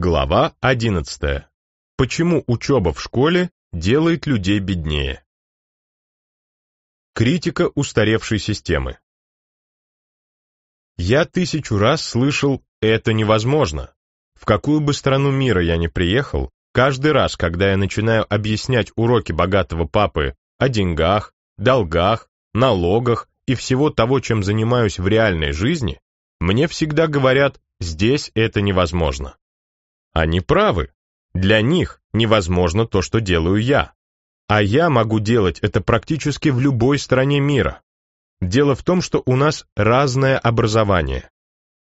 Глава 11. Почему учеба в школе делает людей беднее? Критика устаревшей системы. Я тысячу раз слышал «это невозможно». В какую бы страну мира я ни приехал, каждый раз, когда я начинаю объяснять уроки богатого папы о деньгах, долгах, налогах и всего того, чем занимаюсь в реальной жизни, мне всегда говорят «здесь это невозможно». Они правы. Для них невозможно то, что делаю я. А я могу делать это практически в любой стране мира. Дело в том, что у нас разное образование.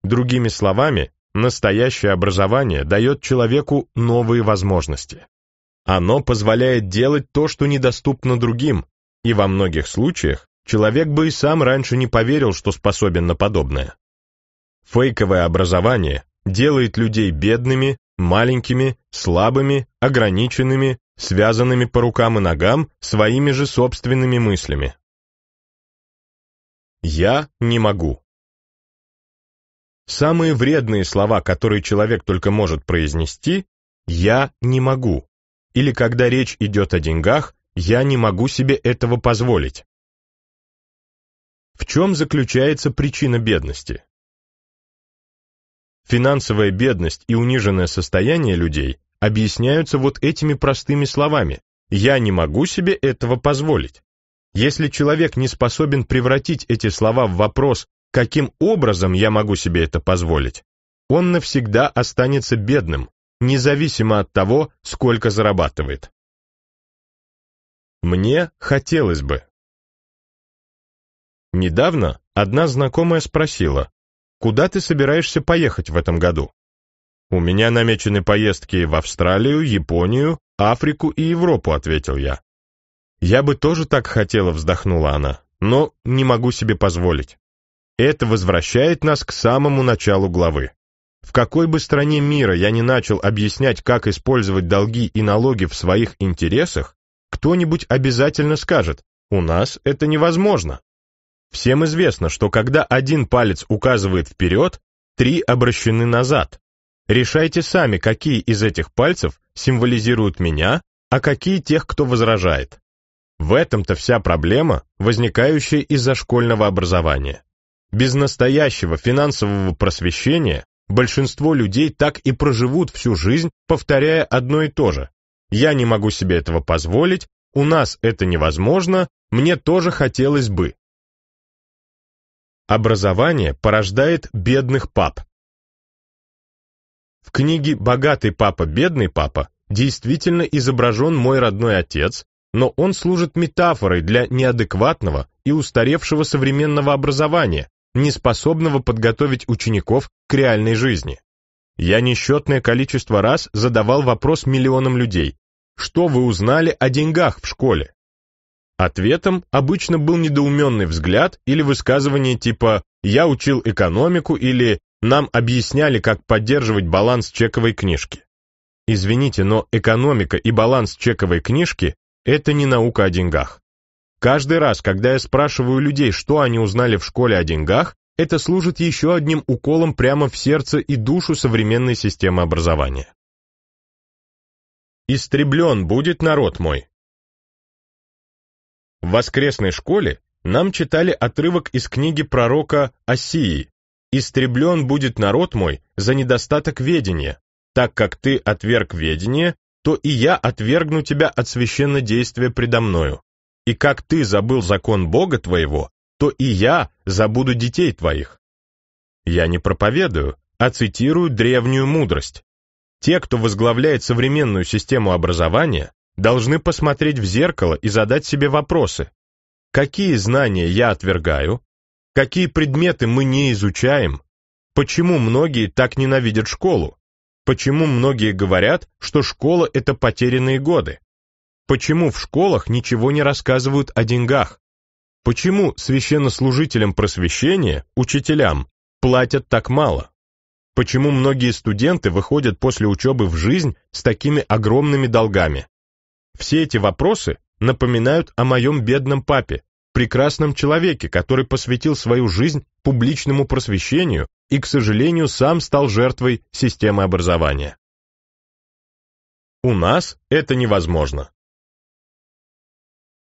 Другими словами, настоящее образование дает человеку новые возможности. Оно позволяет делать то, что недоступно другим, и во многих случаях человек бы и сам раньше не поверил, что способен на подобное. Фейковое образование делает людей бедными маленькими, слабыми, ограниченными, связанными по рукам и ногам своими же собственными мыслями. «Я не могу». Самые вредные слова, которые человек только может произнести, «я не могу», или когда речь идет о деньгах, «я не могу себе этого позволить». В чем заключается причина бедности? Финансовая бедность и униженное состояние людей объясняются вот этими простыми словами «я не могу себе этого позволить». Если человек не способен превратить эти слова в вопрос «каким образом я могу себе это позволить?», он навсегда останется бедным, независимо от того, сколько зарабатывает. Мне хотелось бы. Недавно одна знакомая спросила, Куда ты собираешься поехать в этом году? У меня намечены поездки в Австралию, Японию, Африку и Европу, ответил я. Я бы тоже так хотела, вздохнула она, но не могу себе позволить. Это возвращает нас к самому началу главы. В какой бы стране мира я ни начал объяснять, как использовать долги и налоги в своих интересах, кто-нибудь обязательно скажет, у нас это невозможно. Всем известно, что когда один палец указывает вперед, три обращены назад. Решайте сами, какие из этих пальцев символизируют меня, а какие тех, кто возражает. В этом-то вся проблема, возникающая из-за школьного образования. Без настоящего финансового просвещения большинство людей так и проживут всю жизнь, повторяя одно и то же. Я не могу себе этого позволить, у нас это невозможно, мне тоже хотелось бы. Образование порождает бедных пап. В книге «Богатый папа, бедный папа» действительно изображен мой родной отец, но он служит метафорой для неадекватного и устаревшего современного образования, не способного подготовить учеников к реальной жизни. Я несчетное количество раз задавал вопрос миллионам людей, что вы узнали о деньгах в школе? Ответом обычно был недоуменный взгляд или высказывание типа «я учил экономику» или «нам объясняли, как поддерживать баланс чековой книжки». Извините, но экономика и баланс чековой книжки – это не наука о деньгах. Каждый раз, когда я спрашиваю людей, что они узнали в школе о деньгах, это служит еще одним уколом прямо в сердце и душу современной системы образования. «Истреблен будет народ мой, в воскресной школе нам читали отрывок из книги пророка Осии «Истреблен будет народ мой за недостаток ведения, так как ты отверг ведение, то и я отвергну тебя от священного действия предо мною. И как ты забыл закон Бога твоего, то и я забуду детей твоих». Я не проповедую, а цитирую древнюю мудрость. Те, кто возглавляет современную систему образования, должны посмотреть в зеркало и задать себе вопросы. Какие знания я отвергаю? Какие предметы мы не изучаем? Почему многие так ненавидят школу? Почему многие говорят, что школа – это потерянные годы? Почему в школах ничего не рассказывают о деньгах? Почему священнослужителям просвещения, учителям, платят так мало? Почему многие студенты выходят после учебы в жизнь с такими огромными долгами? Все эти вопросы напоминают о моем бедном папе, прекрасном человеке, который посвятил свою жизнь публичному просвещению и, к сожалению, сам стал жертвой системы образования. У нас это невозможно.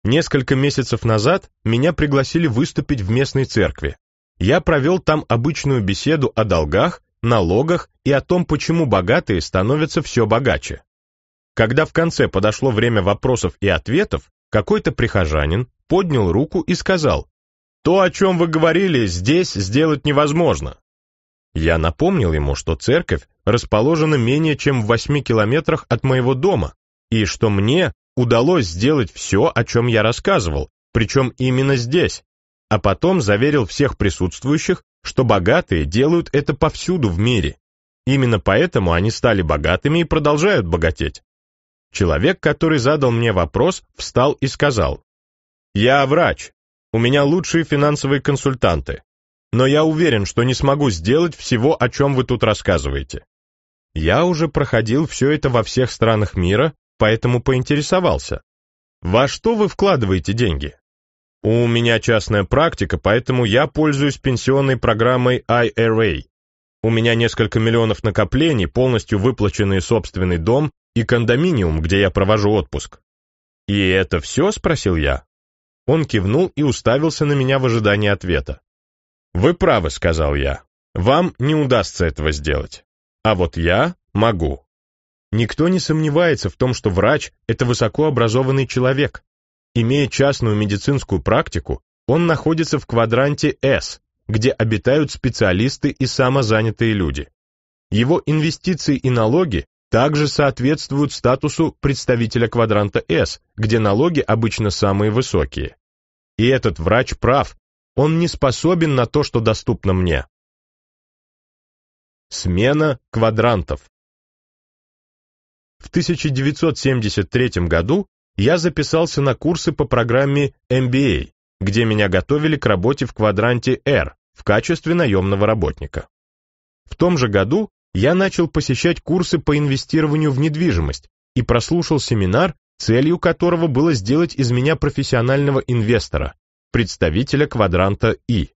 Несколько месяцев назад меня пригласили выступить в местной церкви. Я провел там обычную беседу о долгах, налогах и о том, почему богатые становятся все богаче. Когда в конце подошло время вопросов и ответов, какой-то прихожанин поднял руку и сказал, «То, о чем вы говорили, здесь сделать невозможно». Я напомнил ему, что церковь расположена менее чем в восьми километрах от моего дома, и что мне удалось сделать все, о чем я рассказывал, причем именно здесь, а потом заверил всех присутствующих, что богатые делают это повсюду в мире. Именно поэтому они стали богатыми и продолжают богатеть. Человек, который задал мне вопрос, встал и сказал, «Я врач, у меня лучшие финансовые консультанты, но я уверен, что не смогу сделать всего, о чем вы тут рассказываете». Я уже проходил все это во всех странах мира, поэтому поинтересовался. «Во что вы вкладываете деньги?» «У меня частная практика, поэтому я пользуюсь пенсионной программой IRA», у меня несколько миллионов накоплений, полностью выплаченный собственный дом, и кондоминиум, где я провожу отпуск». «И это все?» — спросил я. Он кивнул и уставился на меня в ожидании ответа. «Вы правы», — сказал я. «Вам не удастся этого сделать. А вот я могу». Никто не сомневается в том, что врач — это высокообразованный человек. Имея частную медицинскую практику, он находится в квадранте S, где обитают специалисты и самозанятые люди. Его инвестиции и налоги также соответствуют статусу представителя квадранта С, где налоги обычно самые высокие. И этот врач прав, он не способен на то, что доступно мне. Смена квадрантов В 1973 году я записался на курсы по программе MBA, где меня готовили к работе в квадранте R в качестве наемного работника. В том же году я начал посещать курсы по инвестированию в недвижимость и прослушал семинар, целью которого было сделать из меня профессионального инвестора, представителя квадранта И.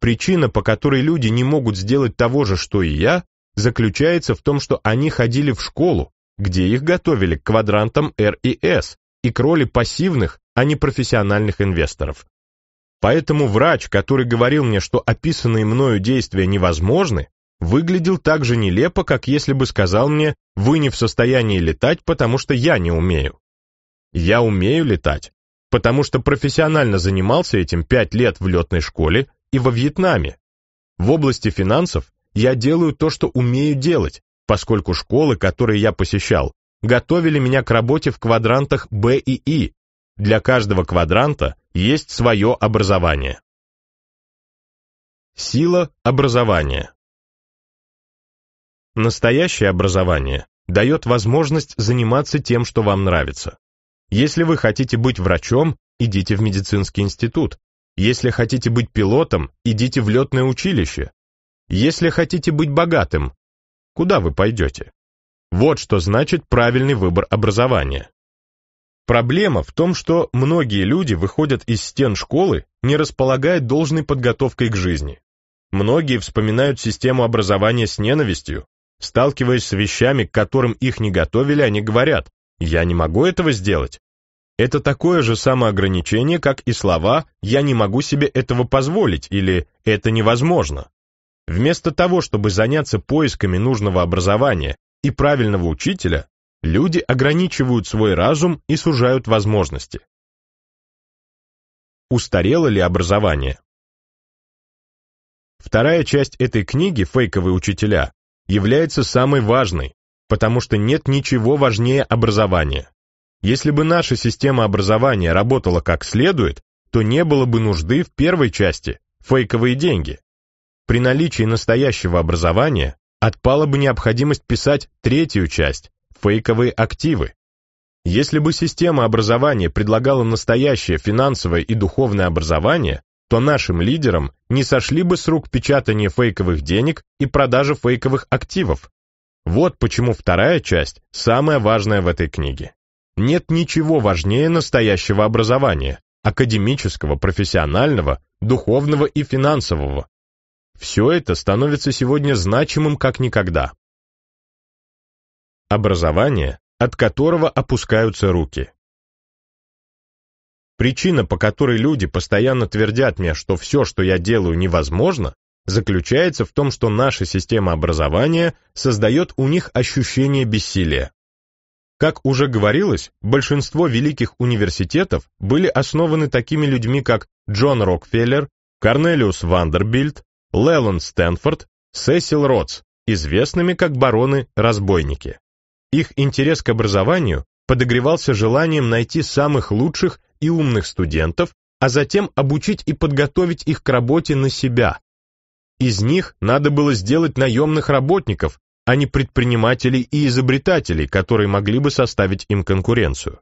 Причина, по которой люди не могут сделать того же, что и я, заключается в том, что они ходили в школу, где их готовили к квадрантам Р и С и к роли пассивных, а не профессиональных инвесторов. Поэтому врач, который говорил мне, что описанные мною действия невозможны, выглядел так же нелепо, как если бы сказал мне «Вы не в состоянии летать, потому что я не умею». Я умею летать, потому что профессионально занимался этим пять лет в летной школе и во Вьетнаме. В области финансов я делаю то, что умею делать, поскольку школы, которые я посещал, готовили меня к работе в квадрантах Б и И. Для каждого квадранта есть свое образование. Сила образования. Настоящее образование дает возможность заниматься тем, что вам нравится. Если вы хотите быть врачом, идите в медицинский институт. Если хотите быть пилотом, идите в летное училище. Если хотите быть богатым, куда вы пойдете? Вот что значит правильный выбор образования. Проблема в том, что многие люди выходят из стен школы, не располагая должной подготовкой к жизни. Многие вспоминают систему образования с ненавистью, Сталкиваясь с вещами, к которым их не готовили, они говорят «я не могу этого сделать». Это такое же самоограничение, как и слова «я не могу себе этого позволить» или «это невозможно». Вместо того, чтобы заняться поисками нужного образования и правильного учителя, люди ограничивают свой разум и сужают возможности. Устарело ли образование? Вторая часть этой книги «Фейковые учителя» является самой важной, потому что нет ничего важнее образования. Если бы наша система образования работала как следует, то не было бы нужды в первой части – фейковые деньги. При наличии настоящего образования отпала бы необходимость писать третью часть – фейковые активы. Если бы система образования предлагала настоящее финансовое и духовное образование, то нашим лидерам не сошли бы с рук печатание фейковых денег и продажа фейковых активов. Вот почему вторая часть самая важная в этой книге. Нет ничего важнее настоящего образования, академического, профессионального, духовного и финансового. Все это становится сегодня значимым как никогда. Образование, от которого опускаются руки. Причина, по которой люди постоянно твердят мне, что все, что я делаю, невозможно, заключается в том, что наша система образования создает у них ощущение бессилия. Как уже говорилось, большинство великих университетов были основаны такими людьми, как Джон Рокфеллер, Корнелиус Вандербильд, Лелон Стэнфорд, Сесил Ротс, известными как бароны-разбойники. Их интерес к образованию подогревался желанием найти самых лучших и умных студентов, а затем обучить и подготовить их к работе на себя. Из них надо было сделать наемных работников, а не предпринимателей и изобретателей, которые могли бы составить им конкуренцию.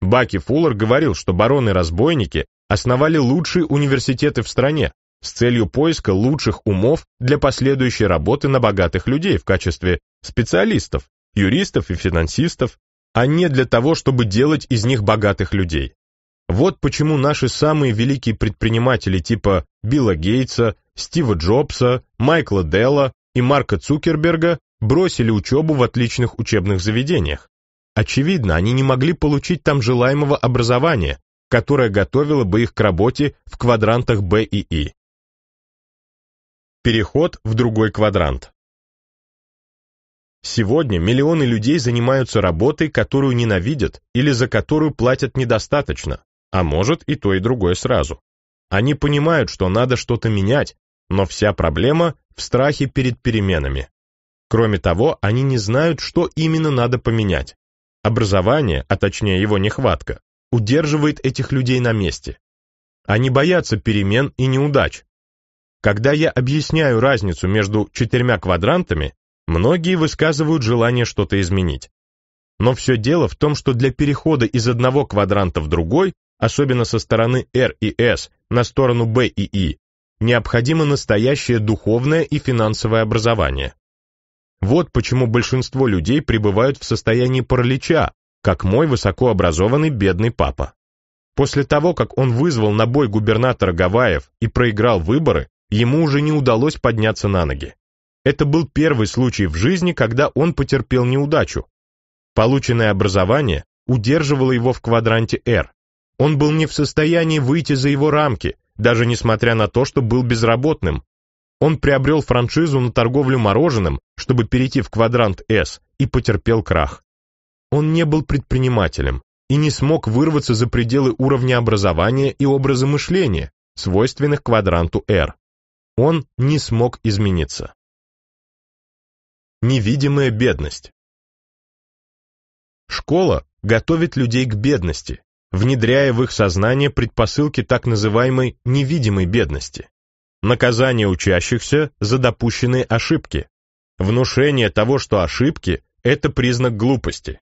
Баки Фуллер говорил, что бароны-разбойники основали лучшие университеты в стране с целью поиска лучших умов для последующей работы на богатых людей в качестве специалистов, юристов и финансистов, а не для того, чтобы делать из них богатых людей. Вот почему наши самые великие предприниматели типа Билла Гейтса, Стива Джобса, Майкла Делла и Марка Цукерберга бросили учебу в отличных учебных заведениях. Очевидно, они не могли получить там желаемого образования, которое готовило бы их к работе в квадрантах Б и И. Переход в другой квадрант. Сегодня миллионы людей занимаются работой, которую ненавидят или за которую платят недостаточно а может и то и другое сразу. Они понимают, что надо что-то менять, но вся проблема в страхе перед переменами. Кроме того, они не знают, что именно надо поменять. Образование, а точнее его нехватка, удерживает этих людей на месте. Они боятся перемен и неудач. Когда я объясняю разницу между четырьмя квадрантами, многие высказывают желание что-то изменить. Но все дело в том, что для перехода из одного квадранта в другой особенно со стороны R и S на сторону B и И, e. необходимо настоящее духовное и финансовое образование. Вот почему большинство людей пребывают в состоянии паралича, как мой высокообразованный бедный папа. После того, как он вызвал на бой губернатора Гаваев и проиграл выборы, ему уже не удалось подняться на ноги. Это был первый случай в жизни, когда он потерпел неудачу. Полученное образование удерживало его в квадранте R, он был не в состоянии выйти за его рамки, даже несмотря на то, что был безработным. Он приобрел франшизу на торговлю мороженым, чтобы перейти в квадрант «С», и потерпел крах. Он не был предпринимателем и не смог вырваться за пределы уровня образования и образа мышления, свойственных квадранту «Р». Он не смог измениться. Невидимая бедность Школа готовит людей к бедности, внедряя в их сознание предпосылки так называемой невидимой бедности. Наказание учащихся за допущенные ошибки. Внушение того, что ошибки – это признак глупости.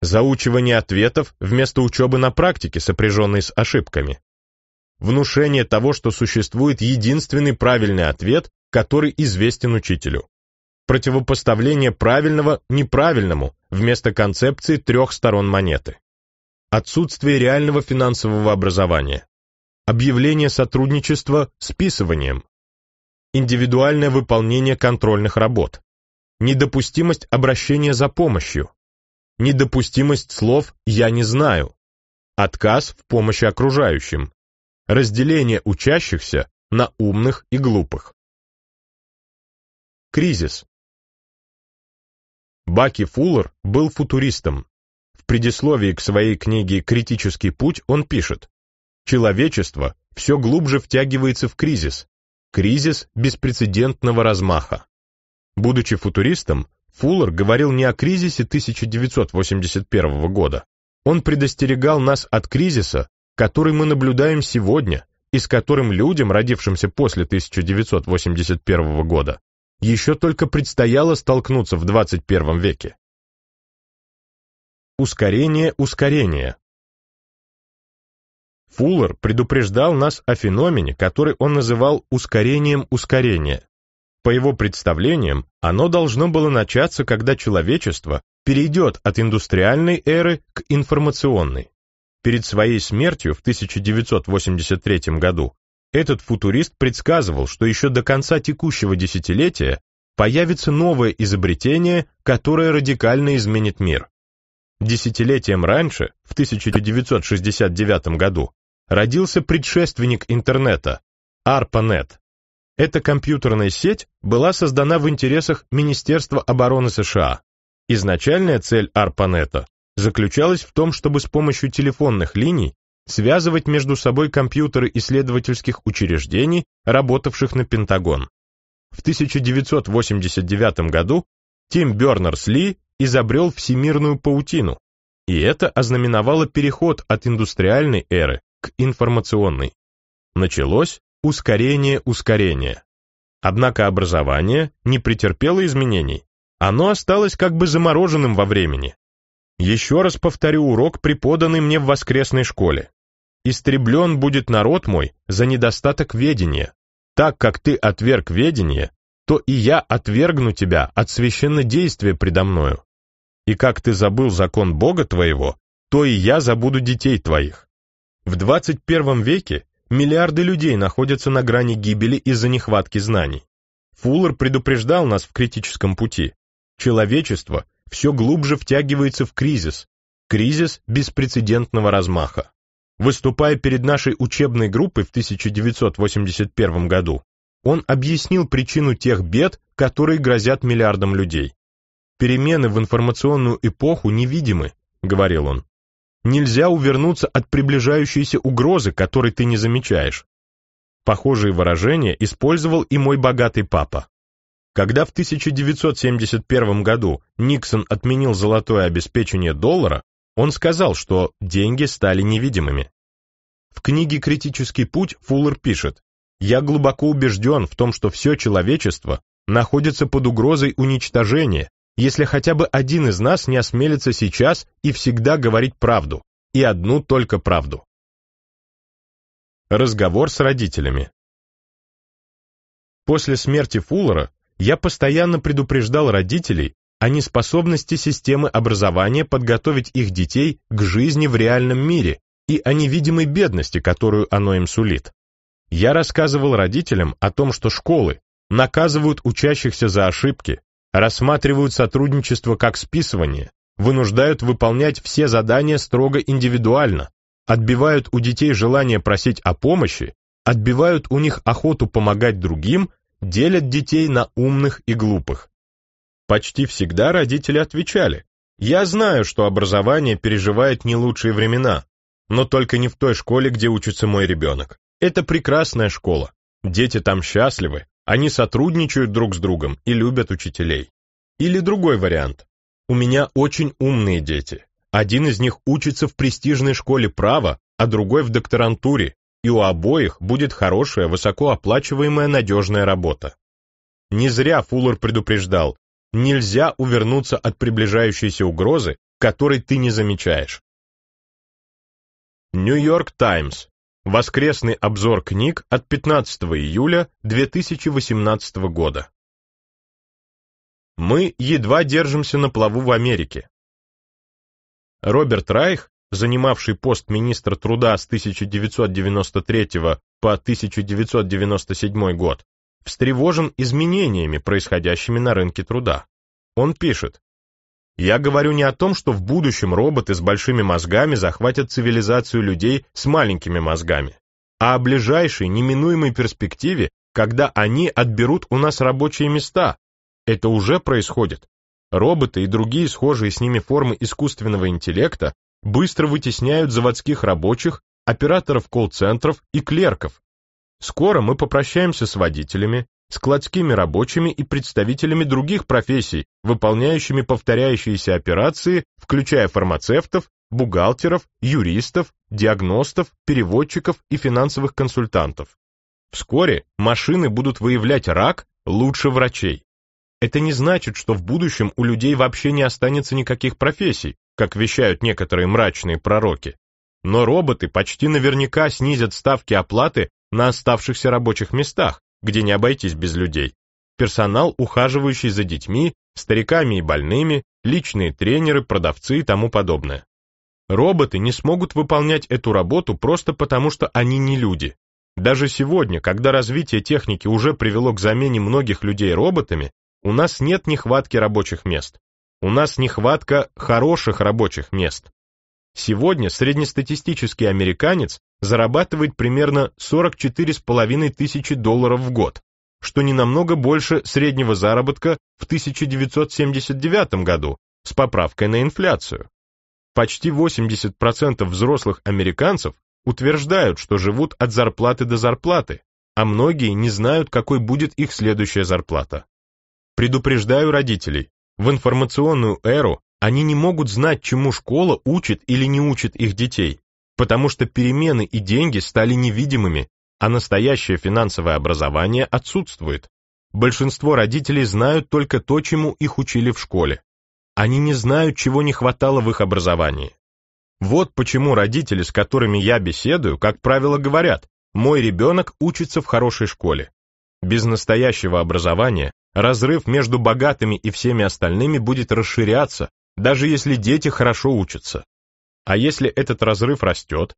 Заучивание ответов вместо учебы на практике, сопряженной с ошибками. Внушение того, что существует единственный правильный ответ, который известен учителю. Противопоставление правильного неправильному вместо концепции трех сторон монеты. Отсутствие реального финансового образования. Объявление сотрудничества списыванием, Индивидуальное выполнение контрольных работ. Недопустимость обращения за помощью. Недопустимость слов «я не знаю». Отказ в помощи окружающим. Разделение учащихся на умных и глупых. Кризис. Баки Фуллер был футуристом, в предисловии к своей книге «Критический путь» он пишет «Человечество все глубже втягивается в кризис, кризис беспрецедентного размаха». Будучи футуристом, Фуллер говорил не о кризисе 1981 года. Он предостерегал нас от кризиса, который мы наблюдаем сегодня и с которым людям, родившимся после 1981 года, еще только предстояло столкнуться в 21 веке. Ускорение ускорения. Фуллер предупреждал нас о феномене, который он называл ускорением ускорения. По его представлениям, оно должно было начаться, когда человечество перейдет от индустриальной эры к информационной. Перед своей смертью в 1983 году этот футурист предсказывал, что еще до конца текущего десятилетия появится новое изобретение, которое радикально изменит мир. Десятилетием раньше, в 1969 году, родился предшественник интернета – ARPANET. Эта компьютерная сеть была создана в интересах Министерства обороны США. Изначальная цель ARPANET заключалась в том, чтобы с помощью телефонных линий связывать между собой компьютеры исследовательских учреждений, работавших на Пентагон. В 1989 году Тим Бернерс-Ли изобрел всемирную паутину, и это ознаменовало переход от индустриальной эры к информационной. Началось ускорение ускорения. Однако образование не претерпело изменений, оно осталось как бы замороженным во времени. Еще раз повторю урок, преподанный мне в воскресной школе. «Истреблен будет народ мой за недостаток ведения. Так как ты отверг ведение, то и я отвергну тебя от священнодействия предо мною и как ты забыл закон Бога твоего, то и я забуду детей твоих. В 21 веке миллиарды людей находятся на грани гибели из-за нехватки знаний. Фуллер предупреждал нас в критическом пути. Человечество все глубже втягивается в кризис, кризис беспрецедентного размаха. Выступая перед нашей учебной группой в 1981 году, он объяснил причину тех бед, которые грозят миллиардам людей. Перемены в информационную эпоху невидимы, говорил он. Нельзя увернуться от приближающейся угрозы, которой ты не замечаешь. Похожие выражения использовал и мой богатый папа. Когда в 1971 году Никсон отменил золотое обеспечение доллара, он сказал, что деньги стали невидимыми. В книге «Критический путь» Фуллер пишет, «Я глубоко убежден в том, что все человечество находится под угрозой уничтожения, если хотя бы один из нас не осмелится сейчас и всегда говорить правду, и одну только правду. Разговор с родителями. После смерти Фуллера я постоянно предупреждал родителей о неспособности системы образования подготовить их детей к жизни в реальном мире и о невидимой бедности, которую оно им сулит. Я рассказывал родителям о том, что школы наказывают учащихся за ошибки, рассматривают сотрудничество как списывание, вынуждают выполнять все задания строго индивидуально, отбивают у детей желание просить о помощи, отбивают у них охоту помогать другим, делят детей на умных и глупых. Почти всегда родители отвечали, «Я знаю, что образование переживает не лучшие времена, но только не в той школе, где учится мой ребенок. Это прекрасная школа, дети там счастливы, они сотрудничают друг с другом и любят учителей. Или другой вариант. У меня очень умные дети. Один из них учится в престижной школе права, а другой в докторантуре, и у обоих будет хорошая, высокооплачиваемая, надежная работа. Не зря Фуллер предупреждал, нельзя увернуться от приближающейся угрозы, которой ты не замечаешь. Нью-Йорк Таймс, Воскресный обзор книг от 15 июля 2018 года. Мы едва держимся на плаву в Америке. Роберт Райх, занимавший пост министра труда с 1993 по 1997 год, встревожен изменениями, происходящими на рынке труда. Он пишет, я говорю не о том, что в будущем роботы с большими мозгами захватят цивилизацию людей с маленькими мозгами, а о ближайшей, неминуемой перспективе, когда они отберут у нас рабочие места. Это уже происходит. Роботы и другие схожие с ними формы искусственного интеллекта быстро вытесняют заводских рабочих, операторов колл-центров и клерков. Скоро мы попрощаемся с водителями, складскими рабочими и представителями других профессий, выполняющими повторяющиеся операции, включая фармацевтов, бухгалтеров, юристов, диагностов, переводчиков и финансовых консультантов. Вскоре машины будут выявлять рак лучше врачей. Это не значит, что в будущем у людей вообще не останется никаких профессий, как вещают некоторые мрачные пророки. Но роботы почти наверняка снизят ставки оплаты на оставшихся рабочих местах, где не обойтись без людей, персонал, ухаживающий за детьми, стариками и больными, личные тренеры, продавцы и тому подобное. Роботы не смогут выполнять эту работу просто потому, что они не люди. Даже сегодня, когда развитие техники уже привело к замене многих людей роботами, у нас нет нехватки рабочих мест. У нас нехватка хороших рабочих мест. Сегодня среднестатистический американец зарабатывает примерно 44,5 тысячи долларов в год, что не намного больше среднего заработка в 1979 году с поправкой на инфляцию. Почти 80% взрослых американцев утверждают, что живут от зарплаты до зарплаты, а многие не знают, какой будет их следующая зарплата. Предупреждаю родителей, в информационную эру они не могут знать, чему школа учит или не учит их детей, потому что перемены и деньги стали невидимыми, а настоящее финансовое образование отсутствует. Большинство родителей знают только то, чему их учили в школе. Они не знают, чего не хватало в их образовании. Вот почему родители, с которыми я беседую, как правило, говорят, мой ребенок учится в хорошей школе. Без настоящего образования разрыв между богатыми и всеми остальными будет расширяться, даже если дети хорошо учатся. А если этот разрыв растет,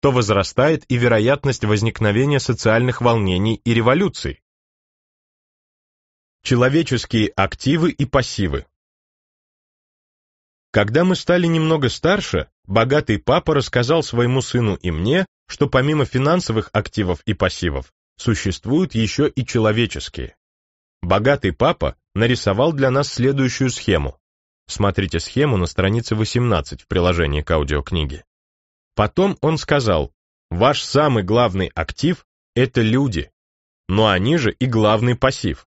то возрастает и вероятность возникновения социальных волнений и революций. Человеческие активы и пассивы Когда мы стали немного старше, богатый папа рассказал своему сыну и мне, что помимо финансовых активов и пассивов, существуют еще и человеческие. Богатый папа нарисовал для нас следующую схему. Смотрите схему на странице 18 в приложении к аудиокниге. Потом он сказал, ваш самый главный актив – это люди, но они же и главный пассив.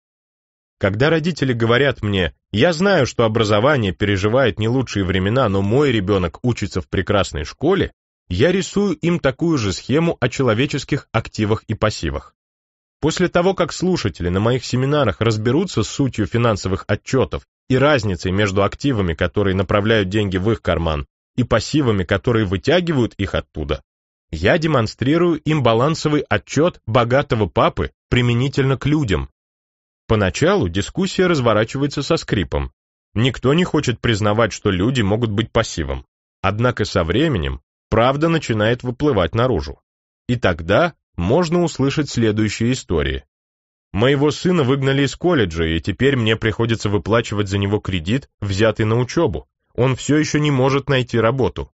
Когда родители говорят мне, я знаю, что образование переживает не лучшие времена, но мой ребенок учится в прекрасной школе, я рисую им такую же схему о человеческих активах и пассивах. После того, как слушатели на моих семинарах разберутся с сутью финансовых отчетов и разницей между активами, которые направляют деньги в их карман, и пассивами, которые вытягивают их оттуда, я демонстрирую им балансовый отчет богатого папы применительно к людям. Поначалу дискуссия разворачивается со скрипом. Никто не хочет признавать, что люди могут быть пассивом. Однако со временем правда начинает выплывать наружу. И тогда можно услышать следующие истории. Моего сына выгнали из колледжа, и теперь мне приходится выплачивать за него кредит, взятый на учебу. Он все еще не может найти работу.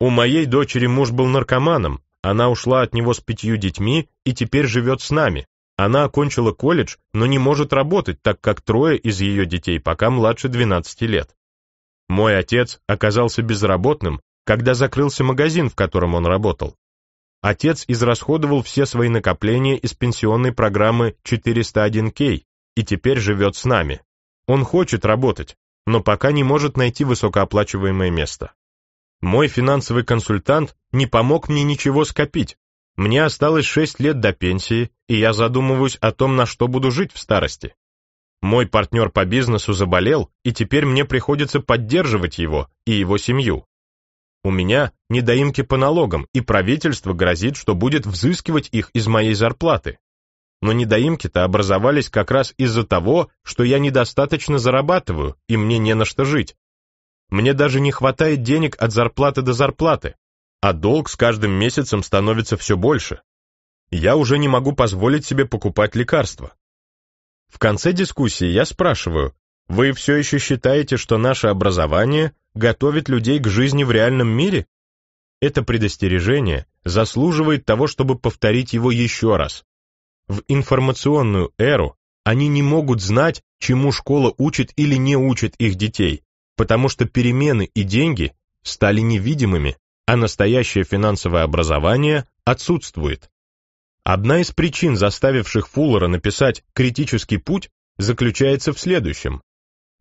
У моей дочери муж был наркоманом, она ушла от него с пятью детьми и теперь живет с нами. Она окончила колледж, но не может работать, так как трое из ее детей пока младше 12 лет. Мой отец оказался безработным, когда закрылся магазин, в котором он работал. Отец израсходовал все свои накопления из пенсионной программы 401 k и теперь живет с нами. Он хочет работать, но пока не может найти высокооплачиваемое место. Мой финансовый консультант не помог мне ничего скопить. Мне осталось 6 лет до пенсии, и я задумываюсь о том, на что буду жить в старости. Мой партнер по бизнесу заболел, и теперь мне приходится поддерживать его и его семью. У меня недоимки по налогам, и правительство грозит, что будет взыскивать их из моей зарплаты. Но недоимки-то образовались как раз из-за того, что я недостаточно зарабатываю, и мне не на что жить. Мне даже не хватает денег от зарплаты до зарплаты, а долг с каждым месяцем становится все больше. Я уже не могу позволить себе покупать лекарства. В конце дискуссии я спрашиваю, вы все еще считаете, что наше образование готовит людей к жизни в реальном мире? Это предостережение заслуживает того, чтобы повторить его еще раз. В информационную эру они не могут знать, чему школа учит или не учит их детей, потому что перемены и деньги стали невидимыми, а настоящее финансовое образование отсутствует. Одна из причин, заставивших Фуллера написать «Критический путь», заключается в следующем.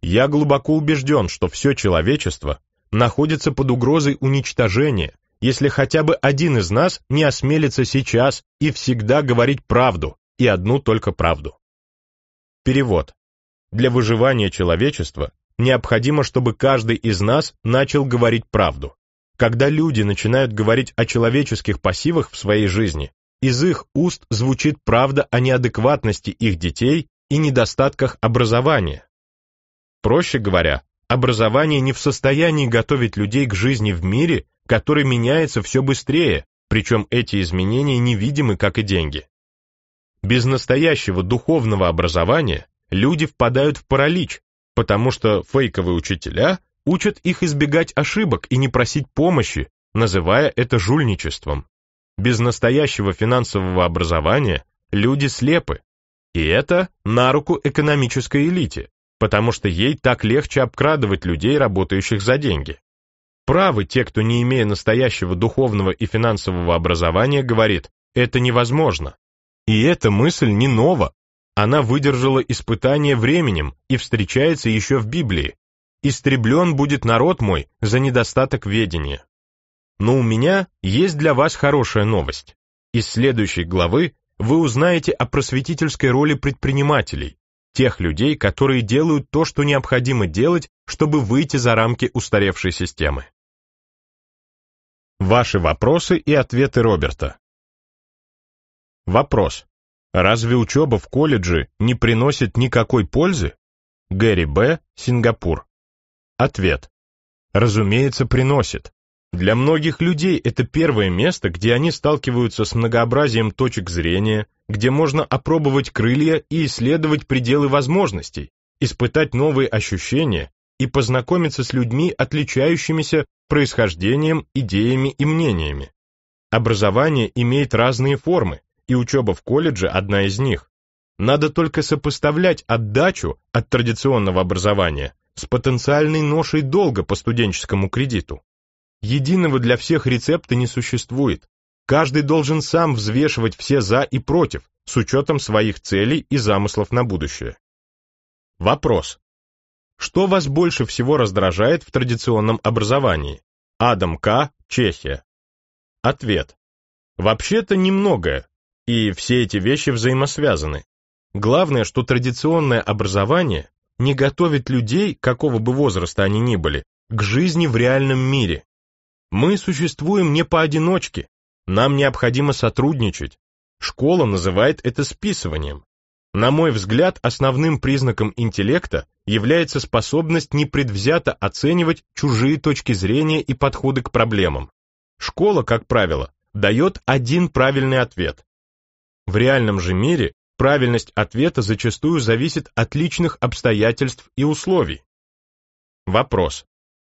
Я глубоко убежден, что все человечество находится под угрозой уничтожения, если хотя бы один из нас не осмелится сейчас и всегда говорить правду, и одну только правду. Перевод. Для выживания человечества необходимо, чтобы каждый из нас начал говорить правду. Когда люди начинают говорить о человеческих пассивах в своей жизни, из их уст звучит правда о неадекватности их детей и недостатках образования, Проще говоря, образование не в состоянии готовить людей к жизни в мире, который меняется все быстрее, причем эти изменения невидимы, как и деньги. Без настоящего духовного образования люди впадают в паралич, потому что фейковые учителя учат их избегать ошибок и не просить помощи, называя это жульничеством. Без настоящего финансового образования люди слепы, и это на руку экономической элите, потому что ей так легче обкрадывать людей, работающих за деньги. Правы те, кто, не имея настоящего духовного и финансового образования, говорит, это невозможно. И эта мысль не нова. Она выдержала испытание временем и встречается еще в Библии. «Истреблен будет народ мой за недостаток ведения». Но у меня есть для вас хорошая новость. Из следующей главы вы узнаете о просветительской роли предпринимателей, тех людей, которые делают то, что необходимо делать, чтобы выйти за рамки устаревшей системы. Ваши вопросы и ответы Роберта. Вопрос. Разве учеба в колледже не приносит никакой пользы? Гэри Б., Сингапур. Ответ. Разумеется, приносит. Для многих людей это первое место, где они сталкиваются с многообразием точек зрения, где можно опробовать крылья и исследовать пределы возможностей, испытать новые ощущения и познакомиться с людьми, отличающимися происхождением, идеями и мнениями. Образование имеет разные формы, и учеба в колледже одна из них. Надо только сопоставлять отдачу от традиционного образования с потенциальной ношей долга по студенческому кредиту. Единого для всех рецепта не существует. Каждый должен сам взвешивать все «за» и «против» с учетом своих целей и замыслов на будущее. Вопрос. Что вас больше всего раздражает в традиционном образовании? Адам К. Чехия. Ответ. Вообще-то немногое, и все эти вещи взаимосвязаны. Главное, что традиционное образование не готовит людей, какого бы возраста они ни были, к жизни в реальном мире, мы существуем не поодиночке, нам необходимо сотрудничать. Школа называет это списыванием. На мой взгляд, основным признаком интеллекта является способность непредвзято оценивать чужие точки зрения и подходы к проблемам. Школа, как правило, дает один правильный ответ. В реальном же мире правильность ответа зачастую зависит от личных обстоятельств и условий. Вопрос.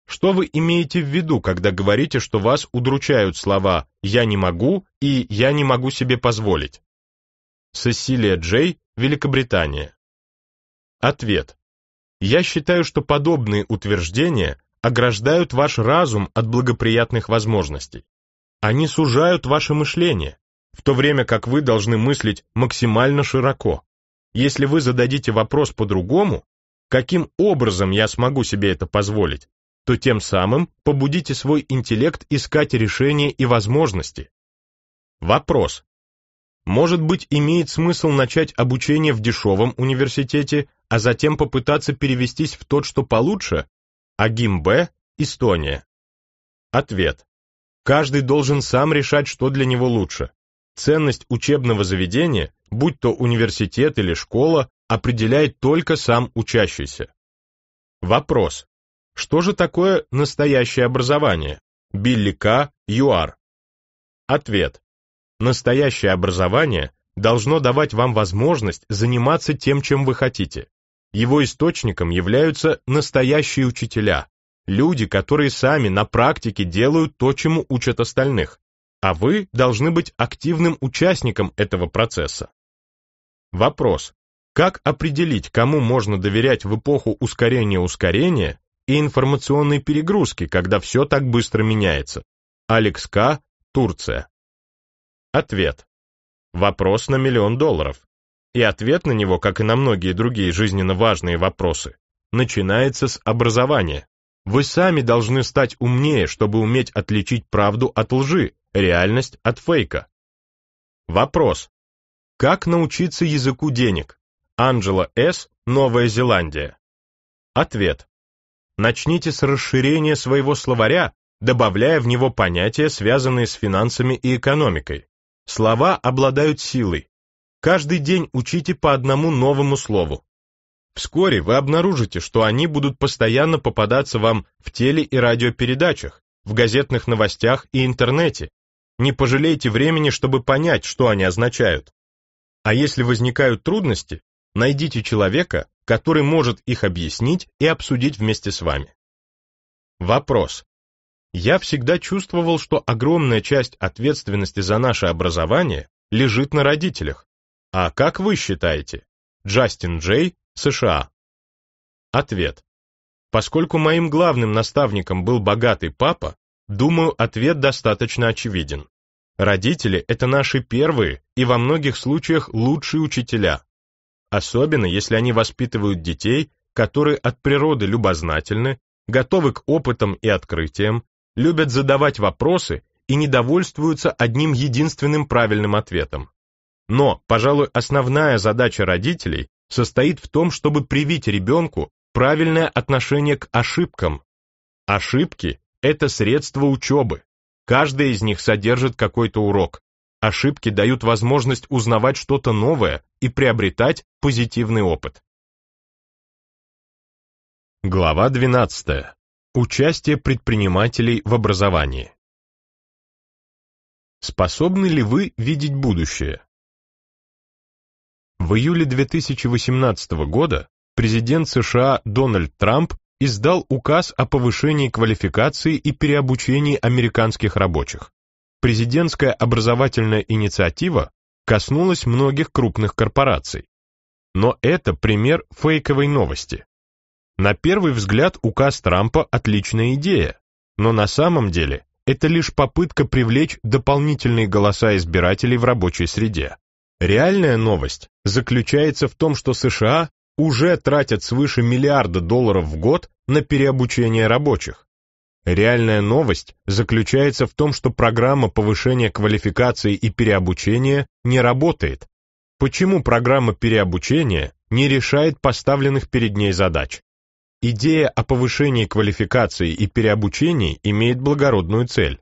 Что вы имеете в виду, когда говорите, что вас удручают слова «я не могу» и «я не могу себе позволить»? Сесилия Джей, Великобритания. Ответ. Я считаю, что подобные утверждения ограждают ваш разум от благоприятных возможностей. Они сужают ваше мышление, в то время как вы должны мыслить максимально широко. Если вы зададите вопрос по-другому, каким образом я смогу себе это позволить, то тем самым побудите свой интеллект искать решения и возможности. Вопрос. Может быть, имеет смысл начать обучение в дешевом университете, а затем попытаться перевестись в тот, что получше? Агим Эстония. Ответ. Каждый должен сам решать, что для него лучше. Ценность учебного заведения, будь то университет или школа, определяет только сам учащийся. Вопрос. Что же такое настоящее образование? Билли К. ЮАР. Ответ. Настоящее образование должно давать вам возможность заниматься тем, чем вы хотите. Его источником являются настоящие учителя, люди, которые сами на практике делают то, чему учат остальных, а вы должны быть активным участником этого процесса. Вопрос. Как определить, кому можно доверять в эпоху ускорения-ускорения и информационной перегрузки, когда все так быстро меняется. Алекс К. Турция. Ответ. Вопрос на миллион долларов. И ответ на него, как и на многие другие жизненно важные вопросы, начинается с образования. Вы сами должны стать умнее, чтобы уметь отличить правду от лжи, реальность от фейка. Вопрос. Как научиться языку денег? Анджела С. Новая Зеландия. Ответ. Начните с расширения своего словаря, добавляя в него понятия, связанные с финансами и экономикой. Слова обладают силой. Каждый день учите по одному новому слову. Вскоре вы обнаружите, что они будут постоянно попадаться вам в теле- и радиопередачах, в газетных новостях и интернете. Не пожалейте времени, чтобы понять, что они означают. А если возникают трудности, найдите человека, который может их объяснить и обсудить вместе с вами. Вопрос. Я всегда чувствовал, что огромная часть ответственности за наше образование лежит на родителях. А как вы считаете? Джастин Джей, США. Ответ. Поскольку моим главным наставником был богатый папа, думаю, ответ достаточно очевиден. Родители – это наши первые и во многих случаях лучшие учителя, особенно если они воспитывают детей, которые от природы любознательны, готовы к опытам и открытиям, любят задавать вопросы и недовольствуются одним единственным правильным ответом. Но, пожалуй, основная задача родителей состоит в том, чтобы привить ребенку правильное отношение к ошибкам. Ошибки – это средство учебы. Каждая из них содержит какой-то урок, Ошибки дают возможность узнавать что-то новое и приобретать позитивный опыт. Глава 12. Участие предпринимателей в образовании. Способны ли вы видеть будущее? В июле 2018 года президент США Дональд Трамп издал указ о повышении квалификации и переобучении американских рабочих президентская образовательная инициатива коснулась многих крупных корпораций. Но это пример фейковой новости. На первый взгляд указ Трампа отличная идея, но на самом деле это лишь попытка привлечь дополнительные голоса избирателей в рабочей среде. Реальная новость заключается в том, что США уже тратят свыше миллиарда долларов в год на переобучение рабочих, Реальная новость заключается в том, что программа повышения квалификации и переобучения не работает. Почему программа переобучения не решает поставленных перед ней задач? Идея о повышении квалификации и переобучении имеет благородную цель.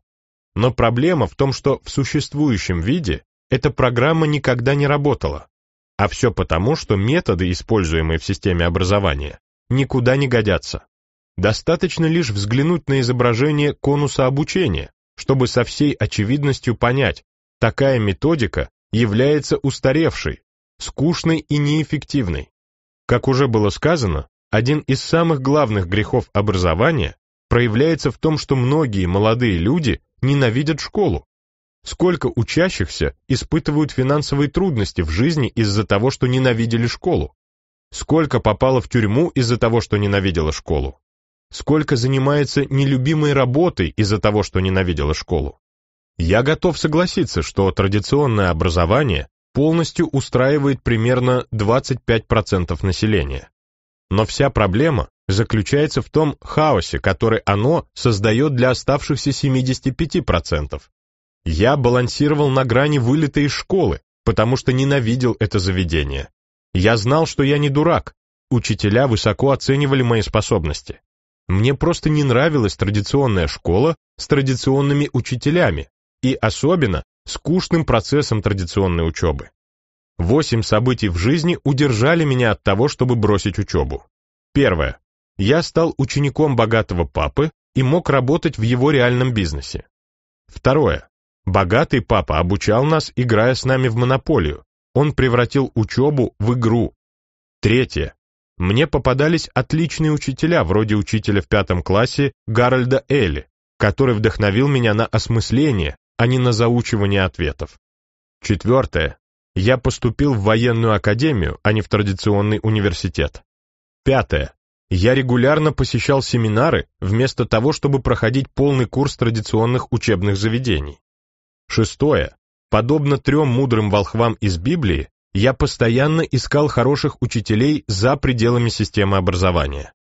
Но проблема в том, что в существующем виде эта программа никогда не работала. А все потому, что методы, используемые в системе образования, никуда не годятся. Достаточно лишь взглянуть на изображение конуса обучения, чтобы со всей очевидностью понять, такая методика является устаревшей, скучной и неэффективной. Как уже было сказано, один из самых главных грехов образования проявляется в том, что многие молодые люди ненавидят школу. Сколько учащихся испытывают финансовые трудности в жизни из-за того, что ненавидели школу? Сколько попало в тюрьму из-за того, что ненавидело школу? сколько занимается нелюбимой работой из-за того, что ненавидела школу. Я готов согласиться, что традиционное образование полностью устраивает примерно 25% населения. Но вся проблема заключается в том хаосе, который оно создает для оставшихся 75%. Я балансировал на грани вылета из школы, потому что ненавидел это заведение. Я знал, что я не дурак. Учителя высоко оценивали мои способности. Мне просто не нравилась традиционная школа с традиционными учителями и особенно скучным процессом традиционной учебы. Восемь событий в жизни удержали меня от того, чтобы бросить учебу. Первое. Я стал учеником богатого папы и мог работать в его реальном бизнесе. Второе. Богатый папа обучал нас, играя с нами в монополию. Он превратил учебу в игру. Третье мне попадались отличные учителя, вроде учителя в пятом классе Гарольда Элли, который вдохновил меня на осмысление, а не на заучивание ответов. Четвертое. Я поступил в военную академию, а не в традиционный университет. Пятое. Я регулярно посещал семинары, вместо того, чтобы проходить полный курс традиционных учебных заведений. Шестое. Подобно трем мудрым волхвам из Библии, я постоянно искал хороших учителей за пределами системы образования.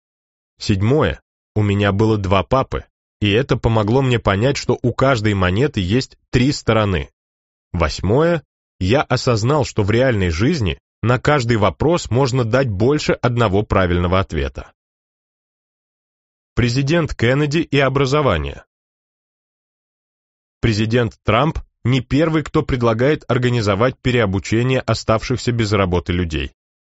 Седьмое. У меня было два папы, и это помогло мне понять, что у каждой монеты есть три стороны. Восьмое. Я осознал, что в реальной жизни на каждый вопрос можно дать больше одного правильного ответа. Президент Кеннеди и образование. Президент Трамп не первый, кто предлагает организовать переобучение оставшихся без работы людей.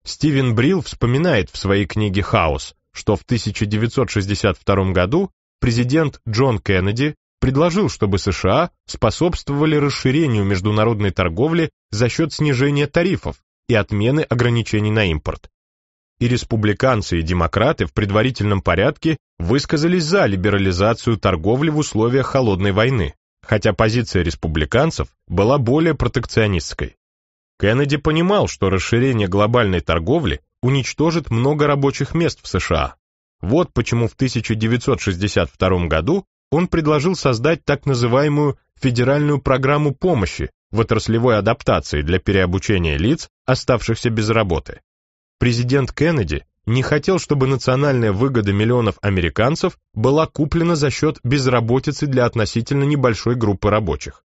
Стивен Брилл вспоминает в своей книге «Хаос», что в 1962 году президент Джон Кеннеди предложил, чтобы США способствовали расширению международной торговли за счет снижения тарифов и отмены ограничений на импорт. И республиканцы, и демократы в предварительном порядке высказались за либерализацию торговли в условиях холодной войны, хотя позиция республиканцев была более протекционистской. Кеннеди понимал, что расширение глобальной торговли уничтожит много рабочих мест в США. Вот почему в 1962 году он предложил создать так называемую федеральную программу помощи в отраслевой адаптации для переобучения лиц, оставшихся без работы. Президент Кеннеди не хотел, чтобы национальная выгода миллионов американцев была куплена за счет безработицы для относительно небольшой группы рабочих.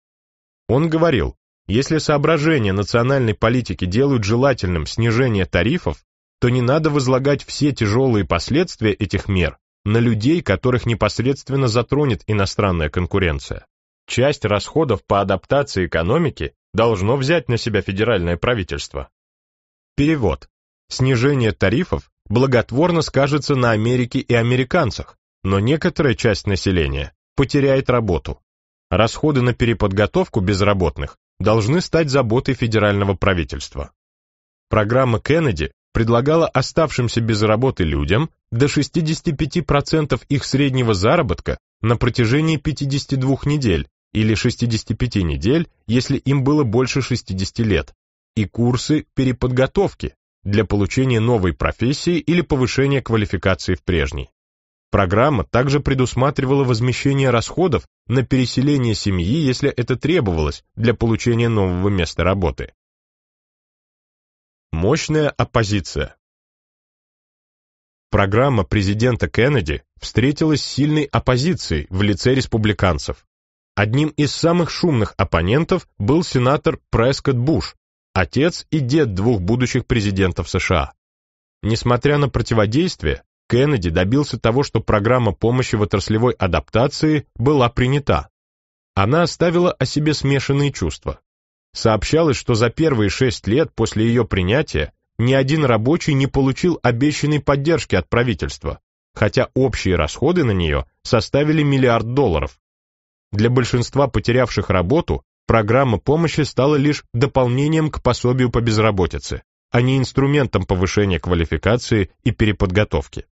Он говорил, если соображения национальной политики делают желательным снижение тарифов, то не надо возлагать все тяжелые последствия этих мер на людей, которых непосредственно затронет иностранная конкуренция. Часть расходов по адаптации экономики должно взять на себя федеральное правительство. Перевод. Снижение тарифов благотворно скажется на Америке и американцах, но некоторая часть населения потеряет работу. Расходы на переподготовку безработных должны стать заботой федерального правительства. Программа Кеннеди предлагала оставшимся без работы людям до 65% их среднего заработка на протяжении 52 недель или 65 недель, если им было больше 60 лет, и курсы переподготовки, для получения новой профессии или повышения квалификации в прежней. Программа также предусматривала возмещение расходов на переселение семьи, если это требовалось для получения нового места работы. Мощная оппозиция Программа президента Кеннеди встретилась с сильной оппозицией в лице республиканцев. Одним из самых шумных оппонентов был сенатор Прескотт Буш, отец и дед двух будущих президентов США. Несмотря на противодействие, Кеннеди добился того, что программа помощи в отраслевой адаптации была принята. Она оставила о себе смешанные чувства. Сообщалось, что за первые шесть лет после ее принятия ни один рабочий не получил обещанной поддержки от правительства, хотя общие расходы на нее составили миллиард долларов. Для большинства потерявших работу программа помощи стала лишь дополнением к пособию по безработице, а не инструментом повышения квалификации и переподготовки.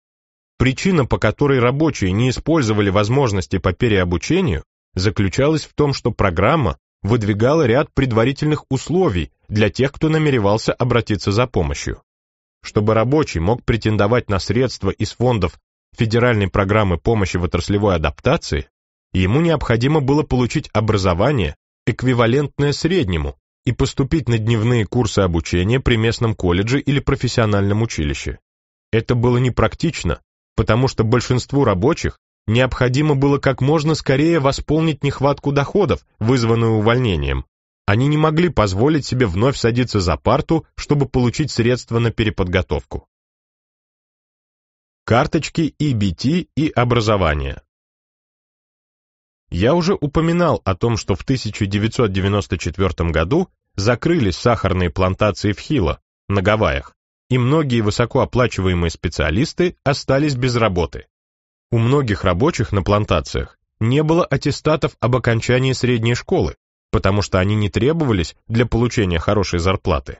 Причина, по которой рабочие не использовали возможности по переобучению, заключалась в том, что программа выдвигала ряд предварительных условий для тех, кто намеревался обратиться за помощью. Чтобы рабочий мог претендовать на средства из фондов Федеральной программы помощи в отраслевой адаптации, ему необходимо было получить образование эквивалентное среднему, и поступить на дневные курсы обучения при местном колледже или профессиональном училище. Это было непрактично, потому что большинству рабочих необходимо было как можно скорее восполнить нехватку доходов, вызванную увольнением. Они не могли позволить себе вновь садиться за парту, чтобы получить средства на переподготовку. Карточки EBT и образование я уже упоминал о том, что в 1994 году закрылись сахарные плантации в Хило, на Гавайях, и многие высокооплачиваемые специалисты остались без работы. У многих рабочих на плантациях не было аттестатов об окончании средней школы, потому что они не требовались для получения хорошей зарплаты.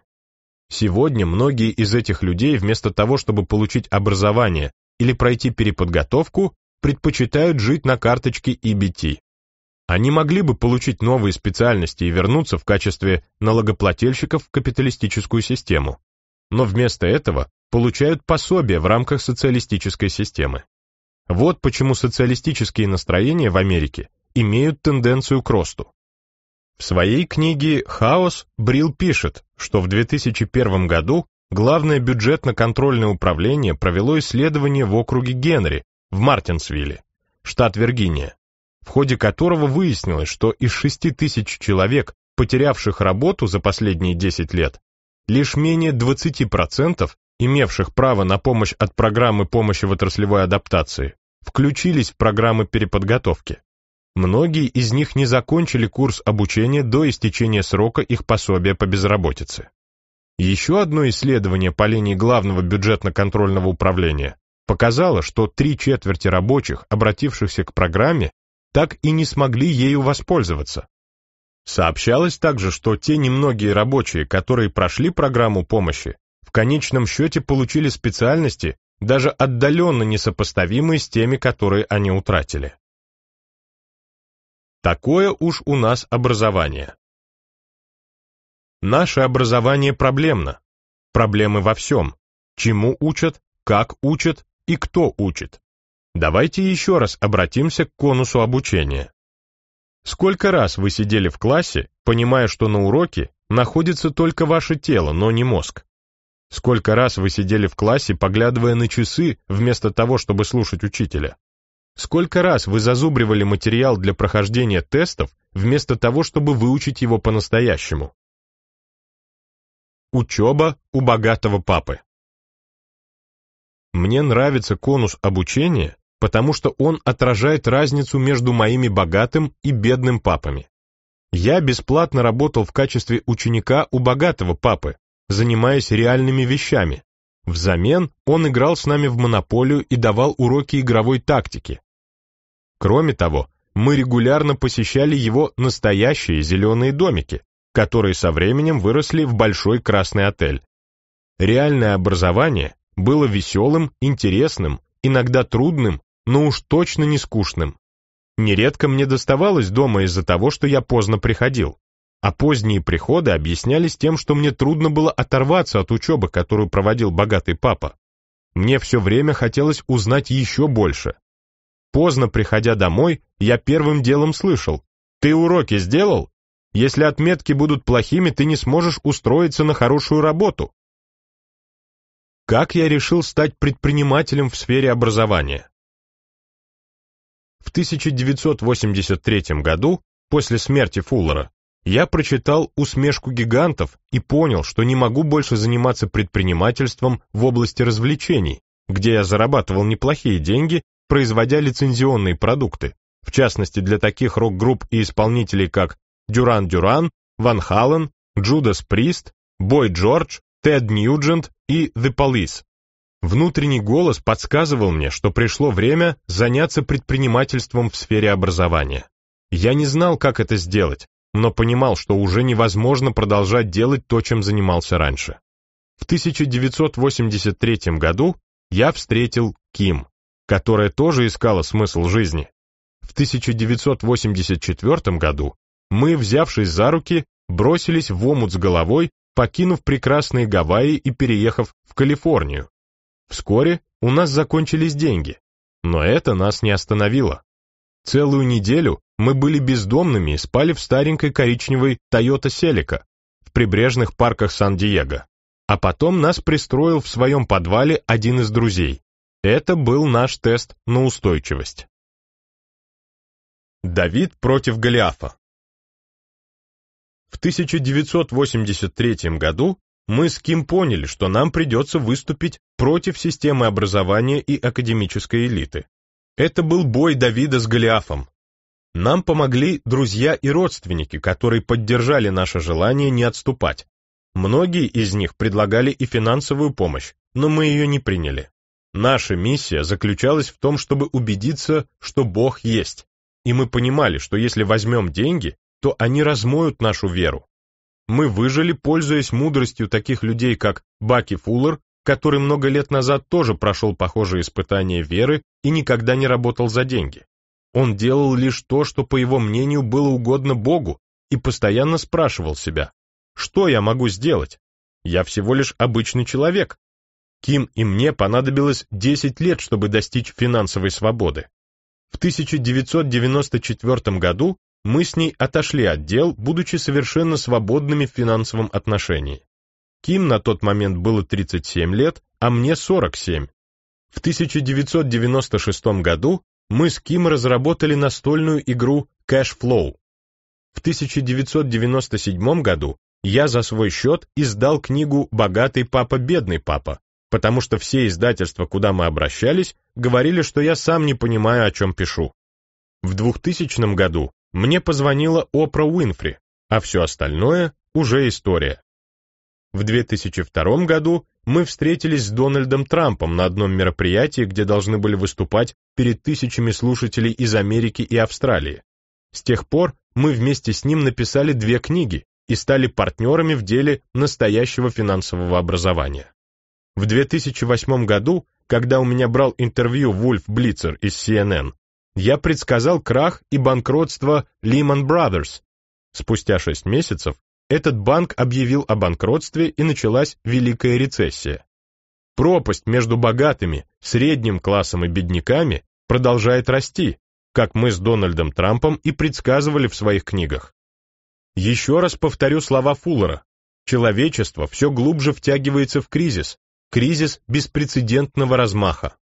Сегодня многие из этих людей вместо того, чтобы получить образование или пройти переподготовку, предпочитают жить на карточке EBT. Они могли бы получить новые специальности и вернуться в качестве налогоплательщиков в капиталистическую систему, но вместо этого получают пособие в рамках социалистической системы. Вот почему социалистические настроения в Америке имеют тенденцию к росту. В своей книге «Хаос» Брил пишет, что в 2001 году Главное бюджетно-контрольное управление провело исследование в округе Генри, в Мартинсвилле, штат Виргиния, в ходе которого выяснилось, что из 6 тысяч человек, потерявших работу за последние 10 лет, лишь менее 20% имевших право на помощь от программы помощи в отраслевой адаптации, включились в программы переподготовки. Многие из них не закончили курс обучения до истечения срока их пособия по безработице. Еще одно исследование по линии Главного бюджетно-контрольного управления показало, что три четверти рабочих, обратившихся к программе, так и не смогли ею воспользоваться. Сообщалось также, что те немногие рабочие, которые прошли программу помощи, в конечном счете получили специальности, даже отдаленно несопоставимые с теми, которые они утратили. Такое уж у нас образование. Наше образование проблемно. Проблемы во всем. Чему учат, как учат и кто учит. Давайте еще раз обратимся к конусу обучения. Сколько раз вы сидели в классе, понимая, что на уроке находится только ваше тело, но не мозг? Сколько раз вы сидели в классе, поглядывая на часы, вместо того, чтобы слушать учителя? Сколько раз вы зазубривали материал для прохождения тестов, вместо того, чтобы выучить его по-настоящему? Учеба у богатого папы. Мне нравится конус обучения, потому что он отражает разницу между моими богатым и бедным папами. Я бесплатно работал в качестве ученика у богатого папы, занимаясь реальными вещами. Взамен он играл с нами в монополию и давал уроки игровой тактики. Кроме того, мы регулярно посещали его настоящие зеленые домики, которые со временем выросли в большой красный отель. Реальное образование было веселым, интересным, иногда трудным, но уж точно не скучным. Нередко мне доставалось дома из-за того, что я поздно приходил. А поздние приходы объяснялись тем, что мне трудно было оторваться от учебы, которую проводил богатый папа. Мне все время хотелось узнать еще больше. Поздно приходя домой, я первым делом слышал. «Ты уроки сделал? Если отметки будут плохими, ты не сможешь устроиться на хорошую работу». Как я решил стать предпринимателем в сфере образования? В 1983 году, после смерти Фуллера, я прочитал «Усмешку гигантов» и понял, что не могу больше заниматься предпринимательством в области развлечений, где я зарабатывал неплохие деньги, производя лицензионные продукты, в частности для таких рок-групп и исполнителей, как Дюран Дюран, Ван Хален, Джудас Прист, Бой Джордж, Тед Ньюджент и The Police. Внутренний голос подсказывал мне, что пришло время заняться предпринимательством в сфере образования. Я не знал, как это сделать, но понимал, что уже невозможно продолжать делать то, чем занимался раньше. В 1983 году я встретил Ким, которая тоже искала смысл жизни. В 1984 году мы, взявшись за руки, бросились в омут с головой покинув прекрасные Гавайи и переехав в Калифорнию. Вскоре у нас закончились деньги, но это нас не остановило. Целую неделю мы были бездомными и спали в старенькой коричневой Toyota Celica в прибрежных парках Сан-Диего. А потом нас пристроил в своем подвале один из друзей. Это был наш тест на устойчивость. Давид против Голиафа в 1983 году мы с Ким поняли, что нам придется выступить против системы образования и академической элиты. Это был бой Давида с Голиафом. Нам помогли друзья и родственники, которые поддержали наше желание не отступать. Многие из них предлагали и финансовую помощь, но мы ее не приняли. Наша миссия заключалась в том, чтобы убедиться, что Бог есть. И мы понимали, что если возьмем деньги, то они размоют нашу веру. Мы выжили, пользуясь мудростью таких людей, как Баки Фуллер, который много лет назад тоже прошел похожие испытания веры и никогда не работал за деньги. Он делал лишь то, что, по его мнению, было угодно Богу, и постоянно спрашивал себя, что я могу сделать? Я всего лишь обычный человек. Ким и мне понадобилось 10 лет, чтобы достичь финансовой свободы. В 1994 году мы с ней отошли от дел, будучи совершенно свободными в финансовом отношении. Ким на тот момент было 37 лет, а мне 47. В 1996 году мы с Ким разработали настольную игру Cash Flow. В 1997 году я за свой счет издал книгу «Богатый папа, бедный папа», потому что все издательства, куда мы обращались, говорили, что я сам не понимаю, о чем пишу. В 2000 году мне позвонила Опра Уинфри, а все остальное уже история. В 2002 году мы встретились с Дональдом Трампом на одном мероприятии, где должны были выступать перед тысячами слушателей из Америки и Австралии. С тех пор мы вместе с ним написали две книги и стали партнерами в деле настоящего финансового образования. В 2008 году, когда у меня брал интервью Вульф Блицер из CNN, я предсказал крах и банкротство Lehman Brothers. Спустя 6 месяцев этот банк объявил о банкротстве и началась Великая рецессия. Пропасть между богатыми, средним классом и бедняками продолжает расти, как мы с Дональдом Трампом и предсказывали в своих книгах. Еще раз повторю слова Фуллера. Человечество все глубже втягивается в кризис, кризис беспрецедентного размаха.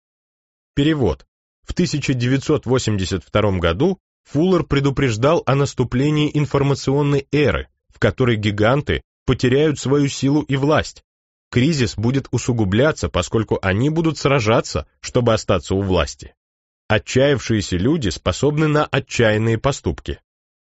Перевод. В 1982 году Фуллер предупреждал о наступлении информационной эры, в которой гиганты потеряют свою силу и власть. Кризис будет усугубляться, поскольку они будут сражаться, чтобы остаться у власти. Отчаявшиеся люди способны на отчаянные поступки.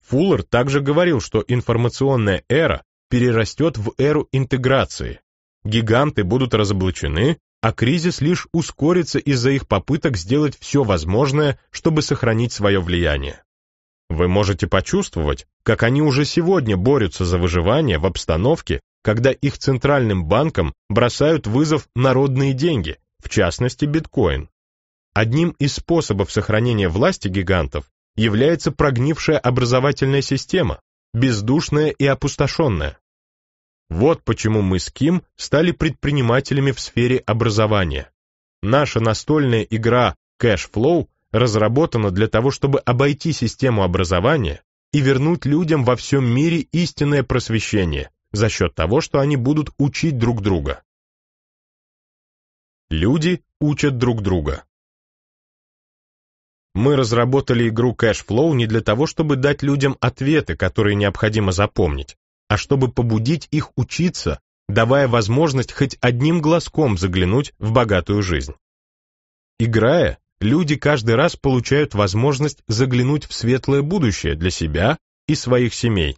Фуллер также говорил, что информационная эра перерастет в эру интеграции. Гиганты будут разоблачены, а кризис лишь ускорится из-за их попыток сделать все возможное, чтобы сохранить свое влияние. Вы можете почувствовать, как они уже сегодня борются за выживание в обстановке, когда их центральным банкам бросают вызов народные деньги, в частности биткоин. Одним из способов сохранения власти гигантов является прогнившая образовательная система, бездушная и опустошенная. Вот почему мы с Ким стали предпринимателями в сфере образования. Наша настольная игра Cash Flow разработана для того, чтобы обойти систему образования и вернуть людям во всем мире истинное просвещение за счет того, что они будут учить друг друга. Люди учат друг друга. Мы разработали игру Cash Flow не для того, чтобы дать людям ответы, которые необходимо запомнить, а чтобы побудить их учиться, давая возможность хоть одним глазком заглянуть в богатую жизнь. Играя, люди каждый раз получают возможность заглянуть в светлое будущее для себя и своих семей.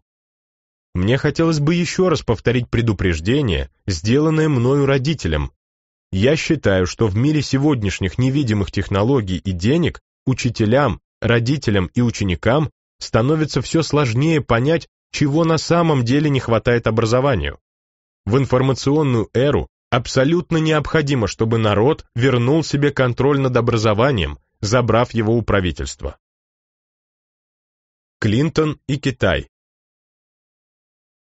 Мне хотелось бы еще раз повторить предупреждение, сделанное мною родителям. Я считаю, что в мире сегодняшних невидимых технологий и денег учителям, родителям и ученикам становится все сложнее понять, чего на самом деле не хватает образованию. В информационную эру абсолютно необходимо, чтобы народ вернул себе контроль над образованием, забрав его у правительства. Клинтон и Китай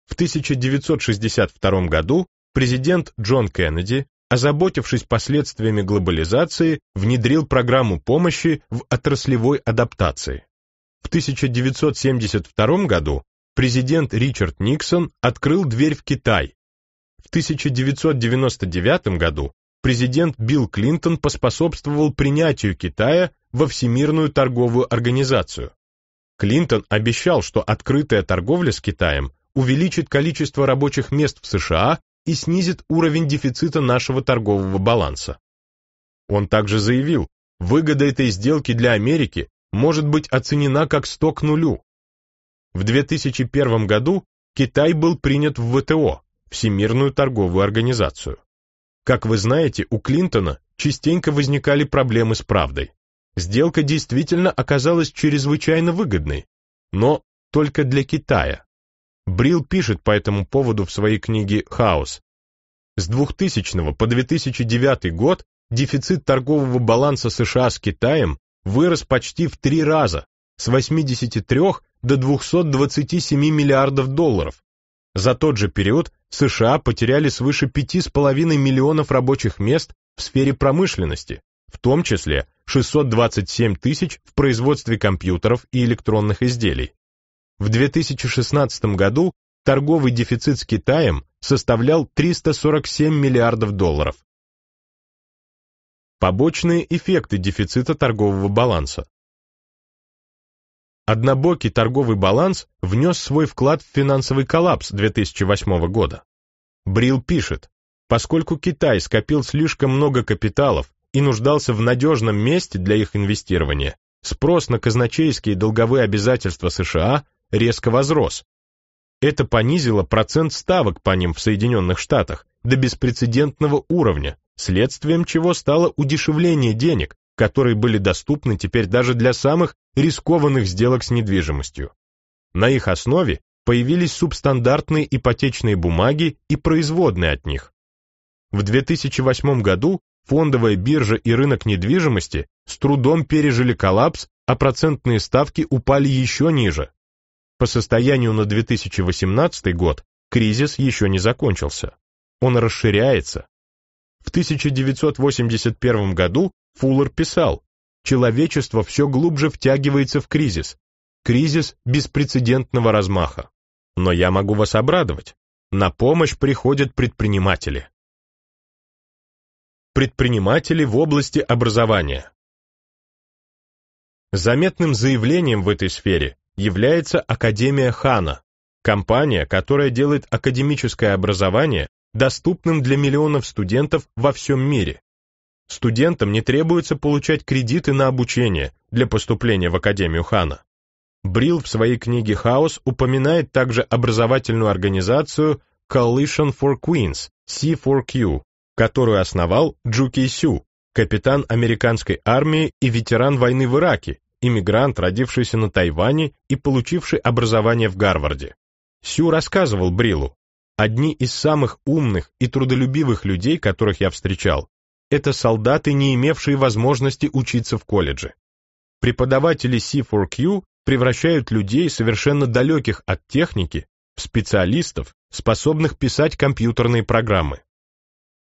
В 1962 году президент Джон Кеннеди, озаботившись последствиями глобализации, внедрил программу помощи в отраслевой адаптации. В 1972 году президент Ричард Никсон открыл дверь в Китай. В 1999 году президент Билл Клинтон поспособствовал принятию Китая во Всемирную торговую организацию. Клинтон обещал, что открытая торговля с Китаем увеличит количество рабочих мест в США и снизит уровень дефицита нашего торгового баланса. Он также заявил, выгода этой сделки для Америки может быть оценена как 100 к нулю, в 2001 году Китай был принят в ВТО, Всемирную торговую организацию. Как вы знаете, у Клинтона частенько возникали проблемы с правдой. Сделка действительно оказалась чрезвычайно выгодной, но только для Китая. Брил пишет по этому поводу в своей книге «Хаос». С 2000 по 2009 год дефицит торгового баланса США с Китаем вырос почти в три раза с 83 до 227 миллиардов долларов. За тот же период США потеряли свыше 5,5 миллионов рабочих мест в сфере промышленности, в том числе 627 тысяч в производстве компьютеров и электронных изделий. В 2016 году торговый дефицит с Китаем составлял 347 миллиардов долларов. Побочные эффекты дефицита торгового баланса. Однобокий торговый баланс внес свой вклад в финансовый коллапс 2008 года. Брил пишет, поскольку Китай скопил слишком много капиталов и нуждался в надежном месте для их инвестирования, спрос на казначейские долговые обязательства США резко возрос. Это понизило процент ставок по ним в Соединенных Штатах до беспрецедентного уровня, следствием чего стало удешевление денег, которые были доступны теперь даже для самых рискованных сделок с недвижимостью. На их основе появились субстандартные ипотечные бумаги и производные от них. В 2008 году фондовая биржа и рынок недвижимости с трудом пережили коллапс, а процентные ставки упали еще ниже. По состоянию на 2018 год кризис еще не закончился. Он расширяется. В 1981 году Фуллер писал, человечество все глубже втягивается в кризис, кризис беспрецедентного размаха. Но я могу вас обрадовать. На помощь приходят предприниматели. Предприниматели в области образования. Заметным заявлением в этой сфере является Академия Хана, компания, которая делает академическое образование доступным для миллионов студентов во всем мире. Студентам не требуется получать кредиты на обучение для поступления в Академию Хана. Брил в своей книге «Хаос» упоминает также образовательную организацию Coalition for Queens, C4Q, которую основал Джу Кей Сю, капитан американской армии и ветеран войны в Ираке, иммигрант, родившийся на Тайване и получивший образование в Гарварде. Сю рассказывал Брилу, «Одни из самых умных и трудолюбивых людей, которых я встречал, это солдаты, не имевшие возможности учиться в колледже. Преподаватели C4Q превращают людей, совершенно далеких от техники, в специалистов, способных писать компьютерные программы.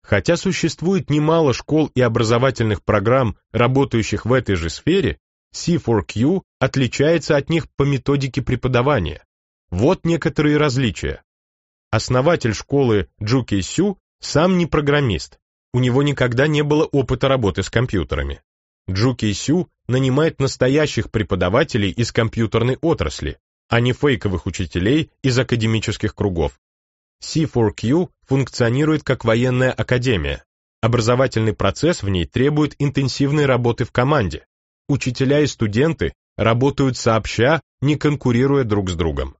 Хотя существует немало школ и образовательных программ, работающих в этой же сфере, C4Q отличается от них по методике преподавания. Вот некоторые различия. Основатель школы Джу Сю сам не программист, у него никогда не было опыта работы с компьютерами. Джу Кей Сю нанимает настоящих преподавателей из компьютерной отрасли, а не фейковых учителей из академических кругов. C4Q функционирует как военная академия. Образовательный процесс в ней требует интенсивной работы в команде. Учителя и студенты работают сообща, не конкурируя друг с другом.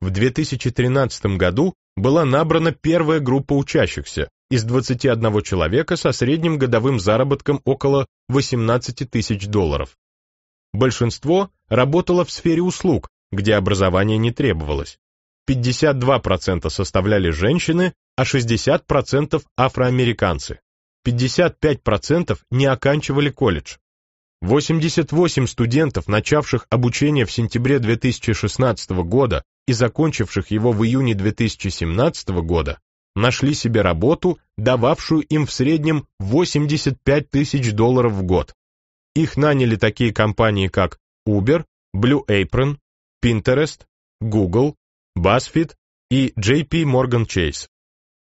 В 2013 году была набрана первая группа учащихся, из 21 человека со средним годовым заработком около 18 тысяч долларов. Большинство работало в сфере услуг, где образование не требовалось. 52% составляли женщины, а 60% афроамериканцы. 55% не оканчивали колледж. 88 студентов, начавших обучение в сентябре 2016 года и закончивших его в июне 2017 года, нашли себе работу, дававшую им в среднем 85 тысяч долларов в год. Их наняли такие компании, как Uber, Blue Apron, Pinterest, Google, BuzzFeed и JP Morgan Chase.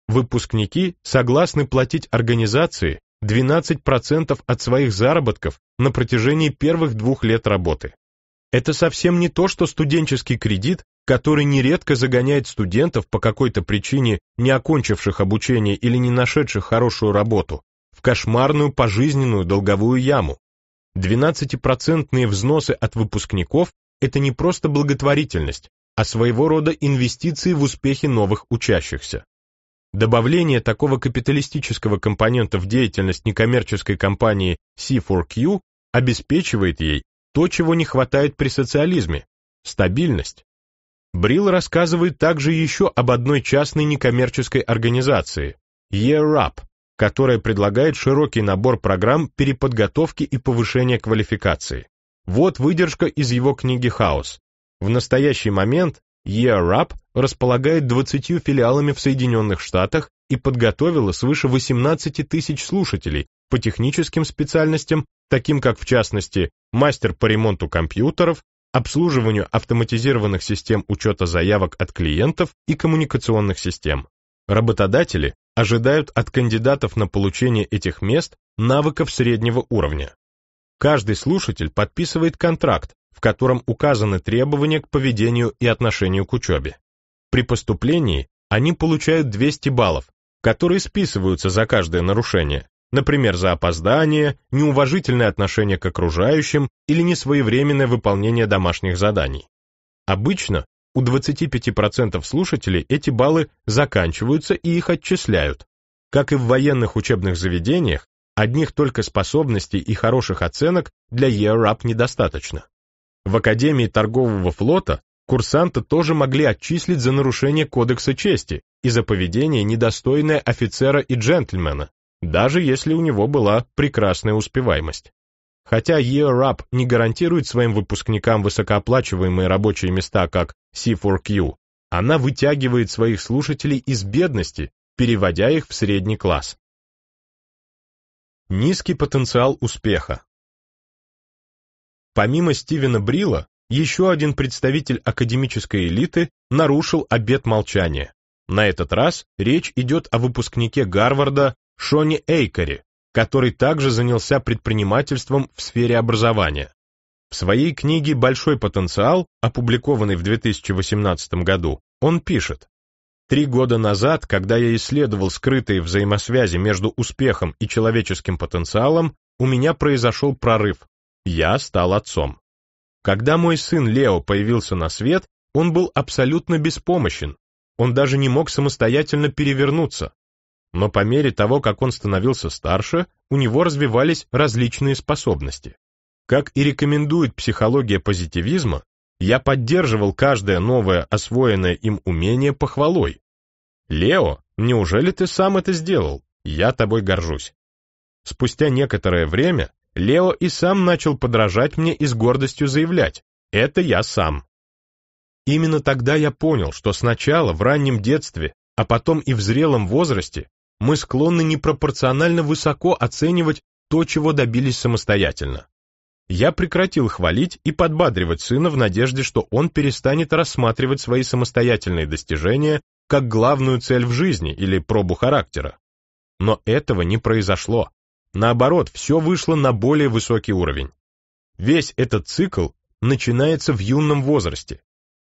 Выпускники согласны платить организации 12% от своих заработков на протяжении первых двух лет работы. Это совсем не то, что студенческий кредит который нередко загоняет студентов по какой-то причине, не окончивших обучение или не нашедших хорошую работу, в кошмарную пожизненную долговую яму. 12 взносы от выпускников – это не просто благотворительность, а своего рода инвестиции в успехи новых учащихся. Добавление такого капиталистического компонента в деятельность некоммерческой компании C4Q обеспечивает ей то, чего не хватает при социализме – стабильность. Брил рассказывает также еще об одной частной некоммерческой организации – Year Up, которая предлагает широкий набор программ переподготовки и повышения квалификации. Вот выдержка из его книги «Хаос». В настоящий момент Year Up располагает 20 филиалами в Соединенных Штатах и подготовила свыше 18 тысяч слушателей по техническим специальностям, таким как, в частности, мастер по ремонту компьютеров, обслуживанию автоматизированных систем учета заявок от клиентов и коммуникационных систем. Работодатели ожидают от кандидатов на получение этих мест навыков среднего уровня. Каждый слушатель подписывает контракт, в котором указаны требования к поведению и отношению к учебе. При поступлении они получают 200 баллов, которые списываются за каждое нарушение, например, за опоздание, неуважительное отношение к окружающим или несвоевременное выполнение домашних заданий. Обычно у 25% слушателей эти баллы заканчиваются и их отчисляют. Как и в военных учебных заведениях, одних только способностей и хороших оценок для ЕРАП недостаточно. В Академии торгового флота курсанты тоже могли отчислить за нарушение кодекса чести и за поведение, недостойное офицера и джентльмена, даже если у него была прекрасная успеваемость. Хотя ERUP не гарантирует своим выпускникам высокооплачиваемые рабочие места, как C4Q, она вытягивает своих слушателей из бедности, переводя их в средний класс. Низкий потенциал успеха. Помимо Стивена Брила, еще один представитель академической элиты нарушил обет молчания. На этот раз речь идет о выпускнике Гарварда Шони Эйкари, который также занялся предпринимательством в сфере образования. В своей книге «Большой потенциал», опубликованной в 2018 году, он пишет, «Три года назад, когда я исследовал скрытые взаимосвязи между успехом и человеческим потенциалом, у меня произошел прорыв. Я стал отцом. Когда мой сын Лео появился на свет, он был абсолютно беспомощен. Он даже не мог самостоятельно перевернуться но по мере того, как он становился старше, у него развивались различные способности. Как и рекомендует психология позитивизма, я поддерживал каждое новое освоенное им умение похвалой. «Лео, неужели ты сам это сделал? Я тобой горжусь». Спустя некоторое время Лео и сам начал подражать мне и с гордостью заявлять «это я сам». Именно тогда я понял, что сначала в раннем детстве, а потом и в зрелом возрасте мы склонны непропорционально высоко оценивать то, чего добились самостоятельно. Я прекратил хвалить и подбадривать сына в надежде, что он перестанет рассматривать свои самостоятельные достижения как главную цель в жизни или пробу характера. Но этого не произошло. Наоборот, все вышло на более высокий уровень. Весь этот цикл начинается в юном возрасте.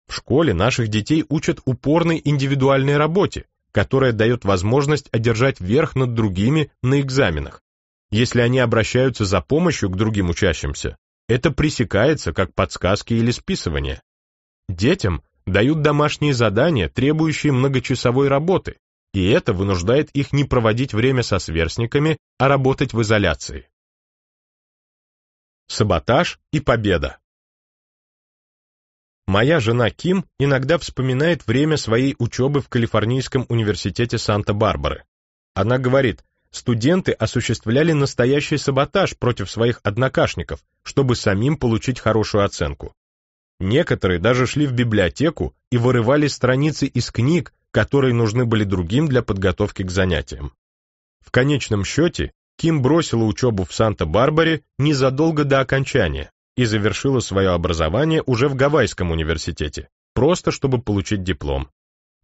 В школе наших детей учат упорной индивидуальной работе, которая дает возможность одержать верх над другими на экзаменах. Если они обращаются за помощью к другим учащимся, это пресекается как подсказки или списывание. Детям дают домашние задания, требующие многочасовой работы, и это вынуждает их не проводить время со сверстниками, а работать в изоляции. Саботаж и победа. Моя жена Ким иногда вспоминает время своей учебы в Калифорнийском университете Санта-Барбары. Она говорит, студенты осуществляли настоящий саботаж против своих однокашников, чтобы самим получить хорошую оценку. Некоторые даже шли в библиотеку и вырывали страницы из книг, которые нужны были другим для подготовки к занятиям. В конечном счете, Ким бросила учебу в Санта-Барбаре незадолго до окончания, и завершила свое образование уже в Гавайском университете, просто чтобы получить диплом.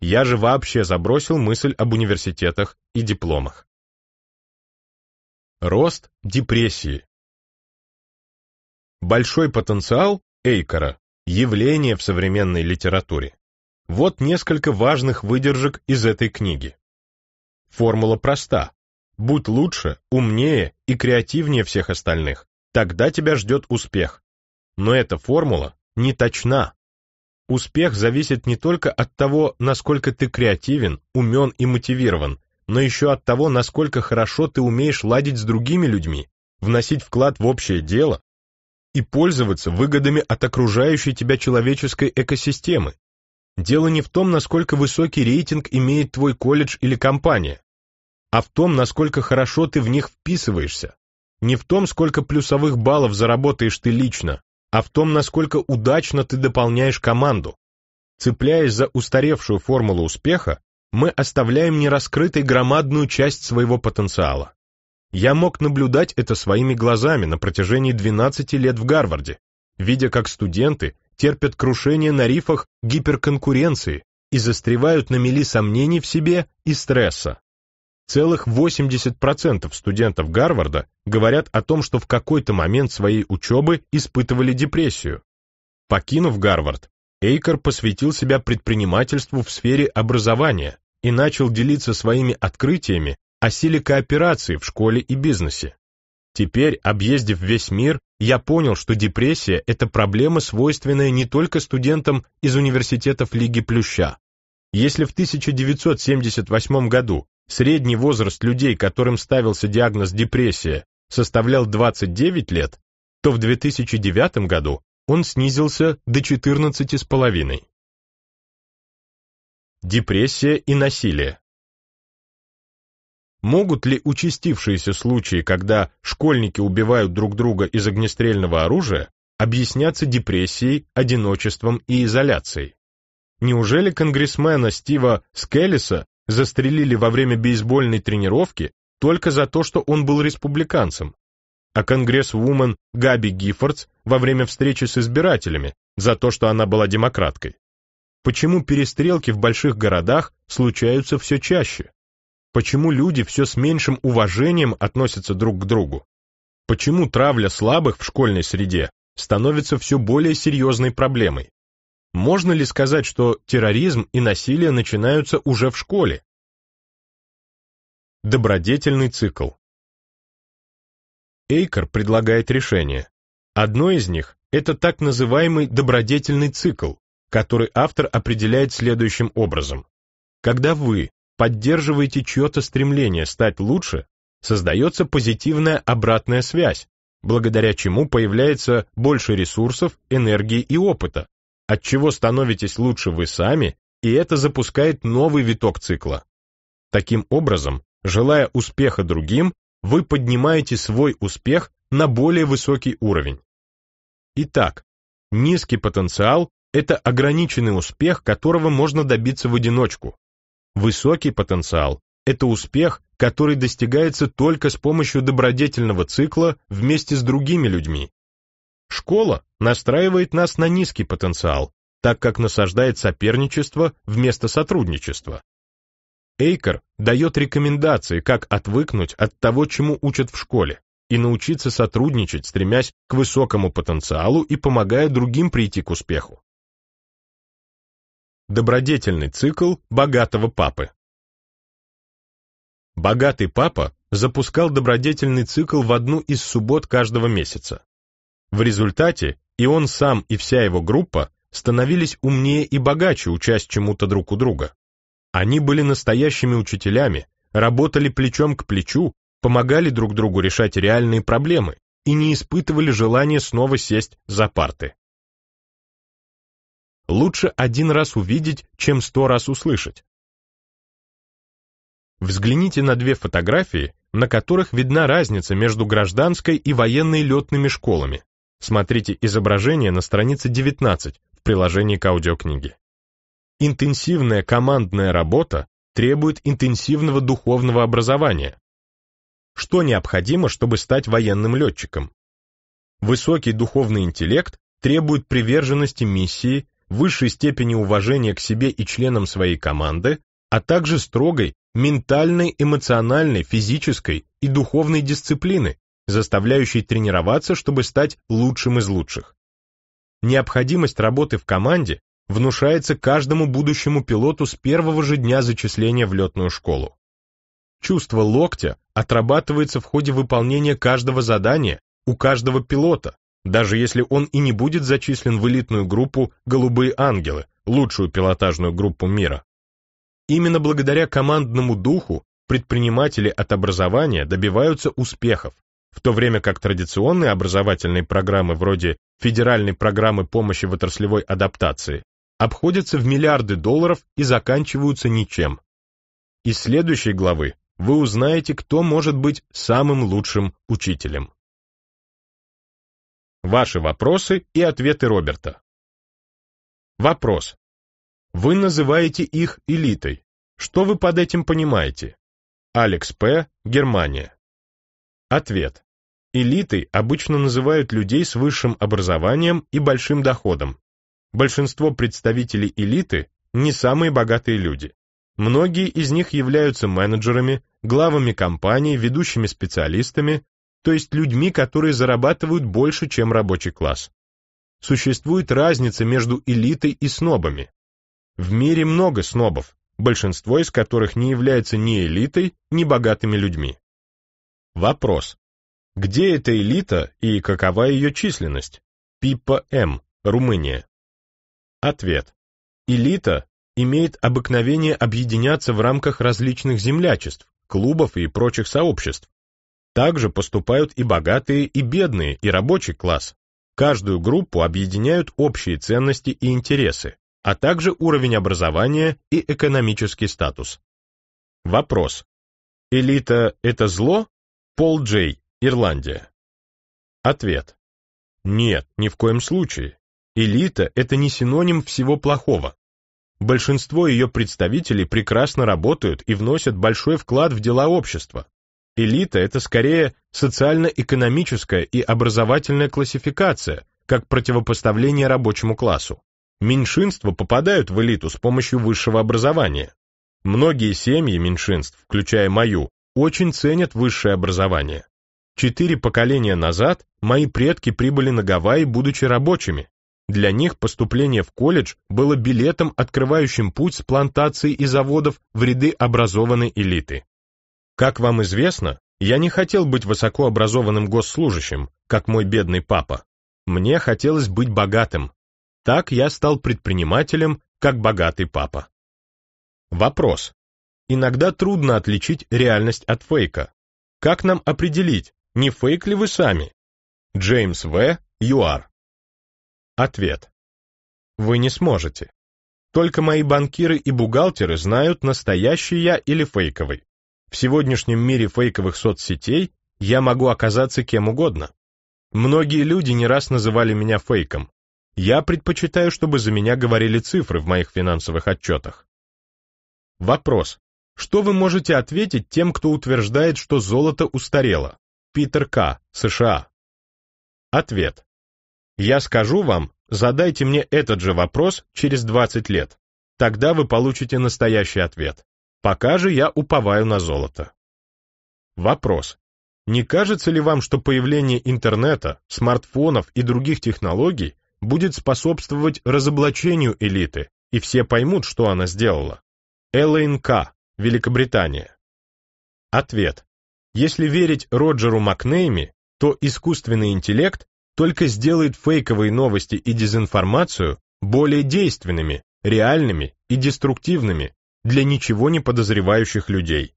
Я же вообще забросил мысль об университетах и дипломах. Рост депрессии. Большой потенциал Эйкора – явление в современной литературе. Вот несколько важных выдержек из этой книги. Формула проста. Будь лучше, умнее и креативнее всех остальных. Тогда тебя ждет успех но эта формула не точна. Успех зависит не только от того, насколько ты креативен, умен и мотивирован, но еще от того, насколько хорошо ты умеешь ладить с другими людьми, вносить вклад в общее дело и пользоваться выгодами от окружающей тебя человеческой экосистемы. Дело не в том, насколько высокий рейтинг имеет твой колледж или компания, а в том, насколько хорошо ты в них вписываешься. Не в том, сколько плюсовых баллов заработаешь ты лично, а в том, насколько удачно ты дополняешь команду. Цепляясь за устаревшую формулу успеха, мы оставляем нераскрытой громадную часть своего потенциала. Я мог наблюдать это своими глазами на протяжении 12 лет в Гарварде, видя, как студенты терпят крушение на рифах гиперконкуренции и застревают на мели сомнений в себе и стресса. Целых 80% студентов Гарварда говорят о том, что в какой-то момент своей учебы испытывали депрессию. Покинув Гарвард, Эйкер посвятил себя предпринимательству в сфере образования и начал делиться своими открытиями о силе кооперации в школе и бизнесе. Теперь, объездив весь мир, я понял, что депрессия – это проблема, свойственная не только студентам из университетов Лиги Плюща. Если в 1978 году Средний возраст людей, которым ставился диагноз депрессия, составлял 29 лет, то в 2009 году он снизился до 14,5. Депрессия и насилие. Могут ли участившиеся случаи, когда школьники убивают друг друга из огнестрельного оружия, объясняться депрессией, одиночеством и изоляцией? Неужели конгрессмена Стива Скеллиса застрелили во время бейсбольной тренировки только за то, что он был республиканцем, а конгрессвумен Габи Гиффордс во время встречи с избирателями за то, что она была демократкой. Почему перестрелки в больших городах случаются все чаще? Почему люди все с меньшим уважением относятся друг к другу? Почему травля слабых в школьной среде становится все более серьезной проблемой? Можно ли сказать, что терроризм и насилие начинаются уже в школе? Добродетельный цикл Эйкер предлагает решение. Одно из них – это так называемый добродетельный цикл, который автор определяет следующим образом. Когда вы поддерживаете чье-то стремление стать лучше, создается позитивная обратная связь, благодаря чему появляется больше ресурсов, энергии и опыта, от чего становитесь лучше вы сами, и это запускает новый виток цикла. Таким образом, желая успеха другим, вы поднимаете свой успех на более высокий уровень. Итак, низкий потенциал – это ограниченный успех, которого можно добиться в одиночку. Высокий потенциал – это успех, который достигается только с помощью добродетельного цикла вместе с другими людьми, Школа настраивает нас на низкий потенциал, так как насаждает соперничество вместо сотрудничества. Эйкер дает рекомендации, как отвыкнуть от того, чему учат в школе, и научиться сотрудничать, стремясь к высокому потенциалу и помогая другим прийти к успеху. Добродетельный цикл богатого папы Богатый папа запускал добродетельный цикл в одну из суббот каждого месяца. В результате и он сам, и вся его группа становились умнее и богаче, учась чему-то друг у друга. Они были настоящими учителями, работали плечом к плечу, помогали друг другу решать реальные проблемы и не испытывали желания снова сесть за парты. Лучше один раз увидеть, чем сто раз услышать. Взгляните на две фотографии, на которых видна разница между гражданской и военной летными школами. Смотрите изображение на странице 19 в приложении к аудиокниге. Интенсивная командная работа требует интенсивного духовного образования. Что необходимо, чтобы стать военным летчиком? Высокий духовный интеллект требует приверженности миссии, высшей степени уважения к себе и членам своей команды, а также строгой ментальной, эмоциональной, физической и духовной дисциплины, заставляющий тренироваться, чтобы стать лучшим из лучших. Необходимость работы в команде внушается каждому будущему пилоту с первого же дня зачисления в летную школу. Чувство локтя отрабатывается в ходе выполнения каждого задания у каждого пилота, даже если он и не будет зачислен в элитную группу «Голубые ангелы», лучшую пилотажную группу мира. Именно благодаря командному духу предприниматели от образования добиваются успехов, в то время как традиционные образовательные программы вроде Федеральной программы помощи в отраслевой адаптации обходятся в миллиарды долларов и заканчиваются ничем. Из следующей главы вы узнаете, кто может быть самым лучшим учителем. Ваши вопросы и ответы Роберта. Вопрос. Вы называете их элитой. Что вы под этим понимаете? Алекс П., Германия. Ответ. Элитой обычно называют людей с высшим образованием и большим доходом. Большинство представителей элиты не самые богатые люди. Многие из них являются менеджерами, главами компаний, ведущими специалистами, то есть людьми, которые зарабатывают больше, чем рабочий класс. Существует разница между элитой и снобами. В мире много снобов, большинство из которых не является ни элитой, ни богатыми людьми. Вопрос, где эта элита и какова ее численность? Пиппа М. Румыния. Ответ. Элита имеет обыкновение объединяться в рамках различных землячеств, клубов и прочих сообществ. Также поступают и богатые, и бедные, и рабочий класс. Каждую группу объединяют общие ценности и интересы, а также уровень образования и экономический статус. Вопрос. Элита – это зло? Пол Джей. Ирландия? Ответ. Нет, ни в коем случае. Элита – это не синоним всего плохого. Большинство ее представителей прекрасно работают и вносят большой вклад в дела общества. Элита – это скорее социально-экономическая и образовательная классификация, как противопоставление рабочему классу. Меньшинства попадают в элиту с помощью высшего образования. Многие семьи меньшинств, включая мою, очень ценят высшее образование. Четыре поколения назад мои предки прибыли на Гавайи, будучи рабочими. Для них поступление в колледж было билетом, открывающим путь с плантаций и заводов в ряды образованной элиты. Как вам известно, я не хотел быть высокообразованным госслужащим, как мой бедный папа. Мне хотелось быть богатым. Так я стал предпринимателем, как богатый папа. Вопрос. Иногда трудно отличить реальность от фейка. Как нам определить, не фейк ли вы сами? Джеймс В. ЮАР. Ответ. Вы не сможете. Только мои банкиры и бухгалтеры знают, настоящий я или фейковый. В сегодняшнем мире фейковых соцсетей я могу оказаться кем угодно. Многие люди не раз называли меня фейком. Я предпочитаю, чтобы за меня говорили цифры в моих финансовых отчетах. Вопрос. Что вы можете ответить тем, кто утверждает, что золото устарело? Питер К., США. Ответ. Я скажу вам, задайте мне этот же вопрос через 20 лет. Тогда вы получите настоящий ответ. Пока же я уповаю на золото. Вопрос. Не кажется ли вам, что появление интернета, смартфонов и других технологий будет способствовать разоблачению элиты, и все поймут, что она сделала? Элэйн К. Великобритания. Ответ. Если верить Роджеру Макнейми, то искусственный интеллект только сделает фейковые новости и дезинформацию более действенными, реальными и деструктивными для ничего не подозревающих людей.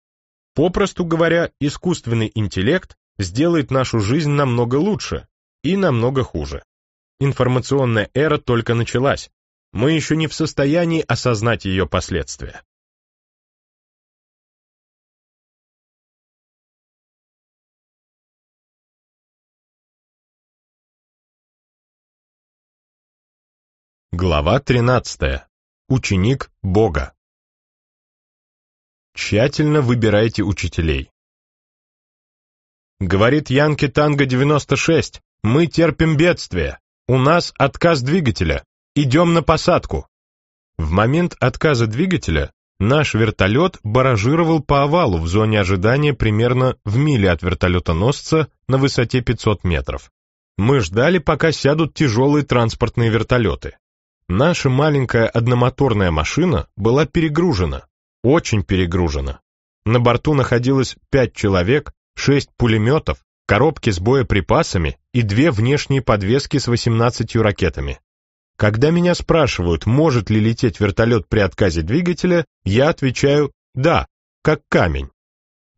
Попросту говоря, искусственный интеллект сделает нашу жизнь намного лучше и намного хуже. Информационная эра только началась. Мы еще не в состоянии осознать ее последствия. Глава 13. Ученик Бога. Тщательно выбирайте учителей. Говорит Янки Танго 96, мы терпим бедствие, у нас отказ двигателя, идем на посадку. В момент отказа двигателя наш вертолет баражировал по овалу в зоне ожидания примерно в миле от вертолетоносца на высоте 500 метров. Мы ждали, пока сядут тяжелые транспортные вертолеты. Наша маленькая одномоторная машина была перегружена, очень перегружена. На борту находилось пять человек, шесть пулеметов, коробки с боеприпасами и две внешние подвески с 18 ракетами. Когда меня спрашивают, может ли лететь вертолет при отказе двигателя, я отвечаю «да», как камень.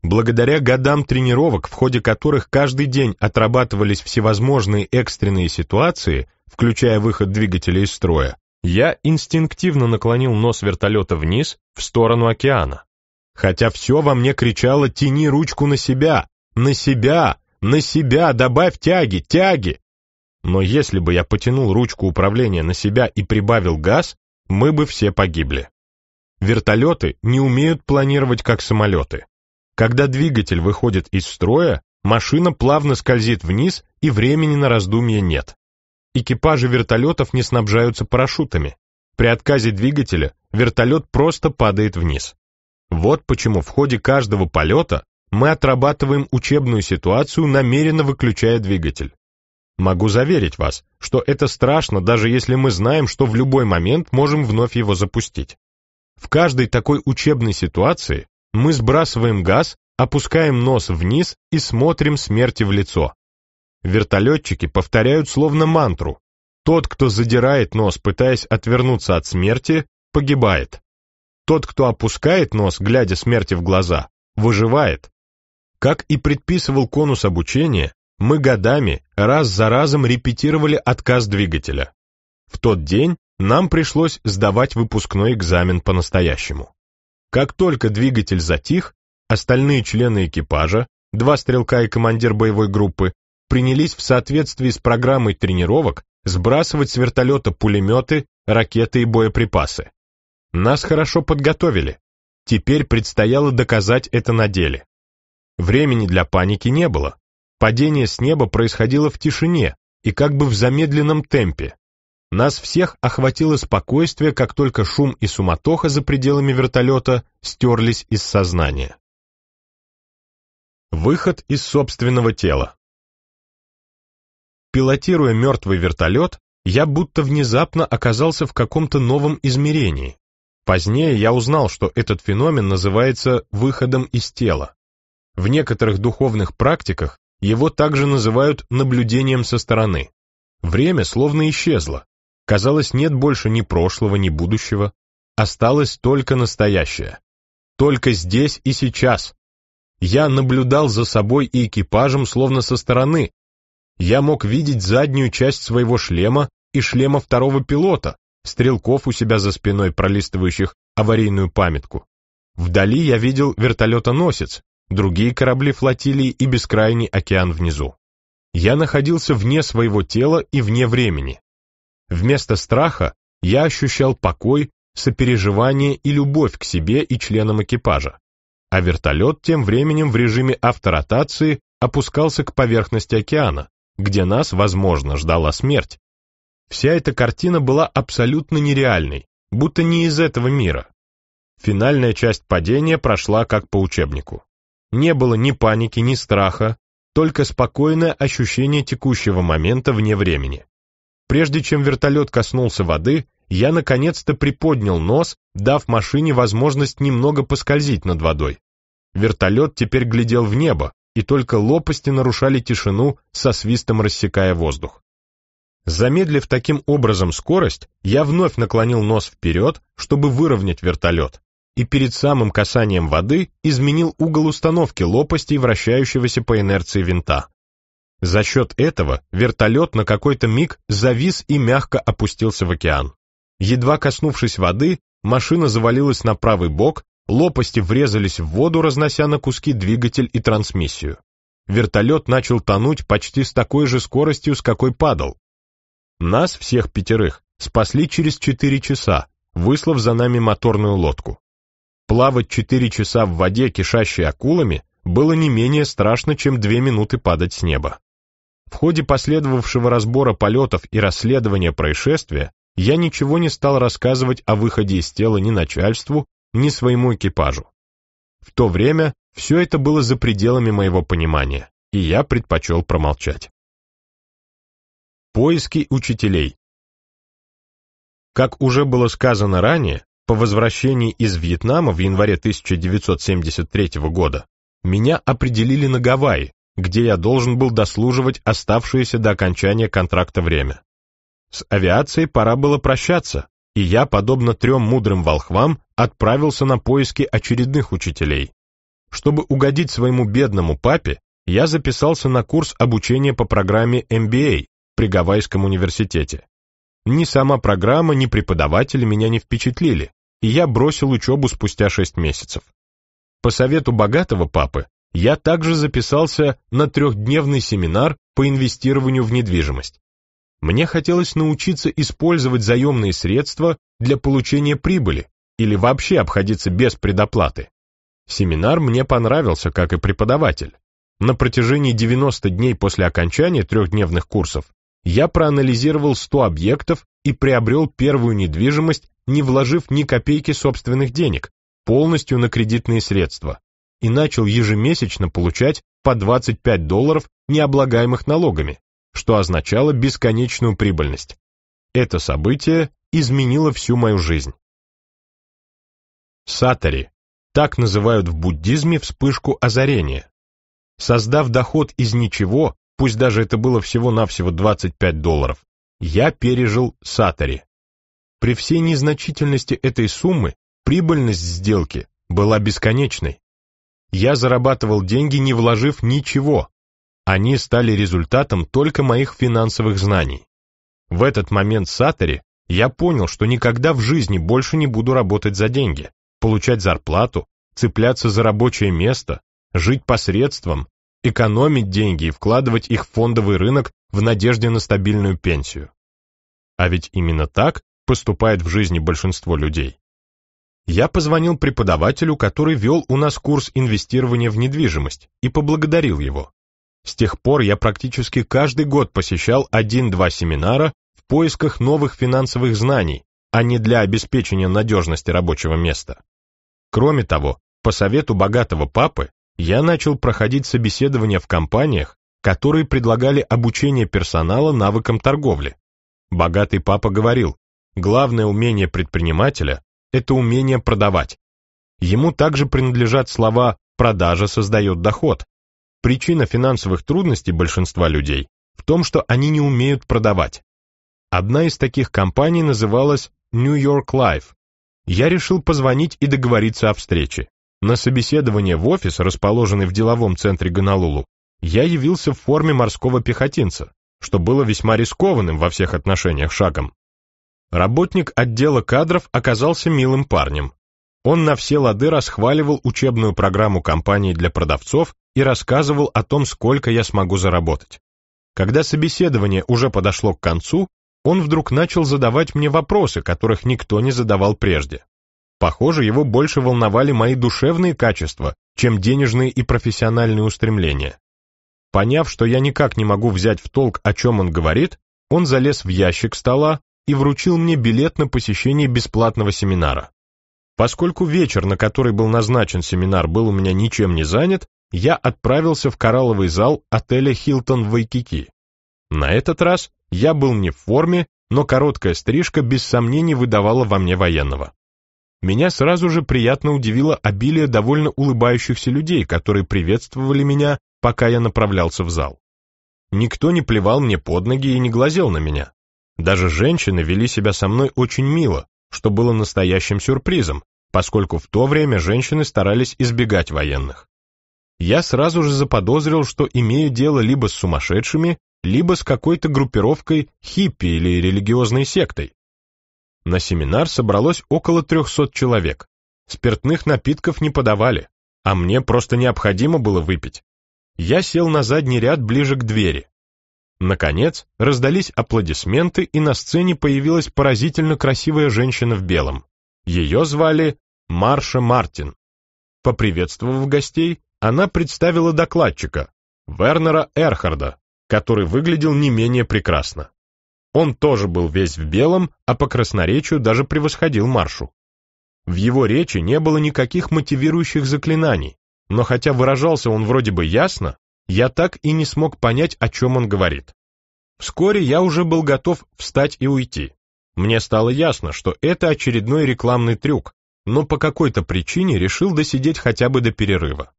Благодаря годам тренировок, в ходе которых каждый день отрабатывались всевозможные экстренные ситуации, включая выход двигателя из строя, я инстинктивно наклонил нос вертолета вниз, в сторону океана. Хотя все во мне кричало «тяни ручку на себя! На себя! На себя! Добавь тяги! Тяги!» Но если бы я потянул ручку управления на себя и прибавил газ, мы бы все погибли. Вертолеты не умеют планировать как самолеты. Когда двигатель выходит из строя, машина плавно скользит вниз и времени на раздумье нет. Экипажи вертолетов не снабжаются парашютами. При отказе двигателя вертолет просто падает вниз. Вот почему в ходе каждого полета мы отрабатываем учебную ситуацию, намеренно выключая двигатель. Могу заверить вас, что это страшно, даже если мы знаем, что в любой момент можем вновь его запустить. В каждой такой учебной ситуации мы сбрасываем газ, опускаем нос вниз и смотрим смерти в лицо. Вертолетчики повторяют словно мантру. Тот, кто задирает нос, пытаясь отвернуться от смерти, погибает. Тот, кто опускает нос, глядя смерти в глаза, выживает. Как и предписывал конус обучения, мы годами раз за разом репетировали отказ двигателя. В тот день нам пришлось сдавать выпускной экзамен по-настоящему. Как только двигатель затих, остальные члены экипажа, два стрелка и командир боевой группы, принялись в соответствии с программой тренировок сбрасывать с вертолета пулеметы, ракеты и боеприпасы. Нас хорошо подготовили. Теперь предстояло доказать это на деле. Времени для паники не было. Падение с неба происходило в тишине и как бы в замедленном темпе. Нас всех охватило спокойствие, как только шум и суматоха за пределами вертолета стерлись из сознания. Выход из собственного тела. Пилотируя мертвый вертолет, я будто внезапно оказался в каком-то новом измерении. Позднее я узнал, что этот феномен называется выходом из тела. В некоторых духовных практиках его также называют наблюдением со стороны. Время словно исчезло, Казалось, нет больше ни прошлого, ни будущего. Осталось только настоящее. Только здесь и сейчас. Я наблюдал за собой и экипажем словно со стороны. Я мог видеть заднюю часть своего шлема и шлема второго пилота, стрелков у себя за спиной, пролистывающих аварийную памятку. Вдали я видел вертолетоносец, другие корабли флотилии и бескрайний океан внизу. Я находился вне своего тела и вне времени. Вместо страха я ощущал покой, сопереживание и любовь к себе и членам экипажа. А вертолет тем временем в режиме авторотации опускался к поверхности океана, где нас, возможно, ждала смерть. Вся эта картина была абсолютно нереальной, будто не из этого мира. Финальная часть падения прошла как по учебнику. Не было ни паники, ни страха, только спокойное ощущение текущего момента вне времени. Прежде чем вертолет коснулся воды, я наконец-то приподнял нос, дав машине возможность немного поскользить над водой. Вертолет теперь глядел в небо, и только лопасти нарушали тишину, со свистом рассекая воздух. Замедлив таким образом скорость, я вновь наклонил нос вперед, чтобы выровнять вертолет, и перед самым касанием воды изменил угол установки лопастей, вращающегося по инерции винта. За счет этого вертолет на какой-то миг завис и мягко опустился в океан. Едва коснувшись воды, машина завалилась на правый бок, лопасти врезались в воду, разнося на куски двигатель и трансмиссию. Вертолет начал тонуть почти с такой же скоростью, с какой падал. Нас, всех пятерых, спасли через четыре часа, выслав за нами моторную лодку. Плавать четыре часа в воде, кишащей акулами, было не менее страшно, чем две минуты падать с неба. В ходе последовавшего разбора полетов и расследования происшествия я ничего не стал рассказывать о выходе из тела ни начальству, ни своему экипажу. В то время все это было за пределами моего понимания, и я предпочел промолчать. Поиски учителей Как уже было сказано ранее, по возвращении из Вьетнама в январе 1973 года меня определили на Гавайи, где я должен был дослуживать оставшееся до окончания контракта время. С авиацией пора было прощаться, и я, подобно трем мудрым волхвам, отправился на поиски очередных учителей. Чтобы угодить своему бедному папе, я записался на курс обучения по программе MBA при Гавайском университете. Ни сама программа, ни преподаватели меня не впечатлили, и я бросил учебу спустя шесть месяцев. По совету богатого папы я также записался на трехдневный семинар по инвестированию в недвижимость. Мне хотелось научиться использовать заемные средства для получения прибыли или вообще обходиться без предоплаты. Семинар мне понравился, как и преподаватель. На протяжении 90 дней после окончания трехдневных курсов я проанализировал 100 объектов и приобрел первую недвижимость, не вложив ни копейки собственных денег, полностью на кредитные средства и начал ежемесячно получать по 25 долларов, необлагаемых налогами, что означало бесконечную прибыльность. Это событие изменило всю мою жизнь. Сатари. Так называют в буддизме вспышку озарения. Создав доход из ничего, пусть даже это было всего-навсего 25 долларов, я пережил сатари. При всей незначительности этой суммы прибыльность сделки была бесконечной. Я зарабатывал деньги, не вложив ничего. Они стали результатом только моих финансовых знаний. В этот момент Сатори я понял, что никогда в жизни больше не буду работать за деньги, получать зарплату, цепляться за рабочее место, жить посредством, экономить деньги и вкладывать их в фондовый рынок в надежде на стабильную пенсию. А ведь именно так поступает в жизни большинство людей. Я позвонил преподавателю, который вел у нас курс инвестирования в недвижимость, и поблагодарил его. С тех пор я практически каждый год посещал один-два семинара в поисках новых финансовых знаний, а не для обеспечения надежности рабочего места. Кроме того, по совету богатого папы, я начал проходить собеседования в компаниях, которые предлагали обучение персонала навыкам торговли. Богатый папа говорил, главное умение предпринимателя — это умение продавать. Ему также принадлежат слова «продажа создает доход». Причина финансовых трудностей большинства людей в том, что они не умеют продавать. Одна из таких компаний называлась New York Life. Я решил позвонить и договориться о встрече. На собеседование в офис, расположенный в деловом центре Гонолулу, я явился в форме морского пехотинца, что было весьма рискованным во всех отношениях шагом. Работник отдела кадров оказался милым парнем. Он на все лады расхваливал учебную программу компании для продавцов и рассказывал о том, сколько я смогу заработать. Когда собеседование уже подошло к концу, он вдруг начал задавать мне вопросы, которых никто не задавал прежде. Похоже, его больше волновали мои душевные качества, чем денежные и профессиональные устремления. Поняв, что я никак не могу взять в толк, о чем он говорит, он залез в ящик стола, и вручил мне билет на посещение бесплатного семинара. Поскольку вечер, на который был назначен семинар, был у меня ничем не занят, я отправился в коралловый зал отеля «Хилтон» в Вайкики. На этот раз я был не в форме, но короткая стрижка без сомнений выдавала во мне военного. Меня сразу же приятно удивило обилие довольно улыбающихся людей, которые приветствовали меня, пока я направлялся в зал. Никто не плевал мне под ноги и не глазел на меня. Даже женщины вели себя со мной очень мило, что было настоящим сюрпризом, поскольку в то время женщины старались избегать военных. Я сразу же заподозрил, что имею дело либо с сумасшедшими, либо с какой-то группировкой хиппи или религиозной сектой. На семинар собралось около 300 человек. Спиртных напитков не подавали, а мне просто необходимо было выпить. Я сел на задний ряд ближе к двери, Наконец, раздались аплодисменты, и на сцене появилась поразительно красивая женщина в белом. Ее звали Марша Мартин. Поприветствовав гостей, она представила докладчика, Вернера Эрхарда, который выглядел не менее прекрасно. Он тоже был весь в белом, а по красноречию даже превосходил Маршу. В его речи не было никаких мотивирующих заклинаний, но хотя выражался он вроде бы ясно, я так и не смог понять, о чем он говорит. Вскоре я уже был готов встать и уйти. Мне стало ясно, что это очередной рекламный трюк, но по какой-то причине решил досидеть хотя бы до перерыва.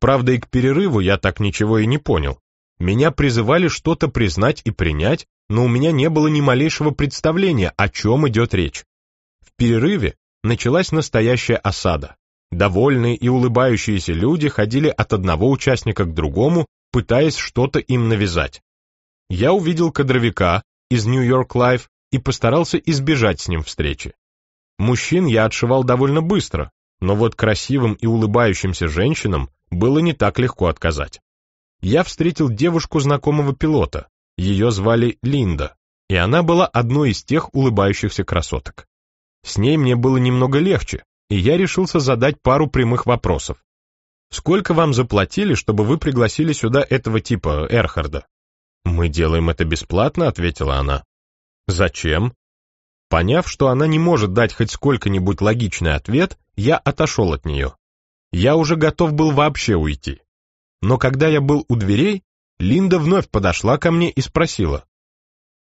Правда, и к перерыву я так ничего и не понял. Меня призывали что-то признать и принять, но у меня не было ни малейшего представления, о чем идет речь. В перерыве началась настоящая осада. Довольные и улыбающиеся люди ходили от одного участника к другому, пытаясь что-то им навязать. Я увидел кадровика из New York Life и постарался избежать с ним встречи. Мужчин я отшивал довольно быстро, но вот красивым и улыбающимся женщинам было не так легко отказать. Я встретил девушку знакомого пилота, ее звали Линда, и она была одной из тех улыбающихся красоток. С ней мне было немного легче, и я решился задать пару прямых вопросов. Сколько вам заплатили, чтобы вы пригласили сюда этого типа, Эрхарда? Мы делаем это бесплатно, ответила она. Зачем? Поняв, что она не может дать хоть сколько-нибудь логичный ответ, я отошел от нее. Я уже готов был вообще уйти. Но когда я был у дверей, Линда вновь подошла ко мне и спросила.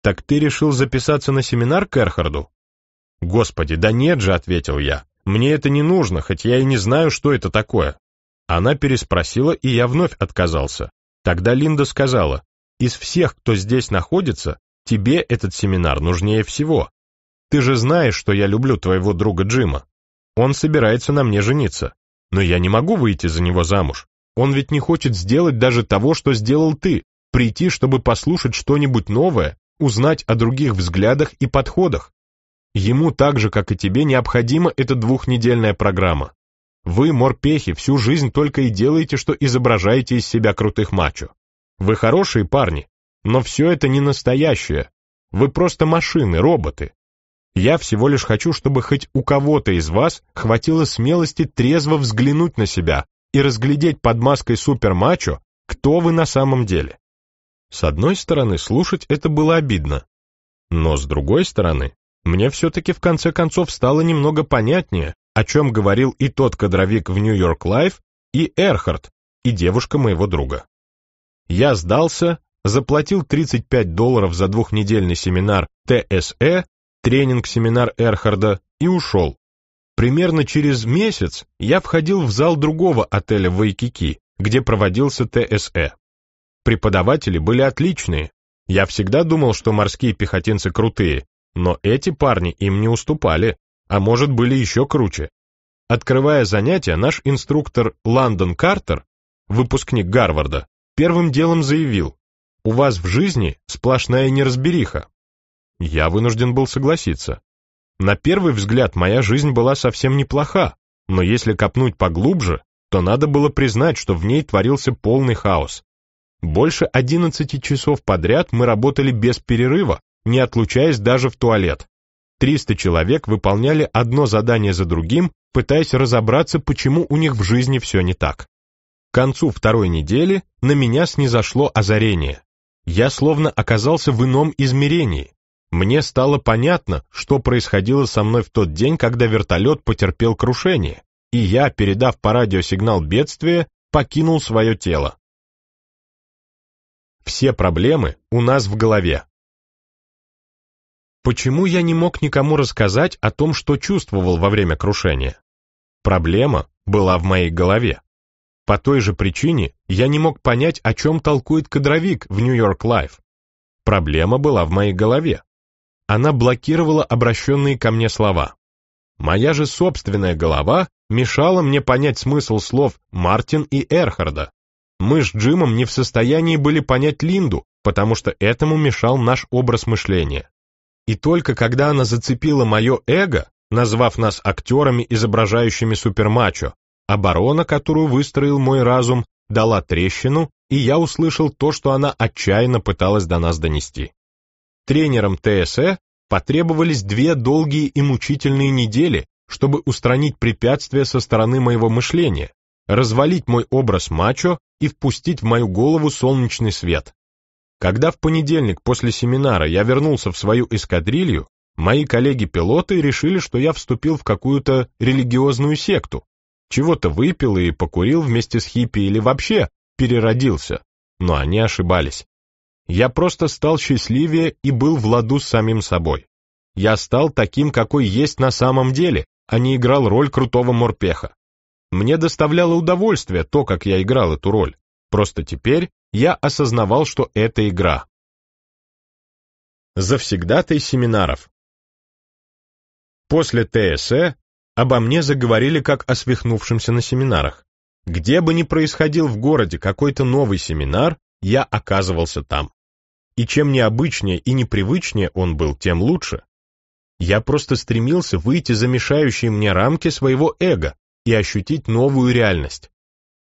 «Так ты решил записаться на семинар к Эрхарду?» «Господи, да нет же», — ответил я. Мне это не нужно, хоть я и не знаю, что это такое». Она переспросила, и я вновь отказался. Тогда Линда сказала, «Из всех, кто здесь находится, тебе этот семинар нужнее всего. Ты же знаешь, что я люблю твоего друга Джима. Он собирается на мне жениться. Но я не могу выйти за него замуж. Он ведь не хочет сделать даже того, что сделал ты, прийти, чтобы послушать что-нибудь новое, узнать о других взглядах и подходах. Ему так же, как и тебе, необходима эта двухнедельная программа. Вы, морпехи, всю жизнь только и делаете, что изображаете из себя крутых мачо. Вы хорошие парни, но все это не настоящее. Вы просто машины, роботы. Я всего лишь хочу, чтобы хоть у кого-то из вас хватило смелости трезво взглянуть на себя и разглядеть под маской супермачо, кто вы на самом деле. С одной стороны, слушать это было обидно, но с другой стороны, мне все-таки в конце концов стало немного понятнее, о чем говорил и тот кадровик в Нью-Йорк Лайф, и Эрхард, и девушка моего друга. Я сдался, заплатил 35 долларов за двухнедельный семинар ТСЭ, тренинг-семинар Эрхарда, и ушел. Примерно через месяц я входил в зал другого отеля в Вайкики, где проводился ТСЭ. Преподаватели были отличные. Я всегда думал, что морские пехотинцы крутые, но эти парни им не уступали, а может были еще круче. Открывая занятия, наш инструктор Лондон Картер, выпускник Гарварда, первым делом заявил, «У вас в жизни сплошная неразбериха». Я вынужден был согласиться. На первый взгляд моя жизнь была совсем неплоха, но если копнуть поглубже, то надо было признать, что в ней творился полный хаос. Больше 11 часов подряд мы работали без перерыва, не отлучаясь даже в туалет. 300 человек выполняли одно задание за другим, пытаясь разобраться, почему у них в жизни все не так. К концу второй недели на меня снизошло озарение. Я словно оказался в ином измерении. Мне стало понятно, что происходило со мной в тот день, когда вертолет потерпел крушение, и я, передав по радио сигнал бедствия, покинул свое тело. Все проблемы у нас в голове. Почему я не мог никому рассказать о том, что чувствовал во время крушения? Проблема была в моей голове. По той же причине я не мог понять, о чем толкует кадровик в Нью-Йорк Лайф. Проблема была в моей голове. Она блокировала обращенные ко мне слова. Моя же собственная голова мешала мне понять смысл слов Мартин и Эрхарда. Мы с Джимом не в состоянии были понять Линду, потому что этому мешал наш образ мышления. И только когда она зацепила мое эго, назвав нас актерами, изображающими супермачо, оборона, которую выстроил мой разум, дала трещину, и я услышал то, что она отчаянно пыталась до нас донести. Тренерам ТСЭ потребовались две долгие и мучительные недели, чтобы устранить препятствия со стороны моего мышления, развалить мой образ мачо и впустить в мою голову солнечный свет. Когда в понедельник после семинара я вернулся в свою эскадрилью, мои коллеги-пилоты решили, что я вступил в какую-то религиозную секту, чего-то выпил и покурил вместе с хиппи или вообще переродился, но они ошибались. Я просто стал счастливее и был в ладу с самим собой. Я стал таким, какой есть на самом деле, а не играл роль крутого морпеха. Мне доставляло удовольствие то, как я играл эту роль. Просто теперь я осознавал, что это игра. Завсегдатый семинаров После ТСЭ обо мне заговорили как о свихнувшемся на семинарах. Где бы ни происходил в городе какой-то новый семинар, я оказывался там. И чем необычнее и непривычнее он был, тем лучше. Я просто стремился выйти за мешающие мне рамки своего эго и ощутить новую реальность.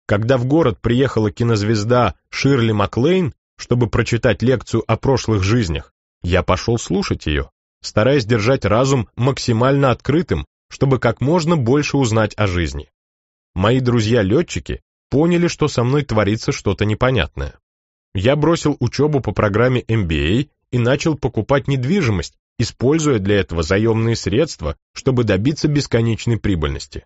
Когда в город приехала кинозвезда Ширли Маклейн, чтобы прочитать лекцию о прошлых жизнях, я пошел слушать ее, стараясь держать разум максимально открытым, чтобы как можно больше узнать о жизни. Мои друзья-летчики поняли, что со мной творится что-то непонятное. Я бросил учебу по программе MBA а и начал покупать недвижимость, используя для этого заемные средства, чтобы добиться бесконечной прибыльности.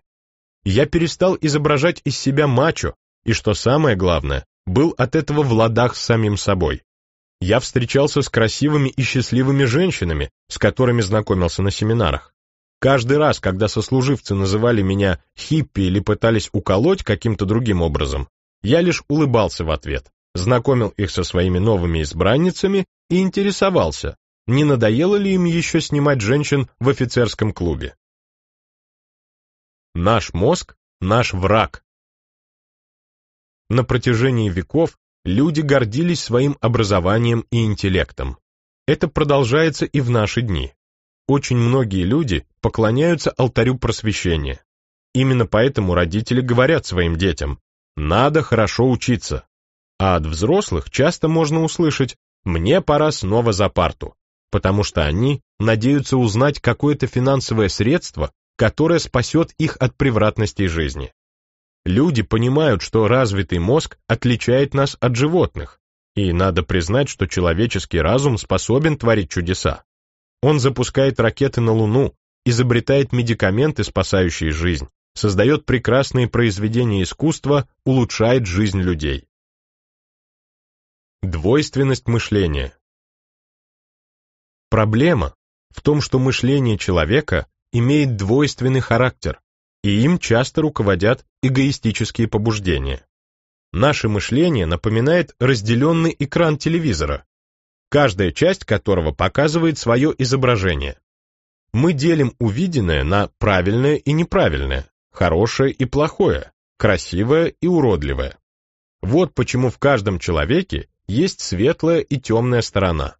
Я перестал изображать из себя мачо, и что самое главное, был от этого в ладах с самим собой. Я встречался с красивыми и счастливыми женщинами, с которыми знакомился на семинарах. Каждый раз, когда сослуживцы называли меня хиппи или пытались уколоть каким-то другим образом, я лишь улыбался в ответ, знакомил их со своими новыми избранницами и интересовался, не надоело ли им еще снимать женщин в офицерском клубе. Наш мозг – наш враг. На протяжении веков люди гордились своим образованием и интеллектом. Это продолжается и в наши дни. Очень многие люди поклоняются алтарю просвещения. Именно поэтому родители говорят своим детям «надо хорошо учиться». А от взрослых часто можно услышать «мне пора снова за парту», потому что они надеются узнать какое-то финансовое средство, которая спасет их от превратностей жизни. Люди понимают, что развитый мозг отличает нас от животных, и надо признать, что человеческий разум способен творить чудеса. Он запускает ракеты на Луну, изобретает медикаменты, спасающие жизнь, создает прекрасные произведения искусства, улучшает жизнь людей. Двойственность мышления Проблема в том, что мышление человека имеет двойственный характер, и им часто руководят эгоистические побуждения. Наше мышление напоминает разделенный экран телевизора, каждая часть которого показывает свое изображение. Мы делим увиденное на правильное и неправильное, хорошее и плохое, красивое и уродливое. Вот почему в каждом человеке есть светлая и темная сторона.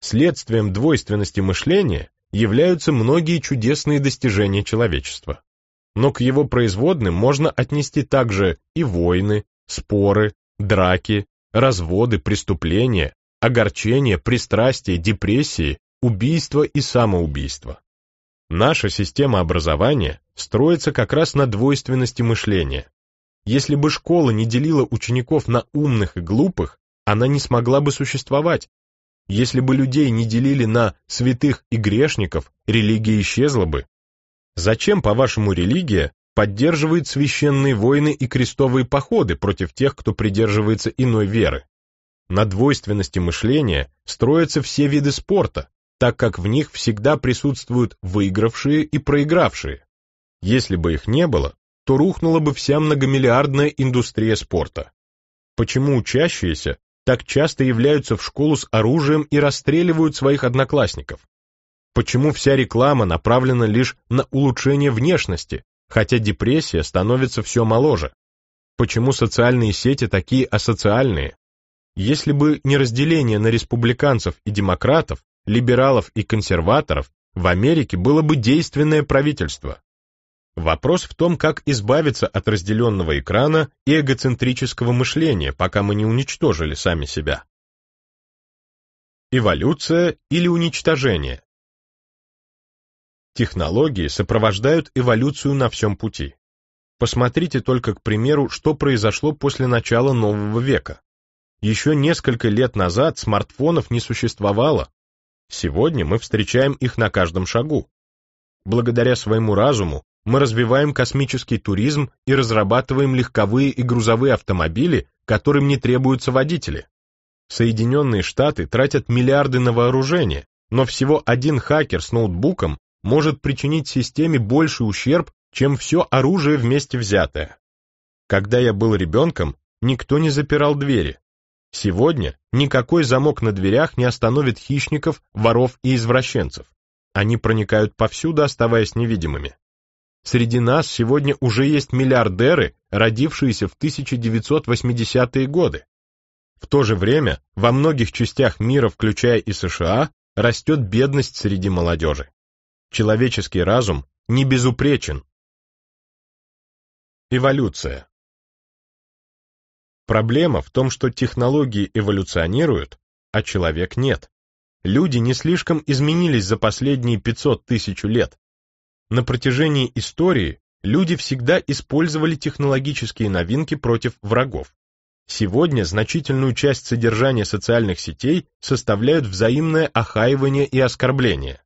Следствием двойственности мышления являются многие чудесные достижения человечества. Но к его производным можно отнести также и войны, споры, драки, разводы, преступления, огорчения, пристрастия, депрессии, убийства и самоубийства. Наша система образования строится как раз на двойственности мышления. Если бы школа не делила учеников на умных и глупых, она не смогла бы существовать, если бы людей не делили на святых и грешников, религия исчезла бы. Зачем, по-вашему, религия поддерживает священные войны и крестовые походы против тех, кто придерживается иной веры? На двойственности мышления строятся все виды спорта, так как в них всегда присутствуют выигравшие и проигравшие. Если бы их не было, то рухнула бы вся многомиллиардная индустрия спорта. Почему учащиеся так часто являются в школу с оружием и расстреливают своих одноклассников? Почему вся реклама направлена лишь на улучшение внешности, хотя депрессия становится все моложе? Почему социальные сети такие асоциальные? Если бы не разделение на республиканцев и демократов, либералов и консерваторов, в Америке было бы действенное правительство. Вопрос в том, как избавиться от разделенного экрана и эгоцентрического мышления, пока мы не уничтожили сами себя. Эволюция или уничтожение? Технологии сопровождают эволюцию на всем пути. Посмотрите только, к примеру, что произошло после начала нового века. Еще несколько лет назад смартфонов не существовало. Сегодня мы встречаем их на каждом шагу. Благодаря своему разуму мы развиваем космический туризм и разрабатываем легковые и грузовые автомобили, которым не требуются водители. Соединенные Штаты тратят миллиарды на вооружение, но всего один хакер с ноутбуком может причинить системе больший ущерб, чем все оружие вместе взятое. Когда я был ребенком, никто не запирал двери. Сегодня никакой замок на дверях не остановит хищников, воров и извращенцев. Они проникают повсюду, оставаясь невидимыми. Среди нас сегодня уже есть миллиардеры, родившиеся в 1980-е годы. В то же время во многих частях мира, включая и США, растет бедность среди молодежи. Человеческий разум не безупречен. Эволюция Проблема в том, что технологии эволюционируют, а человек нет. Люди не слишком изменились за последние 500 тысяч лет, на протяжении истории люди всегда использовали технологические новинки против врагов. Сегодня значительную часть содержания социальных сетей составляют взаимное охаивание и оскорбление.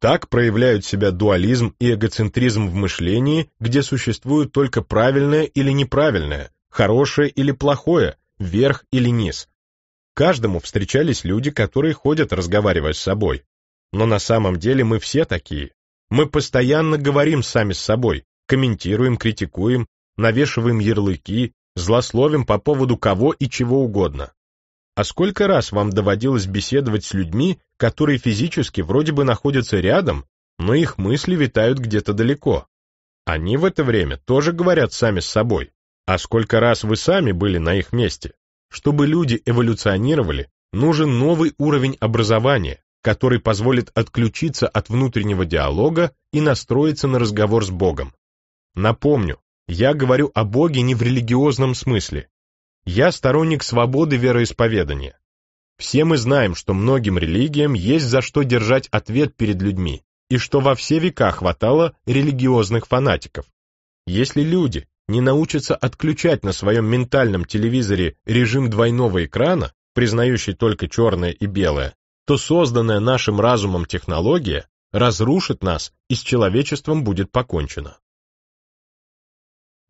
Так проявляют себя дуализм и эгоцентризм в мышлении, где существует только правильное или неправильное, хорошее или плохое, верх или низ. Каждому встречались люди, которые ходят, разговаривать с собой. Но на самом деле мы все такие, мы постоянно говорим сами с собой, комментируем, критикуем, навешиваем ярлыки, злословим по поводу кого и чего угодно. А сколько раз вам доводилось беседовать с людьми, которые физически вроде бы находятся рядом, но их мысли витают где-то далеко? Они в это время тоже говорят сами с собой. А сколько раз вы сами были на их месте? Чтобы люди эволюционировали, нужен новый уровень образования, который позволит отключиться от внутреннего диалога и настроиться на разговор с Богом. Напомню, я говорю о Боге не в религиозном смысле. Я сторонник свободы вероисповедания. Все мы знаем, что многим религиям есть за что держать ответ перед людьми, и что во все века хватало религиозных фанатиков. Если люди не научатся отключать на своем ментальном телевизоре режим двойного экрана, признающий только черное и белое, то созданная нашим разумом технология разрушит нас и с человечеством будет покончено.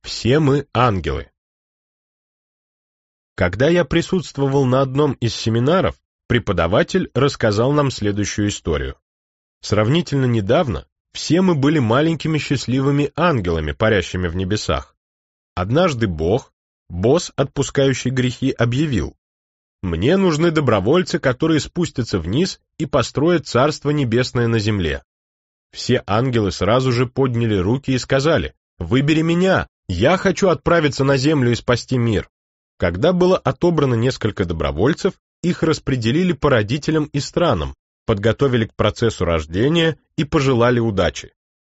Все мы ангелы. Когда я присутствовал на одном из семинаров, преподаватель рассказал нам следующую историю. Сравнительно недавно все мы были маленькими счастливыми ангелами, парящими в небесах. Однажды Бог, босс, отпускающий грехи, объявил, мне нужны добровольцы, которые спустятся вниз и построят Царство Небесное на земле. Все ангелы сразу же подняли руки и сказали, «Выбери меня, я хочу отправиться на землю и спасти мир». Когда было отобрано несколько добровольцев, их распределили по родителям и странам, подготовили к процессу рождения и пожелали удачи.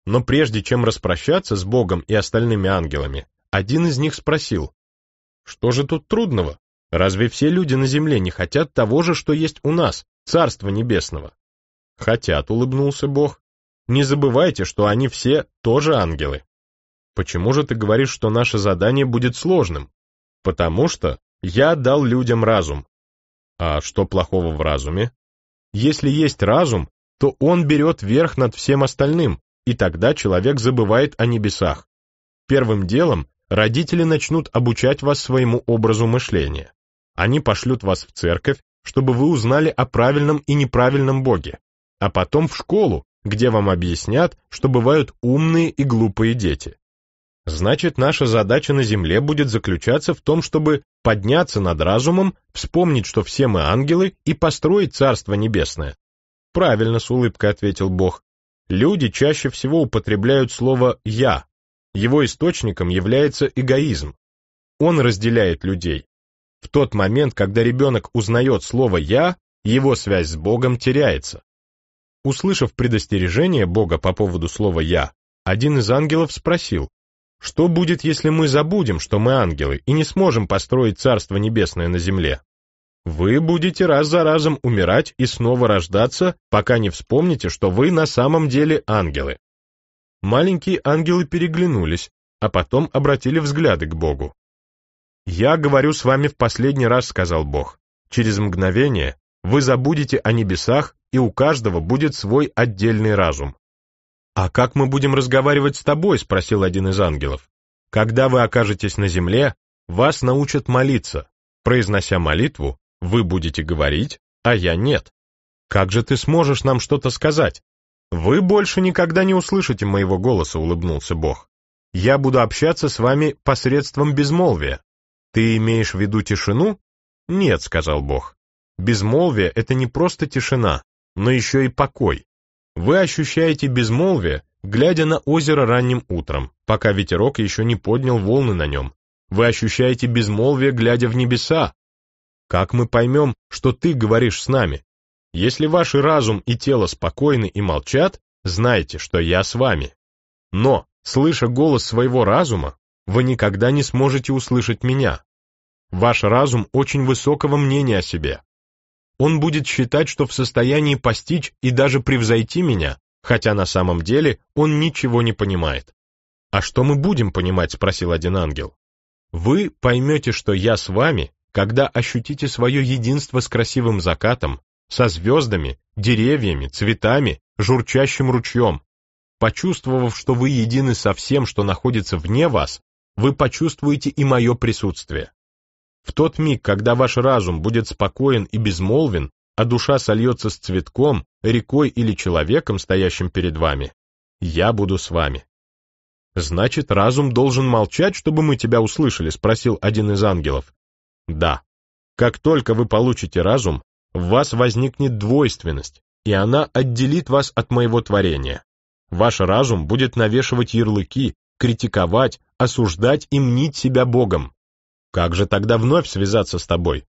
Но прежде чем распрощаться с Богом и остальными ангелами, один из них спросил, «Что же тут трудного? Разве все люди на земле не хотят того же, что есть у нас, Царства Небесного? Хотят, улыбнулся Бог. Не забывайте, что они все тоже ангелы. Почему же ты говоришь, что наше задание будет сложным? Потому что я дал людям разум. А что плохого в разуме? Если есть разум, то он берет верх над всем остальным, и тогда человек забывает о небесах. Первым делом родители начнут обучать вас своему образу мышления. Они пошлют вас в церковь, чтобы вы узнали о правильном и неправильном Боге, а потом в школу, где вам объяснят, что бывают умные и глупые дети. Значит, наша задача на Земле будет заключаться в том, чтобы подняться над разумом, вспомнить, что все мы ангелы, и построить Царство Небесное. Правильно, с улыбкой ответил Бог. Люди чаще всего употребляют слово «я». Его источником является эгоизм. Он разделяет людей. В тот момент, когда ребенок узнает слово «я», его связь с Богом теряется. Услышав предостережение Бога по поводу слова «я», один из ангелов спросил, «Что будет, если мы забудем, что мы ангелы, и не сможем построить Царство Небесное на земле?» Вы будете раз за разом умирать и снова рождаться, пока не вспомните, что вы на самом деле ангелы. Маленькие ангелы переглянулись, а потом обратили взгляды к Богу. «Я говорю с вами в последний раз», — сказал Бог. «Через мгновение вы забудете о небесах, и у каждого будет свой отдельный разум». «А как мы будем разговаривать с тобой?» — спросил один из ангелов. «Когда вы окажетесь на земле, вас научат молиться. Произнося молитву, вы будете говорить, а я нет. Как же ты сможешь нам что-то сказать? Вы больше никогда не услышите моего голоса», — улыбнулся Бог. «Я буду общаться с вами посредством безмолвия. «Ты имеешь в виду тишину?» «Нет», — сказал Бог. «Безмолвие — это не просто тишина, но еще и покой. Вы ощущаете безмолвие, глядя на озеро ранним утром, пока ветерок еще не поднял волны на нем. Вы ощущаете безмолвие, глядя в небеса. Как мы поймем, что ты говоришь с нами? Если ваш разум и тело спокойны и молчат, знайте, что я с вами. Но, слыша голос своего разума, вы никогда не сможете услышать меня, Ваш разум очень высокого мнения о себе. Он будет считать, что в состоянии постичь и даже превзойти меня, хотя на самом деле он ничего не понимает. «А что мы будем понимать?» — спросил один ангел. «Вы поймете, что я с вами, когда ощутите свое единство с красивым закатом, со звездами, деревьями, цветами, журчащим ручьем. Почувствовав, что вы едины со всем, что находится вне вас, вы почувствуете и мое присутствие. В тот миг, когда ваш разум будет спокоен и безмолвен, а душа сольется с цветком, рекой или человеком, стоящим перед вами, я буду с вами. «Значит, разум должен молчать, чтобы мы тебя услышали?» — спросил один из ангелов. «Да. Как только вы получите разум, в вас возникнет двойственность, и она отделит вас от моего творения. Ваш разум будет навешивать ярлыки, критиковать, осуждать и мнить себя Богом. Как же тогда вновь связаться с тобой?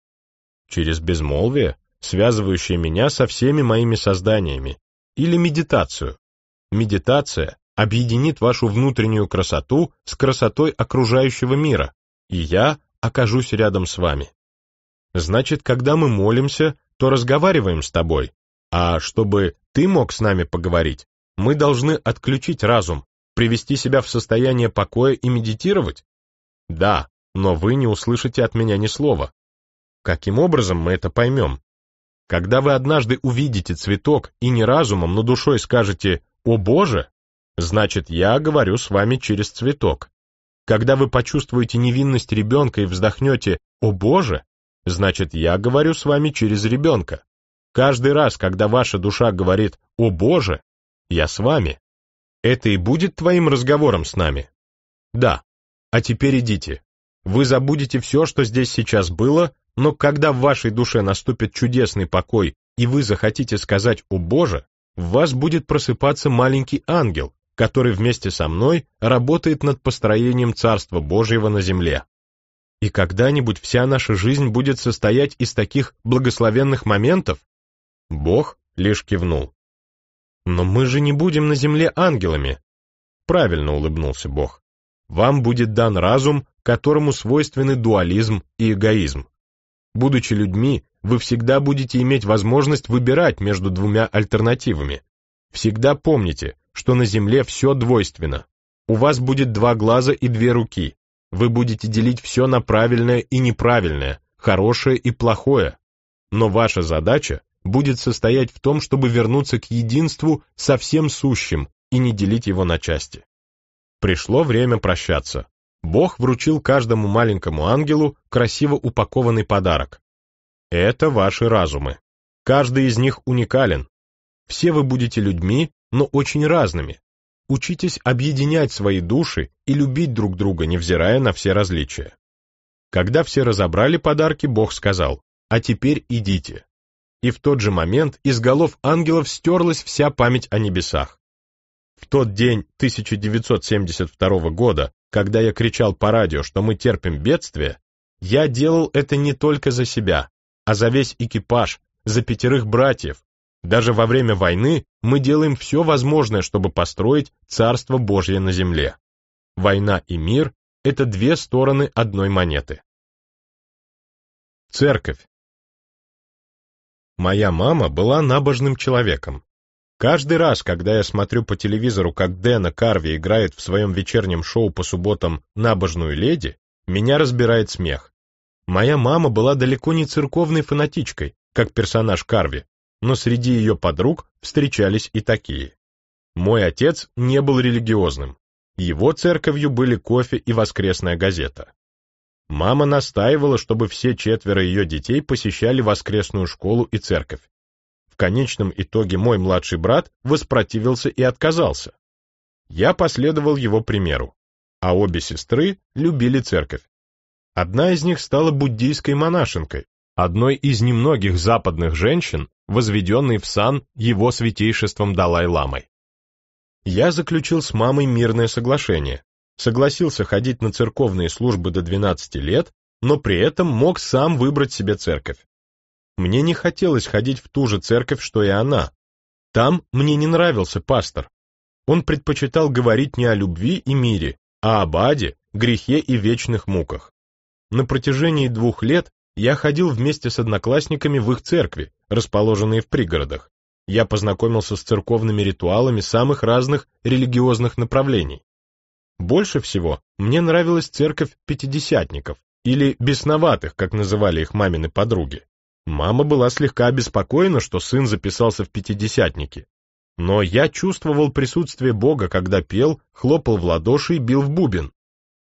Через безмолвие, связывающее меня со всеми моими созданиями, или медитацию. Медитация объединит вашу внутреннюю красоту с красотой окружающего мира, и я окажусь рядом с вами. Значит, когда мы молимся, то разговариваем с тобой, а чтобы ты мог с нами поговорить, мы должны отключить разум, привести себя в состояние покоя и медитировать? Да, но вы не услышите от меня ни слова. Каким образом мы это поймем? Когда вы однажды увидите цветок и не разумом, но душой скажете «О Боже!», значит, я говорю с вами через цветок. Когда вы почувствуете невинность ребенка и вздохнете «О Боже!», значит, я говорю с вами через ребенка. Каждый раз, когда ваша душа говорит «О Боже!», я с вами. Это и будет твоим разговором с нами? Да. А теперь идите. Вы забудете все, что здесь сейчас было, но когда в вашей душе наступит чудесный покой, и вы захотите сказать «О Боже», в вас будет просыпаться маленький ангел, который вместе со мной работает над построением Царства Божьего на земле. И когда-нибудь вся наша жизнь будет состоять из таких благословенных моментов? Бог лишь кивнул. Но мы же не будем на земле ангелами. Правильно улыбнулся Бог вам будет дан разум, которому свойственны дуализм и эгоизм. Будучи людьми, вы всегда будете иметь возможность выбирать между двумя альтернативами. Всегда помните, что на Земле все двойственно. У вас будет два глаза и две руки. Вы будете делить все на правильное и неправильное, хорошее и плохое. Но ваша задача будет состоять в том, чтобы вернуться к единству со всем сущим и не делить его на части. Пришло время прощаться. Бог вручил каждому маленькому ангелу красиво упакованный подарок. Это ваши разумы. Каждый из них уникален. Все вы будете людьми, но очень разными. Учитесь объединять свои души и любить друг друга, невзирая на все различия. Когда все разобрали подарки, Бог сказал, «А теперь идите». И в тот же момент из голов ангелов стерлась вся память о небесах. В тот день 1972 года, когда я кричал по радио, что мы терпим бедствие, я делал это не только за себя, а за весь экипаж, за пятерых братьев. Даже во время войны мы делаем все возможное, чтобы построить Царство Божье на земле. Война и мир – это две стороны одной монеты. Церковь. Моя мама была набожным человеком, Каждый раз, когда я смотрю по телевизору, как Дэна Карви играет в своем вечернем шоу по субботам «Набожную леди», меня разбирает смех. Моя мама была далеко не церковной фанатичкой, как персонаж Карви, но среди ее подруг встречались и такие. Мой отец не был религиозным. Его церковью были кофе и воскресная газета. Мама настаивала, чтобы все четверо ее детей посещали воскресную школу и церковь, в конечном итоге мой младший брат воспротивился и отказался. Я последовал его примеру, а обе сестры любили церковь. Одна из них стала буддийской монашенкой, одной из немногих западных женщин, возведенной в сан его святейшеством Далай-ламой. Я заключил с мамой мирное соглашение, согласился ходить на церковные службы до 12 лет, но при этом мог сам выбрать себе церковь. Мне не хотелось ходить в ту же церковь, что и она. Там мне не нравился пастор. Он предпочитал говорить не о любви и мире, а об аде, грехе и вечных муках. На протяжении двух лет я ходил вместе с одноклассниками в их церкви, расположенные в пригородах. Я познакомился с церковными ритуалами самых разных религиозных направлений. Больше всего мне нравилась церковь пятидесятников, или бесноватых, как называли их мамины подруги. Мама была слегка обеспокоена, что сын записался в пятидесятники. Но я чувствовал присутствие Бога, когда пел, хлопал в ладоши и бил в бубен.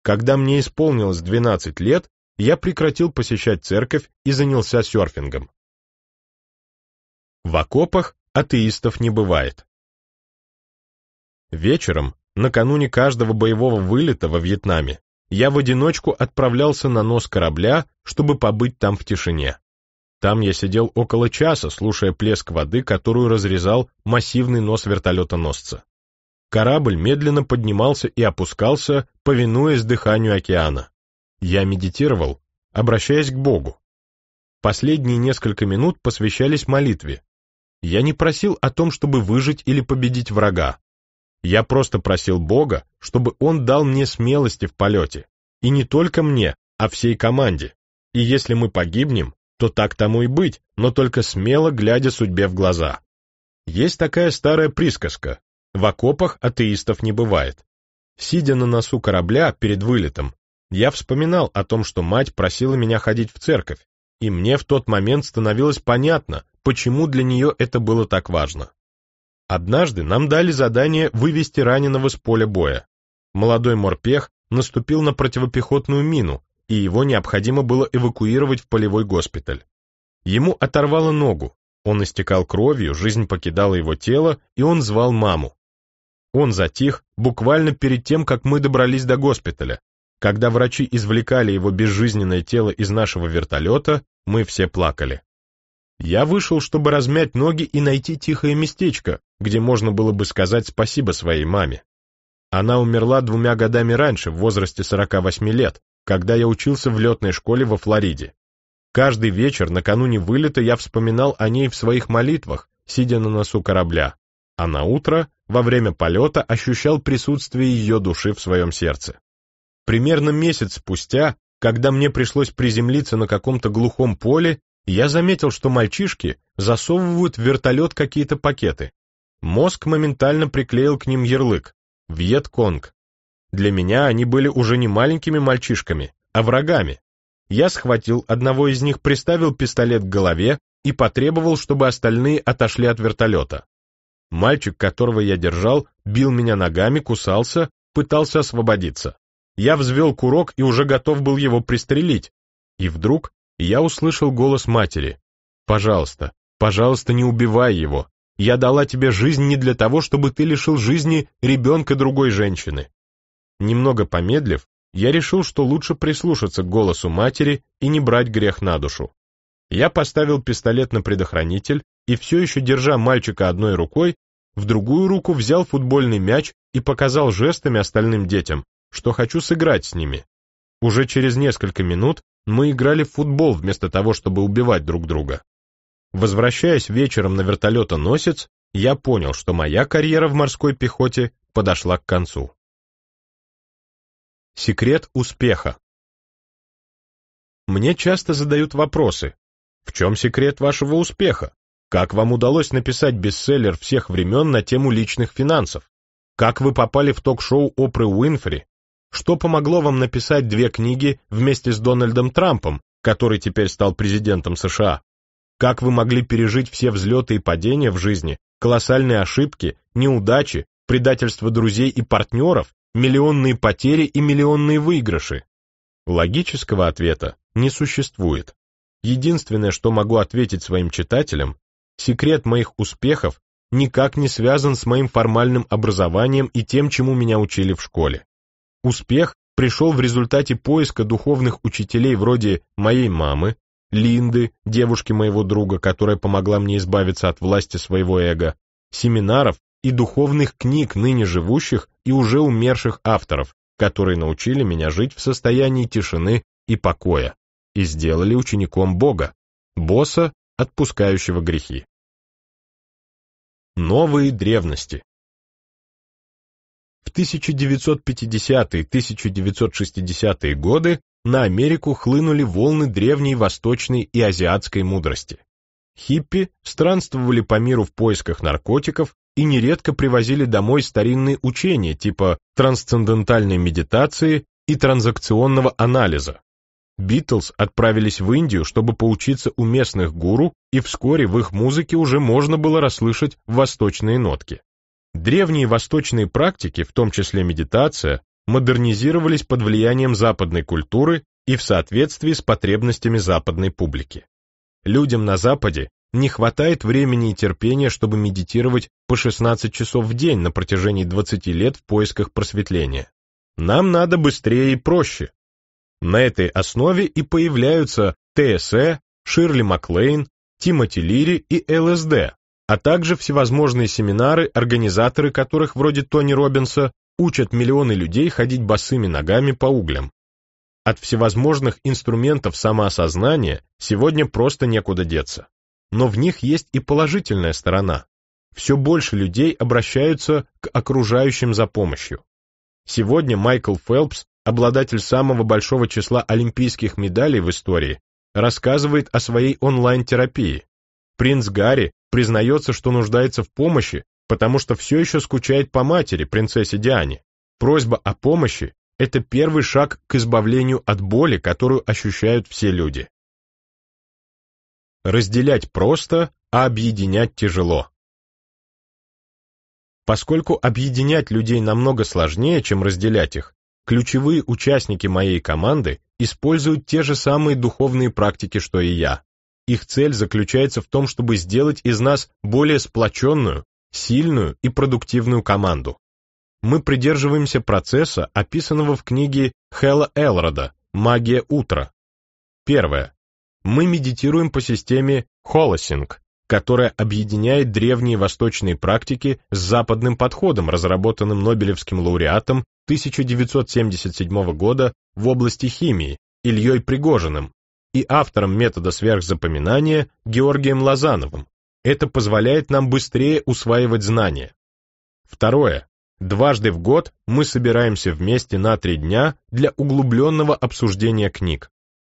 Когда мне исполнилось 12 лет, я прекратил посещать церковь и занялся серфингом. В окопах атеистов не бывает. Вечером, накануне каждого боевого вылета во Вьетнаме, я в одиночку отправлялся на нос корабля, чтобы побыть там в тишине. Там я сидел около часа, слушая плеск воды, которую разрезал массивный нос вертолета-носца. Корабль медленно поднимался и опускался, повинуясь дыханию океана. Я медитировал, обращаясь к Богу. Последние несколько минут посвящались молитве. Я не просил о том, чтобы выжить или победить врага. Я просто просил Бога, чтобы Он дал мне смелости в полете. И не только мне, а всей команде. И если мы погибнем, то так тому и быть, но только смело глядя судьбе в глаза. Есть такая старая присказка «В окопах атеистов не бывает». Сидя на носу корабля перед вылетом, я вспоминал о том, что мать просила меня ходить в церковь, и мне в тот момент становилось понятно, почему для нее это было так важно. Однажды нам дали задание вывести раненого с поля боя. Молодой морпех наступил на противопехотную мину, и его необходимо было эвакуировать в полевой госпиталь. Ему оторвало ногу, он истекал кровью, жизнь покидала его тело, и он звал маму. Он затих буквально перед тем, как мы добрались до госпиталя. Когда врачи извлекали его безжизненное тело из нашего вертолета, мы все плакали. Я вышел, чтобы размять ноги и найти тихое местечко, где можно было бы сказать спасибо своей маме. Она умерла двумя годами раньше, в возрасте 48 лет, когда я учился в летной школе во Флориде. Каждый вечер накануне вылета я вспоминал о ней в своих молитвах, сидя на носу корабля, а на утро, во время полета, ощущал присутствие ее души в своем сердце. Примерно месяц спустя, когда мне пришлось приземлиться на каком-то глухом поле, я заметил, что мальчишки засовывают в вертолет какие-то пакеты. Мозг моментально приклеил к ним ярлык «Вьетконг», для меня они были уже не маленькими мальчишками, а врагами. Я схватил одного из них, приставил пистолет к голове и потребовал, чтобы остальные отошли от вертолета. Мальчик, которого я держал, бил меня ногами, кусался, пытался освободиться. Я взвел курок и уже готов был его пристрелить. И вдруг я услышал голос матери. «Пожалуйста, пожалуйста, не убивай его. Я дала тебе жизнь не для того, чтобы ты лишил жизни ребенка другой женщины. Немного помедлив, я решил, что лучше прислушаться к голосу матери и не брать грех на душу. Я поставил пистолет на предохранитель и все еще, держа мальчика одной рукой, в другую руку взял футбольный мяч и показал жестами остальным детям, что хочу сыграть с ними. Уже через несколько минут мы играли в футбол вместо того, чтобы убивать друг друга. Возвращаясь вечером на вертолетоносец, я понял, что моя карьера в морской пехоте подошла к концу. Секрет успеха. Мне часто задают вопросы. В чем секрет вашего успеха? Как вам удалось написать бестселлер всех времен на тему личных финансов? Как вы попали в ток-шоу Опры Уинфри? Что помогло вам написать две книги вместе с Дональдом Трампом, который теперь стал президентом США? Как вы могли пережить все взлеты и падения в жизни, колоссальные ошибки, неудачи, предательство друзей и партнеров, миллионные потери и миллионные выигрыши? Логического ответа не существует. Единственное, что могу ответить своим читателям, секрет моих успехов никак не связан с моим формальным образованием и тем, чему меня учили в школе. Успех пришел в результате поиска духовных учителей вроде моей мамы, Линды, девушки моего друга, которая помогла мне избавиться от власти своего эго, семинаров и духовных книг ныне живущих и уже умерших авторов, которые научили меня жить в состоянии тишины и покоя и сделали учеником Бога, босса, отпускающего грехи. Новые древности В 1950-1960-е годы на Америку хлынули волны древней восточной и азиатской мудрости. Хиппи странствовали по миру в поисках наркотиков, и нередко привозили домой старинные учения типа трансцендентальной медитации и транзакционного анализа. Битлз отправились в Индию, чтобы поучиться у местных гуру, и вскоре в их музыке уже можно было расслышать восточные нотки. Древние восточные практики, в том числе медитация, модернизировались под влиянием западной культуры и в соответствии с потребностями западной публики. Людям на Западе не хватает времени и терпения, чтобы медитировать по 16 часов в день на протяжении 20 лет в поисках просветления. Нам надо быстрее и проще. На этой основе и появляются ТСЭ, Ширли Маклейн, Тимоти Лири и ЛСД, а также всевозможные семинары, организаторы которых, вроде Тони Робинса, учат миллионы людей ходить босыми ногами по углям. От всевозможных инструментов самоосознания сегодня просто некуда деться но в них есть и положительная сторона. Все больше людей обращаются к окружающим за помощью. Сегодня Майкл Фелпс, обладатель самого большого числа олимпийских медалей в истории, рассказывает о своей онлайн-терапии. Принц Гарри признается, что нуждается в помощи, потому что все еще скучает по матери, принцессе Диане. Просьба о помощи – это первый шаг к избавлению от боли, которую ощущают все люди. Разделять просто, а объединять тяжело. Поскольку объединять людей намного сложнее, чем разделять их, ключевые участники моей команды используют те же самые духовные практики, что и я. Их цель заключается в том, чтобы сделать из нас более сплоченную, сильную и продуктивную команду. Мы придерживаемся процесса, описанного в книге Хэлла Элрода «Магия утра». Первое мы медитируем по системе холосинг, которая объединяет древние восточные практики с западным подходом, разработанным Нобелевским лауреатом 1977 года в области химии Ильей Пригожиным и автором метода сверхзапоминания Георгием Лазановым. Это позволяет нам быстрее усваивать знания. Второе. Дважды в год мы собираемся вместе на три дня для углубленного обсуждения книг.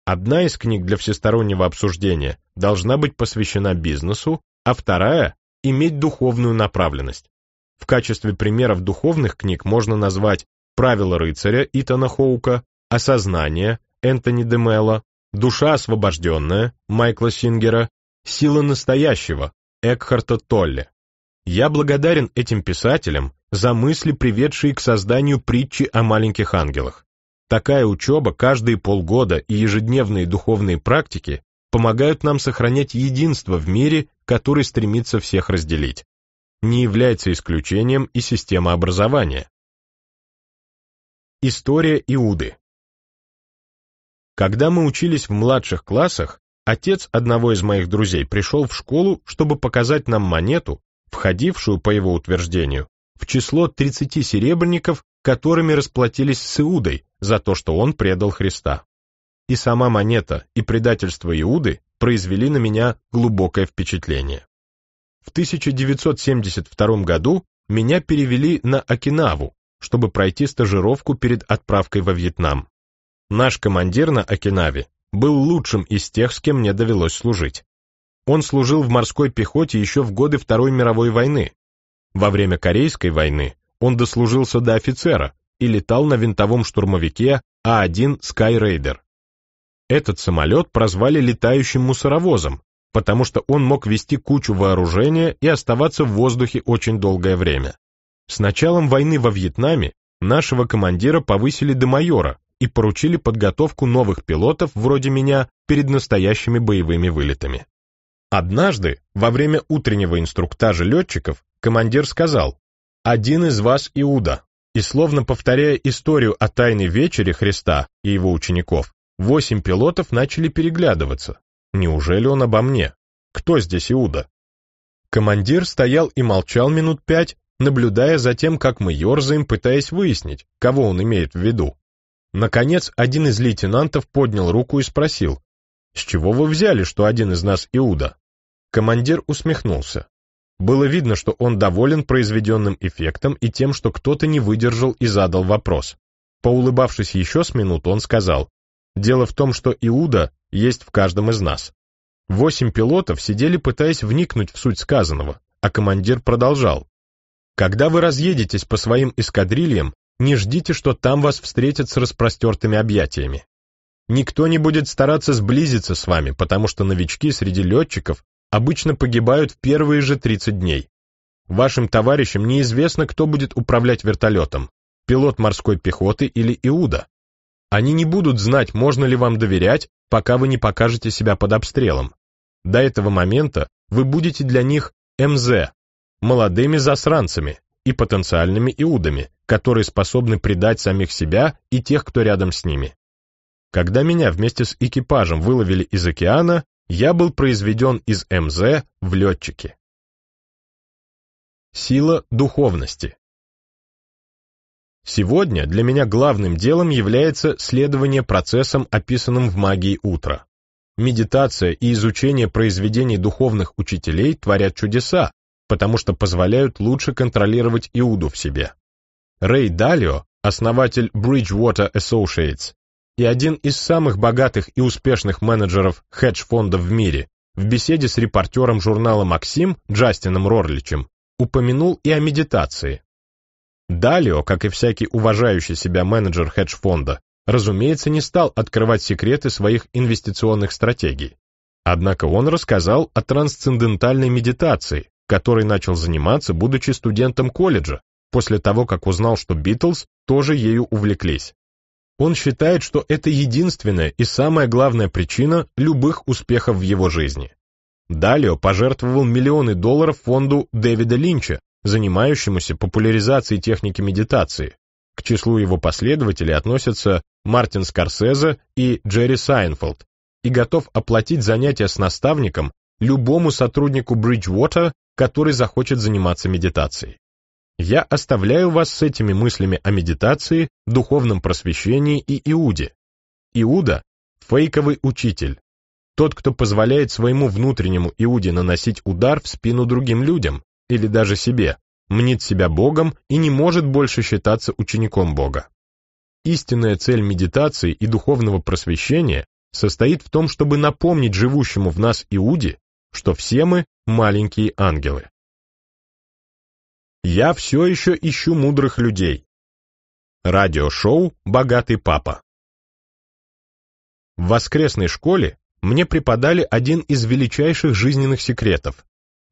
Одна из книг для всестороннего обсуждения должна быть посвящена бизнесу, а вторая – иметь духовную направленность. В качестве примеров духовных книг можно назвать «Правила рыцаря» Итана Хоука, «Осознание» Энтони Демелла, «Душа освобожденная» Майкла Сингера, «Сила настоящего» Экхарта Толле. Я благодарен этим писателям за мысли, приведшие к созданию притчи о маленьких ангелах. Такая учеба каждые полгода и ежедневные духовные практики помогают нам сохранять единство в мире, который стремится всех разделить. Не является исключением и система образования. История Иуды Когда мы учились в младших классах, отец одного из моих друзей пришел в школу, чтобы показать нам монету, входившую, по его утверждению, в число 30 серебряников, которыми расплатились с Иудой за то, что он предал Христа. И сама монета, и предательство Иуды произвели на меня глубокое впечатление. В 1972 году меня перевели на Окинаву, чтобы пройти стажировку перед отправкой во Вьетнам. Наш командир на Окинаве был лучшим из тех, с кем мне довелось служить. Он служил в морской пехоте еще в годы Второй мировой войны. Во время Корейской войны он дослужился до офицера и летал на винтовом штурмовике А-1 Sky Этот самолет прозвали летающим мусоровозом, потому что он мог вести кучу вооружения и оставаться в воздухе очень долгое время. С началом войны во Вьетнаме нашего командира повысили до майора и поручили подготовку новых пилотов вроде меня перед настоящими боевыми вылетами. Однажды, во время утреннего инструктажа летчиков, командир сказал, один из вас Иуда». И словно повторяя историю о тайной вечере Христа и его учеников, восемь пилотов начали переглядываться. Неужели он обо мне? Кто здесь Иуда? Командир стоял и молчал минут пять, наблюдая за тем, как мы ерзаем, пытаясь выяснить, кого он имеет в виду. Наконец, один из лейтенантов поднял руку и спросил, «С чего вы взяли, что один из нас Иуда?» Командир усмехнулся. Было видно, что он доволен произведенным эффектом и тем, что кто-то не выдержал и задал вопрос. Поулыбавшись еще с минут, он сказал, «Дело в том, что Иуда есть в каждом из нас». Восемь пилотов сидели, пытаясь вникнуть в суть сказанного, а командир продолжал. «Когда вы разъедетесь по своим эскадрильям, не ждите, что там вас встретят с распростертыми объятиями. Никто не будет стараться сблизиться с вами, потому что новички среди летчиков обычно погибают в первые же 30 дней. Вашим товарищам неизвестно, кто будет управлять вертолетом, пилот морской пехоты или Иуда. Они не будут знать, можно ли вам доверять, пока вы не покажете себя под обстрелом. До этого момента вы будете для них МЗ, молодыми засранцами и потенциальными иудами, которые способны предать самих себя и тех, кто рядом с ними. Когда меня вместе с экипажем выловили из океана, я был произведен из МЗ в летчике. Сила духовности Сегодня для меня главным делом является следование процессам, описанным в «Магии утра». Медитация и изучение произведений духовных учителей творят чудеса, потому что позволяют лучше контролировать Иуду в себе. Рэй Далио, основатель Bridgewater Associates, и один из самых богатых и успешных менеджеров хедж-фондов в мире, в беседе с репортером журнала «Максим» Джастином Рорличем упомянул и о медитации. Далио, как и всякий уважающий себя менеджер хедж-фонда, разумеется, не стал открывать секреты своих инвестиционных стратегий. Однако он рассказал о трансцендентальной медитации, которой начал заниматься, будучи студентом колледжа, после того, как узнал, что Битлз тоже ею увлеклись. Он считает, что это единственная и самая главная причина любых успехов в его жизни. Далее пожертвовал миллионы долларов фонду Дэвида Линча, занимающемуся популяризацией техники медитации. К числу его последователей относятся Мартин Скорсезе и Джерри Сайнфолд, и готов оплатить занятия с наставником любому сотруднику Bridgewater, который захочет заниматься медитацией. Я оставляю вас с этими мыслями о медитации, духовном просвещении и Иуде. Иуда – фейковый учитель. Тот, кто позволяет своему внутреннему Иуде наносить удар в спину другим людям, или даже себе, мнит себя Богом и не может больше считаться учеником Бога. Истинная цель медитации и духовного просвещения состоит в том, чтобы напомнить живущему в нас Иуде, что все мы – маленькие ангелы. Я все еще ищу мудрых людей. Радиошоу «Богатый папа». В воскресной школе мне преподали один из величайших жизненных секретов.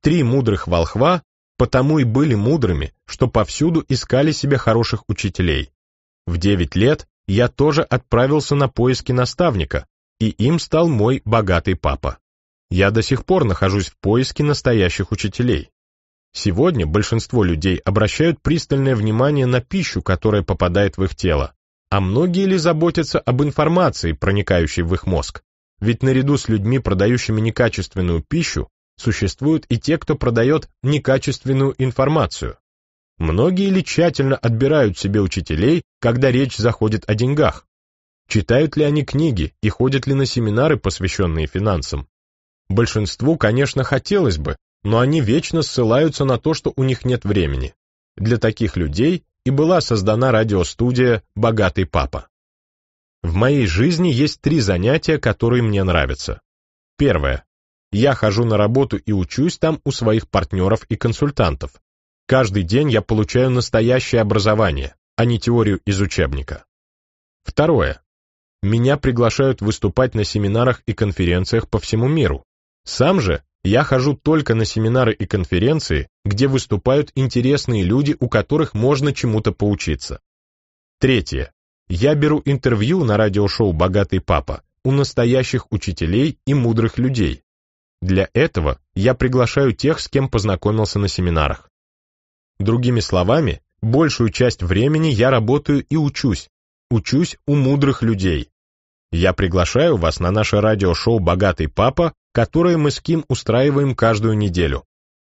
Три мудрых волхва потому и были мудрыми, что повсюду искали себе хороших учителей. В девять лет я тоже отправился на поиски наставника, и им стал мой богатый папа. Я до сих пор нахожусь в поиске настоящих учителей. Сегодня большинство людей обращают пристальное внимание на пищу, которая попадает в их тело. А многие ли заботятся об информации, проникающей в их мозг? Ведь наряду с людьми, продающими некачественную пищу, существуют и те, кто продает некачественную информацию. Многие ли тщательно отбирают себе учителей, когда речь заходит о деньгах? Читают ли они книги и ходят ли на семинары, посвященные финансам? Большинству, конечно, хотелось бы, но они вечно ссылаются на то, что у них нет времени. Для таких людей и была создана радиостудия «Богатый папа». В моей жизни есть три занятия, которые мне нравятся. Первое. Я хожу на работу и учусь там у своих партнеров и консультантов. Каждый день я получаю настоящее образование, а не теорию из учебника. Второе. Меня приглашают выступать на семинарах и конференциях по всему миру. Сам же я хожу только на семинары и конференции, где выступают интересные люди, у которых можно чему-то поучиться. Третье. Я беру интервью на радиошоу «Богатый папа» у настоящих учителей и мудрых людей. Для этого я приглашаю тех, с кем познакомился на семинарах. Другими словами, большую часть времени я работаю и учусь. Учусь у мудрых людей. Я приглашаю вас на наше радиошоу «Богатый папа» которые мы с Ким устраиваем каждую неделю.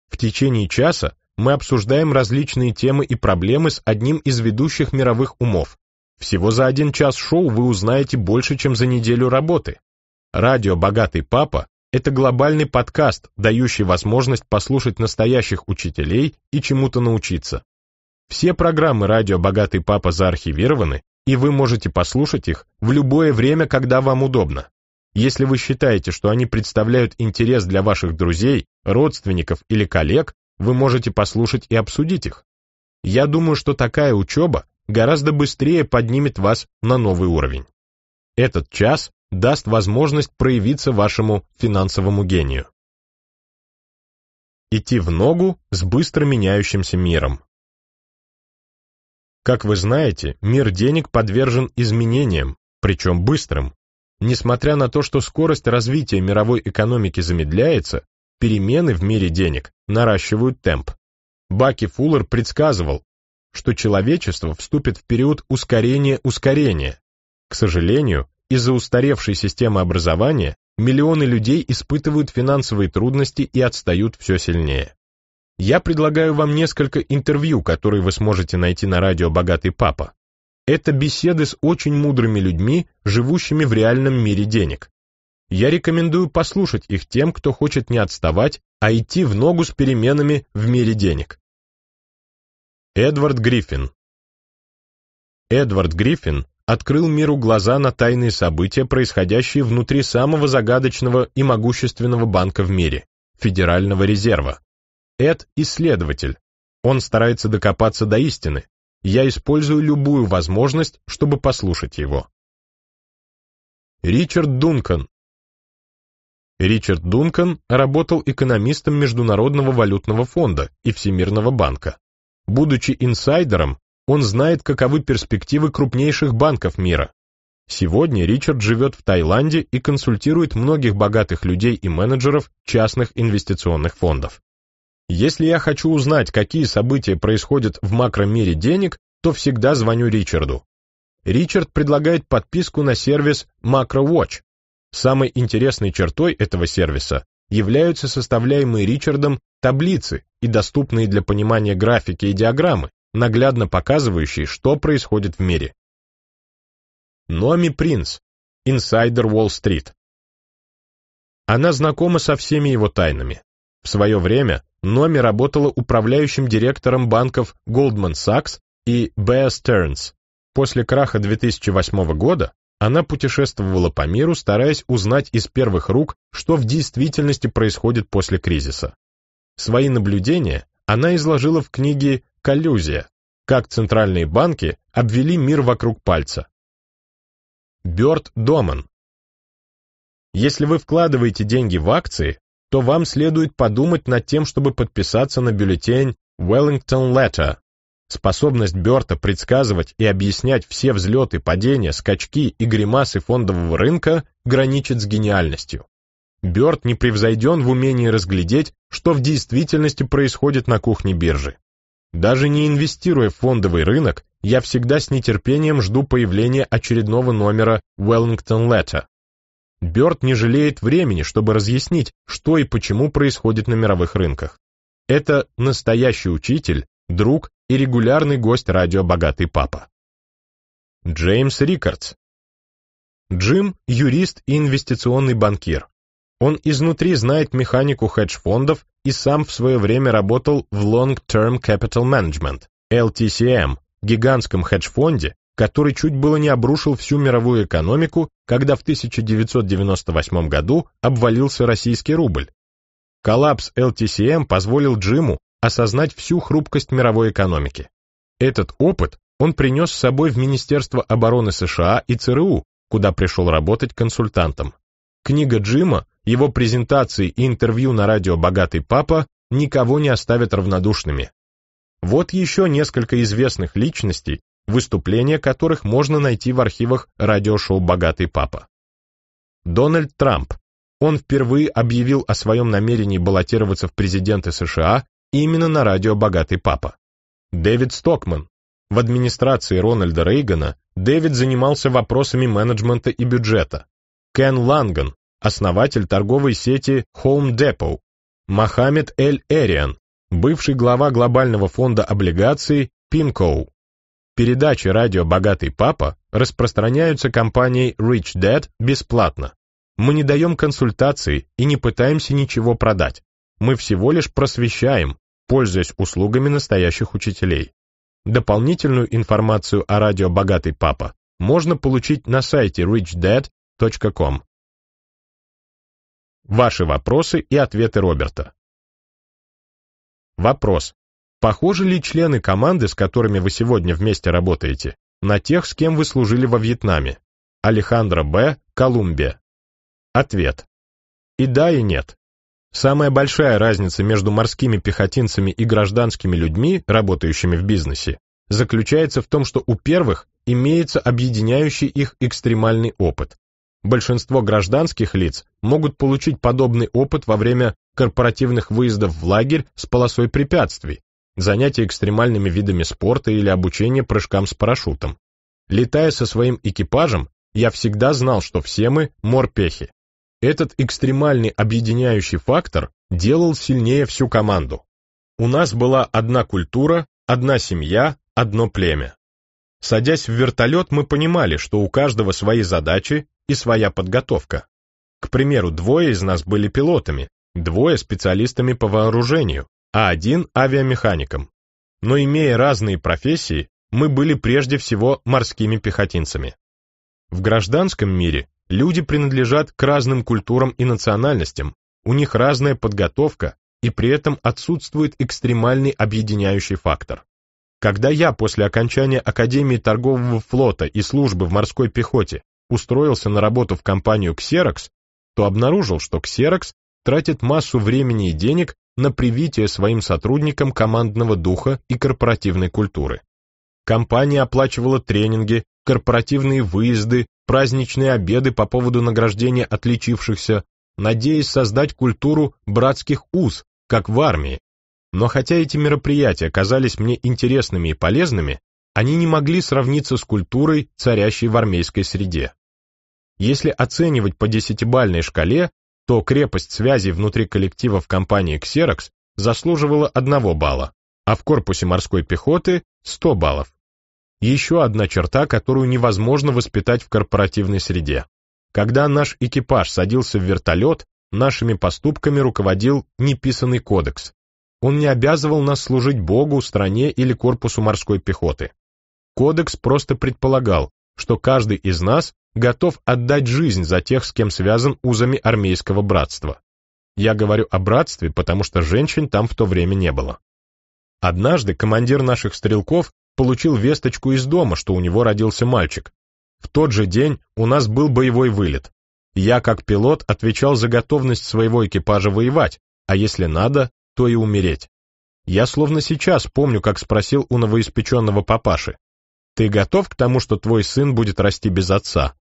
В течение часа мы обсуждаем различные темы и проблемы с одним из ведущих мировых умов. Всего за один час шоу вы узнаете больше, чем за неделю работы. Радио «Богатый папа» — это глобальный подкаст, дающий возможность послушать настоящих учителей и чему-то научиться. Все программы «Радио «Богатый папа» заархивированы, и вы можете послушать их в любое время, когда вам удобно. Если вы считаете, что они представляют интерес для ваших друзей, родственников или коллег, вы можете послушать и обсудить их. Я думаю, что такая учеба гораздо быстрее поднимет вас на новый уровень. Этот час даст возможность проявиться вашему финансовому гению. Идти в ногу с быстро меняющимся миром. Как вы знаете, мир денег подвержен изменениям, причем быстрым. Несмотря на то, что скорость развития мировой экономики замедляется, перемены в мире денег наращивают темп. Баки Фуллер предсказывал, что человечество вступит в период ускорения-ускорения. К сожалению, из-за устаревшей системы образования миллионы людей испытывают финансовые трудности и отстают все сильнее. Я предлагаю вам несколько интервью, которые вы сможете найти на радио «Богатый папа». Это беседы с очень мудрыми людьми, живущими в реальном мире денег. Я рекомендую послушать их тем, кто хочет не отставать, а идти в ногу с переменами в мире денег. Эдвард Гриффин Эдвард Гриффин открыл миру глаза на тайные события, происходящие внутри самого загадочного и могущественного банка в мире – Федерального резерва. Эд – исследователь. Он старается докопаться до истины, я использую любую возможность, чтобы послушать его. Ричард Дункан Ричард Дункан работал экономистом Международного валютного фонда и Всемирного банка. Будучи инсайдером, он знает, каковы перспективы крупнейших банков мира. Сегодня Ричард живет в Таиланде и консультирует многих богатых людей и менеджеров частных инвестиционных фондов. Если я хочу узнать, какие события происходят в макромире денег, то всегда звоню Ричарду. Ричард предлагает подписку на сервис MacroWatch. Самой интересной чертой этого сервиса являются составляемые Ричардом таблицы и доступные для понимания графики и диаграммы, наглядно показывающие, что происходит в мире. Номи Принц, инсайдер Уолл-стрит. Она знакома со всеми его тайнами. В свое время Номи работала управляющим директором банков Goldman Sachs и Bear Stearns. После краха 2008 года она путешествовала по миру, стараясь узнать из первых рук, что в действительности происходит после кризиса. Свои наблюдения она изложила в книге «Коллюзия. Как центральные банки обвели мир вокруг пальца». Бёрд Доман. Если вы вкладываете деньги в акции, то вам следует подумать над тем, чтобы подписаться на бюллетень Wellington Letter. Способность Берта предсказывать и объяснять все взлеты, падения, скачки и гримасы фондового рынка граничит с гениальностью. Берт не превзойден в умении разглядеть, что в действительности происходит на кухне биржи. Даже не инвестируя в фондовый рынок, я всегда с нетерпением жду появления очередного номера Wellington Letter. Бёрд не жалеет времени, чтобы разъяснить, что и почему происходит на мировых рынках. Это настоящий учитель, друг и регулярный гость радио «Богатый папа». Джеймс Рикардс. Джим – юрист и инвестиционный банкир. Он изнутри знает механику хедж-фондов и сам в свое время работал в Long Term Capital Management, LTCM, гигантском хедж-фонде, который чуть было не обрушил всю мировую экономику, когда в 1998 году обвалился российский рубль. Коллапс LTCM эм позволил Джиму осознать всю хрупкость мировой экономики. Этот опыт он принес с собой в Министерство обороны США и ЦРУ, куда пришел работать консультантом. Книга Джима, его презентации и интервью на радио «Богатый папа» никого не оставят равнодушными. Вот еще несколько известных личностей, выступления которых можно найти в архивах радиошоу «Богатый папа». Дональд Трамп. Он впервые объявил о своем намерении баллотироваться в президенты США именно на радио «Богатый папа». Дэвид Стокман. В администрации Рональда Рейгана Дэвид занимался вопросами менеджмента и бюджета. Кен Ланган, основатель торговой сети Home Depot. Мохаммед Эль Эриан, бывший глава глобального фонда облигаций PIMCO. Передачи радио «Богатый папа» распространяются компанией Rich Dad бесплатно. Мы не даем консультации и не пытаемся ничего продать. Мы всего лишь просвещаем, пользуясь услугами настоящих учителей. Дополнительную информацию о радио «Богатый папа» можно получить на сайте richdad.com. Ваши вопросы и ответы Роберта. Вопрос. Похожи ли члены команды, с которыми вы сегодня вместе работаете, на тех, с кем вы служили во Вьетнаме? Алехандро Б. Колумбия. Ответ. И да, и нет. Самая большая разница между морскими пехотинцами и гражданскими людьми, работающими в бизнесе, заключается в том, что у первых имеется объединяющий их экстремальный опыт. Большинство гражданских лиц могут получить подобный опыт во время корпоративных выездов в лагерь с полосой препятствий, занятия экстремальными видами спорта или обучение прыжкам с парашютом. Летая со своим экипажем, я всегда знал, что все мы – морпехи. Этот экстремальный объединяющий фактор делал сильнее всю команду. У нас была одна культура, одна семья, одно племя. Садясь в вертолет, мы понимали, что у каждого свои задачи и своя подготовка. К примеру, двое из нас были пилотами, двое специалистами по вооружению, а один авиамехаником. Но имея разные профессии, мы были прежде всего морскими пехотинцами. В гражданском мире люди принадлежат к разным культурам и национальностям, у них разная подготовка, и при этом отсутствует экстремальный объединяющий фактор. Когда я после окончания Академии торгового флота и службы в морской пехоте устроился на работу в компанию Ксерокс, то обнаружил, что Ксерокс тратит массу времени и денег на привитие своим сотрудникам командного духа и корпоративной культуры. Компания оплачивала тренинги, корпоративные выезды, праздничные обеды по поводу награждения отличившихся, надеясь создать культуру братских уз, как в армии. Но хотя эти мероприятия казались мне интересными и полезными, они не могли сравниться с культурой, царящей в армейской среде. Если оценивать по десятибальной шкале, то крепость связей внутри коллективов компании Xerox заслуживала одного балла, а в корпусе морской пехоты – 100 баллов. Еще одна черта, которую невозможно воспитать в корпоративной среде. Когда наш экипаж садился в вертолет, нашими поступками руководил неписанный кодекс. Он не обязывал нас служить Богу, стране или корпусу морской пехоты. Кодекс просто предполагал, что каждый из нас готов отдать жизнь за тех, с кем связан узами армейского братства. Я говорю о братстве, потому что женщин там в то время не было. Однажды командир наших стрелков получил весточку из дома, что у него родился мальчик. В тот же день у нас был боевой вылет. Я, как пилот, отвечал за готовность своего экипажа воевать, а если надо, то и умереть. Я словно сейчас помню, как спросил у новоиспеченного папаши, «Ты готов к тому, что твой сын будет расти без отца?»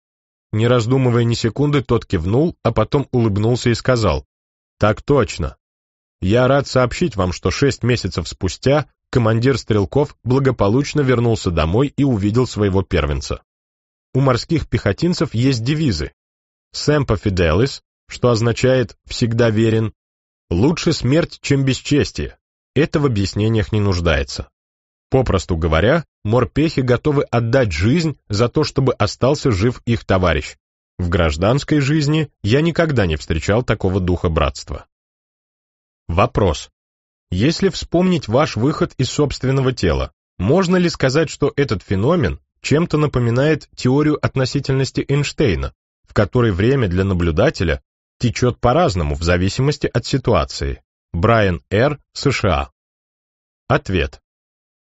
Не раздумывая ни секунды, тот кивнул, а потом улыбнулся и сказал. «Так точно. Я рад сообщить вам, что шесть месяцев спустя командир стрелков благополучно вернулся домой и увидел своего первенца. У морских пехотинцев есть девизы «Semper Fidelis», что означает «всегда верен», «лучше смерть, чем бесчестие». Это в объяснениях не нуждается. Попросту говоря, морпехи готовы отдать жизнь за то, чтобы остался жив их товарищ. В гражданской жизни я никогда не встречал такого духа братства. Вопрос. Если вспомнить ваш выход из собственного тела, можно ли сказать, что этот феномен чем-то напоминает теорию относительности Эйнштейна, в которой время для наблюдателя течет по-разному в зависимости от ситуации? Брайан Р., США. Ответ.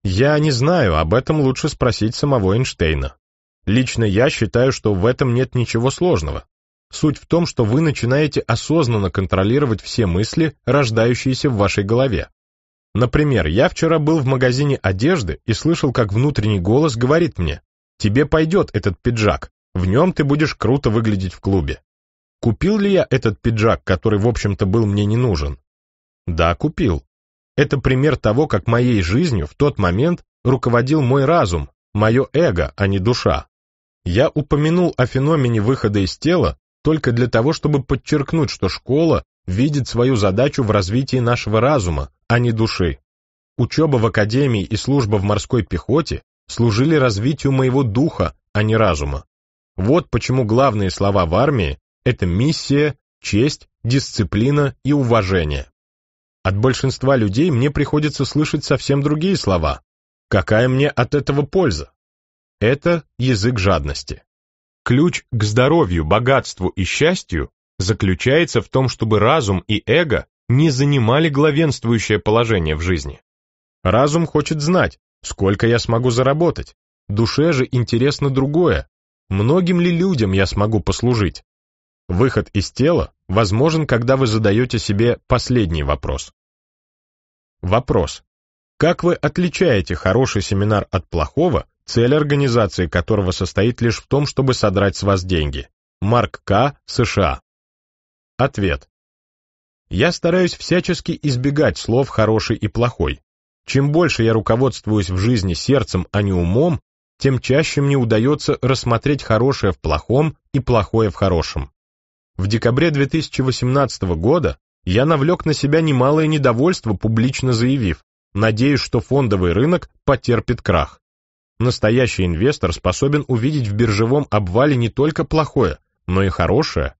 Я не знаю, об этом лучше спросить самого Эйнштейна. Лично я считаю, что в этом нет ничего сложного. Суть в том, что вы начинаете осознанно контролировать все мысли, рождающиеся в вашей голове. Например, я вчера был в магазине одежды и слышал, как внутренний голос говорит мне, «Тебе пойдет этот пиджак, в нем ты будешь круто выглядеть в клубе». Купил ли я этот пиджак, который, в общем-то, был мне не нужен? Да, купил. Это пример того, как моей жизнью в тот момент руководил мой разум, мое эго, а не душа. Я упомянул о феномене выхода из тела только для того, чтобы подчеркнуть, что школа видит свою задачу в развитии нашего разума, а не души. Учеба в академии и служба в морской пехоте служили развитию моего духа, а не разума. Вот почему главные слова в армии – это миссия, честь, дисциплина и уважение. От большинства людей мне приходится слышать совсем другие слова. Какая мне от этого польза? Это язык жадности. Ключ к здоровью, богатству и счастью заключается в том, чтобы разум и эго не занимали главенствующее положение в жизни. Разум хочет знать, сколько я смогу заработать. Душе же интересно другое. Многим ли людям я смогу послужить? Выход из тела возможен, когда вы задаете себе последний вопрос. Вопрос. Как вы отличаете хороший семинар от плохого, цель организации которого состоит лишь в том, чтобы содрать с вас деньги? Марк К. США. Ответ. Я стараюсь всячески избегать слов «хороший» и «плохой». Чем больше я руководствуюсь в жизни сердцем, а не умом, тем чаще мне удается рассмотреть хорошее в плохом и плохое в хорошем. В декабре 2018 года я навлек на себя немалое недовольство, публично заявив, надеюсь, что фондовый рынок потерпит крах. Настоящий инвестор способен увидеть в биржевом обвале не только плохое, но и хорошее.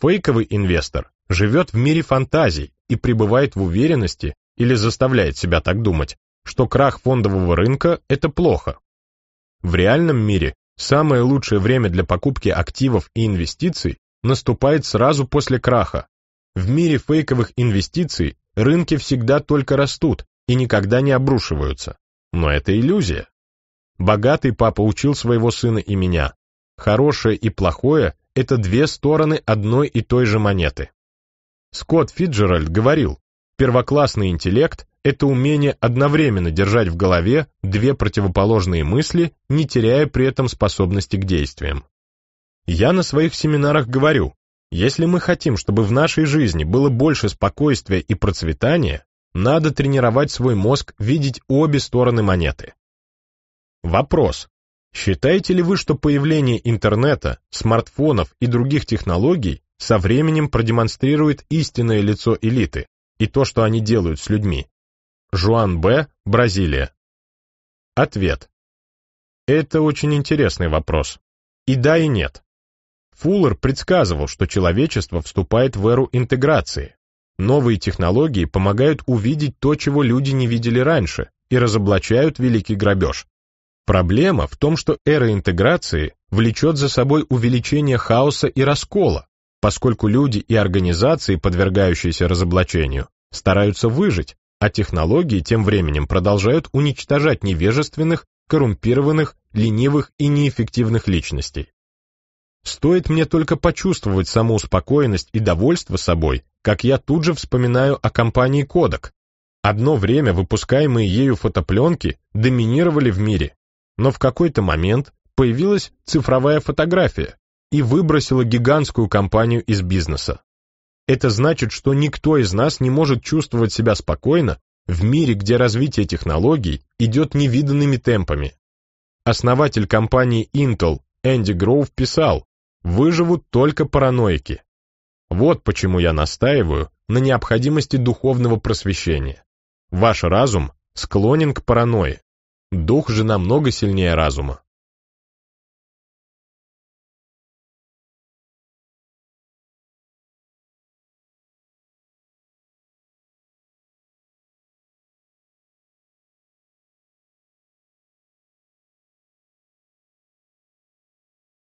Фейковый инвестор живет в мире фантазий и пребывает в уверенности или заставляет себя так думать, что крах фондового рынка – это плохо. В реальном мире самое лучшее время для покупки активов и инвестиций наступает сразу после краха. В мире фейковых инвестиций рынки всегда только растут и никогда не обрушиваются. Но это иллюзия. Богатый папа учил своего сына и меня. Хорошее и плохое – это две стороны одной и той же монеты. Скотт Фиджеральд говорил, первоклассный интеллект – это умение одновременно держать в голове две противоположные мысли, не теряя при этом способности к действиям. Я на своих семинарах говорю, если мы хотим, чтобы в нашей жизни было больше спокойствия и процветания, надо тренировать свой мозг видеть обе стороны монеты. Вопрос. Считаете ли вы, что появление интернета, смартфонов и других технологий со временем продемонстрирует истинное лицо элиты и то, что они делают с людьми? Жуан Б., Бразилия. Ответ. Это очень интересный вопрос. И да, и нет. Фуллер предсказывал, что человечество вступает в эру интеграции. Новые технологии помогают увидеть то, чего люди не видели раньше, и разоблачают великий грабеж. Проблема в том, что эра интеграции влечет за собой увеличение хаоса и раскола, поскольку люди и организации, подвергающиеся разоблачению, стараются выжить, а технологии тем временем продолжают уничтожать невежественных, коррумпированных, ленивых и неэффективных личностей. Стоит мне только почувствовать самоуспокоенность и довольство собой, как я тут же вспоминаю о компании «Кодек». Одно время выпускаемые ею фотопленки доминировали в мире, но в какой-то момент появилась цифровая фотография и выбросила гигантскую компанию из бизнеса. Это значит, что никто из нас не может чувствовать себя спокойно в мире, где развитие технологий идет невиданными темпами. Основатель компании Intel Энди Гроув писал, выживут только параноики. Вот почему я настаиваю на необходимости духовного просвещения. Ваш разум склонен к паранойи. Дух же намного сильнее разума.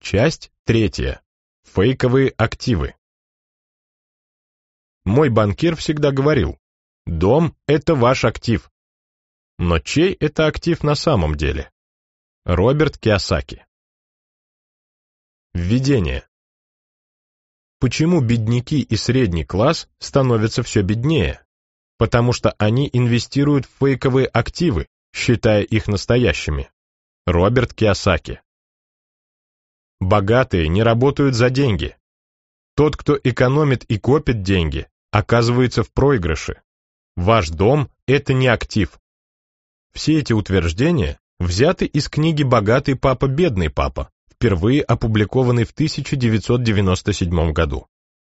Часть третья. Фейковые активы. Мой банкир всегда говорил, дом – это ваш актив. Но чей это актив на самом деле? Роберт Киосаки. Введение. Почему бедняки и средний класс становятся все беднее? Потому что они инвестируют в фейковые активы, считая их настоящими. Роберт Киосаки. Богатые не работают за деньги. Тот, кто экономит и копит деньги, оказывается в проигрыше. Ваш дом – это не актив. Все эти утверждения взяты из книги «Богатый папа, бедный папа», впервые опубликованной в 1997 году.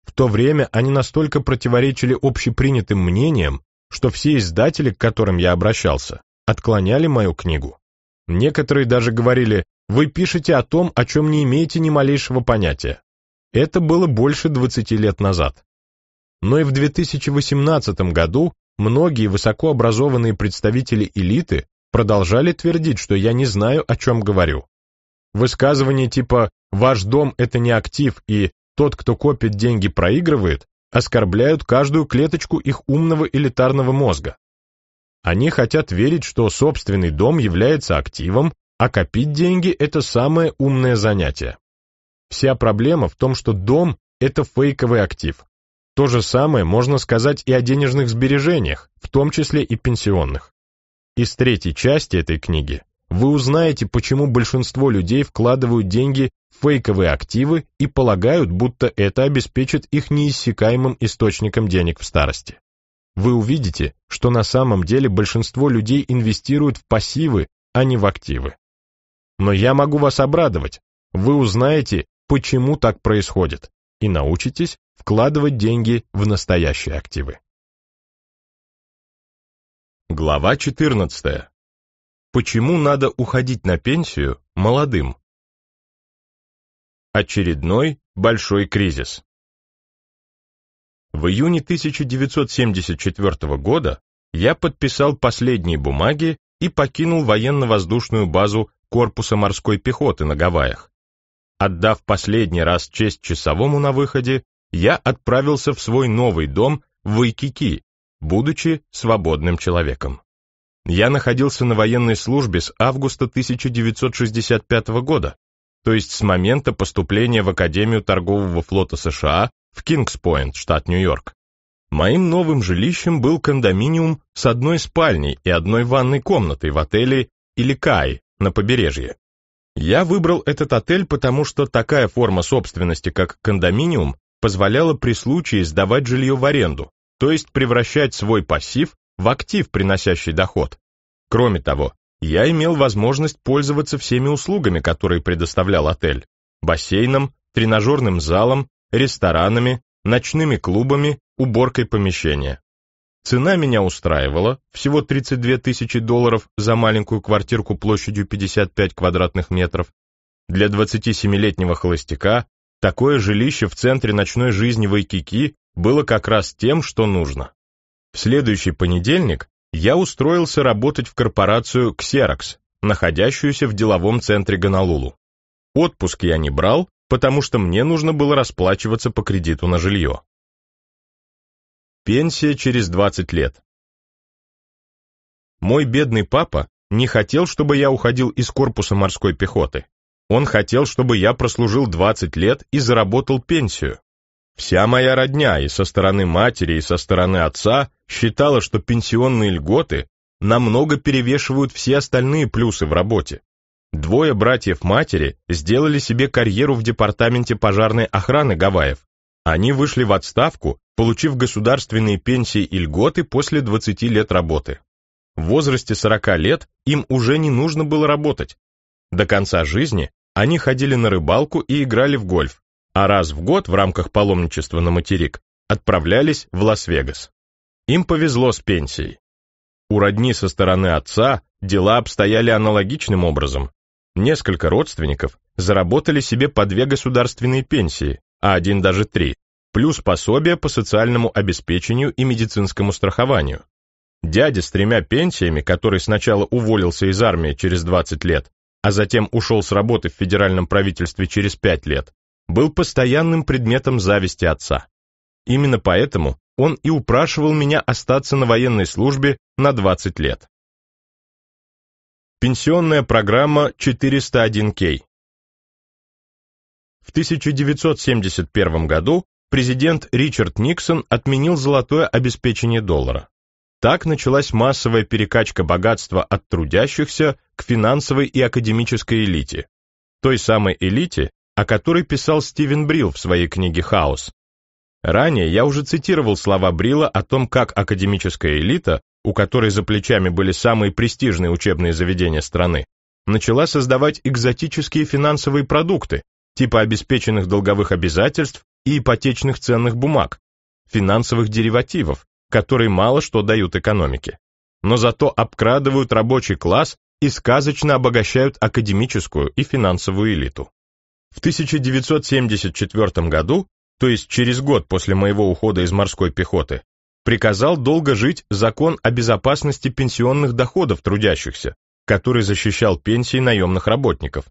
В то время они настолько противоречили общепринятым мнениям, что все издатели, к которым я обращался, отклоняли мою книгу. Некоторые даже говорили вы пишете о том, о чем не имеете ни малейшего понятия. Это было больше 20 лет назад. Но и в 2018 году многие высокообразованные представители элиты продолжали твердить, что я не знаю, о чем говорю. Высказывания типа «ваш дом – это не актив» и «тот, кто копит деньги, проигрывает» оскорбляют каждую клеточку их умного элитарного мозга. Они хотят верить, что собственный дом является активом, а копить деньги – это самое умное занятие. Вся проблема в том, что дом – это фейковый актив. То же самое можно сказать и о денежных сбережениях, в том числе и пенсионных. Из третьей части этой книги вы узнаете, почему большинство людей вкладывают деньги в фейковые активы и полагают, будто это обеспечит их неиссякаемым источником денег в старости. Вы увидите, что на самом деле большинство людей инвестируют в пассивы, а не в активы. Но я могу вас обрадовать. Вы узнаете, почему так происходит, и научитесь вкладывать деньги в настоящие активы. Глава 14. Почему надо уходить на пенсию молодым? Очередной большой кризис. В июне 1974 года я подписал последние бумаги и покинул военно-воздушную базу корпуса морской пехоты на Гавайях. Отдав последний раз честь часовому на выходе, я отправился в свой новый дом в Икики, будучи свободным человеком. Я находился на военной службе с августа 1965 года, то есть с момента поступления в Академию торгового флота США в Кингспойнт, штат Нью-Йорк. Моим новым жилищем был кондоминиум с одной спальней и одной ванной комнатой в отеле Иликай на побережье. Я выбрал этот отель, потому что такая форма собственности, как кондоминиум, позволяла при случае сдавать жилье в аренду, то есть превращать свой пассив в актив, приносящий доход. Кроме того, я имел возможность пользоваться всеми услугами, которые предоставлял отель. Бассейном, тренажерным залом, ресторанами, ночными клубами, уборкой помещения. Цена меня устраивала, всего 32 тысячи долларов за маленькую квартирку площадью 55 квадратных метров. Для 27-летнего холостяка такое жилище в центре ночной жизни Вайкики было как раз тем, что нужно. В следующий понедельник я устроился работать в корпорацию Xerox, находящуюся в деловом центре Гонолулу. Отпуск я не брал, потому что мне нужно было расплачиваться по кредиту на жилье. Пенсия через 20 лет. Мой бедный папа не хотел, чтобы я уходил из корпуса морской пехоты. Он хотел, чтобы я прослужил 20 лет и заработал пенсию. Вся моя родня и со стороны матери, и со стороны отца считала, что пенсионные льготы намного перевешивают все остальные плюсы в работе. Двое братьев матери сделали себе карьеру в департаменте пожарной охраны Гавайев. Они вышли в отставку получив государственные пенсии и льготы после 20 лет работы. В возрасте 40 лет им уже не нужно было работать. До конца жизни они ходили на рыбалку и играли в гольф, а раз в год в рамках паломничества на материк отправлялись в Лас-Вегас. Им повезло с пенсией. У родни со стороны отца дела обстояли аналогичным образом. Несколько родственников заработали себе по две государственные пенсии, а один даже три плюс пособие по социальному обеспечению и медицинскому страхованию. Дядя с тремя пенсиями, который сначала уволился из армии через 20 лет, а затем ушел с работы в федеральном правительстве через 5 лет, был постоянным предметом зависти отца. Именно поэтому он и упрашивал меня остаться на военной службе на 20 лет. Пенсионная программа 401 k В 1971 году президент Ричард Никсон отменил золотое обеспечение доллара. Так началась массовая перекачка богатства от трудящихся к финансовой и академической элите, той самой элите, о которой писал Стивен Брилл в своей книге «Хаос». Ранее я уже цитировал слова Брилла о том, как академическая элита, у которой за плечами были самые престижные учебные заведения страны, начала создавать экзотические финансовые продукты, типа обеспеченных долговых обязательств и ипотечных ценных бумаг, финансовых деривативов, которые мало что дают экономике. Но зато обкрадывают рабочий класс и сказочно обогащают академическую и финансовую элиту. В 1974 году, то есть через год после моего ухода из морской пехоты, приказал долго жить закон о безопасности пенсионных доходов трудящихся, который защищал пенсии наемных работников.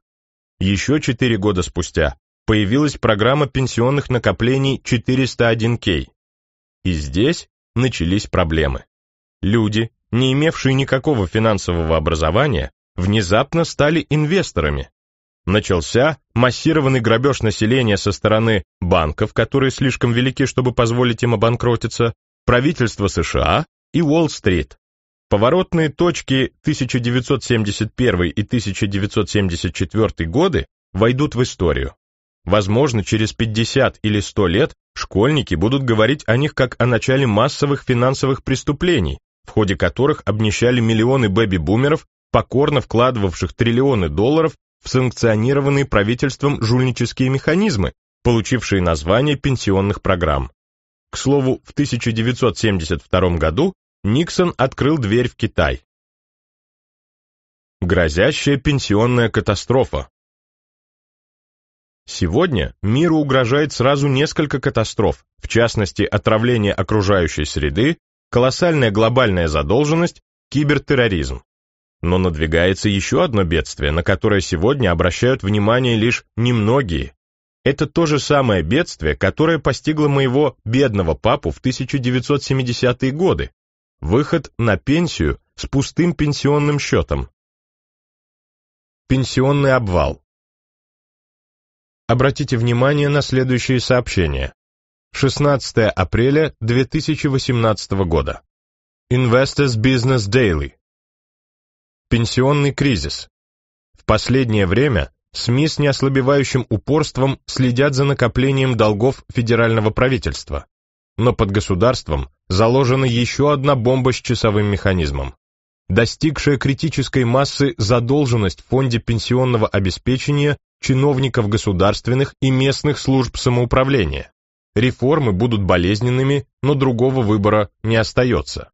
Еще четыре года спустя появилась программа пенсионных накоплений 401 k И здесь начались проблемы. Люди, не имевшие никакого финансового образования, внезапно стали инвесторами. Начался массированный грабеж населения со стороны банков, которые слишком велики, чтобы позволить им обанкротиться, правительства США и Уолл-стрит. Поворотные точки 1971 и 1974 годы войдут в историю. Возможно, через 50 или 100 лет школьники будут говорить о них как о начале массовых финансовых преступлений, в ходе которых обнищали миллионы бэби-бумеров, покорно вкладывавших триллионы долларов в санкционированные правительством жульнические механизмы, получившие название пенсионных программ. К слову, в 1972 году Никсон открыл дверь в Китай. Грозящая пенсионная катастрофа. Сегодня миру угрожает сразу несколько катастроф, в частности отравление окружающей среды, колоссальная глобальная задолженность, кибертерроризм. Но надвигается еще одно бедствие, на которое сегодня обращают внимание лишь немногие. Это то же самое бедствие, которое постигло моего бедного папу в 1970-е годы. Выход на пенсию с пустым пенсионным счетом. Пенсионный обвал. Обратите внимание на следующие сообщения. 16 апреля 2018 года. Investors Business Daily. Пенсионный кризис. В последнее время СМИ с неослабевающим упорством следят за накоплением долгов федерального правительства. Но под государством заложена еще одна бомба с часовым механизмом. Достигшая критической массы задолженность в фонде пенсионного обеспечения чиновников государственных и местных служб самоуправления. Реформы будут болезненными, но другого выбора не остается.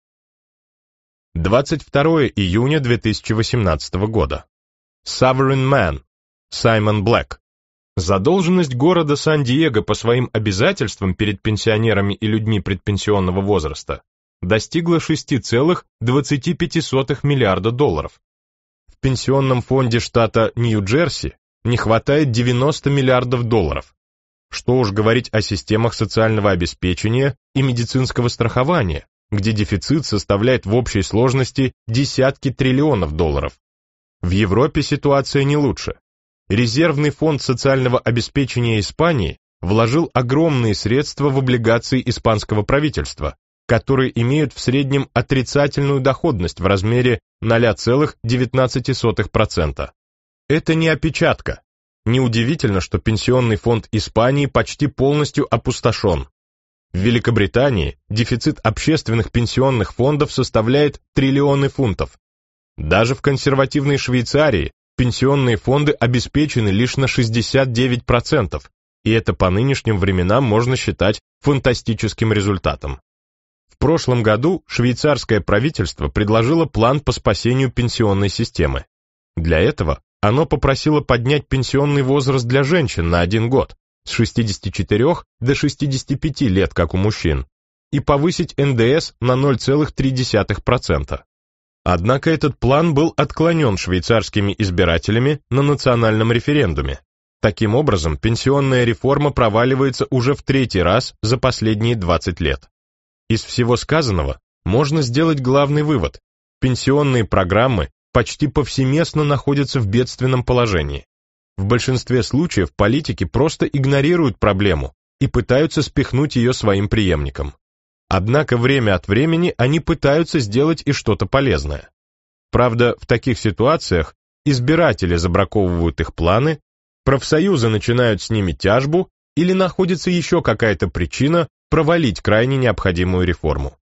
22 июня 2018 года. Sovereign Man, Саймон Блэк. Задолженность города Сан-Диего по своим обязательствам перед пенсионерами и людьми предпенсионного возраста достигла 6,25 миллиарда долларов. В пенсионном фонде штата Нью-Джерси не хватает 90 миллиардов долларов. Что уж говорить о системах социального обеспечения и медицинского страхования, где дефицит составляет в общей сложности десятки триллионов долларов. В Европе ситуация не лучше. Резервный фонд социального обеспечения Испании вложил огромные средства в облигации испанского правительства, которые имеют в среднем отрицательную доходность в размере 0,19%. Это не опечатка. Неудивительно, что пенсионный фонд Испании почти полностью опустошен. В Великобритании дефицит общественных пенсионных фондов составляет триллионы фунтов. Даже в консервативной Швейцарии пенсионные фонды обеспечены лишь на 69%, и это по нынешним временам можно считать фантастическим результатом. В прошлом году швейцарское правительство предложило план по спасению пенсионной системы. Для этого оно попросило поднять пенсионный возраст для женщин на один год, с 64 до 65 лет, как у мужчин, и повысить НДС на 0,3%. Однако этот план был отклонен швейцарскими избирателями на национальном референдуме. Таким образом, пенсионная реформа проваливается уже в третий раз за последние 20 лет. Из всего сказанного можно сделать главный вывод. Пенсионные программы почти повсеместно находятся в бедственном положении. В большинстве случаев политики просто игнорируют проблему и пытаются спихнуть ее своим преемникам. Однако время от времени они пытаются сделать и что-то полезное. Правда, в таких ситуациях избиратели забраковывают их планы, профсоюзы начинают с ними тяжбу или находится еще какая-то причина провалить крайне необходимую реформу.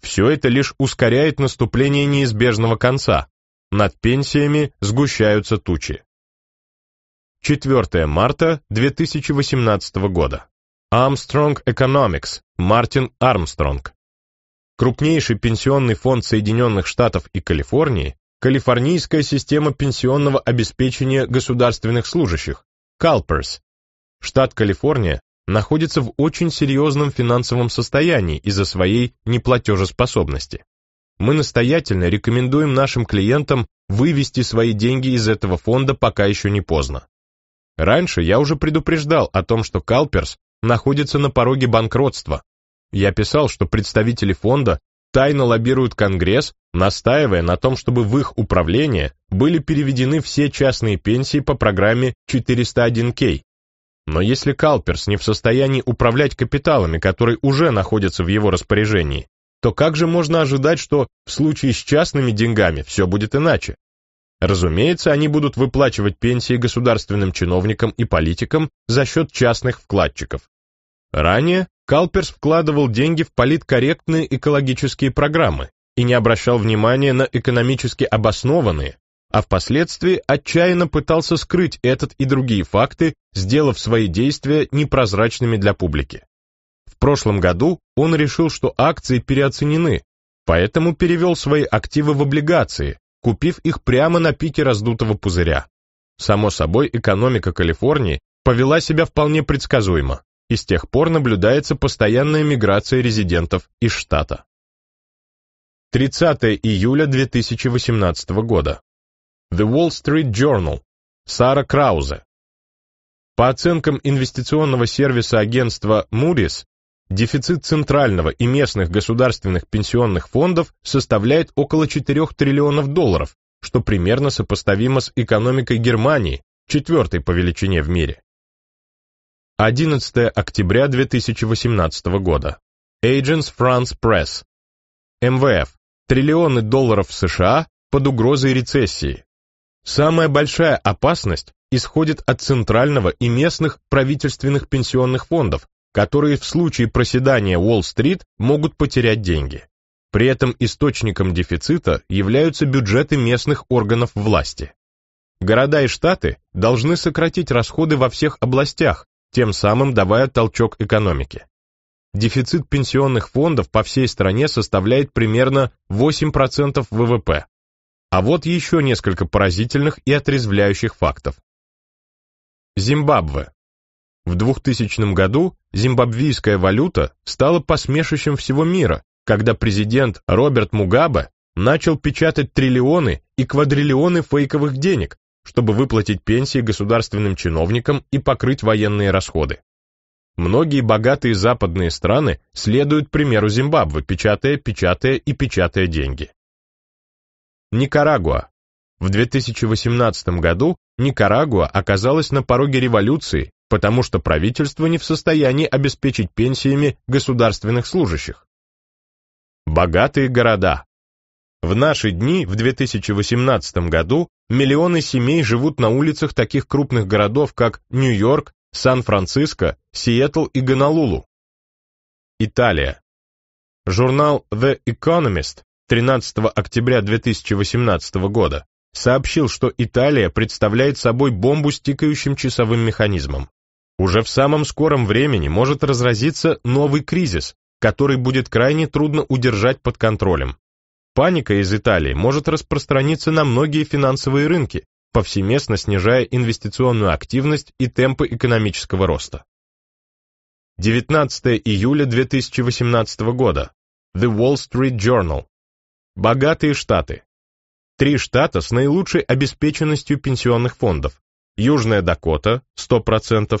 Все это лишь ускоряет наступление неизбежного конца, над пенсиями сгущаются тучи. 4 марта 2018 года. Armstrong Economics, Мартин Армстронг. Крупнейший пенсионный фонд Соединенных Штатов и Калифорнии – Калифорнийская система пенсионного обеспечения государственных служащих, CalPERS. Штат Калифорния находится в очень серьезном финансовом состоянии из-за своей неплатежеспособности мы настоятельно рекомендуем нашим клиентам вывести свои деньги из этого фонда, пока еще не поздно. Раньше я уже предупреждал о том, что Калперс находится на пороге банкротства. Я писал, что представители фонда тайно лоббируют Конгресс, настаивая на том, чтобы в их управление были переведены все частные пенсии по программе 401 k Но если Калперс не в состоянии управлять капиталами, которые уже находятся в его распоряжении, то как же можно ожидать, что в случае с частными деньгами все будет иначе? Разумеется, они будут выплачивать пенсии государственным чиновникам и политикам за счет частных вкладчиков. Ранее Калперс вкладывал деньги в политкорректные экологические программы и не обращал внимания на экономически обоснованные, а впоследствии отчаянно пытался скрыть этот и другие факты, сделав свои действия непрозрачными для публики прошлом году он решил, что акции переоценены, поэтому перевел свои активы в облигации, купив их прямо на пике раздутого пузыря. Само собой, экономика Калифорнии повела себя вполне предсказуемо, и с тех пор наблюдается постоянная миграция резидентов из штата. 30 июля 2018 года. The Wall Street Journal. Сара Краузе. По оценкам инвестиционного сервиса агентства Moody's, Дефицит центрального и местных государственных пенсионных фондов составляет около 4 триллионов долларов, что примерно сопоставимо с экономикой Германии, четвертой по величине в мире. 11 октября 2018 года. Agents France Press. МВФ. Триллионы долларов США под угрозой рецессии. Самая большая опасность исходит от центрального и местных правительственных пенсионных фондов, которые в случае проседания Уолл-стрит могут потерять деньги. При этом источником дефицита являются бюджеты местных органов власти. Города и штаты должны сократить расходы во всех областях, тем самым давая толчок экономике. Дефицит пенсионных фондов по всей стране составляет примерно 8% ВВП. А вот еще несколько поразительных и отрезвляющих фактов. Зимбабве. В 2000 году зимбабвийская валюта стала посмешищем всего мира, когда президент Роберт Мугаба начал печатать триллионы и квадриллионы фейковых денег, чтобы выплатить пенсии государственным чиновникам и покрыть военные расходы. Многие богатые западные страны следуют примеру Зимбабве, печатая, печатая и печатая деньги. Никарагуа. В 2018 году Никарагуа оказалась на пороге революции потому что правительство не в состоянии обеспечить пенсиями государственных служащих. Богатые города. В наши дни, в 2018 году, миллионы семей живут на улицах таких крупных городов, как Нью-Йорк, Сан-Франциско, Сиэтл и Гонолулу. Италия. Журнал The Economist 13 октября 2018 года сообщил, что Италия представляет собой бомбу с тикающим часовым механизмом. Уже в самом скором времени может разразиться новый кризис, который будет крайне трудно удержать под контролем. Паника из Италии может распространиться на многие финансовые рынки, повсеместно снижая инвестиционную активность и темпы экономического роста. 19 июля 2018 года. The Wall Street Journal. Богатые штаты. Три штата с наилучшей обеспеченностью пенсионных фондов. Южная Дакота – 100%,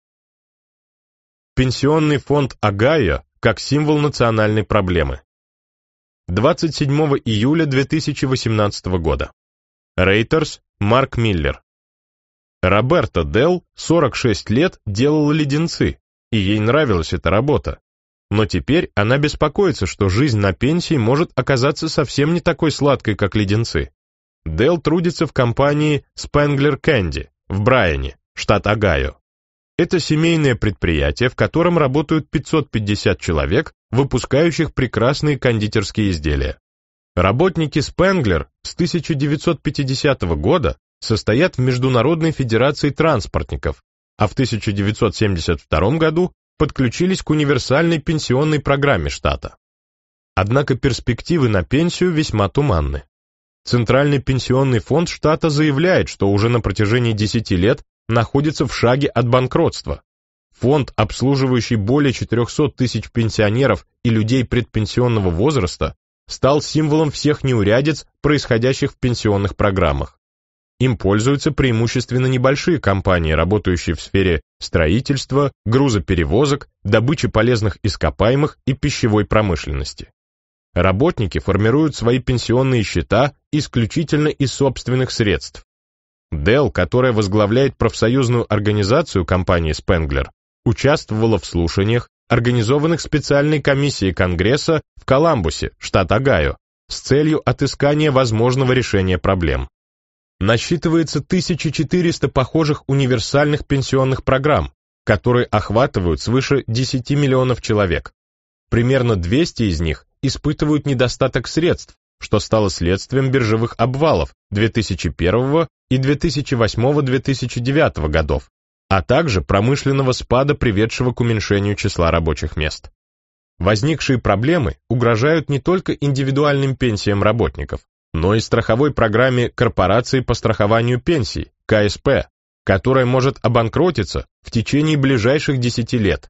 пенсионный фонд Агая как символ национальной проблемы. 27 июля 2018 года. Рейтерс, Марк Миллер. Роберта Делл, 46 лет, делала леденцы, и ей нравилась эта работа. Но теперь она беспокоится, что жизнь на пенсии может оказаться совсем не такой сладкой, как леденцы. Делл трудится в компании Spengler Candy в Брайане, штат Огайо. Это семейное предприятие, в котором работают 550 человек, выпускающих прекрасные кондитерские изделия. Работники Спенглер с 1950 года состоят в Международной Федерации Транспортников, а в 1972 году подключились к универсальной пенсионной программе штата. Однако перспективы на пенсию весьма туманны. Центральный пенсионный фонд штата заявляет, что уже на протяжении 10 лет находится в шаге от банкротства. Фонд, обслуживающий более 400 тысяч пенсионеров и людей предпенсионного возраста, стал символом всех неурядиц, происходящих в пенсионных программах. Им пользуются преимущественно небольшие компании, работающие в сфере строительства, грузоперевозок, добычи полезных ископаемых и пищевой промышленности. Работники формируют свои пенсионные счета исключительно из собственных средств, Дел, которая возглавляет профсоюзную организацию компании Спенглер, участвовала в слушаниях, организованных специальной комиссией Конгресса в Коламбусе, штат Огайо, с целью отыскания возможного решения проблем. Насчитывается 1400 похожих универсальных пенсионных программ, которые охватывают свыше 10 миллионов человек. Примерно 200 из них испытывают недостаток средств, что стало следствием биржевых обвалов 2001 и 2008-2009 годов, а также промышленного спада, приведшего к уменьшению числа рабочих мест. Возникшие проблемы угрожают не только индивидуальным пенсиям работников, но и страховой программе Корпорации по страхованию пенсий, КСП, которая может обанкротиться в течение ближайших 10 лет.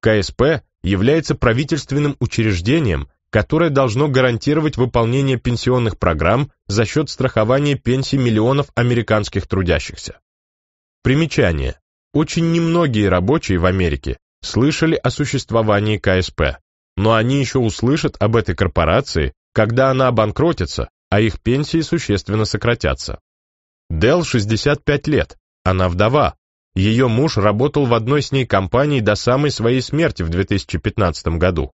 КСП является правительственным учреждением, которое должно гарантировать выполнение пенсионных программ за счет страхования пенсий миллионов американских трудящихся. Примечание. Очень немногие рабочие в Америке слышали о существовании КСП, но они еще услышат об этой корпорации, когда она обанкротится, а их пенсии существенно сократятся. Дел 65 лет, она вдова. Ее муж работал в одной с ней компании до самой своей смерти в 2015 году.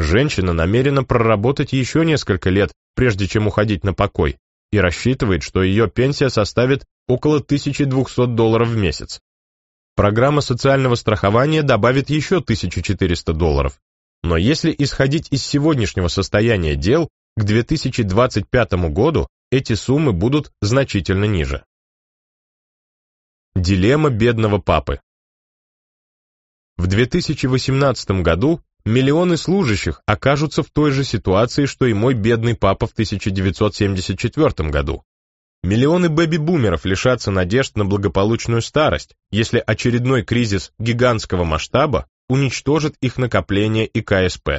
Женщина намерена проработать еще несколько лет, прежде чем уходить на покой, и рассчитывает, что ее пенсия составит около 1200 долларов в месяц. Программа социального страхования добавит еще 1400 долларов. Но если исходить из сегодняшнего состояния дел, к 2025 году эти суммы будут значительно ниже. Дилемма бедного папы В 2018 году Миллионы служащих окажутся в той же ситуации, что и мой бедный папа в 1974 году. Миллионы бэби-бумеров лишатся надежд на благополучную старость, если очередной кризис гигантского масштаба уничтожит их накопление и КСП.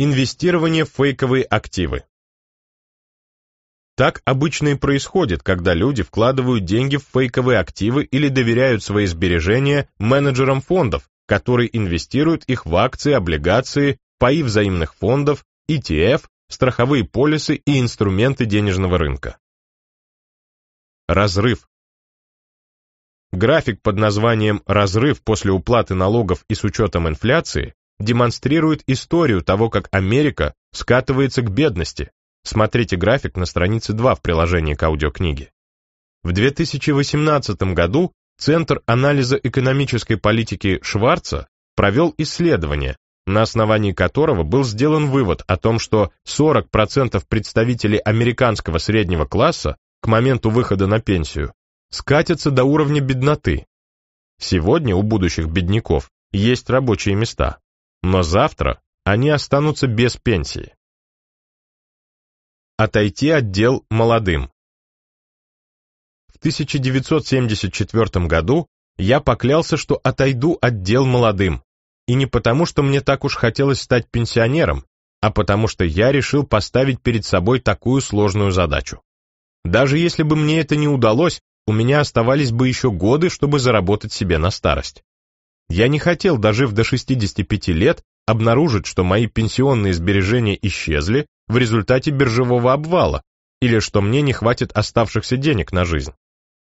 Инвестирование в фейковые активы. Так обычно и происходит, когда люди вкладывают деньги в фейковые активы или доверяют свои сбережения менеджерам фондов, который инвестирует их в акции, облигации, паи взаимных фондов, ETF, страховые полисы и инструменты денежного рынка. Разрыв. График под названием «Разрыв после уплаты налогов и с учетом инфляции» демонстрирует историю того, как Америка скатывается к бедности. Смотрите график на странице 2 в приложении к аудиокниге. В 2018 году Центр анализа экономической политики Шварца провел исследование, на основании которого был сделан вывод о том, что 40% представителей американского среднего класса к моменту выхода на пенсию скатятся до уровня бедноты. Сегодня у будущих бедняков есть рабочие места, но завтра они останутся без пенсии. Отойти отдел молодым. 1974 году я поклялся, что отойду от дел молодым. И не потому, что мне так уж хотелось стать пенсионером, а потому что я решил поставить перед собой такую сложную задачу. Даже если бы мне это не удалось, у меня оставались бы еще годы, чтобы заработать себе на старость. Я не хотел, дожив до 65 лет, обнаружить, что мои пенсионные сбережения исчезли в результате биржевого обвала или что мне не хватит оставшихся денег на жизнь.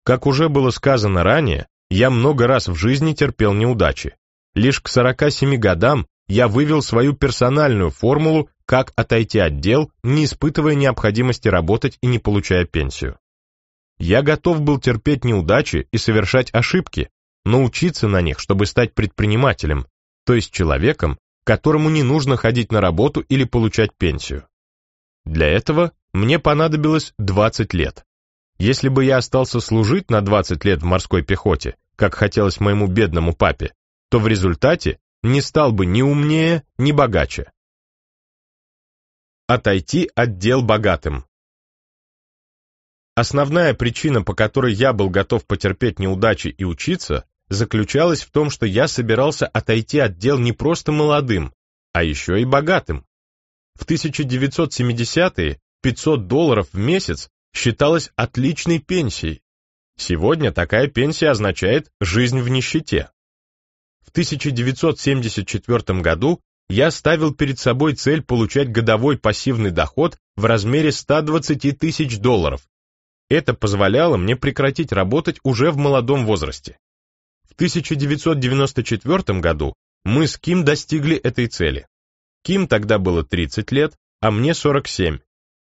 Как уже было сказано ранее, я много раз в жизни терпел неудачи. Лишь к 47 годам я вывел свою персональную формулу, как отойти от дел, не испытывая необходимости работать и не получая пенсию. Я готов был терпеть неудачи и совершать ошибки, но учиться на них, чтобы стать предпринимателем, то есть человеком, которому не нужно ходить на работу или получать пенсию. Для этого мне понадобилось 20 лет. Если бы я остался служить на 20 лет в морской пехоте, как хотелось моему бедному папе, то в результате не стал бы ни умнее, ни богаче. Отойти от дел богатым. Основная причина, по которой я был готов потерпеть неудачи и учиться, заключалась в том, что я собирался отойти от дел не просто молодым, а еще и богатым. В 1970-е 500 долларов в месяц считалась отличной пенсией. Сегодня такая пенсия означает жизнь в нищете. В 1974 году я ставил перед собой цель получать годовой пассивный доход в размере 120 тысяч долларов. Это позволяло мне прекратить работать уже в молодом возрасте. В 1994 году мы с Ким достигли этой цели. Ким тогда было 30 лет, а мне 47.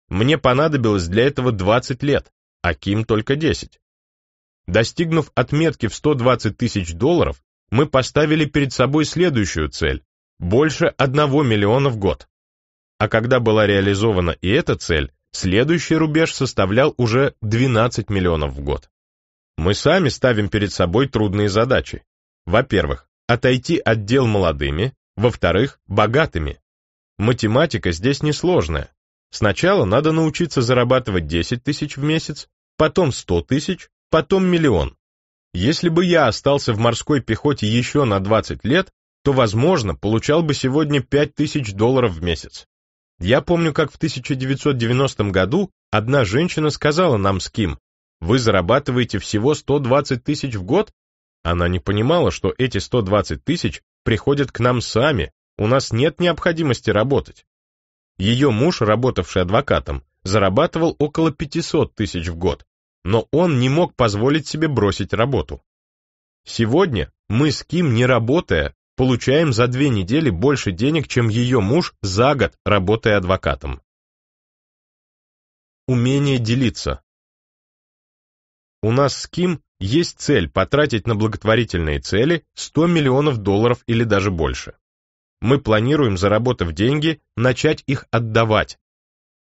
Мне понадобилось для этого 20 лет, а Ким только 10. Достигнув отметки в 120 тысяч долларов, мы поставили перед собой следующую цель – больше 1 миллиона в год. А когда была реализована и эта цель, следующий рубеж составлял уже 12 миллионов в год. Мы сами ставим перед собой трудные задачи. Во-первых, отойти от дел молодыми, во-вторых, богатыми. Математика здесь несложная. Сначала надо научиться зарабатывать 10 тысяч в месяц, потом 100 тысяч, потом миллион. Если бы я остался в морской пехоте еще на 20 лет, то, возможно, получал бы сегодня 5 тысяч долларов в месяц. Я помню, как в 1990 году одна женщина сказала нам с Ким, «Вы зарабатываете всего 120 тысяч в год?» Она не понимала, что эти 120 тысяч приходят к нам сами, у нас нет необходимости работать. Ее муж, работавший адвокатом, зарабатывал около 500 тысяч в год, но он не мог позволить себе бросить работу. Сегодня мы с Ким, не работая, получаем за две недели больше денег, чем ее муж за год, работая адвокатом. Умение делиться. У нас с Ким есть цель потратить на благотворительные цели 100 миллионов долларов или даже больше мы планируем, заработав деньги, начать их отдавать.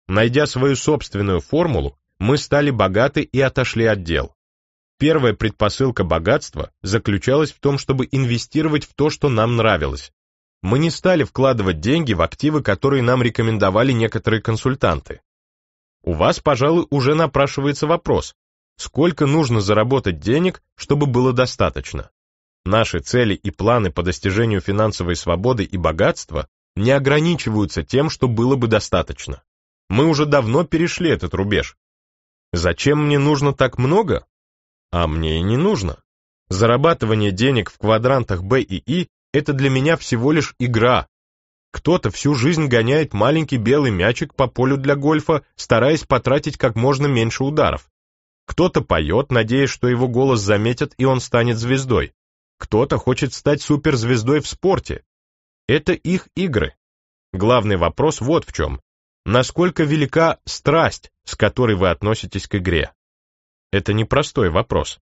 Найдя свою собственную формулу, мы стали богаты и отошли от дел. Первая предпосылка богатства заключалась в том, чтобы инвестировать в то, что нам нравилось. Мы не стали вкладывать деньги в активы, которые нам рекомендовали некоторые консультанты. У вас, пожалуй, уже напрашивается вопрос, сколько нужно заработать денег, чтобы было достаточно? Наши цели и планы по достижению финансовой свободы и богатства не ограничиваются тем, что было бы достаточно. Мы уже давно перешли этот рубеж. Зачем мне нужно так много? А мне и не нужно. Зарабатывание денег в квадрантах Б и И e – это для меня всего лишь игра. Кто-то всю жизнь гоняет маленький белый мячик по полю для гольфа, стараясь потратить как можно меньше ударов. Кто-то поет, надеясь, что его голос заметят и он станет звездой кто-то хочет стать суперзвездой в спорте. Это их игры. Главный вопрос вот в чем. Насколько велика страсть, с которой вы относитесь к игре? Это непростой вопрос.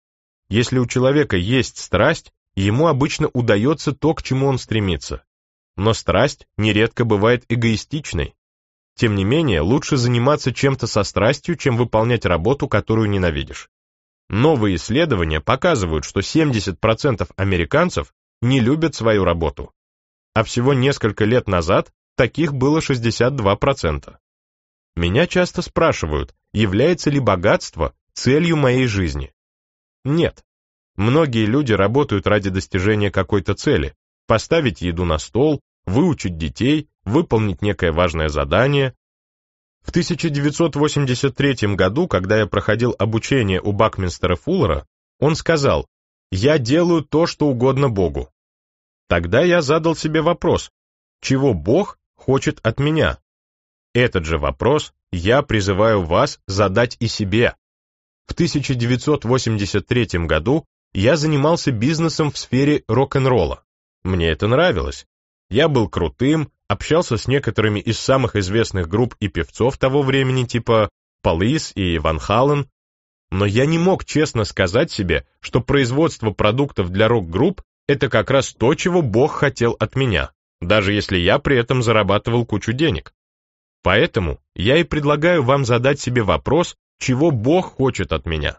Если у человека есть страсть, ему обычно удается то, к чему он стремится. Но страсть нередко бывает эгоистичной. Тем не менее, лучше заниматься чем-то со страстью, чем выполнять работу, которую ненавидишь. Новые исследования показывают, что 70% американцев не любят свою работу. А всего несколько лет назад таких было 62%. Меня часто спрашивают, является ли богатство целью моей жизни. Нет. Многие люди работают ради достижения какой-то цели, поставить еду на стол, выучить детей, выполнить некое важное задание, в 1983 году, когда я проходил обучение у Бакминстера Фуллера, он сказал «Я делаю то, что угодно Богу». Тогда я задал себе вопрос, чего Бог хочет от меня? Этот же вопрос я призываю вас задать и себе. В 1983 году я занимался бизнесом в сфере рок-н-ролла. Мне это нравилось. Я был крутым, общался с некоторыми из самых известных групп и певцов того времени, типа Полис и Ван Хален, но я не мог честно сказать себе, что производство продуктов для рок-групп это как раз то, чего Бог хотел от меня, даже если я при этом зарабатывал кучу денег. Поэтому я и предлагаю вам задать себе вопрос, чего Бог хочет от меня.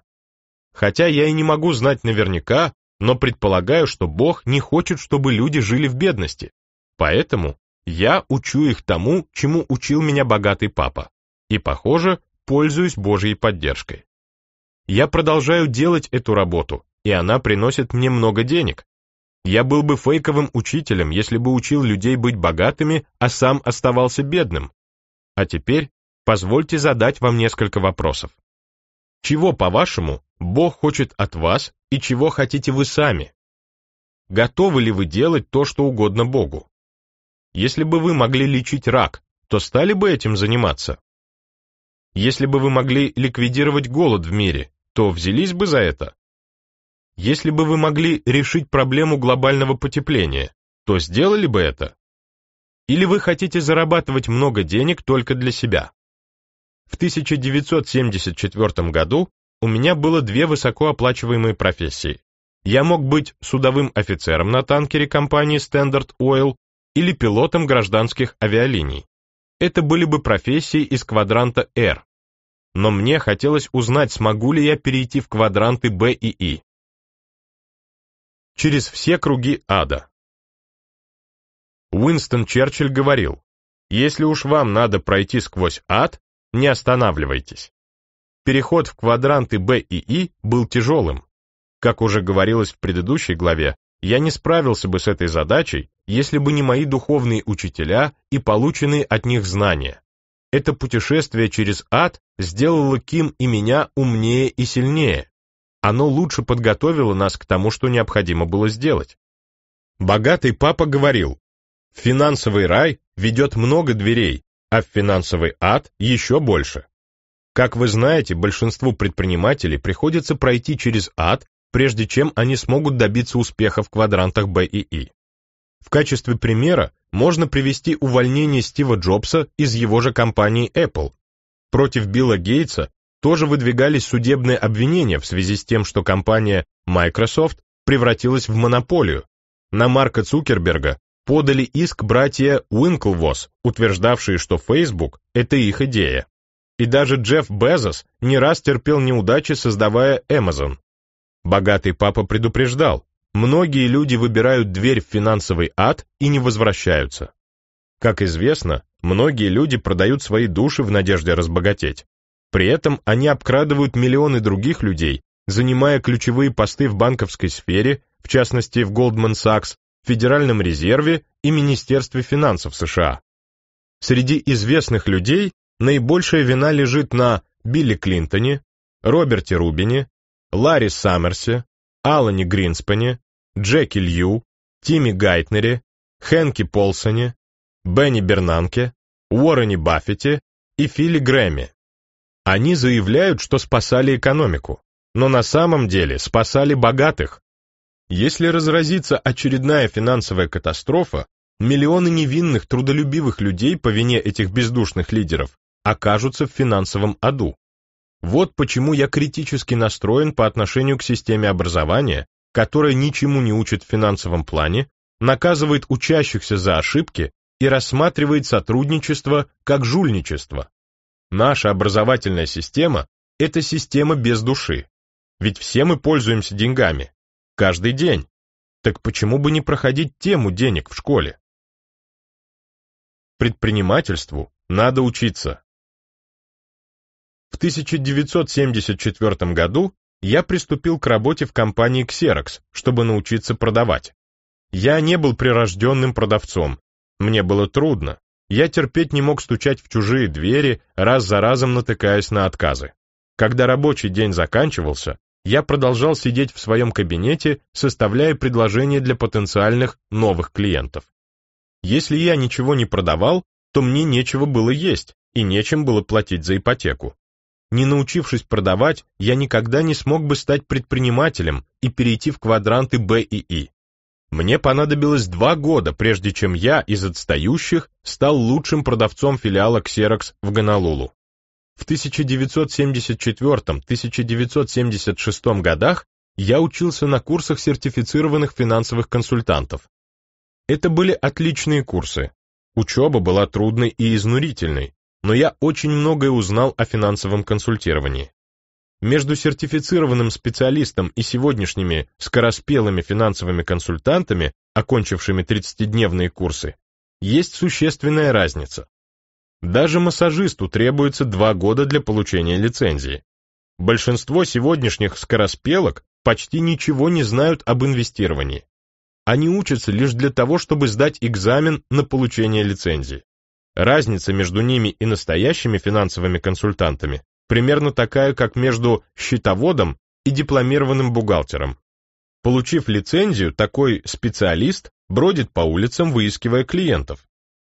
Хотя я и не могу знать наверняка, но предполагаю, что Бог не хочет, чтобы люди жили в бедности. Поэтому я учу их тому, чему учил меня богатый папа, и, похоже, пользуюсь Божьей поддержкой. Я продолжаю делать эту работу, и она приносит мне много денег. Я был бы фейковым учителем, если бы учил людей быть богатыми, а сам оставался бедным. А теперь позвольте задать вам несколько вопросов. Чего, по-вашему, Бог хочет от вас и чего хотите вы сами? Готовы ли вы делать то, что угодно Богу? Если бы вы могли лечить рак, то стали бы этим заниматься? Если бы вы могли ликвидировать голод в мире, то взялись бы за это? Если бы вы могли решить проблему глобального потепления, то сделали бы это? Или вы хотите зарабатывать много денег только для себя? В 1974 году у меня было две высокооплачиваемые профессии. Я мог быть судовым офицером на танкере компании Standard Oil или пилотом гражданских авиалиний. Это были бы профессии из квадранта R. Но мне хотелось узнать, смогу ли я перейти в квадранты B и I. E. Через все круги ада. Уинстон Черчилль говорил, если уж вам надо пройти сквозь ад, не останавливайтесь. Переход в квадранты B и И e был тяжелым. Как уже говорилось в предыдущей главе, я не справился бы с этой задачей, если бы не мои духовные учителя и полученные от них знания. Это путешествие через ад сделало Ким и меня умнее и сильнее. Оно лучше подготовило нас к тому, что необходимо было сделать. Богатый папа говорил, финансовый рай ведет много дверей, а в финансовый ад еще больше. Как вы знаете, большинству предпринимателей приходится пройти через ад, прежде чем они смогут добиться успеха в квадрантах Б и И. В качестве примера можно привести увольнение Стива Джобса из его же компании Apple. Против Билла Гейтса тоже выдвигались судебные обвинения в связи с тем, что компания Microsoft превратилась в монополию. На Марка Цукерберга подали иск братья Уинклвос, утверждавшие, что Facebook – это их идея. И даже Джефф Безос не раз терпел неудачи, создавая Amazon. Богатый папа предупреждал, многие люди выбирают дверь в финансовый ад и не возвращаются. Как известно, многие люди продают свои души в надежде разбогатеть. При этом они обкрадывают миллионы других людей, занимая ключевые посты в банковской сфере, в частности в Goldman Sachs, Федеральном резерве и Министерстве финансов США. Среди известных людей наибольшая вина лежит на Билли Клинтоне, Роберте Рубине, Ларри Саммерсе, Алане Гринспене, Джеки Лью, Тимми Гайтнере, Хэнке Полсоне, Бенни Бернанке, Уоррене Баффете и Филе Грэмми. Они заявляют, что спасали экономику, но на самом деле спасали богатых. Если разразится очередная финансовая катастрофа, миллионы невинных, трудолюбивых людей по вине этих бездушных лидеров окажутся в финансовом аду. Вот почему я критически настроен по отношению к системе образования, которая ничему не учит в финансовом плане, наказывает учащихся за ошибки и рассматривает сотрудничество как жульничество. Наша образовательная система – это система без души. Ведь все мы пользуемся деньгами. Каждый день. Так почему бы не проходить тему денег в школе? Предпринимательству надо учиться. В 1974 году я приступил к работе в компании Xerox, чтобы научиться продавать. Я не был прирожденным продавцом. Мне было трудно. Я терпеть не мог стучать в чужие двери, раз за разом натыкаясь на отказы. Когда рабочий день заканчивался, я продолжал сидеть в своем кабинете, составляя предложения для потенциальных новых клиентов. Если я ничего не продавал, то мне нечего было есть и нечем было платить за ипотеку. Не научившись продавать, я никогда не смог бы стать предпринимателем и перейти в квадранты Б и И. Мне понадобилось два года, прежде чем я из отстающих стал лучшим продавцом филиала Xerox в Гонолулу. В 1974-1976 годах я учился на курсах сертифицированных финансовых консультантов. Это были отличные курсы. Учеба была трудной и изнурительной, но я очень многое узнал о финансовом консультировании. Между сертифицированным специалистом и сегодняшними скороспелыми финансовыми консультантами, окончившими 30-дневные курсы, есть существенная разница. Даже массажисту требуется два года для получения лицензии. Большинство сегодняшних скороспелок почти ничего не знают об инвестировании. Они учатся лишь для того, чтобы сдать экзамен на получение лицензии. Разница между ними и настоящими финансовыми консультантами примерно такая, как между счетоводом и дипломированным бухгалтером. Получив лицензию, такой специалист бродит по улицам, выискивая клиентов.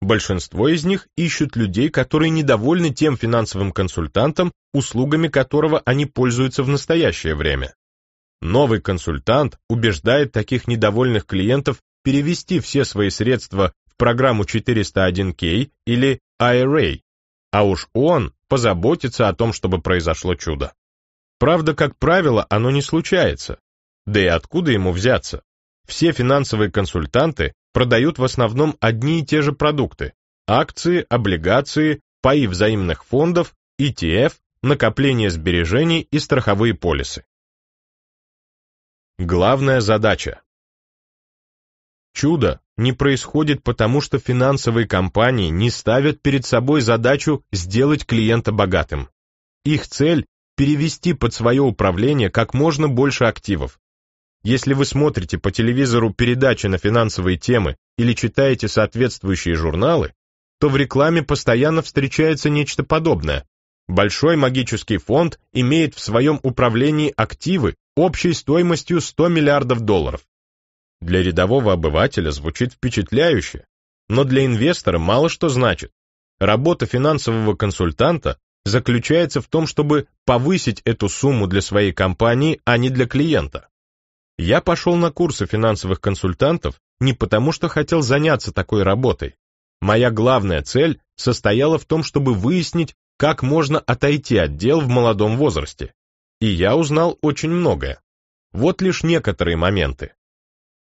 Большинство из них ищут людей, которые недовольны тем финансовым консультантом, услугами которого они пользуются в настоящее время. Новый консультант убеждает таких недовольных клиентов перевести все свои средства в программу 401K или IRA, а уж он позаботится о том, чтобы произошло чудо. Правда, как правило, оно не случается. Да и откуда ему взяться? Все финансовые консультанты продают в основном одни и те же продукты – акции, облигации, паи взаимных фондов, ETF, накопление сбережений и страховые полисы. Главная задача. Чудо не происходит потому, что финансовые компании не ставят перед собой задачу сделать клиента богатым. Их цель – перевести под свое управление как можно больше активов. Если вы смотрите по телевизору передачи на финансовые темы или читаете соответствующие журналы, то в рекламе постоянно встречается нечто подобное. Большой магический фонд имеет в своем управлении активы общей стоимостью 100 миллиардов долларов для рядового обывателя звучит впечатляюще, но для инвестора мало что значит. Работа финансового консультанта заключается в том, чтобы повысить эту сумму для своей компании, а не для клиента. Я пошел на курсы финансовых консультантов не потому, что хотел заняться такой работой. Моя главная цель состояла в том, чтобы выяснить, как можно отойти от дел в молодом возрасте. И я узнал очень многое. Вот лишь некоторые моменты.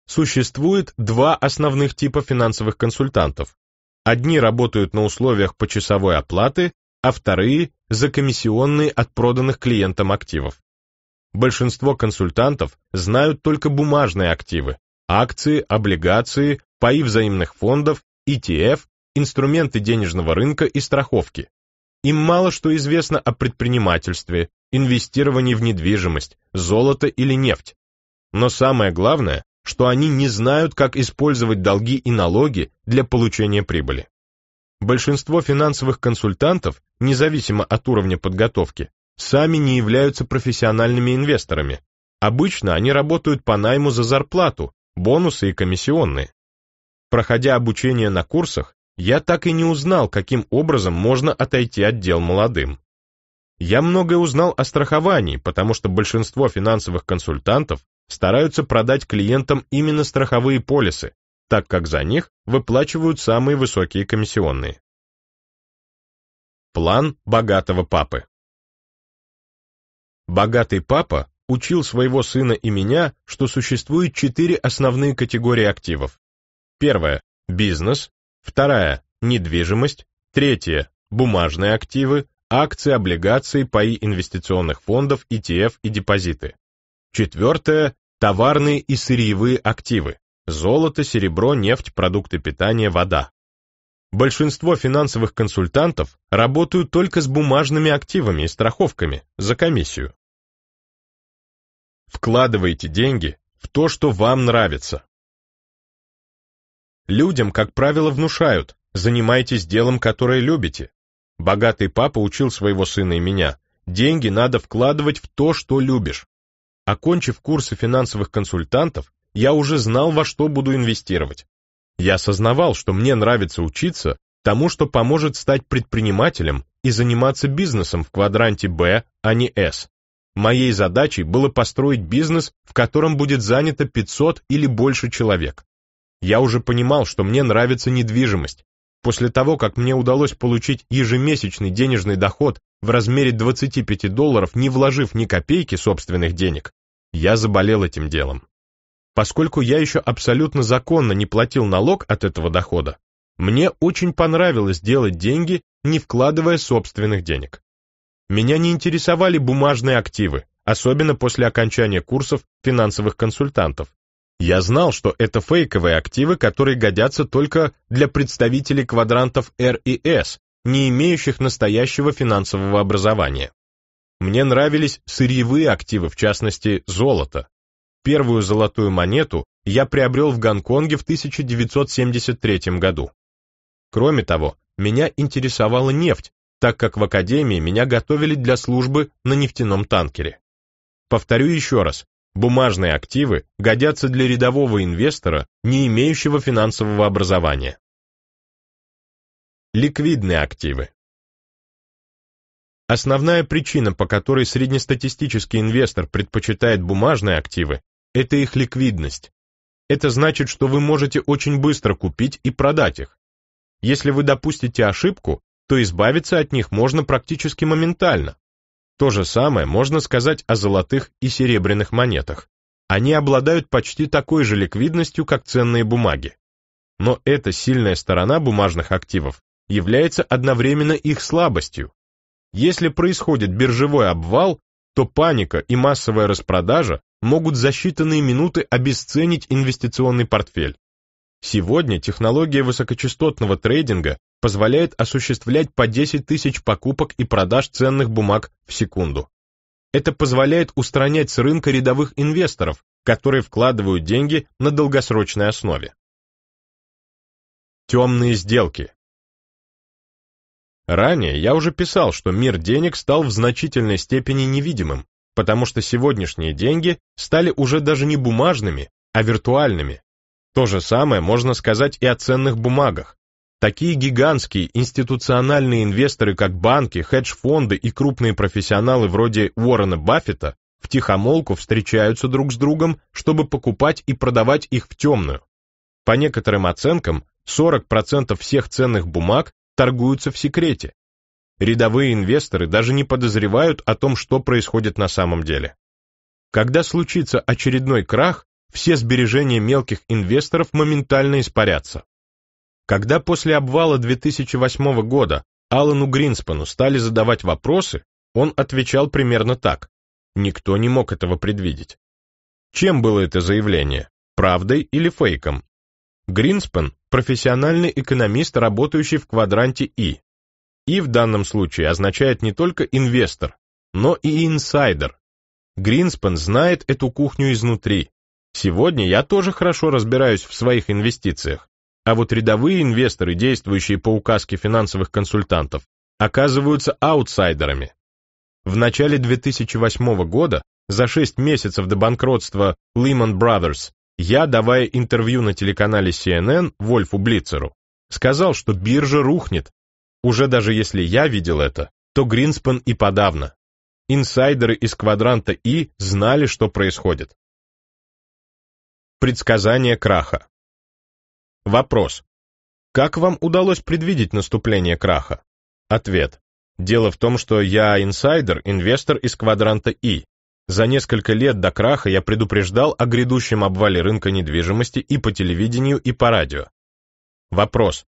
Существует два основных типа финансовых консультантов. Одни работают на условиях почасовой оплаты, а вторые – за комиссионные от проданных клиентам активов. Большинство консультантов знают только бумажные активы – акции, облигации, паи взаимных фондов, ETF, инструменты денежного рынка и страховки. Им мало что известно о предпринимательстве, инвестировании в недвижимость, золото или нефть. Но самое главное, что они не знают, как использовать долги и налоги для получения прибыли. Большинство финансовых консультантов, независимо от уровня подготовки, сами не являются профессиональными инвесторами. Обычно они работают по найму за зарплату, бонусы и комиссионные. Проходя обучение на курсах, я так и не узнал, каким образом можно отойти от дел молодым. Я многое узнал о страховании, потому что большинство финансовых консультантов стараются продать клиентам именно страховые полисы, так как за них выплачивают самые высокие комиссионные. План богатого папы Богатый папа учил своего сына и меня, что существует четыре основные категории активов. Первая – бизнес, вторая – недвижимость, третья – бумажные активы, акции, облигации, паи инвестиционных фондов, ETF и депозиты. Четвертое Товарные и сырьевые активы. Золото, серебро, нефть, продукты питания, вода. Большинство финансовых консультантов работают только с бумажными активами и страховками за комиссию. Вкладывайте деньги в то, что вам нравится. Людям, как правило, внушают, занимайтесь делом, которое любите. Богатый папа учил своего сына и меня, деньги надо вкладывать в то, что любишь. Окончив курсы финансовых консультантов, я уже знал, во что буду инвестировать. Я осознавал, что мне нравится учиться тому, что поможет стать предпринимателем и заниматься бизнесом в квадранте Б, а не С. Моей задачей было построить бизнес, в котором будет занято 500 или больше человек. Я уже понимал, что мне нравится недвижимость. После того, как мне удалось получить ежемесячный денежный доход в размере 25 долларов, не вложив ни копейки собственных денег, я заболел этим делом. Поскольку я еще абсолютно законно не платил налог от этого дохода, мне очень понравилось делать деньги, не вкладывая собственных денег. Меня не интересовали бумажные активы, особенно после окончания курсов финансовых консультантов. Я знал, что это фейковые активы, которые годятся только для представителей квадрантов R и S, не имеющих настоящего финансового образования. Мне нравились сырьевые активы, в частности, золото. Первую золотую монету я приобрел в Гонконге в 1973 году. Кроме того, меня интересовала нефть, так как в академии меня готовили для службы на нефтяном танкере. Повторю еще раз, бумажные активы годятся для рядового инвестора, не имеющего финансового образования. Ликвидные активы. Основная причина, по которой среднестатистический инвестор предпочитает бумажные активы, это их ликвидность. Это значит, что вы можете очень быстро купить и продать их. Если вы допустите ошибку, то избавиться от них можно практически моментально. То же самое можно сказать о золотых и серебряных монетах. Они обладают почти такой же ликвидностью, как ценные бумаги. Но эта сильная сторона бумажных активов является одновременно их слабостью, если происходит биржевой обвал, то паника и массовая распродажа могут за считанные минуты обесценить инвестиционный портфель. Сегодня технология высокочастотного трейдинга позволяет осуществлять по 10 тысяч покупок и продаж ценных бумаг в секунду. Это позволяет устранять с рынка рядовых инвесторов, которые вкладывают деньги на долгосрочной основе. Темные сделки. Ранее я уже писал, что мир денег стал в значительной степени невидимым, потому что сегодняшние деньги стали уже даже не бумажными, а виртуальными. То же самое можно сказать и о ценных бумагах. Такие гигантские институциональные инвесторы, как банки, хедж-фонды и крупные профессионалы вроде Уоррена Баффета, втихомолку встречаются друг с другом, чтобы покупать и продавать их в темную. По некоторым оценкам, 40% всех ценных бумаг торгуются в секрете. Рядовые инвесторы даже не подозревают о том, что происходит на самом деле. Когда случится очередной крах, все сбережения мелких инвесторов моментально испарятся. Когда после обвала 2008 года Алану Гринспану стали задавать вопросы, он отвечал примерно так. Никто не мог этого предвидеть. Чем было это заявление? Правдой или фейком? Гринспен – профессиональный экономист, работающий в квадранте И. И в данном случае означает не только инвестор, но и инсайдер. Гринспен знает эту кухню изнутри. Сегодня я тоже хорошо разбираюсь в своих инвестициях, а вот рядовые инвесторы, действующие по указке финансовых консультантов, оказываются аутсайдерами. В начале 2008 года, за 6 месяцев до банкротства Lehman Brothers, я, давая интервью на телеканале CNN Вольфу Блицеру, сказал, что биржа рухнет. Уже даже если я видел это, то Гринспен и подавно. Инсайдеры из квадранта И знали, что происходит. Предсказание краха. Вопрос. Как вам удалось предвидеть наступление краха? Ответ. Дело в том, что я инсайдер, инвестор из квадранта И, за несколько лет до краха я предупреждал о грядущем обвале рынка недвижимости и по телевидению, и по радио. Вопрос.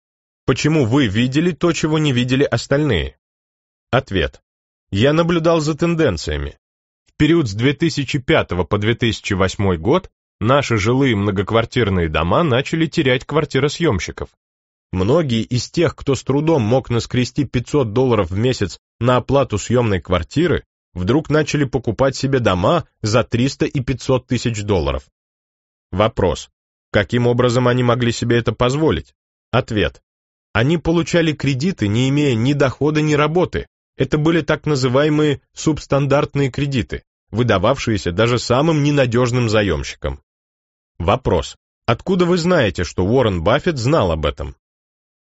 Почему вы видели то, чего не видели остальные? Ответ. Я наблюдал за тенденциями. В период с 2005 по 2008 год наши жилые многоквартирные дома начали терять квартиросъемщиков. Многие из тех, кто с трудом мог наскрести 500 долларов в месяц на оплату съемной квартиры, вдруг начали покупать себе дома за 300 и 500 тысяч долларов. Вопрос. Каким образом они могли себе это позволить? Ответ. Они получали кредиты, не имея ни дохода, ни работы. Это были так называемые субстандартные кредиты, выдававшиеся даже самым ненадежным заемщикам. Вопрос. Откуда вы знаете, что Уоррен Баффет знал об этом?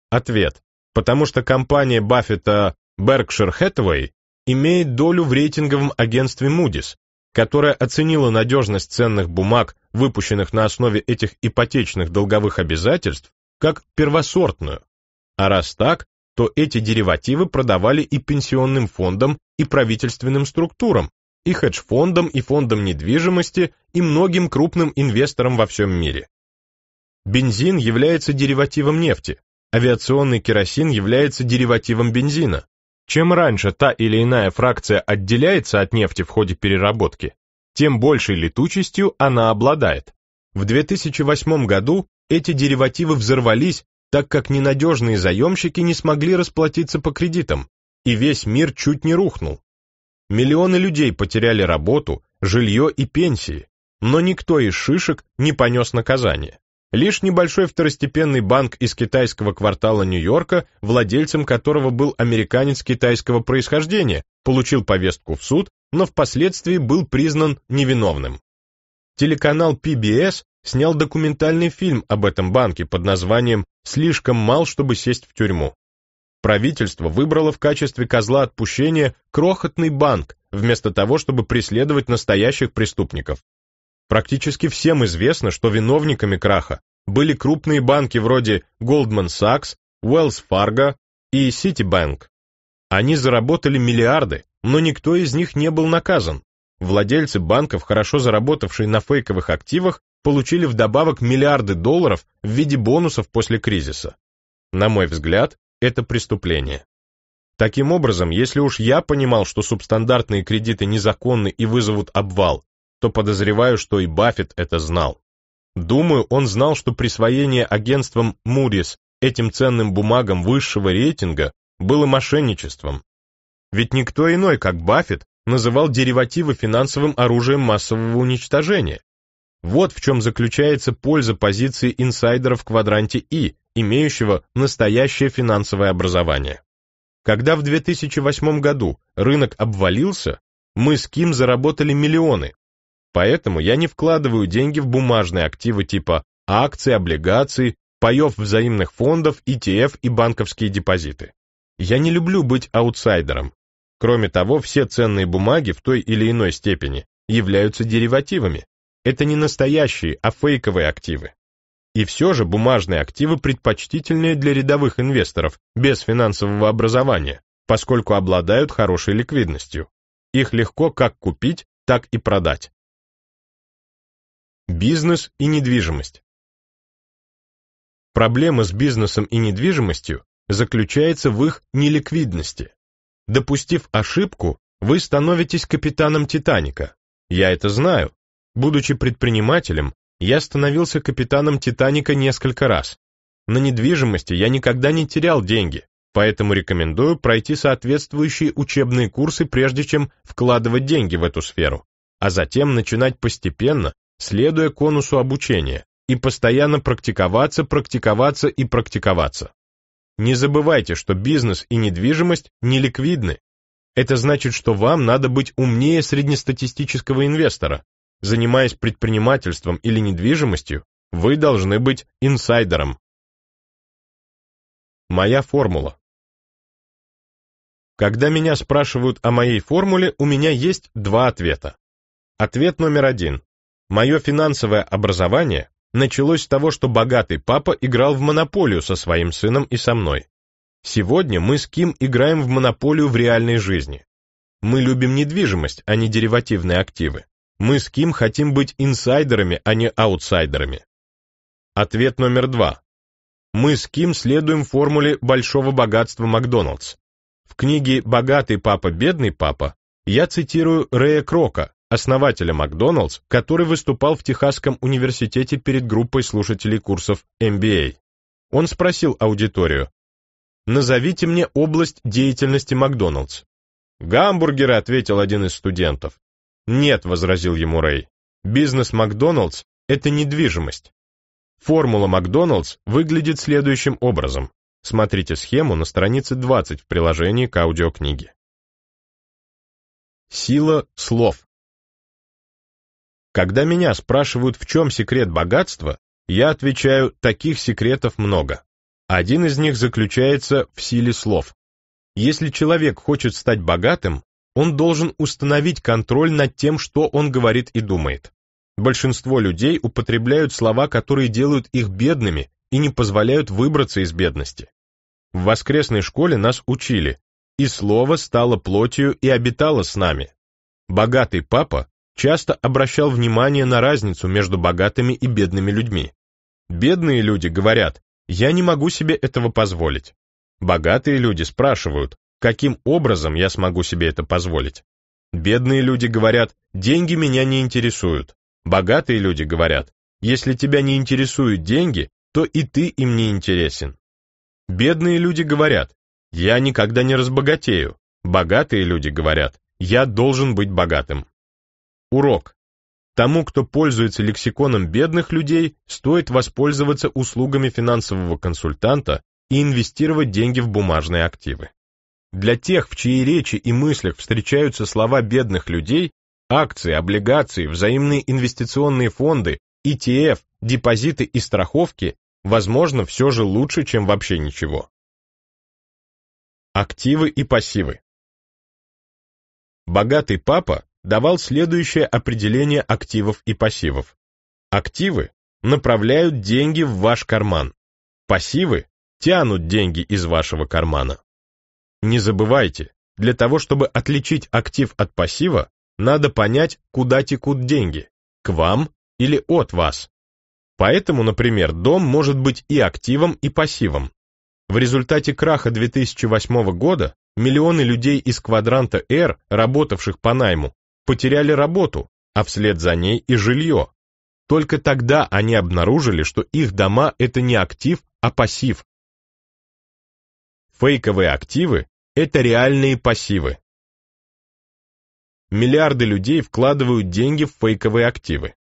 Ответ. Потому что компания Баффета Berkshire Hathaway имеет долю в рейтинговом агентстве Moody's, которое оценило надежность ценных бумаг, выпущенных на основе этих ипотечных долговых обязательств, как первосортную. А раз так, то эти деривативы продавали и пенсионным фондам, и правительственным структурам, и хедж-фондам, и фондам недвижимости, и многим крупным инвесторам во всем мире. Бензин является деривативом нефти, авиационный керосин является деривативом бензина, чем раньше та или иная фракция отделяется от нефти в ходе переработки, тем большей летучестью она обладает. В 2008 году эти деривативы взорвались, так как ненадежные заемщики не смогли расплатиться по кредитам, и весь мир чуть не рухнул. Миллионы людей потеряли работу, жилье и пенсии, но никто из шишек не понес наказание. Лишь небольшой второстепенный банк из китайского квартала Нью-Йорка, владельцем которого был американец китайского происхождения, получил повестку в суд, но впоследствии был признан невиновным. Телеканал PBS снял документальный фильм об этом банке под названием «Слишком мал, чтобы сесть в тюрьму». Правительство выбрало в качестве козла отпущения крохотный банк, вместо того, чтобы преследовать настоящих преступников, Практически всем известно, что виновниками краха были крупные банки вроде Goldman Sachs, Wells Fargo и Citibank. Они заработали миллиарды, но никто из них не был наказан. Владельцы банков, хорошо заработавшие на фейковых активах, получили вдобавок миллиарды долларов в виде бонусов после кризиса. На мой взгляд, это преступление. Таким образом, если уж я понимал, что субстандартные кредиты незаконны и вызовут обвал, то подозреваю, что и Баффет это знал. Думаю, он знал, что присвоение агентством Мурис этим ценным бумагам высшего рейтинга было мошенничеством. Ведь никто иной, как Баффет, называл деривативы финансовым оружием массового уничтожения. Вот в чем заключается польза позиции инсайдера в квадранте И, имеющего настоящее финансовое образование. Когда в 2008 году рынок обвалился, мы с Ким заработали миллионы, Поэтому я не вкладываю деньги в бумажные активы типа акции, облигации, паев взаимных фондов, ETF и банковские депозиты. Я не люблю быть аутсайдером. Кроме того, все ценные бумаги в той или иной степени являются деривативами. Это не настоящие, а фейковые активы. И все же бумажные активы предпочтительнее для рядовых инвесторов без финансового образования, поскольку обладают хорошей ликвидностью. Их легко как купить, так и продать. Бизнес и недвижимость. Проблема с бизнесом и недвижимостью заключается в их неликвидности. Допустив ошибку, вы становитесь капитаном «Титаника». Я это знаю. Будучи предпринимателем, я становился капитаном «Титаника» несколько раз. На недвижимости я никогда не терял деньги, поэтому рекомендую пройти соответствующие учебные курсы, прежде чем вкладывать деньги в эту сферу, а затем начинать постепенно следуя конусу обучения, и постоянно практиковаться, практиковаться и практиковаться. Не забывайте, что бизнес и недвижимость не ликвидны. Это значит, что вам надо быть умнее среднестатистического инвестора. Занимаясь предпринимательством или недвижимостью, вы должны быть инсайдером. Моя формула. Когда меня спрашивают о моей формуле, у меня есть два ответа. Ответ номер один. Мое финансовое образование началось с того, что богатый папа играл в монополию со своим сыном и со мной. Сегодня мы с Ким играем в монополию в реальной жизни. Мы любим недвижимость, а не деривативные активы. Мы с Ким хотим быть инсайдерами, а не аутсайдерами. Ответ номер два. Мы с Ким следуем формуле большого богатства Макдоналдс. В книге «Богатый папа, бедный папа» я цитирую Рэя Крока, основателя Макдоналдс, который выступал в Техасском университете перед группой слушателей курсов MBA. А. Он спросил аудиторию, «Назовите мне область деятельности Макдоналдс». «Гамбургеры», — ответил один из студентов. «Нет», — возразил ему Рэй, «бизнес Макдоналдс — это недвижимость». Формула Макдоналдс выглядит следующим образом. Смотрите схему на странице 20 в приложении к аудиокниге. Сила слов. Когда меня спрашивают, в чем секрет богатства, я отвечаю, таких секретов много. Один из них заключается в силе слов. Если человек хочет стать богатым, он должен установить контроль над тем, что он говорит и думает. Большинство людей употребляют слова, которые делают их бедными и не позволяют выбраться из бедности. В воскресной школе нас учили, и слово стало плотью и обитало с нами. Богатый папа часто обращал внимание на разницу между богатыми и бедными людьми. Бедные люди говорят, я не могу себе этого позволить. Богатые люди спрашивают, каким образом я смогу себе это позволить. Бедные люди говорят, деньги меня не интересуют. Богатые люди говорят, если тебя не интересуют деньги, то и ты им не интересен. Бедные люди говорят, я никогда не разбогатею. Богатые люди говорят, я должен быть богатым. Урок. Тому, кто пользуется лексиконом бедных людей, стоит воспользоваться услугами финансового консультанта и инвестировать деньги в бумажные активы. Для тех, в чьей речи и мыслях встречаются слова бедных людей, акции, облигации, взаимные инвестиционные фонды, ETF, депозиты и страховки, возможно, все же лучше, чем вообще ничего. Активы и пассивы. Богатый папа давал следующее определение активов и пассивов. Активы направляют деньги в ваш карман. Пассивы тянут деньги из вашего кармана. Не забывайте, для того, чтобы отличить актив от пассива, надо понять, куда текут деньги – к вам или от вас. Поэтому, например, дом может быть и активом, и пассивом. В результате краха 2008 года миллионы людей из квадранта R, работавших по найму, потеряли работу, а вслед за ней и жилье. Только тогда они обнаружили, что их дома – это не актив, а пассив. Фейковые активы – это реальные пассивы. Миллиарды людей вкладывают деньги в фейковые активы.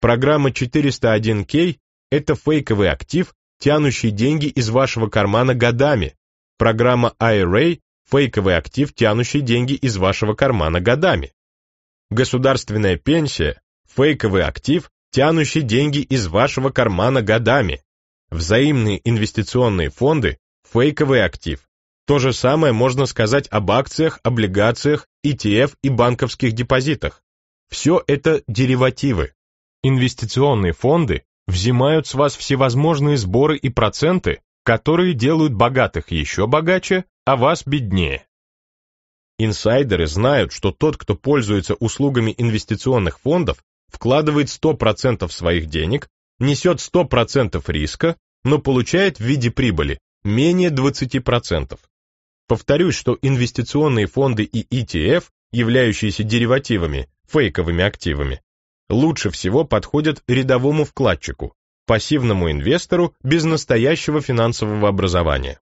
Программа 401K – это фейковый актив, тянущий деньги из вашего кармана годами. Программа IRA – фейковый актив, тянущий деньги из вашего кармана годами. Государственная пенсия – фейковый актив, тянущий деньги из вашего кармана годами. Взаимные инвестиционные фонды – фейковый актив. То же самое можно сказать об акциях, облигациях, ETF и банковских депозитах. Все это деривативы. Инвестиционные фонды взимают с вас всевозможные сборы и проценты, которые делают богатых еще богаче, а вас беднее. Инсайдеры знают, что тот, кто пользуется услугами инвестиционных фондов, вкладывает 100% своих денег, несет 100% риска, но получает в виде прибыли менее 20%. Повторюсь, что инвестиционные фонды и ETF, являющиеся деривативами, фейковыми активами, лучше всего подходят рядовому вкладчику, пассивному инвестору без настоящего финансового образования.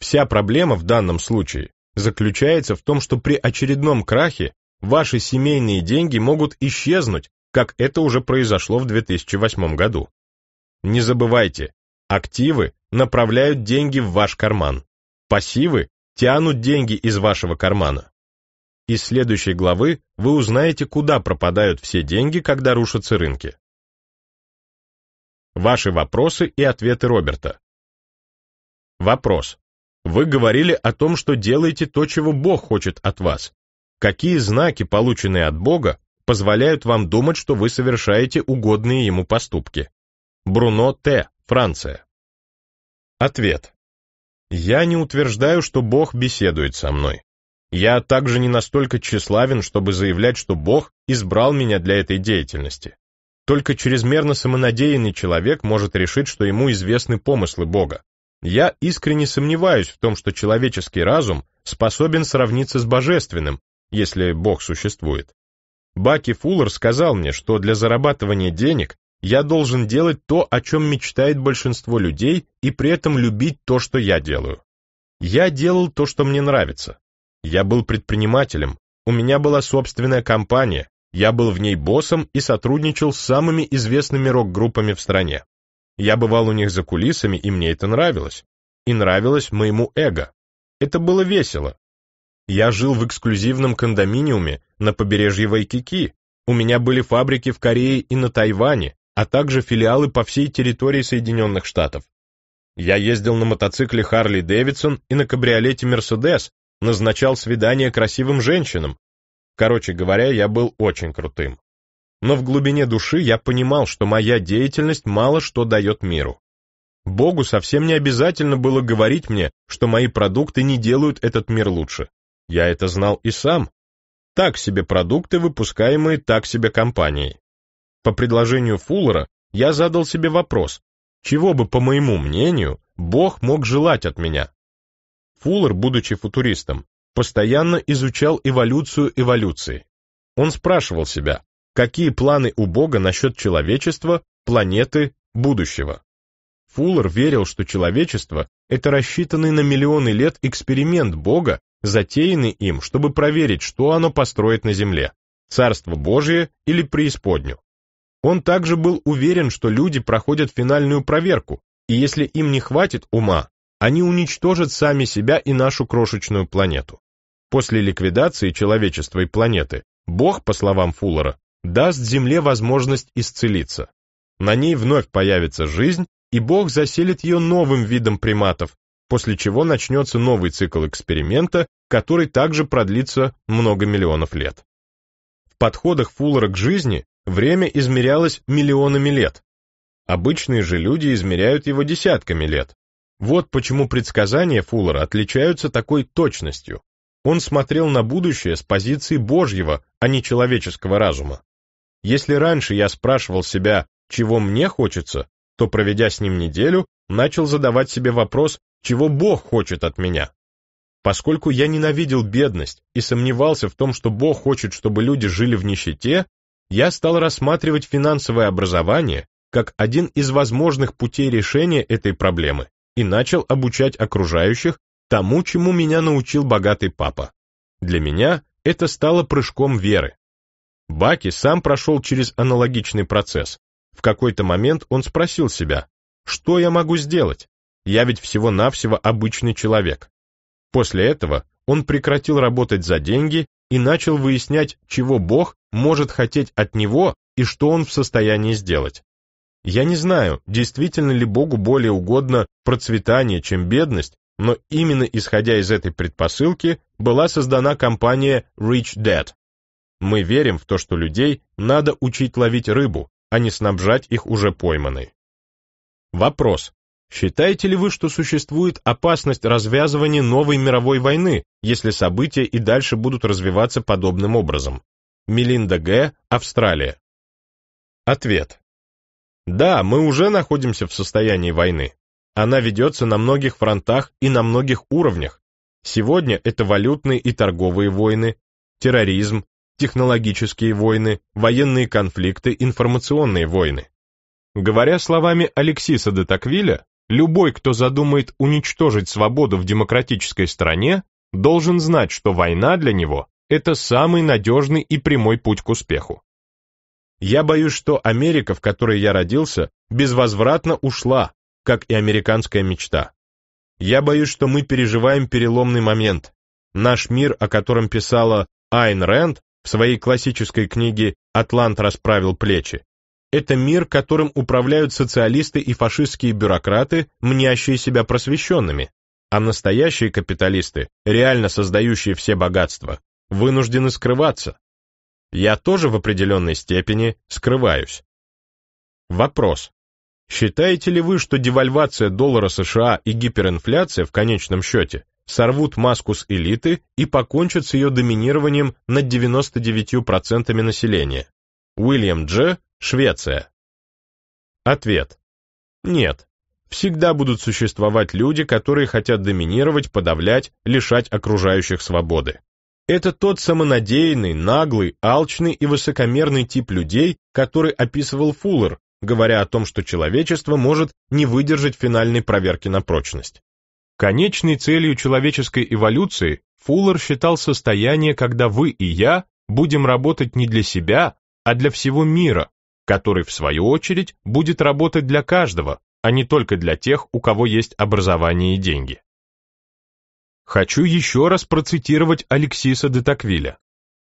Вся проблема в данном случае заключается в том, что при очередном крахе ваши семейные деньги могут исчезнуть, как это уже произошло в 2008 году. Не забывайте, активы направляют деньги в ваш карман, пассивы тянут деньги из вашего кармана. Из следующей главы вы узнаете, куда пропадают все деньги, когда рушатся рынки. Ваши вопросы и ответы Роберта. Вопрос. Вы говорили о том, что делаете то, чего Бог хочет от вас. Какие знаки, полученные от Бога, позволяют вам думать, что вы совершаете угодные ему поступки? Бруно Т. Франция. Ответ. Я не утверждаю, что Бог беседует со мной. Я также не настолько тщеславен, чтобы заявлять, что Бог избрал меня для этой деятельности. Только чрезмерно самонадеянный человек может решить, что ему известны помыслы Бога. Я искренне сомневаюсь в том, что человеческий разум способен сравниться с божественным, если Бог существует. Баки Фуллер сказал мне, что для зарабатывания денег я должен делать то, о чем мечтает большинство людей, и при этом любить то, что я делаю. Я делал то, что мне нравится. Я был предпринимателем, у меня была собственная компания, я был в ней боссом и сотрудничал с самыми известными рок-группами в стране. Я бывал у них за кулисами, и мне это нравилось. И нравилось моему эго. Это было весело. Я жил в эксклюзивном кондоминиуме на побережье Вайкики. У меня были фабрики в Корее и на Тайване, а также филиалы по всей территории Соединенных Штатов. Я ездил на мотоцикле Харли Дэвидсон и на кабриолете Мерседес, назначал свидания красивым женщинам. Короче говоря, я был очень крутым но в глубине души я понимал, что моя деятельность мало что дает миру. Богу совсем не обязательно было говорить мне, что мои продукты не делают этот мир лучше. Я это знал и сам. Так себе продукты, выпускаемые так себе компанией. По предложению Фуллера я задал себе вопрос, чего бы, по моему мнению, Бог мог желать от меня? Фуллер, будучи футуристом, постоянно изучал эволюцию эволюции. Он спрашивал себя, какие планы у Бога насчет человечества, планеты, будущего. Фуллер верил, что человечество – это рассчитанный на миллионы лет эксперимент Бога, затеянный им, чтобы проверить, что оно построит на Земле – Царство Божие или преисподню. Он также был уверен, что люди проходят финальную проверку, и если им не хватит ума, они уничтожат сами себя и нашу крошечную планету. После ликвидации человечества и планеты Бог, по словам Фуллера, даст земле возможность исцелиться. На ней вновь появится жизнь, и Бог заселит ее новым видом приматов, после чего начнется новый цикл эксперимента, который также продлится много миллионов лет. В подходах Фуллера к жизни время измерялось миллионами лет. Обычные же люди измеряют его десятками лет. Вот почему предсказания Фуллера отличаются такой точностью. Он смотрел на будущее с позиции Божьего, а не человеческого разума. Если раньше я спрашивал себя, чего мне хочется, то, проведя с ним неделю, начал задавать себе вопрос, чего Бог хочет от меня. Поскольку я ненавидел бедность и сомневался в том, что Бог хочет, чтобы люди жили в нищете, я стал рассматривать финансовое образование как один из возможных путей решения этой проблемы и начал обучать окружающих тому, чему меня научил богатый папа. Для меня это стало прыжком веры. Баки сам прошел через аналогичный процесс. В какой-то момент он спросил себя, что я могу сделать? Я ведь всего-навсего обычный человек. После этого он прекратил работать за деньги и начал выяснять, чего Бог может хотеть от него и что он в состоянии сделать. Я не знаю, действительно ли Богу более угодно процветание, чем бедность, но именно исходя из этой предпосылки была создана компания Rich Dad, мы верим в то, что людей надо учить ловить рыбу, а не снабжать их уже пойманной. Вопрос. Считаете ли вы, что существует опасность развязывания новой мировой войны, если события и дальше будут развиваться подобным образом? Мелинда Г., Австралия. Ответ. Да, мы уже находимся в состоянии войны. Она ведется на многих фронтах и на многих уровнях. Сегодня это валютные и торговые войны, терроризм, технологические войны, военные конфликты, информационные войны. Говоря словами Алексиса де Таквиля, любой, кто задумает уничтожить свободу в демократической стране, должен знать, что война для него – это самый надежный и прямой путь к успеху. Я боюсь, что Америка, в которой я родился, безвозвратно ушла, как и американская мечта. Я боюсь, что мы переживаем переломный момент. Наш мир, о котором писала Айн Рэнд, в своей классической книге «Атлант расправил плечи». Это мир, которым управляют социалисты и фашистские бюрократы, мнящие себя просвещенными, а настоящие капиталисты, реально создающие все богатства, вынуждены скрываться. Я тоже в определенной степени скрываюсь. Вопрос. Считаете ли вы, что девальвация доллара США и гиперинфляция в конечном счете сорвут маску с элиты и покончат с ее доминированием над 99% населения. Уильям Дж. Швеция. Ответ. Нет. Всегда будут существовать люди, которые хотят доминировать, подавлять, лишать окружающих свободы. Это тот самонадеянный, наглый, алчный и высокомерный тип людей, который описывал Фуллер, говоря о том, что человечество может не выдержать финальной проверки на прочность. Конечной целью человеческой эволюции Фуллер считал состояние, когда вы и я будем работать не для себя, а для всего мира, который, в свою очередь, будет работать для каждого, а не только для тех, у кого есть образование и деньги. Хочу еще раз процитировать Алексиса де Токвиля.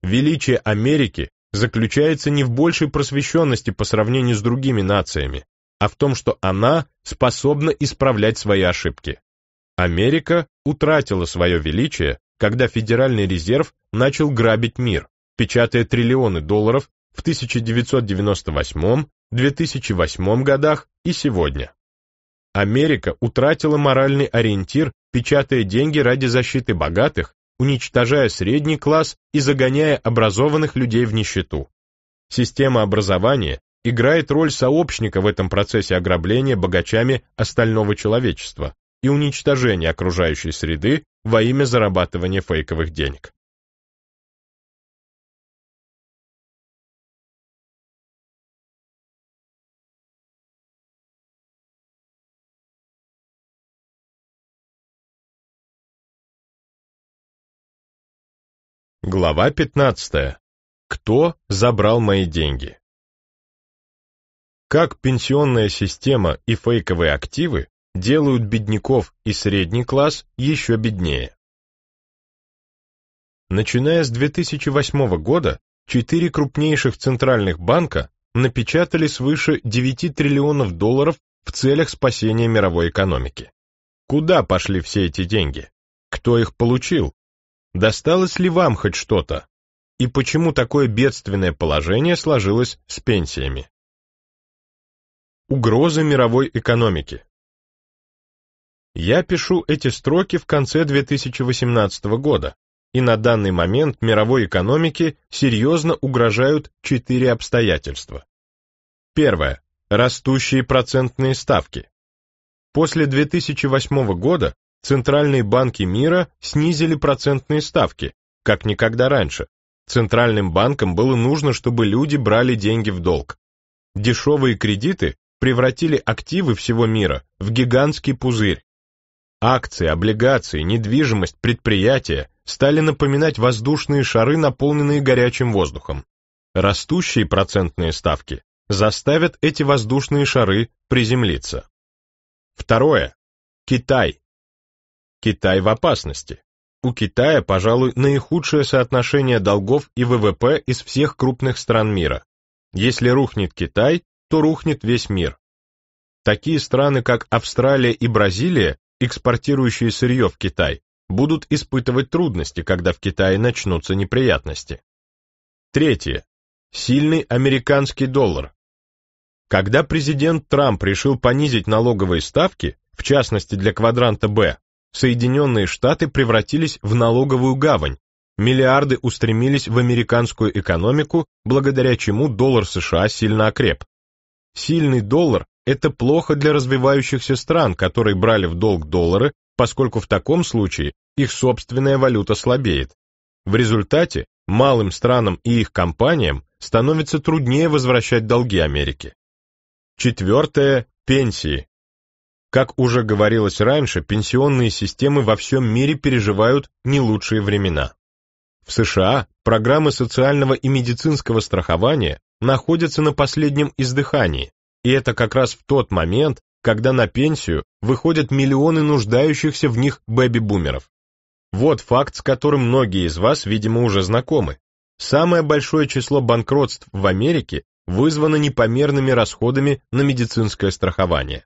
«Величие Америки заключается не в большей просвещенности по сравнению с другими нациями, а в том, что она способна исправлять свои ошибки. Америка утратила свое величие, когда Федеральный резерв начал грабить мир, печатая триллионы долларов в 1998-2008 годах и сегодня. Америка утратила моральный ориентир, печатая деньги ради защиты богатых, уничтожая средний класс и загоняя образованных людей в нищету. Система образования играет роль сообщника в этом процессе ограбления богачами остального человечества и уничтожение окружающей среды во имя зарабатывания фейковых денег. Глава 15. Кто забрал мои деньги? Как пенсионная система и фейковые активы делают бедняков и средний класс еще беднее. Начиная с 2008 года, четыре крупнейших центральных банка напечатали свыше 9 триллионов долларов в целях спасения мировой экономики. Куда пошли все эти деньги? Кто их получил? Досталось ли вам хоть что-то? И почему такое бедственное положение сложилось с пенсиями? Угроза мировой экономики. Я пишу эти строки в конце 2018 года, и на данный момент мировой экономике серьезно угрожают четыре обстоятельства. Первое. Растущие процентные ставки. После 2008 года центральные банки мира снизили процентные ставки, как никогда раньше. Центральным банкам было нужно, чтобы люди брали деньги в долг. Дешевые кредиты превратили активы всего мира в гигантский пузырь, Акции, облигации, недвижимость, предприятия стали напоминать воздушные шары, наполненные горячим воздухом. Растущие процентные ставки заставят эти воздушные шары приземлиться. Второе. Китай. Китай в опасности. У Китая, пожалуй, наихудшее соотношение долгов и ВВП из всех крупных стран мира. Если рухнет Китай, то рухнет весь мир. Такие страны, как Австралия и Бразилия, экспортирующие сырье в Китай, будут испытывать трудности, когда в Китае начнутся неприятности. Третье. Сильный американский доллар. Когда президент Трамп решил понизить налоговые ставки, в частности для квадранта Б, Соединенные Штаты превратились в налоговую гавань, миллиарды устремились в американскую экономику, благодаря чему доллар США сильно окреп. Сильный доллар это плохо для развивающихся стран, которые брали в долг доллары, поскольку в таком случае их собственная валюта слабеет. В результате малым странам и их компаниям становится труднее возвращать долги Америки. Четвертое – пенсии. Как уже говорилось раньше, пенсионные системы во всем мире переживают не лучшие времена. В США программы социального и медицинского страхования находятся на последнем издыхании, и это как раз в тот момент, когда на пенсию выходят миллионы нуждающихся в них бэби-бумеров. Вот факт, с которым многие из вас, видимо, уже знакомы. Самое большое число банкротств в Америке вызвано непомерными расходами на медицинское страхование.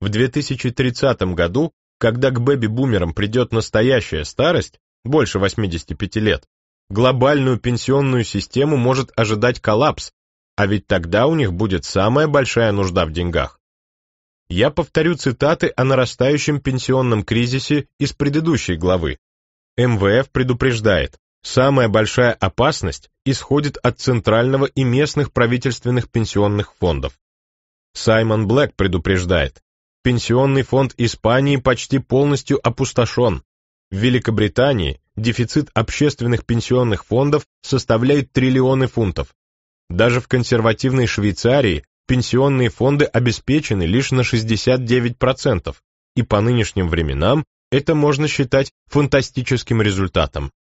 В 2030 году, когда к бэби-бумерам придет настоящая старость, больше 85 лет, глобальную пенсионную систему может ожидать коллапс, а ведь тогда у них будет самая большая нужда в деньгах. Я повторю цитаты о нарастающем пенсионном кризисе из предыдущей главы. МВФ предупреждает, самая большая опасность исходит от центрального и местных правительственных пенсионных фондов. Саймон Блэк предупреждает, пенсионный фонд Испании почти полностью опустошен. В Великобритании дефицит общественных пенсионных фондов составляет триллионы фунтов. Даже в консервативной Швейцарии пенсионные фонды обеспечены лишь на 69%, и по нынешним временам это можно считать фантастическим результатом.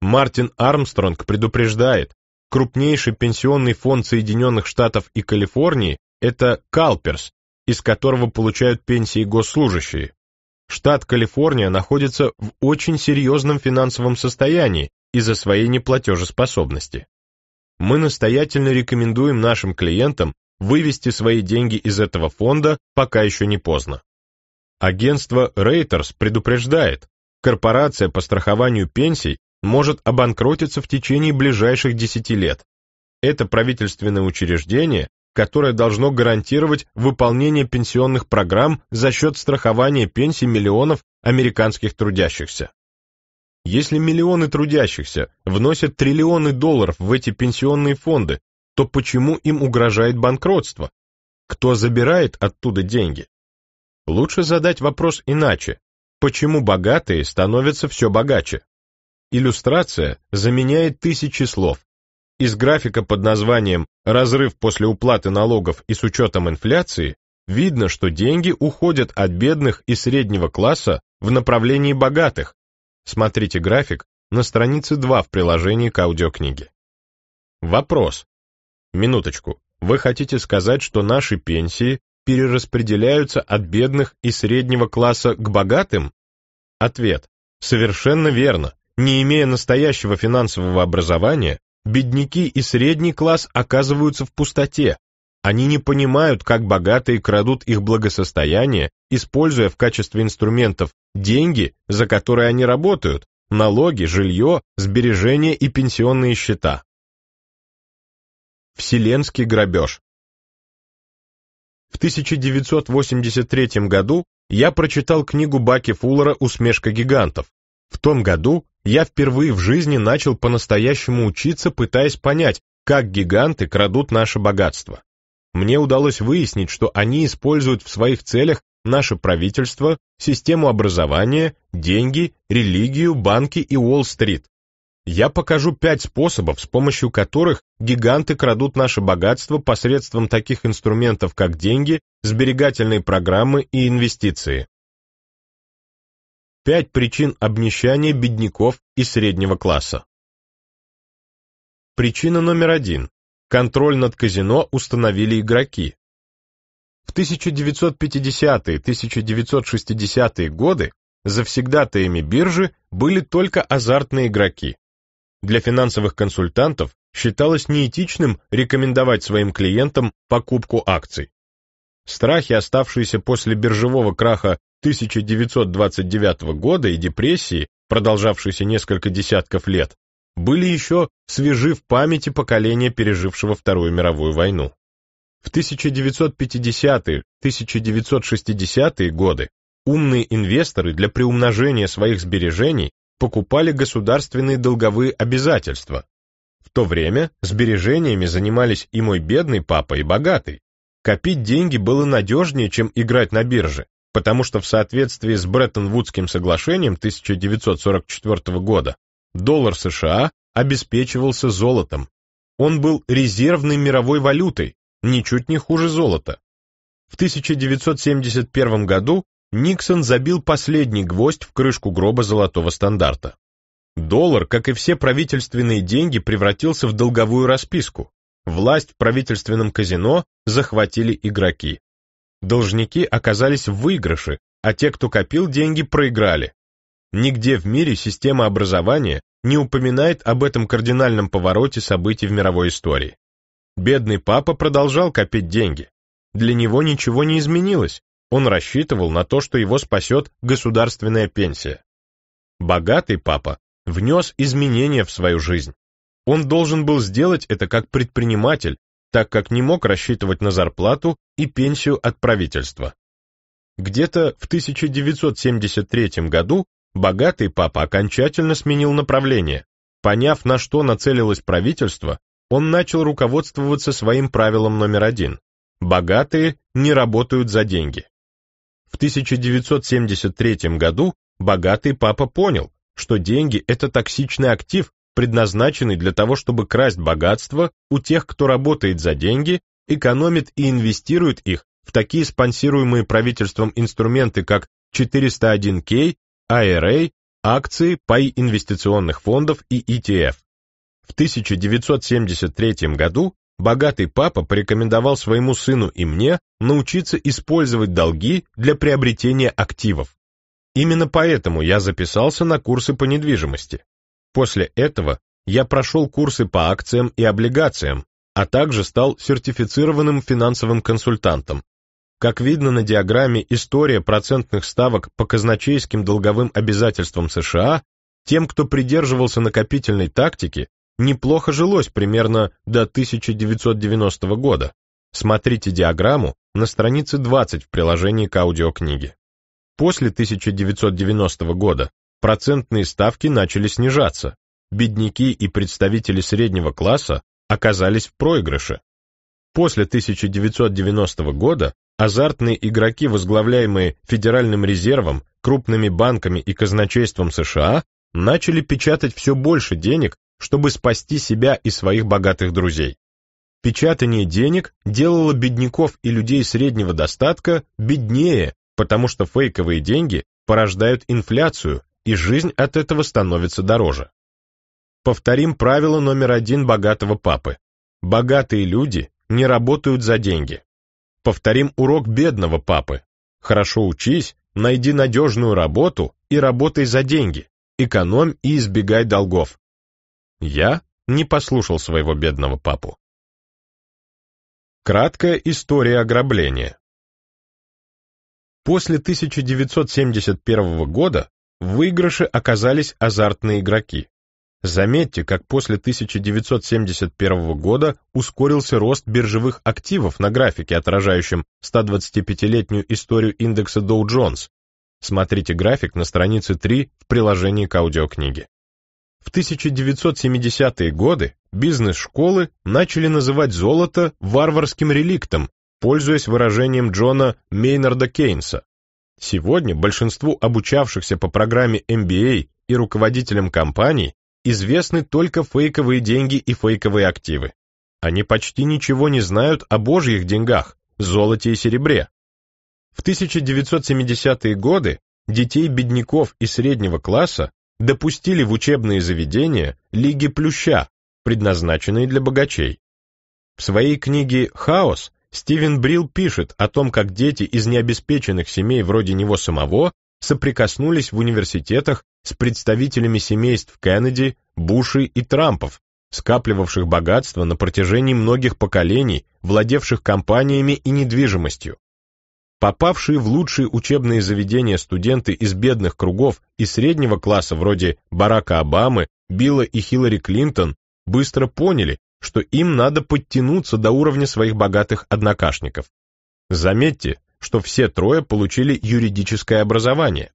Мартин Армстронг предупреждает, крупнейший пенсионный фонд Соединенных Штатов и Калифорнии – это Калперс, из которого получают пенсии госслужащие. Штат Калифорния находится в очень серьезном финансовом состоянии из-за своей неплатежеспособности мы настоятельно рекомендуем нашим клиентам вывести свои деньги из этого фонда, пока еще не поздно. Агентство Reuters предупреждает, корпорация по страхованию пенсий может обанкротиться в течение ближайших 10 лет. Это правительственное учреждение, которое должно гарантировать выполнение пенсионных программ за счет страхования пенсий миллионов американских трудящихся. Если миллионы трудящихся вносят триллионы долларов в эти пенсионные фонды, то почему им угрожает банкротство? Кто забирает оттуда деньги? Лучше задать вопрос иначе. Почему богатые становятся все богаче? Иллюстрация заменяет тысячи слов. Из графика под названием «Разрыв после уплаты налогов и с учетом инфляции» видно, что деньги уходят от бедных и среднего класса в направлении богатых, Смотрите график на странице 2 в приложении к аудиокниге. Вопрос. Минуточку. Вы хотите сказать, что наши пенсии перераспределяются от бедных и среднего класса к богатым? Ответ. Совершенно верно. Не имея настоящего финансового образования, бедняки и средний класс оказываются в пустоте, они не понимают, как богатые крадут их благосостояние, используя в качестве инструментов деньги, за которые они работают, налоги, жилье, сбережения и пенсионные счета. Вселенский грабеж В 1983 году я прочитал книгу Баки Фуллера «Усмешка гигантов». В том году я впервые в жизни начал по-настоящему учиться, пытаясь понять, как гиганты крадут наше богатство мне удалось выяснить, что они используют в своих целях наше правительство, систему образования, деньги, религию, банки и Уолл-стрит. Я покажу пять способов, с помощью которых гиганты крадут наше богатство посредством таких инструментов, как деньги, сберегательные программы и инвестиции. Пять причин обнищания бедняков и среднего класса. Причина номер один контроль над казино установили игроки. В 1950-1960-е годы завсегдатаями биржи были только азартные игроки. Для финансовых консультантов считалось неэтичным рекомендовать своим клиентам покупку акций. Страхи, оставшиеся после биржевого краха 1929 года и депрессии, продолжавшейся несколько десятков лет, были еще свежи в памяти поколения, пережившего Вторую мировую войну. В 1950-1960-е годы умные инвесторы для приумножения своих сбережений покупали государственные долговые обязательства. В то время сбережениями занимались и мой бедный папа, и богатый. Копить деньги было надежнее, чем играть на бирже, потому что в соответствии с Бреттон-Вудским соглашением 1944 года доллар США обеспечивался золотом. Он был резервной мировой валютой, ничуть не хуже золота. В 1971 году Никсон забил последний гвоздь в крышку гроба золотого стандарта. Доллар, как и все правительственные деньги, превратился в долговую расписку. Власть в правительственном казино захватили игроки. Должники оказались в выигрыше, а те, кто копил деньги, проиграли. Нигде в мире система образования не упоминает об этом кардинальном повороте событий в мировой истории. Бедный папа продолжал копить деньги. Для него ничего не изменилось, он рассчитывал на то, что его спасет государственная пенсия. Богатый папа внес изменения в свою жизнь. Он должен был сделать это как предприниматель, так как не мог рассчитывать на зарплату и пенсию от правительства. Где-то в 1973 году Богатый папа окончательно сменил направление. Поняв, на что нацелилось правительство, он начал руководствоваться своим правилом номер один. Богатые не работают за деньги. В 1973 году богатый папа понял, что деньги – это токсичный актив, предназначенный для того, чтобы красть богатство у тех, кто работает за деньги, экономит и инвестирует их в такие спонсируемые правительством инструменты, как 401К IRA, акции, паи инвестиционных фондов и ETF. В 1973 году богатый папа порекомендовал своему сыну и мне научиться использовать долги для приобретения активов. Именно поэтому я записался на курсы по недвижимости. После этого я прошел курсы по акциям и облигациям, а также стал сертифицированным финансовым консультантом, как видно на диаграмме «История процентных ставок по казначейским долговым обязательствам США», тем, кто придерживался накопительной тактики, неплохо жилось примерно до 1990 года. Смотрите диаграмму на странице 20 в приложении к аудиокниге. После 1990 года процентные ставки начали снижаться. Бедняки и представители среднего класса оказались в проигрыше. После 1990 года азартные игроки, возглавляемые Федеральным резервом, крупными банками и казначейством США, начали печатать все больше денег, чтобы спасти себя и своих богатых друзей. Печатание денег делало бедняков и людей среднего достатка беднее, потому что фейковые деньги порождают инфляцию, и жизнь от этого становится дороже. Повторим правило номер один богатого папы. Богатые люди не работают за деньги повторим урок бедного папы. Хорошо учись, найди надежную работу и работай за деньги, экономь и избегай долгов. Я не послушал своего бедного папу. Краткая история ограбления. После 1971 года выигрыши оказались азартные игроки. Заметьте, как после 1971 года ускорился рост биржевых активов на графике, отражающем 125-летнюю историю индекса Dow Jones. Смотрите график на странице 3 в приложении к аудиокниге. В 1970-е годы бизнес-школы начали называть золото варварским реликтом, пользуясь выражением Джона Мейнарда Кейнса. Сегодня большинству обучавшихся по программе MBA и руководителям компаний известны только фейковые деньги и фейковые активы. Они почти ничего не знают о божьих деньгах, золоте и серебре. В 1970-е годы детей бедняков и среднего класса допустили в учебные заведения Лиги Плюща, предназначенные для богачей. В своей книге «Хаос» Стивен Брилл пишет о том, как дети из необеспеченных семей вроде него самого соприкоснулись в университетах с представителями семейств Кеннеди, Буши и Трампов, скапливавших богатство на протяжении многих поколений, владевших компаниями и недвижимостью. Попавшие в лучшие учебные заведения студенты из бедных кругов и среднего класса вроде Барака Обамы, Билла и Хиллари Клинтон быстро поняли, что им надо подтянуться до уровня своих богатых однокашников. Заметьте, что все трое получили юридическое образование.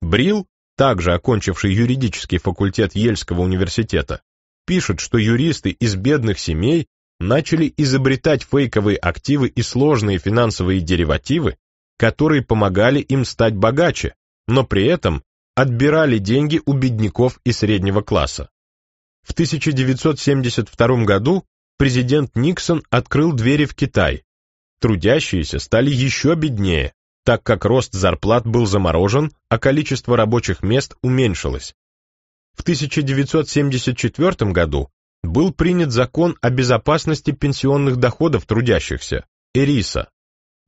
Брил, также окончивший юридический факультет Ельского университета, пишет, что юристы из бедных семей начали изобретать фейковые активы и сложные финансовые деривативы, которые помогали им стать богаче, но при этом отбирали деньги у бедняков и среднего класса. В 1972 году президент Никсон открыл двери в Китай, трудящиеся стали еще беднее, так как рост зарплат был заморожен, а количество рабочих мест уменьшилось. В 1974 году был принят закон о безопасности пенсионных доходов трудящихся, ЭРИСа.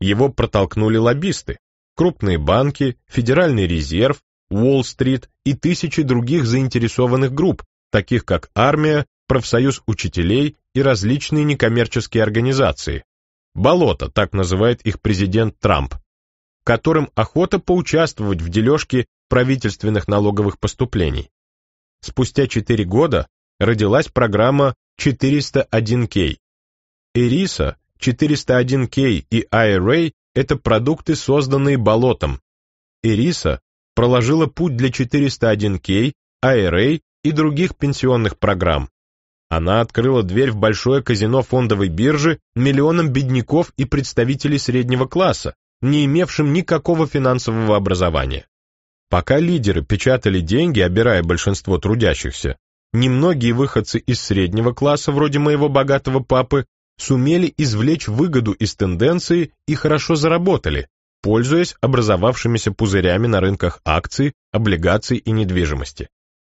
Его протолкнули лоббисты, крупные банки, Федеральный резерв, Уолл-стрит и тысячи других заинтересованных групп, таких как армия, профсоюз учителей и различные некоммерческие организации болото, так называет их президент Трамп, которым охота поучаствовать в дележке правительственных налоговых поступлений. Спустя 4 года родилась программа 401 k ERISA, 401 k и IRA – это продукты, созданные болотом. ERISA проложила путь для 401 k IRA и других пенсионных программ, она открыла дверь в большое казино фондовой биржи миллионам бедняков и представителей среднего класса, не имевшим никакого финансового образования. Пока лидеры печатали деньги, обирая большинство трудящихся, немногие выходцы из среднего класса, вроде моего богатого папы, сумели извлечь выгоду из тенденции и хорошо заработали, пользуясь образовавшимися пузырями на рынках акций, облигаций и недвижимости.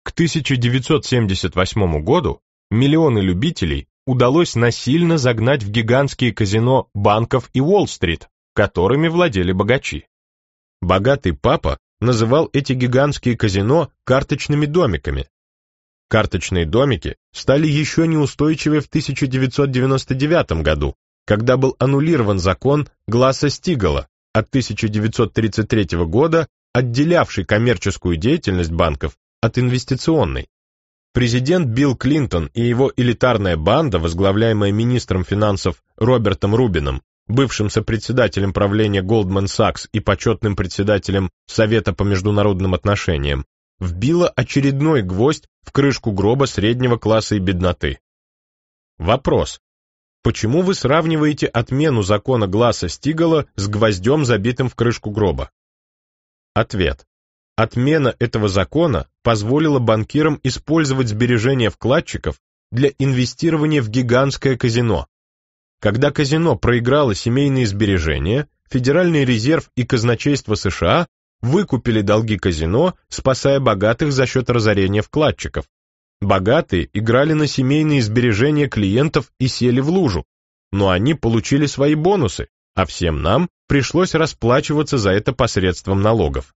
К 1978 году миллионы любителей удалось насильно загнать в гигантские казино банков и Уолл-стрит, которыми владели богачи. Богатый папа называл эти гигантские казино карточными домиками. Карточные домики стали еще неустойчивы в 1999 году, когда был аннулирован закон Гласса Стигала от 1933 года, отделявший коммерческую деятельность банков от инвестиционной. Президент Билл Клинтон и его элитарная банда, возглавляемая министром финансов Робертом Рубином, бывшим сопредседателем правления Goldman Sachs и почетным председателем Совета по международным отношениям, вбила очередной гвоздь в крышку гроба среднего класса и бедноты. Вопрос. Почему вы сравниваете отмену закона глаза Стигала с гвоздем, забитым в крышку гроба? Ответ. Отмена этого закона позволила банкирам использовать сбережения вкладчиков для инвестирования в гигантское казино. Когда казино проиграло семейные сбережения, Федеральный резерв и казначейство США выкупили долги казино, спасая богатых за счет разорения вкладчиков. Богатые играли на семейные сбережения клиентов и сели в лужу, но они получили свои бонусы, а всем нам пришлось расплачиваться за это посредством налогов.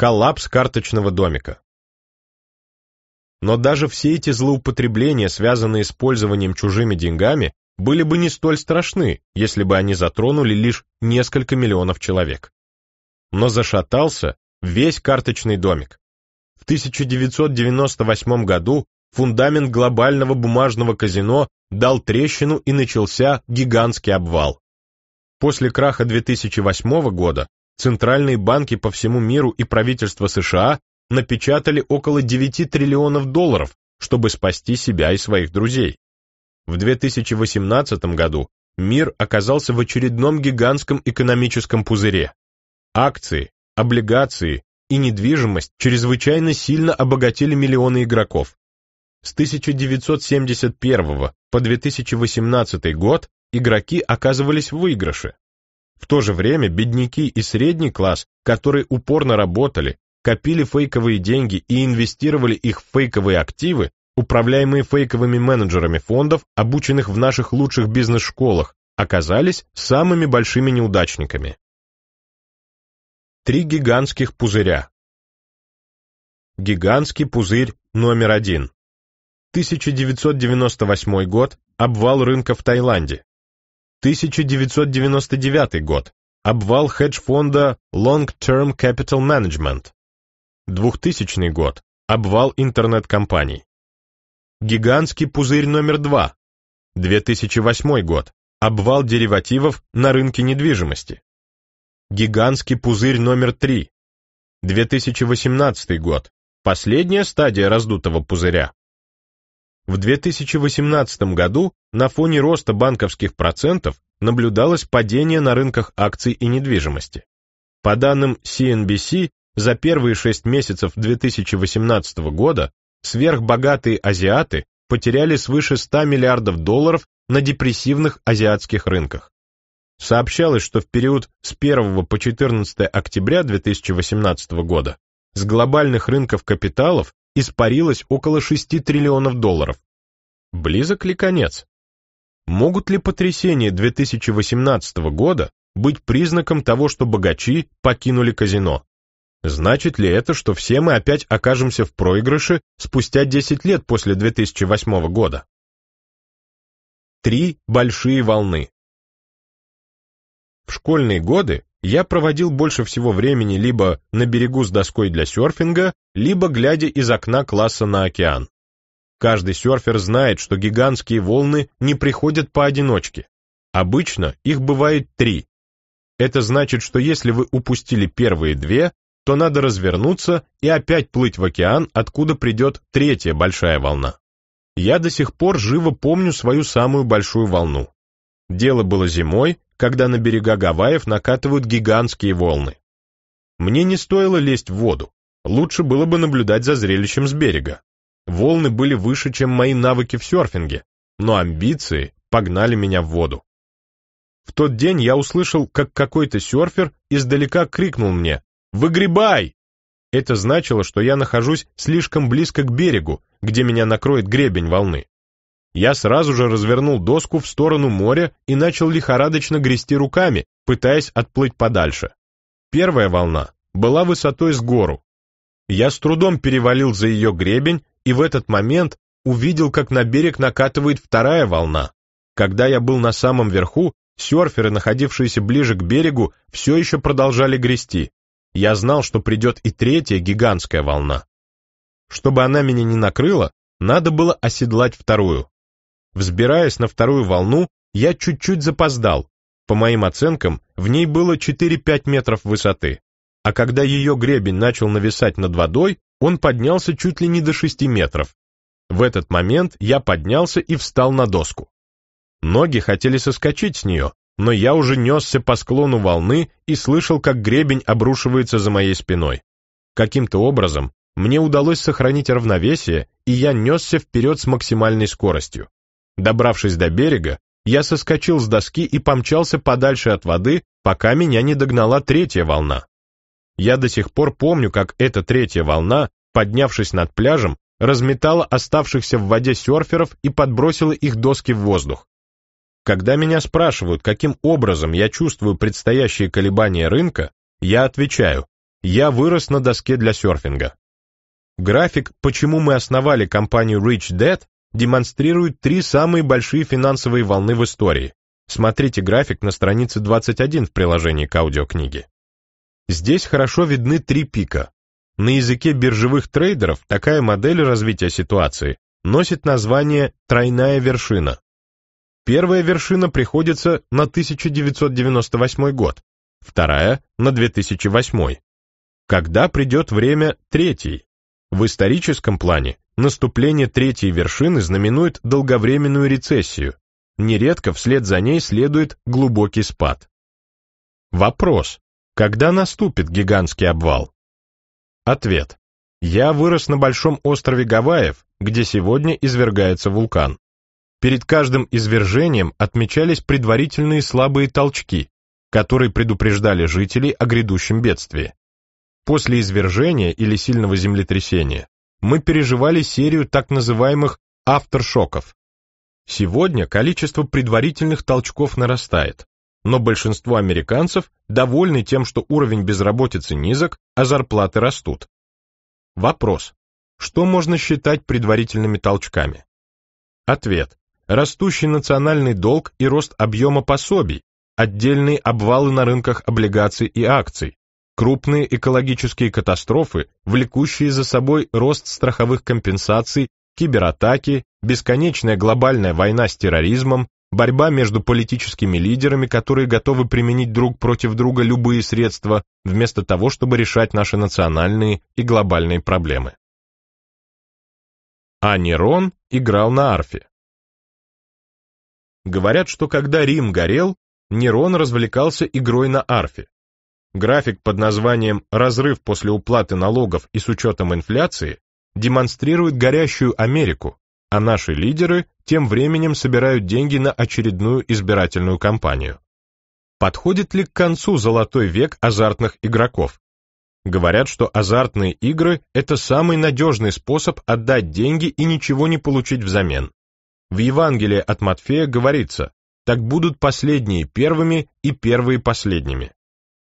Коллапс карточного домика. Но даже все эти злоупотребления, связанные с пользованием чужими деньгами, были бы не столь страшны, если бы они затронули лишь несколько миллионов человек. Но зашатался весь карточный домик. В 1998 году фундамент глобального бумажного казино дал трещину и начался гигантский обвал. После краха 2008 года центральные банки по всему миру и правительство США напечатали около 9 триллионов долларов, чтобы спасти себя и своих друзей. В 2018 году мир оказался в очередном гигантском экономическом пузыре. Акции, облигации и недвижимость чрезвычайно сильно обогатили миллионы игроков. С 1971 по 2018 год игроки оказывались в выигрыше. В то же время бедняки и средний класс, которые упорно работали, копили фейковые деньги и инвестировали их в фейковые активы, управляемые фейковыми менеджерами фондов, обученных в наших лучших бизнес-школах, оказались самыми большими неудачниками. Три гигантских пузыря. Гигантский пузырь номер один. 1998 год, обвал рынка в Таиланде. 1999 год. Обвал хедж-фонда Long Term Capital Management. 2000 год. Обвал интернет-компаний. Гигантский пузырь номер два. 2008 год. Обвал деривативов на рынке недвижимости. Гигантский пузырь номер три. 2018 год. Последняя стадия раздутого пузыря. В 2018 году на фоне роста банковских процентов наблюдалось падение на рынках акций и недвижимости. По данным CNBC, за первые шесть месяцев 2018 года сверхбогатые азиаты потеряли свыше 100 миллиардов долларов на депрессивных азиатских рынках. Сообщалось, что в период с 1 по 14 октября 2018 года с глобальных рынков капиталов испарилось около 6 триллионов долларов. Близок ли конец? Могут ли потрясения 2018 года быть признаком того, что богачи покинули казино? Значит ли это, что все мы опять окажемся в проигрыше спустя 10 лет после 2008 года? Три большие волны. В школьные годы я проводил больше всего времени либо на берегу с доской для серфинга, либо глядя из окна класса на океан. Каждый серфер знает, что гигантские волны не приходят поодиночке. Обычно их бывает три. Это значит, что если вы упустили первые две, то надо развернуться и опять плыть в океан, откуда придет третья большая волна. Я до сих пор живо помню свою самую большую волну. Дело было зимой, когда на берега Гавайев накатывают гигантские волны. Мне не стоило лезть в воду, лучше было бы наблюдать за зрелищем с берега. Волны были выше, чем мои навыки в серфинге, но амбиции погнали меня в воду. В тот день я услышал, как какой-то серфер издалека крикнул мне «Выгребай!». Это значило, что я нахожусь слишком близко к берегу, где меня накроет гребень волны. Я сразу же развернул доску в сторону моря и начал лихорадочно грести руками, пытаясь отплыть подальше. Первая волна была высотой с гору. Я с трудом перевалил за ее гребень и в этот момент увидел, как на берег накатывает вторая волна. Когда я был на самом верху, серферы, находившиеся ближе к берегу, все еще продолжали грести. Я знал, что придет и третья гигантская волна. Чтобы она меня не накрыла, надо было оседлать вторую. Взбираясь на вторую волну, я чуть-чуть запоздал. По моим оценкам, в ней было 4-5 метров высоты. А когда ее гребень начал нависать над водой, он поднялся чуть ли не до 6 метров. В этот момент я поднялся и встал на доску. Ноги хотели соскочить с нее, но я уже несся по склону волны и слышал, как гребень обрушивается за моей спиной. Каким-то образом мне удалось сохранить равновесие, и я несся вперед с максимальной скоростью. Добравшись до берега, я соскочил с доски и помчался подальше от воды, пока меня не догнала третья волна. Я до сих пор помню, как эта третья волна, поднявшись над пляжем, разметала оставшихся в воде серферов и подбросила их доски в воздух. Когда меня спрашивают, каким образом я чувствую предстоящие колебания рынка, я отвечаю, я вырос на доске для серфинга. График «Почему мы основали компанию Rich Dad» Демонстрируют три самые большие финансовые волны в истории. Смотрите график на странице 21 в приложении к аудиокниге. Здесь хорошо видны три пика. На языке биржевых трейдеров такая модель развития ситуации носит название «тройная вершина». Первая вершина приходится на 1998 год, вторая — на 2008. Когда придет время третьей? В историческом плане наступление третьей вершины знаменует долговременную рецессию, нередко вслед за ней следует глубокий спад. Вопрос. Когда наступит гигантский обвал? Ответ. Я вырос на большом острове Гавайев, где сегодня извергается вулкан. Перед каждым извержением отмечались предварительные слабые толчки, которые предупреждали жителей о грядущем бедствии. После извержения или сильного землетрясения мы переживали серию так называемых «авторшоков». Сегодня количество предварительных толчков нарастает, но большинство американцев довольны тем, что уровень безработицы низок, а зарплаты растут. Вопрос. Что можно считать предварительными толчками? Ответ. Растущий национальный долг и рост объема пособий, отдельные обвалы на рынках облигаций и акций, крупные экологические катастрофы, влекущие за собой рост страховых компенсаций, кибератаки, бесконечная глобальная война с терроризмом, борьба между политическими лидерами, которые готовы применить друг против друга любые средства, вместо того, чтобы решать наши национальные и глобальные проблемы. А Нерон играл на арфе. Говорят, что когда Рим горел, Нерон развлекался игрой на арфе. График под названием «Разрыв после уплаты налогов и с учетом инфляции» демонстрирует горящую Америку, а наши лидеры тем временем собирают деньги на очередную избирательную кампанию. Подходит ли к концу золотой век азартных игроков? Говорят, что азартные игры – это самый надежный способ отдать деньги и ничего не получить взамен. В Евангелии от Матфея говорится, так будут последние первыми и первые последними.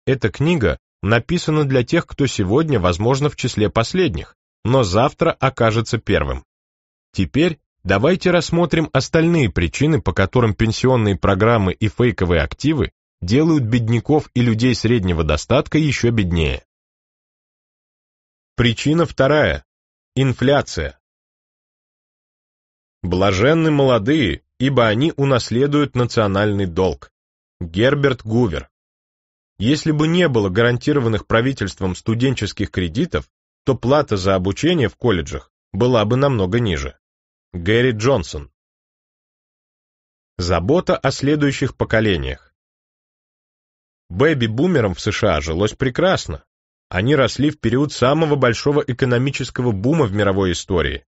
Эта книга написана для тех, кто сегодня, возможно, в числе последних, но завтра окажется первым. Теперь давайте рассмотрим остальные причины, по которым пенсионные программы и фейковые активы делают бедняков и людей среднего достатка еще беднее. Причина вторая. Инфляция. Блаженны молодые, ибо они унаследуют национальный долг. Герберт Гувер. Если бы не было гарантированных правительством студенческих кредитов, то плата за обучение в колледжах была бы намного ниже. Гэри Джонсон. Забота о следующих поколениях. Бэби-бумерам в США жилось прекрасно. Они росли в период самого большого экономического бума в мировой истории.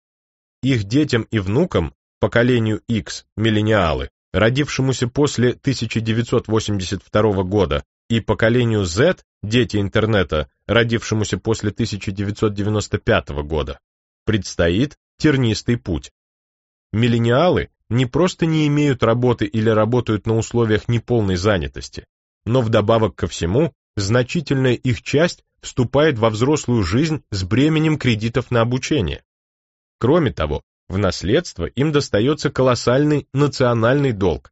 Их детям и внукам, поколению X, миллениалы, родившемуся после 1982 года, и поколению Z, дети интернета, родившемуся после 1995 года, предстоит тернистый путь. Миллениалы не просто не имеют работы или работают на условиях неполной занятости, но вдобавок ко всему, значительная их часть вступает во взрослую жизнь с бременем кредитов на обучение. Кроме того, в наследство им достается колоссальный национальный долг.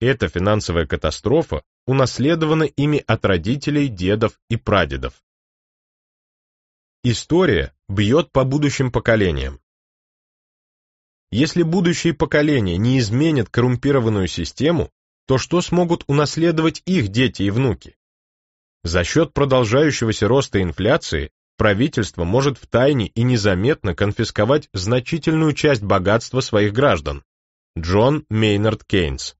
Эта финансовая катастрофа унаследованы ими от родителей, дедов и прадедов. История бьет по будущим поколениям. Если будущие поколения не изменят коррумпированную систему, то что смогут унаследовать их дети и внуки? За счет продолжающегося роста инфляции правительство может втайне и незаметно конфисковать значительную часть богатства своих граждан. Джон Мейнард Кейнс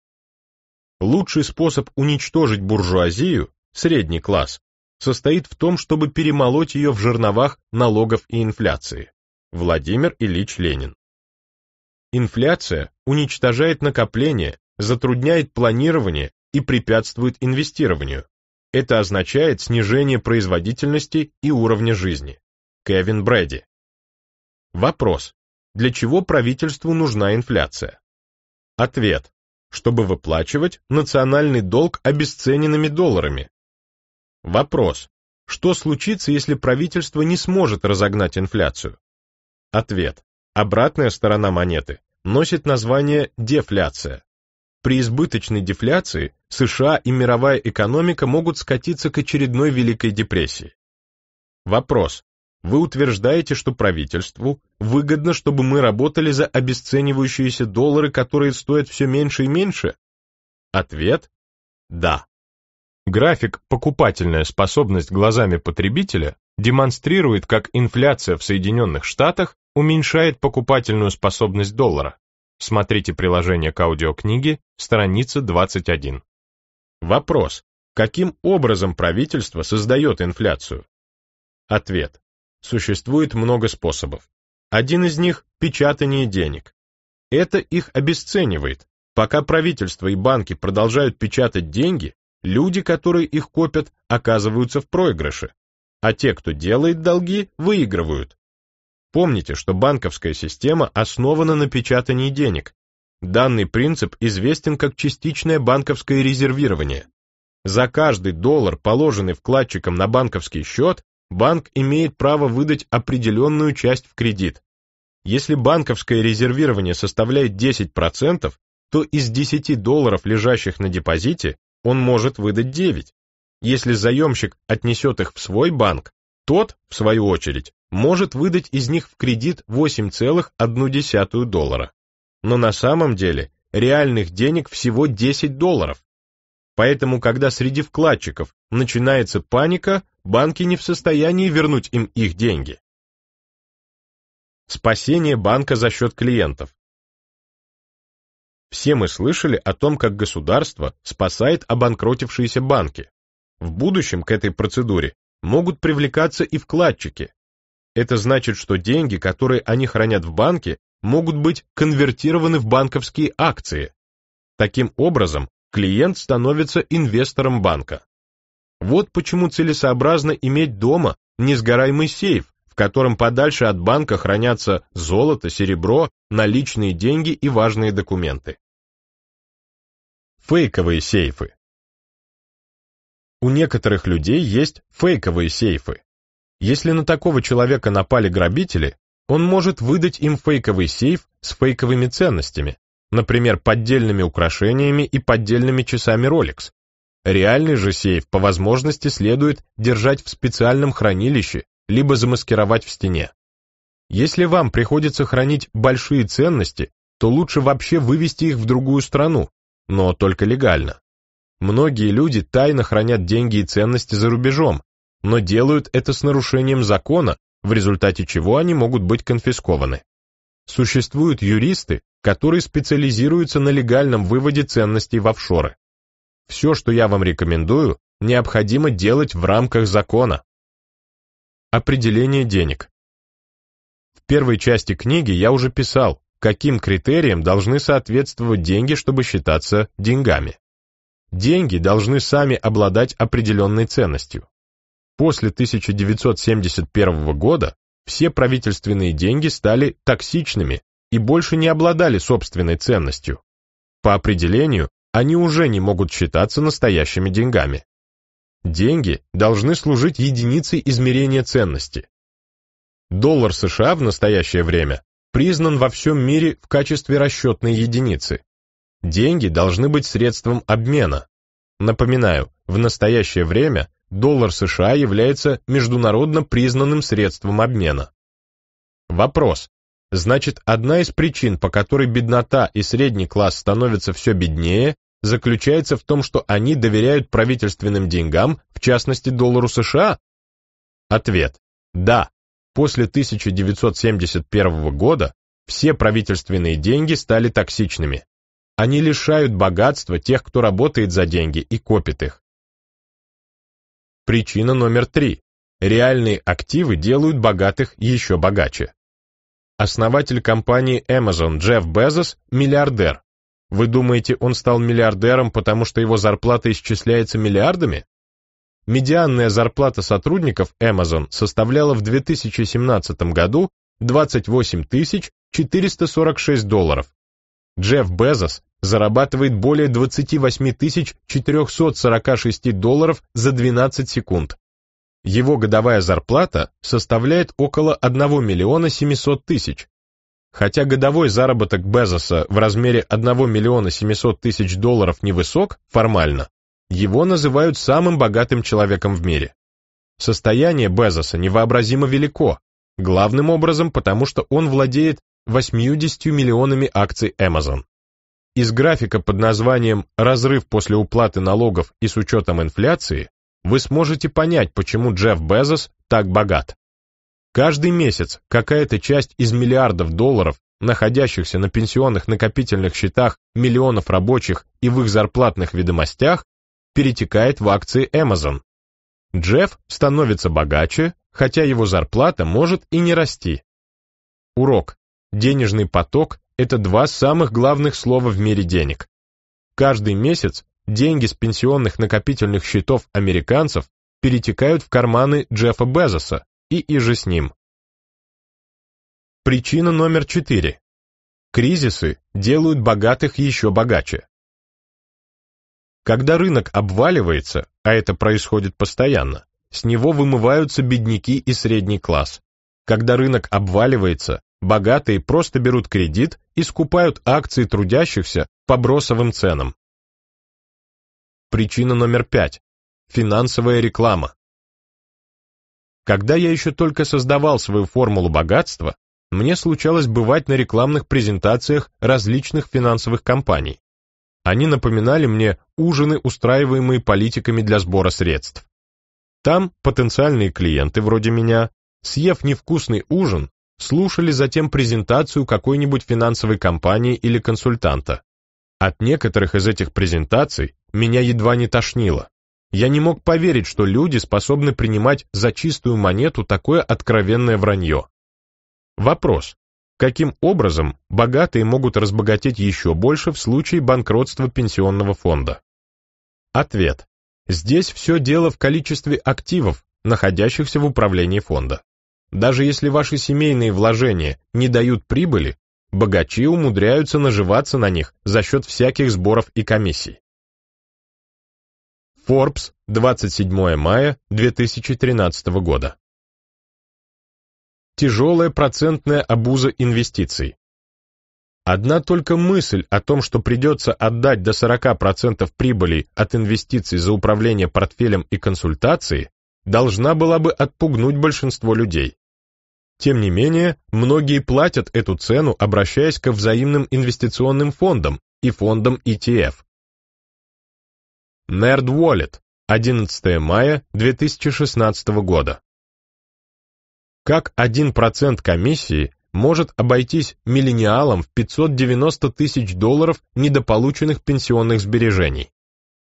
Лучший способ уничтожить буржуазию, средний класс, состоит в том, чтобы перемолоть ее в жерновах налогов и инфляции. Владимир Ильич Ленин. Инфляция уничтожает накопление, затрудняет планирование и препятствует инвестированию. Это означает снижение производительности и уровня жизни. Кевин Брэди. Вопрос. Для чего правительству нужна инфляция? Ответ чтобы выплачивать национальный долг обесцененными долларами. Вопрос. Что случится, если правительство не сможет разогнать инфляцию? Ответ. Обратная сторона монеты носит название дефляция. При избыточной дефляции США и мировая экономика могут скатиться к очередной Великой депрессии. Вопрос. Вы утверждаете, что правительству выгодно, чтобы мы работали за обесценивающиеся доллары, которые стоят все меньше и меньше? Ответ – да. График «Покупательная способность глазами потребителя» демонстрирует, как инфляция в Соединенных Штатах уменьшает покупательную способность доллара. Смотрите приложение к аудиокниге, страница 21. Вопрос. Каким образом правительство создает инфляцию? Ответ. Существует много способов. Один из них – печатание денег. Это их обесценивает. Пока правительство и банки продолжают печатать деньги, люди, которые их копят, оказываются в проигрыше. А те, кто делает долги, выигрывают. Помните, что банковская система основана на печатании денег. Данный принцип известен как частичное банковское резервирование. За каждый доллар, положенный вкладчиком на банковский счет, банк имеет право выдать определенную часть в кредит. Если банковское резервирование составляет 10%, то из 10 долларов, лежащих на депозите, он может выдать 9. Если заемщик отнесет их в свой банк, тот, в свою очередь, может выдать из них в кредит 8,1 доллара. Но на самом деле реальных денег всего 10 долларов, Поэтому, когда среди вкладчиков начинается паника, банки не в состоянии вернуть им их деньги. Спасение банка за счет клиентов. Все мы слышали о том, как государство спасает обанкротившиеся банки. В будущем к этой процедуре могут привлекаться и вкладчики. Это значит, что деньги, которые они хранят в банке, могут быть конвертированы в банковские акции. Таким образом, клиент становится инвестором банка. Вот почему целесообразно иметь дома несгораемый сейф, в котором подальше от банка хранятся золото, серебро, наличные деньги и важные документы. Фейковые сейфы. У некоторых людей есть фейковые сейфы. Если на такого человека напали грабители, он может выдать им фейковый сейф с фейковыми ценностями, например, поддельными украшениями и поддельными часами Rolex. Реальный же сейф по возможности следует держать в специальном хранилище, либо замаскировать в стене. Если вам приходится хранить большие ценности, то лучше вообще вывести их в другую страну, но только легально. Многие люди тайно хранят деньги и ценности за рубежом, но делают это с нарушением закона, в результате чего они могут быть конфискованы. Существуют юристы, которые специализируются на легальном выводе ценностей в офшоры. Все, что я вам рекомендую, необходимо делать в рамках закона. Определение денег. В первой части книги я уже писал, каким критериям должны соответствовать деньги, чтобы считаться деньгами. Деньги должны сами обладать определенной ценностью. После 1971 года все правительственные деньги стали токсичными и больше не обладали собственной ценностью. По определению, они уже не могут считаться настоящими деньгами. Деньги должны служить единицей измерения ценности. Доллар США в настоящее время признан во всем мире в качестве расчетной единицы. Деньги должны быть средством обмена. Напоминаю, в настоящее время доллар США является международно признанным средством обмена. Вопрос. Значит, одна из причин, по которой беднота и средний класс становятся все беднее, заключается в том, что они доверяют правительственным деньгам, в частности доллару США? Ответ. Да. После 1971 года все правительственные деньги стали токсичными. Они лишают богатства тех, кто работает за деньги и копит их. Причина номер три. Реальные активы делают богатых еще богаче. Основатель компании Amazon Джефф Безос – миллиардер. Вы думаете, он стал миллиардером, потому что его зарплата исчисляется миллиардами? Медианная зарплата сотрудников Amazon составляла в 2017 году 28 446 долларов, Джефф Безос зарабатывает более 28 446 долларов за 12 секунд. Его годовая зарплата составляет около 1 миллиона 700 тысяч. Хотя годовой заработок Безоса в размере 1 миллиона 700 тысяч долларов невысок формально, его называют самым богатым человеком в мире. Состояние Безоса невообразимо велико, главным образом потому, что он владеет 80 миллионами акций Amazon. Из графика под названием «Разрыв после уплаты налогов и с учетом инфляции» вы сможете понять, почему Джефф Безос так богат. Каждый месяц какая-то часть из миллиардов долларов, находящихся на пенсионных накопительных счетах миллионов рабочих и в их зарплатных ведомостях, перетекает в акции Amazon. Джефф становится богаче, хотя его зарплата может и не расти. Урок денежный поток – это два самых главных слова в мире денег. Каждый месяц деньги с пенсионных накопительных счетов американцев перетекают в карманы Джеффа Безоса и иже с ним. Причина номер четыре. Кризисы делают богатых еще богаче. Когда рынок обваливается, а это происходит постоянно, с него вымываются бедняки и средний класс. Когда рынок обваливается, Богатые просто берут кредит и скупают акции трудящихся по бросовым ценам. Причина номер пять. Финансовая реклама. Когда я еще только создавал свою формулу богатства, мне случалось бывать на рекламных презентациях различных финансовых компаний. Они напоминали мне ужины, устраиваемые политиками для сбора средств. Там потенциальные клиенты вроде меня, съев невкусный ужин, слушали затем презентацию какой-нибудь финансовой компании или консультанта. От некоторых из этих презентаций меня едва не тошнило. Я не мог поверить, что люди способны принимать за чистую монету такое откровенное вранье. Вопрос. Каким образом богатые могут разбогатеть еще больше в случае банкротства пенсионного фонда? Ответ. Здесь все дело в количестве активов, находящихся в управлении фонда. Даже если ваши семейные вложения не дают прибыли, богачи умудряются наживаться на них за счет всяких сборов и комиссий. Forbes, 27 мая 2013 года. Тяжелая процентная обуза инвестиций. Одна только мысль о том, что придется отдать до 40% прибыли от инвестиций за управление портфелем и консультации, должна была бы отпугнуть большинство людей. Тем не менее, многие платят эту цену, обращаясь к взаимным инвестиционным фондам и фондам ETF. NerdWallet, 11 мая 2016 года. Как 1% комиссии может обойтись миллениалам в 590 тысяч долларов недополученных пенсионных сбережений?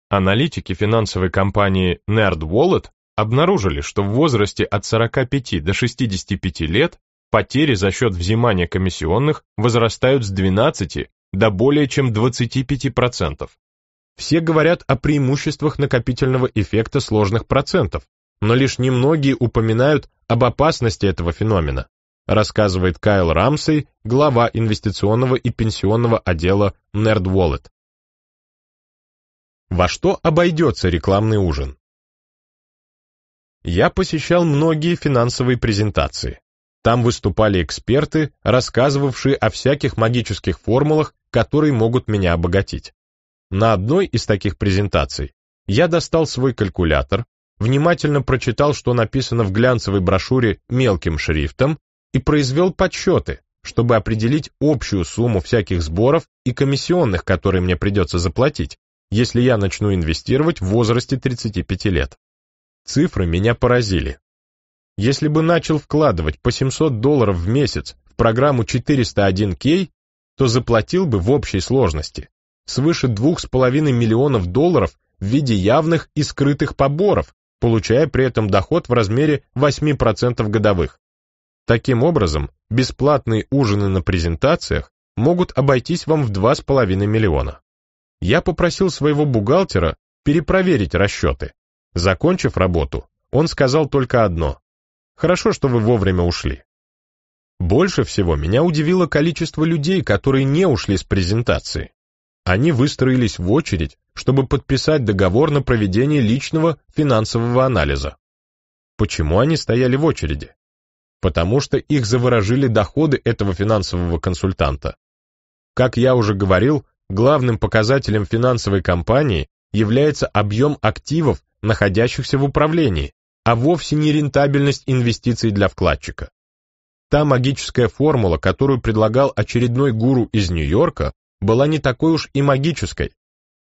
Аналитики финансовой компании NerdWallet обнаружили, что в возрасте от 45 до 65 лет потери за счет взимания комиссионных возрастают с 12 до более чем 25%. Все говорят о преимуществах накопительного эффекта сложных процентов, но лишь немногие упоминают об опасности этого феномена, рассказывает Кайл Рамсей, глава инвестиционного и пенсионного отдела NerdWallet. Во что обойдется рекламный ужин? я посещал многие финансовые презентации. Там выступали эксперты, рассказывавшие о всяких магических формулах, которые могут меня обогатить. На одной из таких презентаций я достал свой калькулятор, внимательно прочитал, что написано в глянцевой брошюре мелким шрифтом и произвел подсчеты, чтобы определить общую сумму всяких сборов и комиссионных, которые мне придется заплатить, если я начну инвестировать в возрасте 35 лет. Цифры меня поразили. Если бы начал вкладывать по 700 долларов в месяц в программу 401 k то заплатил бы в общей сложности свыше 2,5 миллионов долларов в виде явных и скрытых поборов, получая при этом доход в размере 8% годовых. Таким образом, бесплатные ужины на презентациях могут обойтись вам в 2,5 миллиона. Я попросил своего бухгалтера перепроверить расчеты. Закончив работу, он сказал только одно. «Хорошо, что вы вовремя ушли». Больше всего меня удивило количество людей, которые не ушли с презентации. Они выстроились в очередь, чтобы подписать договор на проведение личного финансового анализа. Почему они стояли в очереди? Потому что их заворожили доходы этого финансового консультанта. Как я уже говорил, главным показателем финансовой компании является объем активов находящихся в управлении, а вовсе не рентабельность инвестиций для вкладчика. Та магическая формула, которую предлагал очередной гуру из Нью-Йорка, была не такой уж и магической.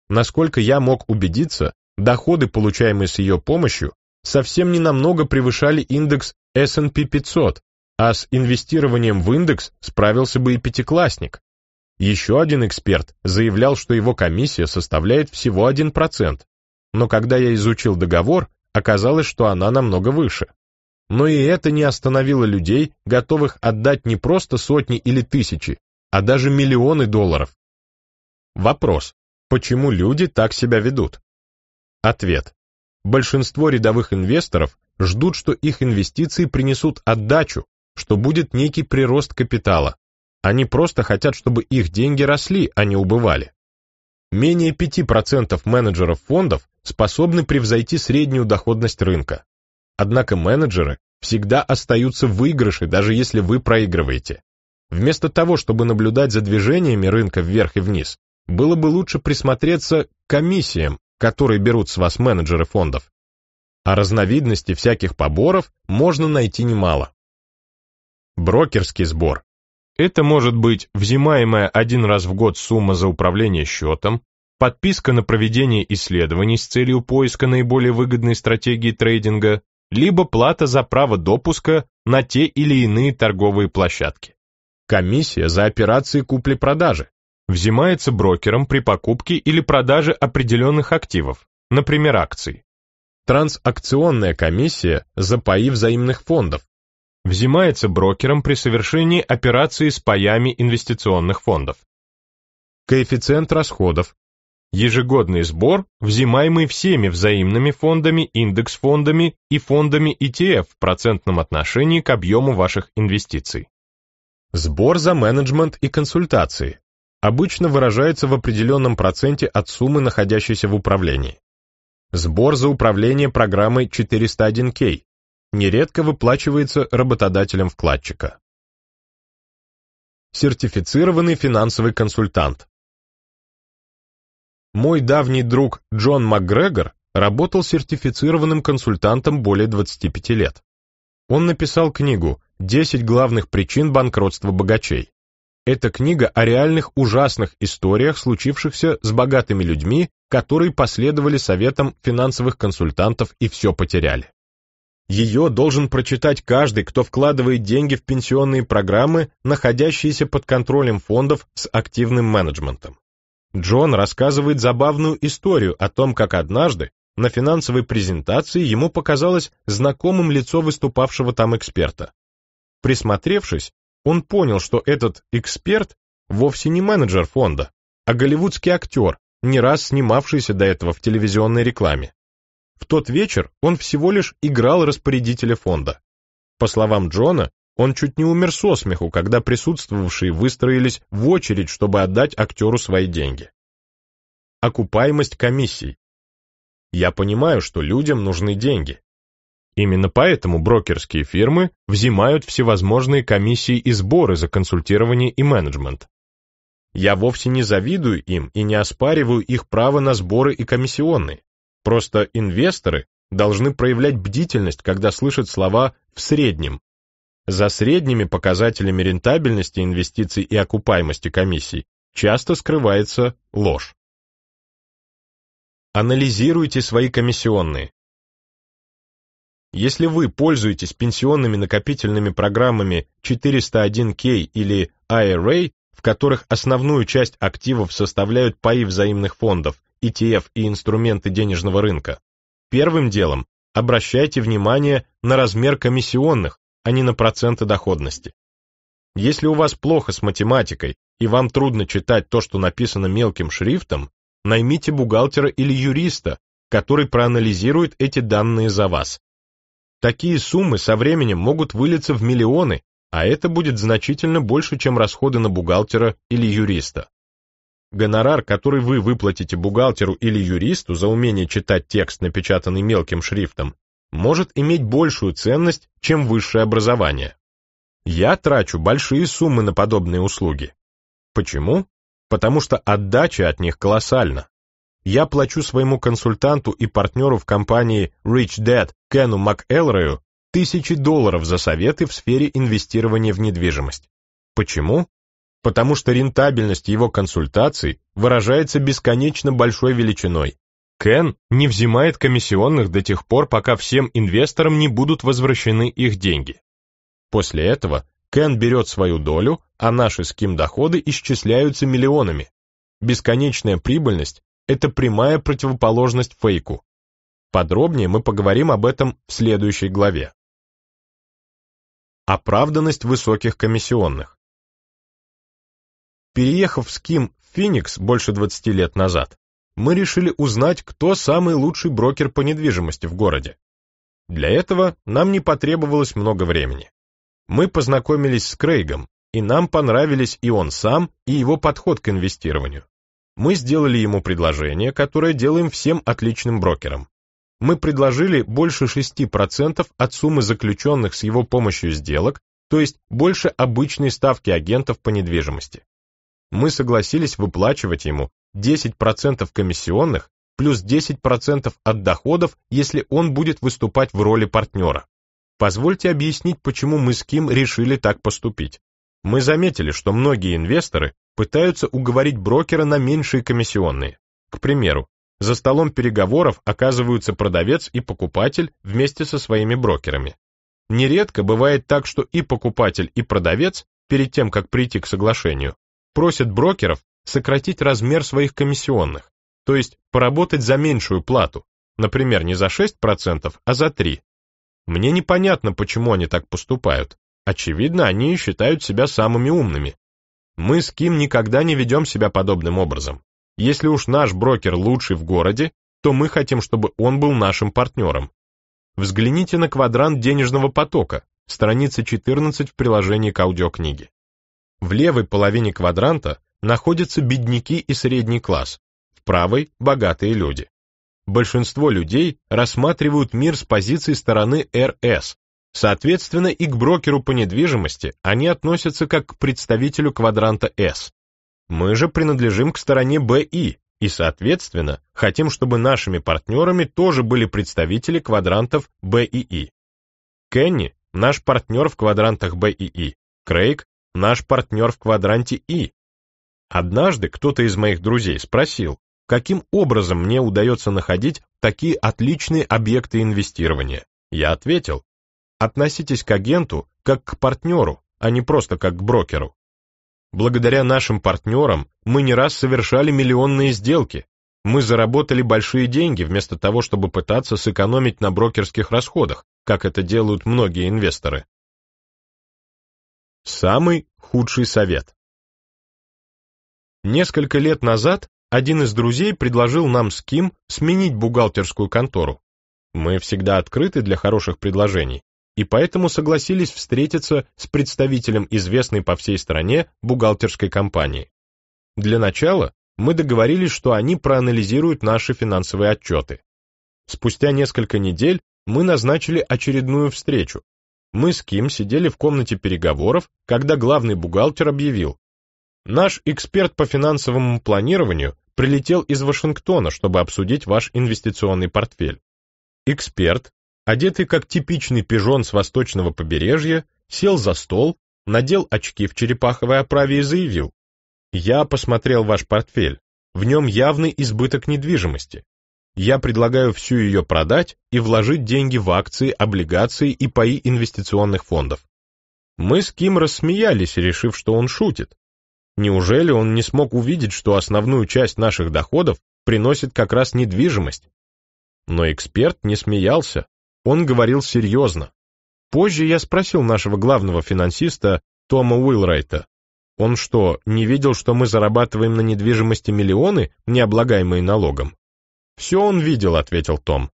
Насколько я мог убедиться, доходы, получаемые с ее помощью, совсем не намного превышали индекс S&P 500, а с инвестированием в индекс справился бы и пятиклассник. Еще один эксперт заявлял, что его комиссия составляет всего 1%, но когда я изучил договор, оказалось, что она намного выше. Но и это не остановило людей, готовых отдать не просто сотни или тысячи, а даже миллионы долларов. Вопрос. Почему люди так себя ведут? Ответ. Большинство рядовых инвесторов ждут, что их инвестиции принесут отдачу, что будет некий прирост капитала. Они просто хотят, чтобы их деньги росли, а не убывали. Менее 5% менеджеров фондов способны превзойти среднюю доходность рынка. Однако менеджеры всегда остаются в выигрыше, даже если вы проигрываете. Вместо того, чтобы наблюдать за движениями рынка вверх и вниз, было бы лучше присмотреться к комиссиям, которые берут с вас менеджеры фондов. А разновидности всяких поборов можно найти немало. Брокерский сбор. Это может быть взимаемая один раз в год сумма за управление счетом, подписка на проведение исследований с целью поиска наиболее выгодной стратегии трейдинга, либо плата за право допуска на те или иные торговые площадки. Комиссия за операции купли-продажи взимается брокером при покупке или продаже определенных активов, например, акций. Трансакционная комиссия за паи взаимных фондов взимается брокером при совершении операции с паями инвестиционных фондов. Коэффициент расходов Ежегодный сбор, взимаемый всеми взаимными фондами, индекс-фондами и фондами ETF в процентном отношении к объему ваших инвестиций. Сбор за менеджмент и консультации обычно выражается в определенном проценте от суммы, находящейся в управлении. Сбор за управление программой 401k нередко выплачивается работодателем вкладчика. Сертифицированный финансовый консультант мой давний друг Джон МакГрегор работал сертифицированным консультантом более 25 лет. Он написал книгу «10 главных причин банкротства богачей». Это книга о реальных ужасных историях, случившихся с богатыми людьми, которые последовали советам финансовых консультантов и все потеряли. Ее должен прочитать каждый, кто вкладывает деньги в пенсионные программы, находящиеся под контролем фондов с активным менеджментом. Джон рассказывает забавную историю о том, как однажды на финансовой презентации ему показалось знакомым лицо выступавшего там эксперта. Присмотревшись, он понял, что этот эксперт вовсе не менеджер фонда, а голливудский актер, не раз снимавшийся до этого в телевизионной рекламе. В тот вечер он всего лишь играл распорядителя фонда. По словам Джона, он чуть не умер со смеху, когда присутствовавшие выстроились в очередь, чтобы отдать актеру свои деньги. Окупаемость комиссий. Я понимаю, что людям нужны деньги. Именно поэтому брокерские фирмы взимают всевозможные комиссии и сборы за консультирование и менеджмент. Я вовсе не завидую им и не оспариваю их право на сборы и комиссионные. Просто инвесторы должны проявлять бдительность, когда слышат слова «в среднем», за средними показателями рентабельности инвестиций и окупаемости комиссий часто скрывается ложь. Анализируйте свои комиссионные. Если вы пользуетесь пенсионными накопительными программами 401k или IRA, в которых основную часть активов составляют паи взаимных фондов, ETF и инструменты денежного рынка, первым делом обращайте внимание на размер комиссионных, а не на проценты доходности. Если у вас плохо с математикой и вам трудно читать то, что написано мелким шрифтом, наймите бухгалтера или юриста, который проанализирует эти данные за вас. Такие суммы со временем могут вылиться в миллионы, а это будет значительно больше, чем расходы на бухгалтера или юриста. Гонорар, который вы выплатите бухгалтеру или юристу за умение читать текст, напечатанный мелким шрифтом, может иметь большую ценность, чем высшее образование. Я трачу большие суммы на подобные услуги. Почему? Потому что отдача от них колоссальна. Я плачу своему консультанту и партнеру в компании Rich Dad Кену МакЭлрою тысячи долларов за советы в сфере инвестирования в недвижимость. Почему? Потому что рентабельность его консультаций выражается бесконечно большой величиной Кен не взимает комиссионных до тех пор, пока всем инвесторам не будут возвращены их деньги. После этого Кен берет свою долю, а наши с Ким доходы исчисляются миллионами. Бесконечная прибыльность – это прямая противоположность фейку. Подробнее мы поговорим об этом в следующей главе. Оправданность высоких комиссионных Переехав с Ким в Феникс больше 20 лет назад, мы решили узнать, кто самый лучший брокер по недвижимости в городе. Для этого нам не потребовалось много времени. Мы познакомились с Крейгом, и нам понравились и он сам, и его подход к инвестированию. Мы сделали ему предложение, которое делаем всем отличным брокерам. Мы предложили больше 6% от суммы заключенных с его помощью сделок, то есть больше обычной ставки агентов по недвижимости. Мы согласились выплачивать ему 10% комиссионных плюс 10% от доходов, если он будет выступать в роли партнера. Позвольте объяснить, почему мы с Ким решили так поступить. Мы заметили, что многие инвесторы пытаются уговорить брокера на меньшие комиссионные. К примеру, за столом переговоров оказываются продавец и покупатель вместе со своими брокерами. Нередко бывает так, что и покупатель, и продавец, перед тем, как прийти к соглашению, просят брокеров сократить размер своих комиссионных, то есть поработать за меньшую плату, например, не за 6%, а за 3%. Мне непонятно, почему они так поступают. Очевидно, они считают себя самыми умными. Мы с Ким никогда не ведем себя подобным образом. Если уж наш брокер лучший в городе, то мы хотим, чтобы он был нашим партнером. Взгляните на квадрант денежного потока, страница 14 в приложении к аудиокниге. В левой половине квадранта находятся бедняки и средний класс, в правой – богатые люди. Большинство людей рассматривают мир с позиции стороны РС, соответственно и к брокеру по недвижимости они относятся как к представителю квадранта С. Мы же принадлежим к стороне БИ и, соответственно, хотим, чтобы нашими партнерами тоже были представители квадрантов БИИ. Кенни – наш партнер в квадрантах БИИ, Крейг – наш партнер в квадранте И, Однажды кто-то из моих друзей спросил, каким образом мне удается находить такие отличные объекты инвестирования. Я ответил, относитесь к агенту как к партнеру, а не просто как к брокеру. Благодаря нашим партнерам мы не раз совершали миллионные сделки. Мы заработали большие деньги вместо того, чтобы пытаться сэкономить на брокерских расходах, как это делают многие инвесторы. Самый худший совет. Несколько лет назад один из друзей предложил нам с Ким сменить бухгалтерскую контору. Мы всегда открыты для хороших предложений, и поэтому согласились встретиться с представителем известной по всей стране бухгалтерской компании. Для начала мы договорились, что они проанализируют наши финансовые отчеты. Спустя несколько недель мы назначили очередную встречу. Мы с Ким сидели в комнате переговоров, когда главный бухгалтер объявил, Наш эксперт по финансовому планированию прилетел из Вашингтона, чтобы обсудить ваш инвестиционный портфель. Эксперт, одетый как типичный пижон с восточного побережья, сел за стол, надел очки в черепаховой оправе и заявил. «Я посмотрел ваш портфель. В нем явный избыток недвижимости. Я предлагаю всю ее продать и вложить деньги в акции, облигации и паи инвестиционных фондов». Мы с Ким рассмеялись, решив, что он шутит, Неужели он не смог увидеть, что основную часть наших доходов приносит как раз недвижимость? Но эксперт не смеялся, он говорил серьезно. Позже я спросил нашего главного финансиста Тома Уилрайта. Он что, не видел, что мы зарабатываем на недвижимости миллионы, не облагаемые налогом? Все он видел, ответил Том.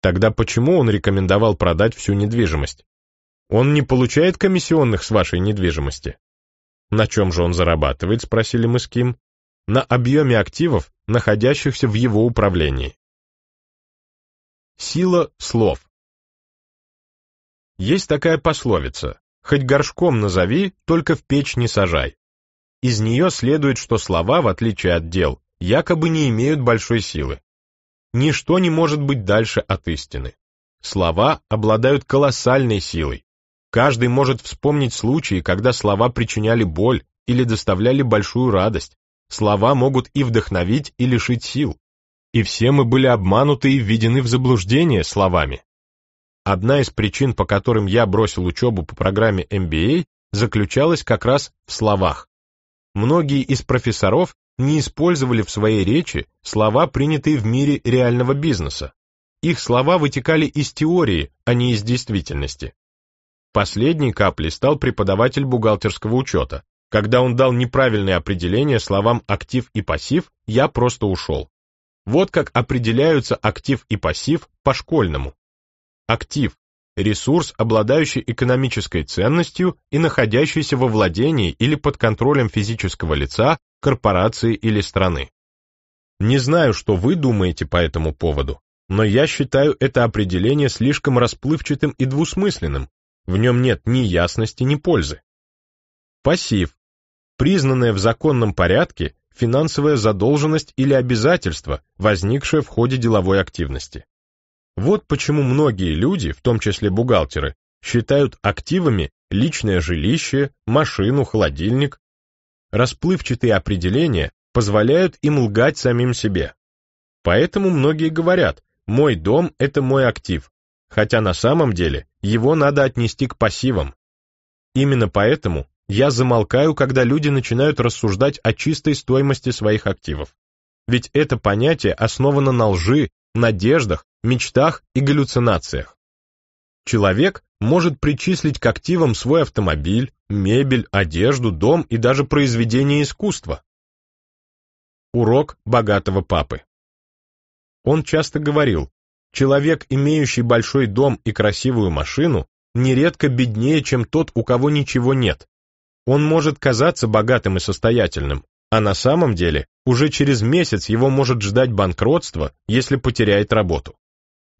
Тогда почему он рекомендовал продать всю недвижимость? Он не получает комиссионных с вашей недвижимости. На чем же он зарабатывает, спросили мы с Ким. На объеме активов, находящихся в его управлении. Сила слов. Есть такая пословица «Хоть горшком назови, только в печь не сажай». Из нее следует, что слова, в отличие от дел, якобы не имеют большой силы. Ничто не может быть дальше от истины. Слова обладают колоссальной силой, Каждый может вспомнить случаи, когда слова причиняли боль или доставляли большую радость. Слова могут и вдохновить, и лишить сил. И все мы были обмануты и введены в заблуждение словами. Одна из причин, по которым я бросил учебу по программе MBA, заключалась как раз в словах. Многие из профессоров не использовали в своей речи слова, принятые в мире реального бизнеса. Их слова вытекали из теории, а не из действительности. Последней каплей стал преподаватель бухгалтерского учета. Когда он дал неправильное определение словам «актив» и «пассив», я просто ушел. Вот как определяются актив и пассив по-школьному. Актив – ресурс, обладающий экономической ценностью и находящийся во владении или под контролем физического лица, корпорации или страны. Не знаю, что вы думаете по этому поводу, но я считаю это определение слишком расплывчатым и двусмысленным, в нем нет ни ясности, ни пользы. Пассив. Признанная в законном порядке финансовая задолженность или обязательство, возникшее в ходе деловой активности. Вот почему многие люди, в том числе бухгалтеры, считают активами личное жилище, машину, холодильник. Расплывчатые определения позволяют им лгать самим себе. Поэтому многие говорят, мой дом – это мой актив, хотя на самом деле его надо отнести к пассивам. Именно поэтому я замолкаю, когда люди начинают рассуждать о чистой стоимости своих активов. Ведь это понятие основано на лжи, надеждах, мечтах и галлюцинациях. Человек может причислить к активам свой автомобиль, мебель, одежду, дом и даже произведение искусства. Урок богатого папы. Он часто говорил, Человек, имеющий большой дом и красивую машину, нередко беднее, чем тот, у кого ничего нет. Он может казаться богатым и состоятельным, а на самом деле уже через месяц его может ждать банкротство, если потеряет работу.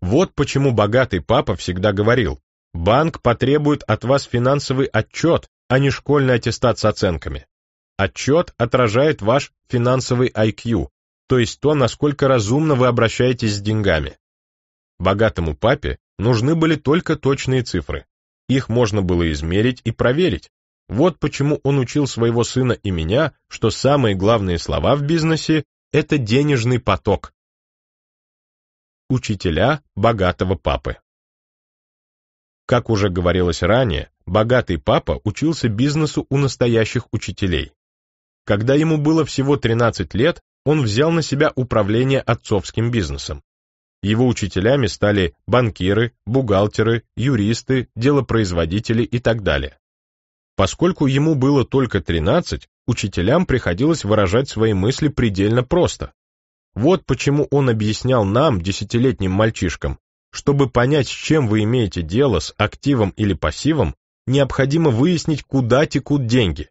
Вот почему богатый папа всегда говорил, банк потребует от вас финансовый отчет, а не школьный аттестат с оценками. Отчет отражает ваш финансовый IQ, то есть то, насколько разумно вы обращаетесь с деньгами. Богатому папе нужны были только точные цифры. Их можно было измерить и проверить. Вот почему он учил своего сына и меня, что самые главные слова в бизнесе – это денежный поток. Учителя богатого папы Как уже говорилось ранее, богатый папа учился бизнесу у настоящих учителей. Когда ему было всего 13 лет, он взял на себя управление отцовским бизнесом. Его учителями стали банкиры, бухгалтеры, юристы, делопроизводители и так далее. Поскольку ему было только 13, учителям приходилось выражать свои мысли предельно просто. Вот почему он объяснял нам, десятилетним мальчишкам, чтобы понять, с чем вы имеете дело, с активом или пассивом, необходимо выяснить, куда текут деньги.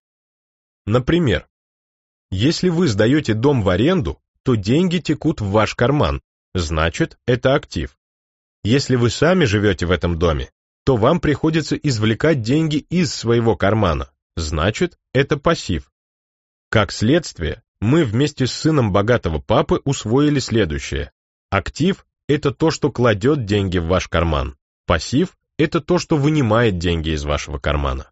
Например, если вы сдаете дом в аренду, то деньги текут в ваш карман, значит, это актив. Если вы сами живете в этом доме, то вам приходится извлекать деньги из своего кармана, значит, это пассив. Как следствие, мы вместе с сыном богатого папы усвоили следующее. Актив – это то, что кладет деньги в ваш карман. Пассив – это то, что вынимает деньги из вашего кармана.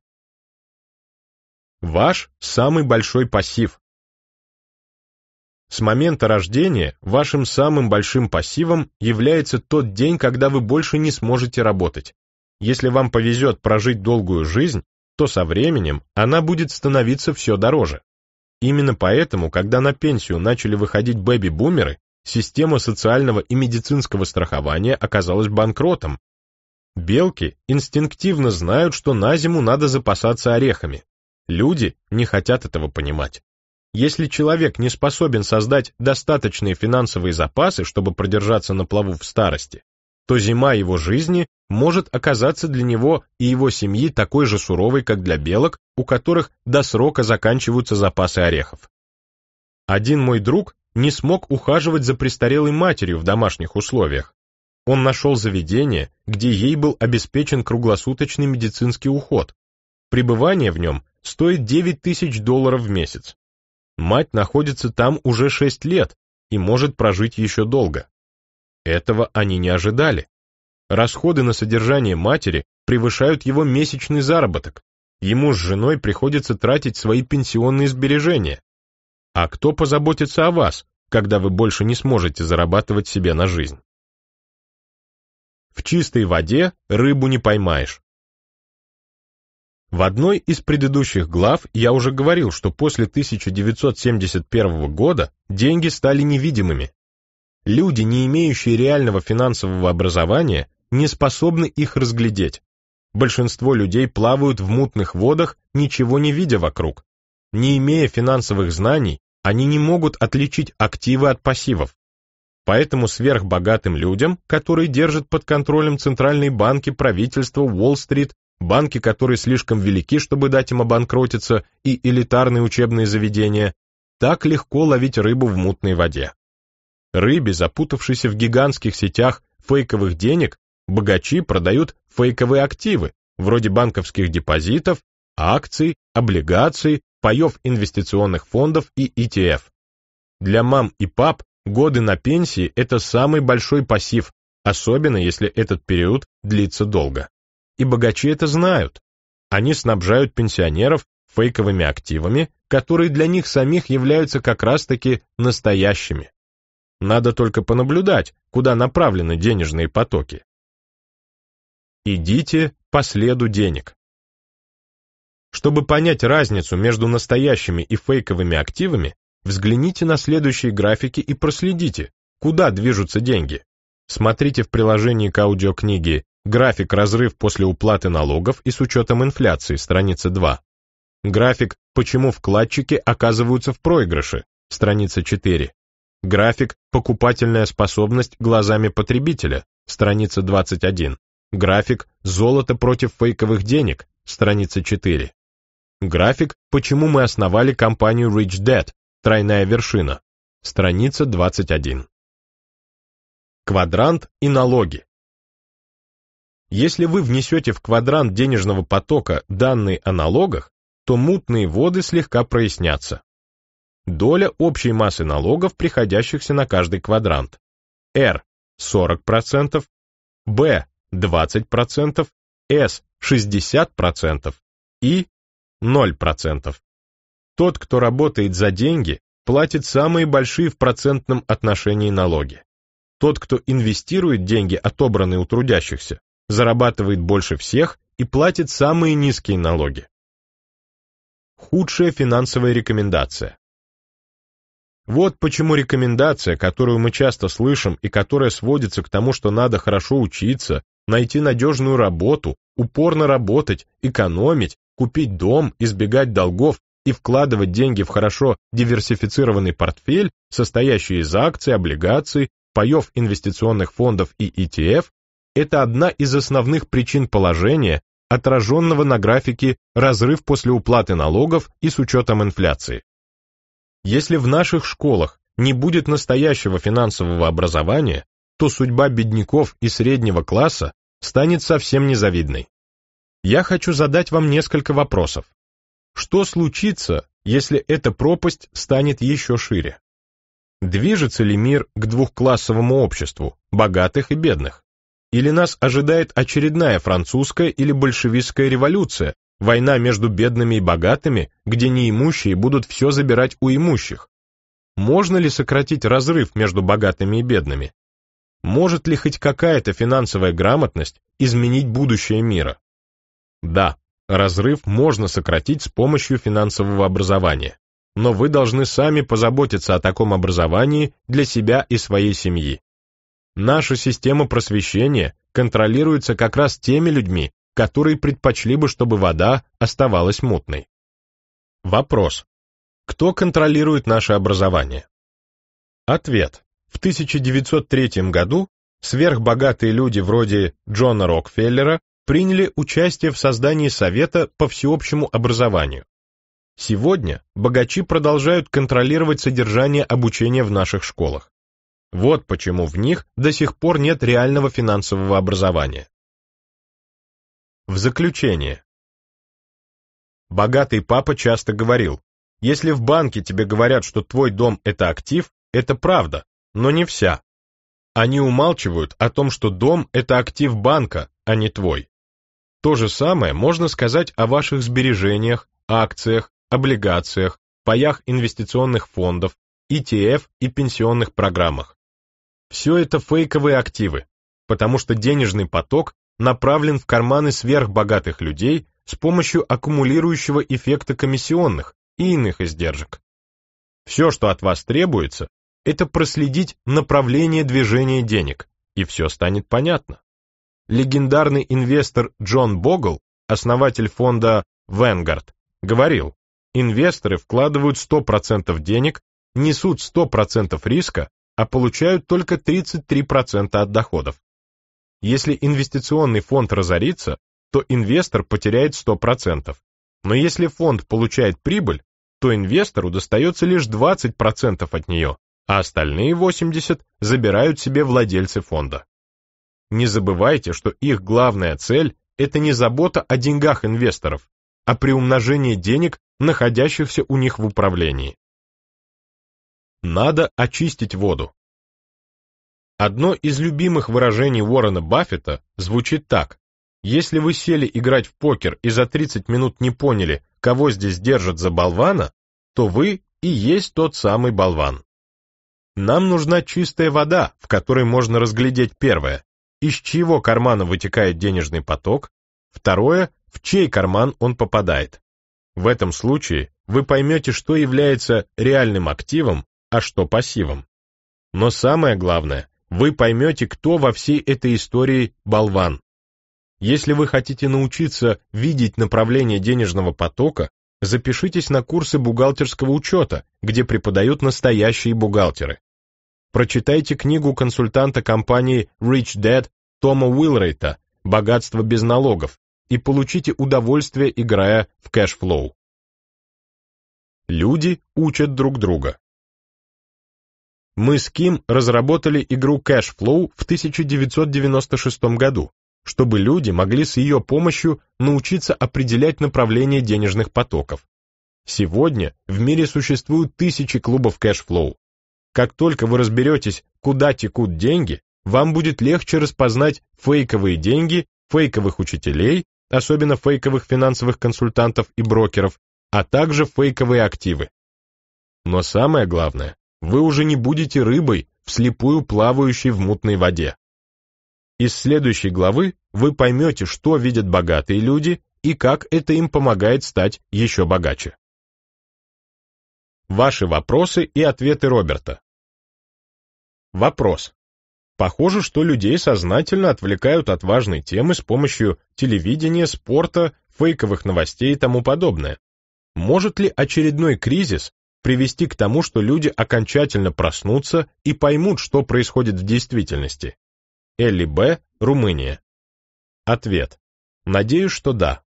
Ваш самый большой пассив с момента рождения вашим самым большим пассивом является тот день, когда вы больше не сможете работать. Если вам повезет прожить долгую жизнь, то со временем она будет становиться все дороже. Именно поэтому, когда на пенсию начали выходить бэби-бумеры, система социального и медицинского страхования оказалась банкротом. Белки инстинктивно знают, что на зиму надо запасаться орехами. Люди не хотят этого понимать. Если человек не способен создать достаточные финансовые запасы, чтобы продержаться на плаву в старости, то зима его жизни может оказаться для него и его семьи такой же суровой, как для белок, у которых до срока заканчиваются запасы орехов. Один мой друг не смог ухаживать за престарелой матерью в домашних условиях. Он нашел заведение, где ей был обеспечен круглосуточный медицинский уход. Пребывание в нем стоит 9 тысяч долларов в месяц. Мать находится там уже шесть лет и может прожить еще долго. Этого они не ожидали. Расходы на содержание матери превышают его месячный заработок. Ему с женой приходится тратить свои пенсионные сбережения. А кто позаботится о вас, когда вы больше не сможете зарабатывать себе на жизнь? В чистой воде рыбу не поймаешь. В одной из предыдущих глав я уже говорил, что после 1971 года деньги стали невидимыми. Люди, не имеющие реального финансового образования, не способны их разглядеть. Большинство людей плавают в мутных водах, ничего не видя вокруг. Не имея финансовых знаний, они не могут отличить активы от пассивов. Поэтому сверхбогатым людям, которые держат под контролем центральные банки, правительство, Уолл-стрит банки, которые слишком велики, чтобы дать им обанкротиться, и элитарные учебные заведения, так легко ловить рыбу в мутной воде. Рыбе, запутавшейся в гигантских сетях фейковых денег, богачи продают фейковые активы, вроде банковских депозитов, акций, облигаций, паев инвестиционных фондов и ETF. Для мам и пап годы на пенсии – это самый большой пассив, особенно если этот период длится долго и богачи это знают. Они снабжают пенсионеров фейковыми активами, которые для них самих являются как раз-таки настоящими. Надо только понаблюдать, куда направлены денежные потоки. Идите по следу денег. Чтобы понять разницу между настоящими и фейковыми активами, взгляните на следующие графики и проследите, куда движутся деньги. Смотрите в приложении к аудиокниге График «Разрыв после уплаты налогов и с учетом инфляции», страница 2. График «Почему вкладчики оказываются в проигрыше», страница 4. График «Покупательная способность глазами потребителя», страница 21. График «Золото против фейковых денег», страница 4. График «Почему мы основали компанию Rich Dad», тройная вершина, страница 21. Квадрант и налоги. Если вы внесете в квадрант денежного потока данные о налогах, то мутные воды слегка прояснятся. Доля общей массы налогов, приходящихся на каждый квадрант. R – 40%, B – 20%, S – 60% и 0%. Тот, кто работает за деньги, платит самые большие в процентном отношении налоги. Тот, кто инвестирует деньги, отобранные у трудящихся, зарабатывает больше всех и платит самые низкие налоги. Худшая финансовая рекомендация. Вот почему рекомендация, которую мы часто слышим и которая сводится к тому, что надо хорошо учиться, найти надежную работу, упорно работать, экономить, купить дом, избегать долгов и вкладывать деньги в хорошо диверсифицированный портфель, состоящий из акций, облигаций, паев инвестиционных фондов и ETF, это одна из основных причин положения, отраженного на графике «Разрыв после уплаты налогов и с учетом инфляции». Если в наших школах не будет настоящего финансового образования, то судьба бедняков и среднего класса станет совсем незавидной. Я хочу задать вам несколько вопросов. Что случится, если эта пропасть станет еще шире? Движется ли мир к двухклассовому обществу, богатых и бедных? Или нас ожидает очередная французская или большевистская революция, война между бедными и богатыми, где неимущие будут все забирать у имущих? Можно ли сократить разрыв между богатыми и бедными? Может ли хоть какая-то финансовая грамотность изменить будущее мира? Да, разрыв можно сократить с помощью финансового образования, но вы должны сами позаботиться о таком образовании для себя и своей семьи. Наша система просвещения контролируется как раз теми людьми, которые предпочли бы, чтобы вода оставалась мутной. Вопрос. Кто контролирует наше образование? Ответ. В 1903 году сверхбогатые люди вроде Джона Рокфеллера приняли участие в создании Совета по всеобщему образованию. Сегодня богачи продолжают контролировать содержание обучения в наших школах. Вот почему в них до сих пор нет реального финансового образования. В заключение. Богатый папа часто говорил, если в банке тебе говорят, что твой дом – это актив, это правда, но не вся. Они умалчивают о том, что дом – это актив банка, а не твой. То же самое можно сказать о ваших сбережениях, акциях, облигациях, паях инвестиционных фондов, ETF и пенсионных программах. Все это фейковые активы, потому что денежный поток направлен в карманы сверхбогатых людей с помощью аккумулирующего эффекта комиссионных и иных издержек. Все, что от вас требуется, это проследить направление движения денег, и все станет понятно. Легендарный инвестор Джон Богл, основатель фонда Vanguard, говорил, инвесторы вкладывают 100% денег, несут 100% риска а получают только 33% от доходов. Если инвестиционный фонд разорится, то инвестор потеряет 100%. Но если фонд получает прибыль, то инвестору достается лишь 20% от нее, а остальные 80% забирают себе владельцы фонда. Не забывайте, что их главная цель – это не забота о деньгах инвесторов, а приумножение денег, находящихся у них в управлении. Надо очистить воду. Одно из любимых выражений Уоррена Баффета звучит так. Если вы сели играть в покер и за 30 минут не поняли, кого здесь держат за болвана, то вы и есть тот самый болван. Нам нужна чистая вода, в которой можно разглядеть первое, из чьего кармана вытекает денежный поток, второе, в чей карман он попадает. В этом случае вы поймете, что является реальным активом, а что пассивом. Но самое главное, вы поймете, кто во всей этой истории болван. Если вы хотите научиться видеть направление денежного потока, запишитесь на курсы бухгалтерского учета, где преподают настоящие бухгалтеры. Прочитайте книгу консультанта компании Rich Dad Тома Уилрейта «Богатство без налогов» и получите удовольствие, играя в кэшфлоу. Люди учат друг друга мы с Ким разработали игру Cash Flow в 1996 году, чтобы люди могли с ее помощью научиться определять направление денежных потоков. Сегодня в мире существуют тысячи клубов Cash Flow. Как только вы разберетесь, куда текут деньги, вам будет легче распознать фейковые деньги, фейковых учителей, особенно фейковых финансовых консультантов и брокеров, а также фейковые активы. Но самое главное, вы уже не будете рыбой, вслепую плавающей в мутной воде. Из следующей главы вы поймете, что видят богатые люди и как это им помогает стать еще богаче. Ваши вопросы и ответы Роберта. Вопрос. Похоже, что людей сознательно отвлекают от важной темы с помощью телевидения, спорта, фейковых новостей и тому подобное. Может ли очередной кризис привести к тому, что люди окончательно проснутся и поймут, что происходит в действительности? Элли Б. Румыния. Ответ. Надеюсь, что да.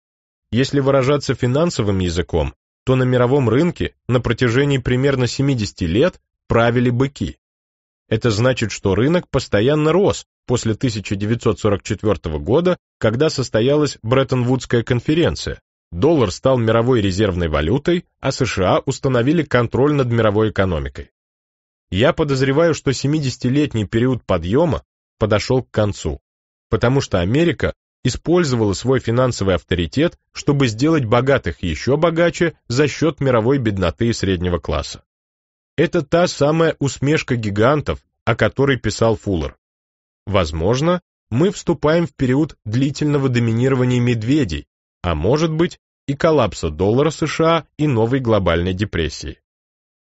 Если выражаться финансовым языком, то на мировом рынке на протяжении примерно 70 лет правили быки. Это значит, что рынок постоянно рос после 1944 года, когда состоялась Бреттон-Вудская конференция, доллар стал мировой резервной валютой, а США установили контроль над мировой экономикой. Я подозреваю, что 70-летний период подъема подошел к концу, потому что Америка использовала свой финансовый авторитет, чтобы сделать богатых еще богаче за счет мировой бедноты и среднего класса. Это та самая усмешка гигантов, о которой писал Фуллер. Возможно, мы вступаем в период длительного доминирования медведей, а может быть и коллапса доллара США и новой глобальной депрессии.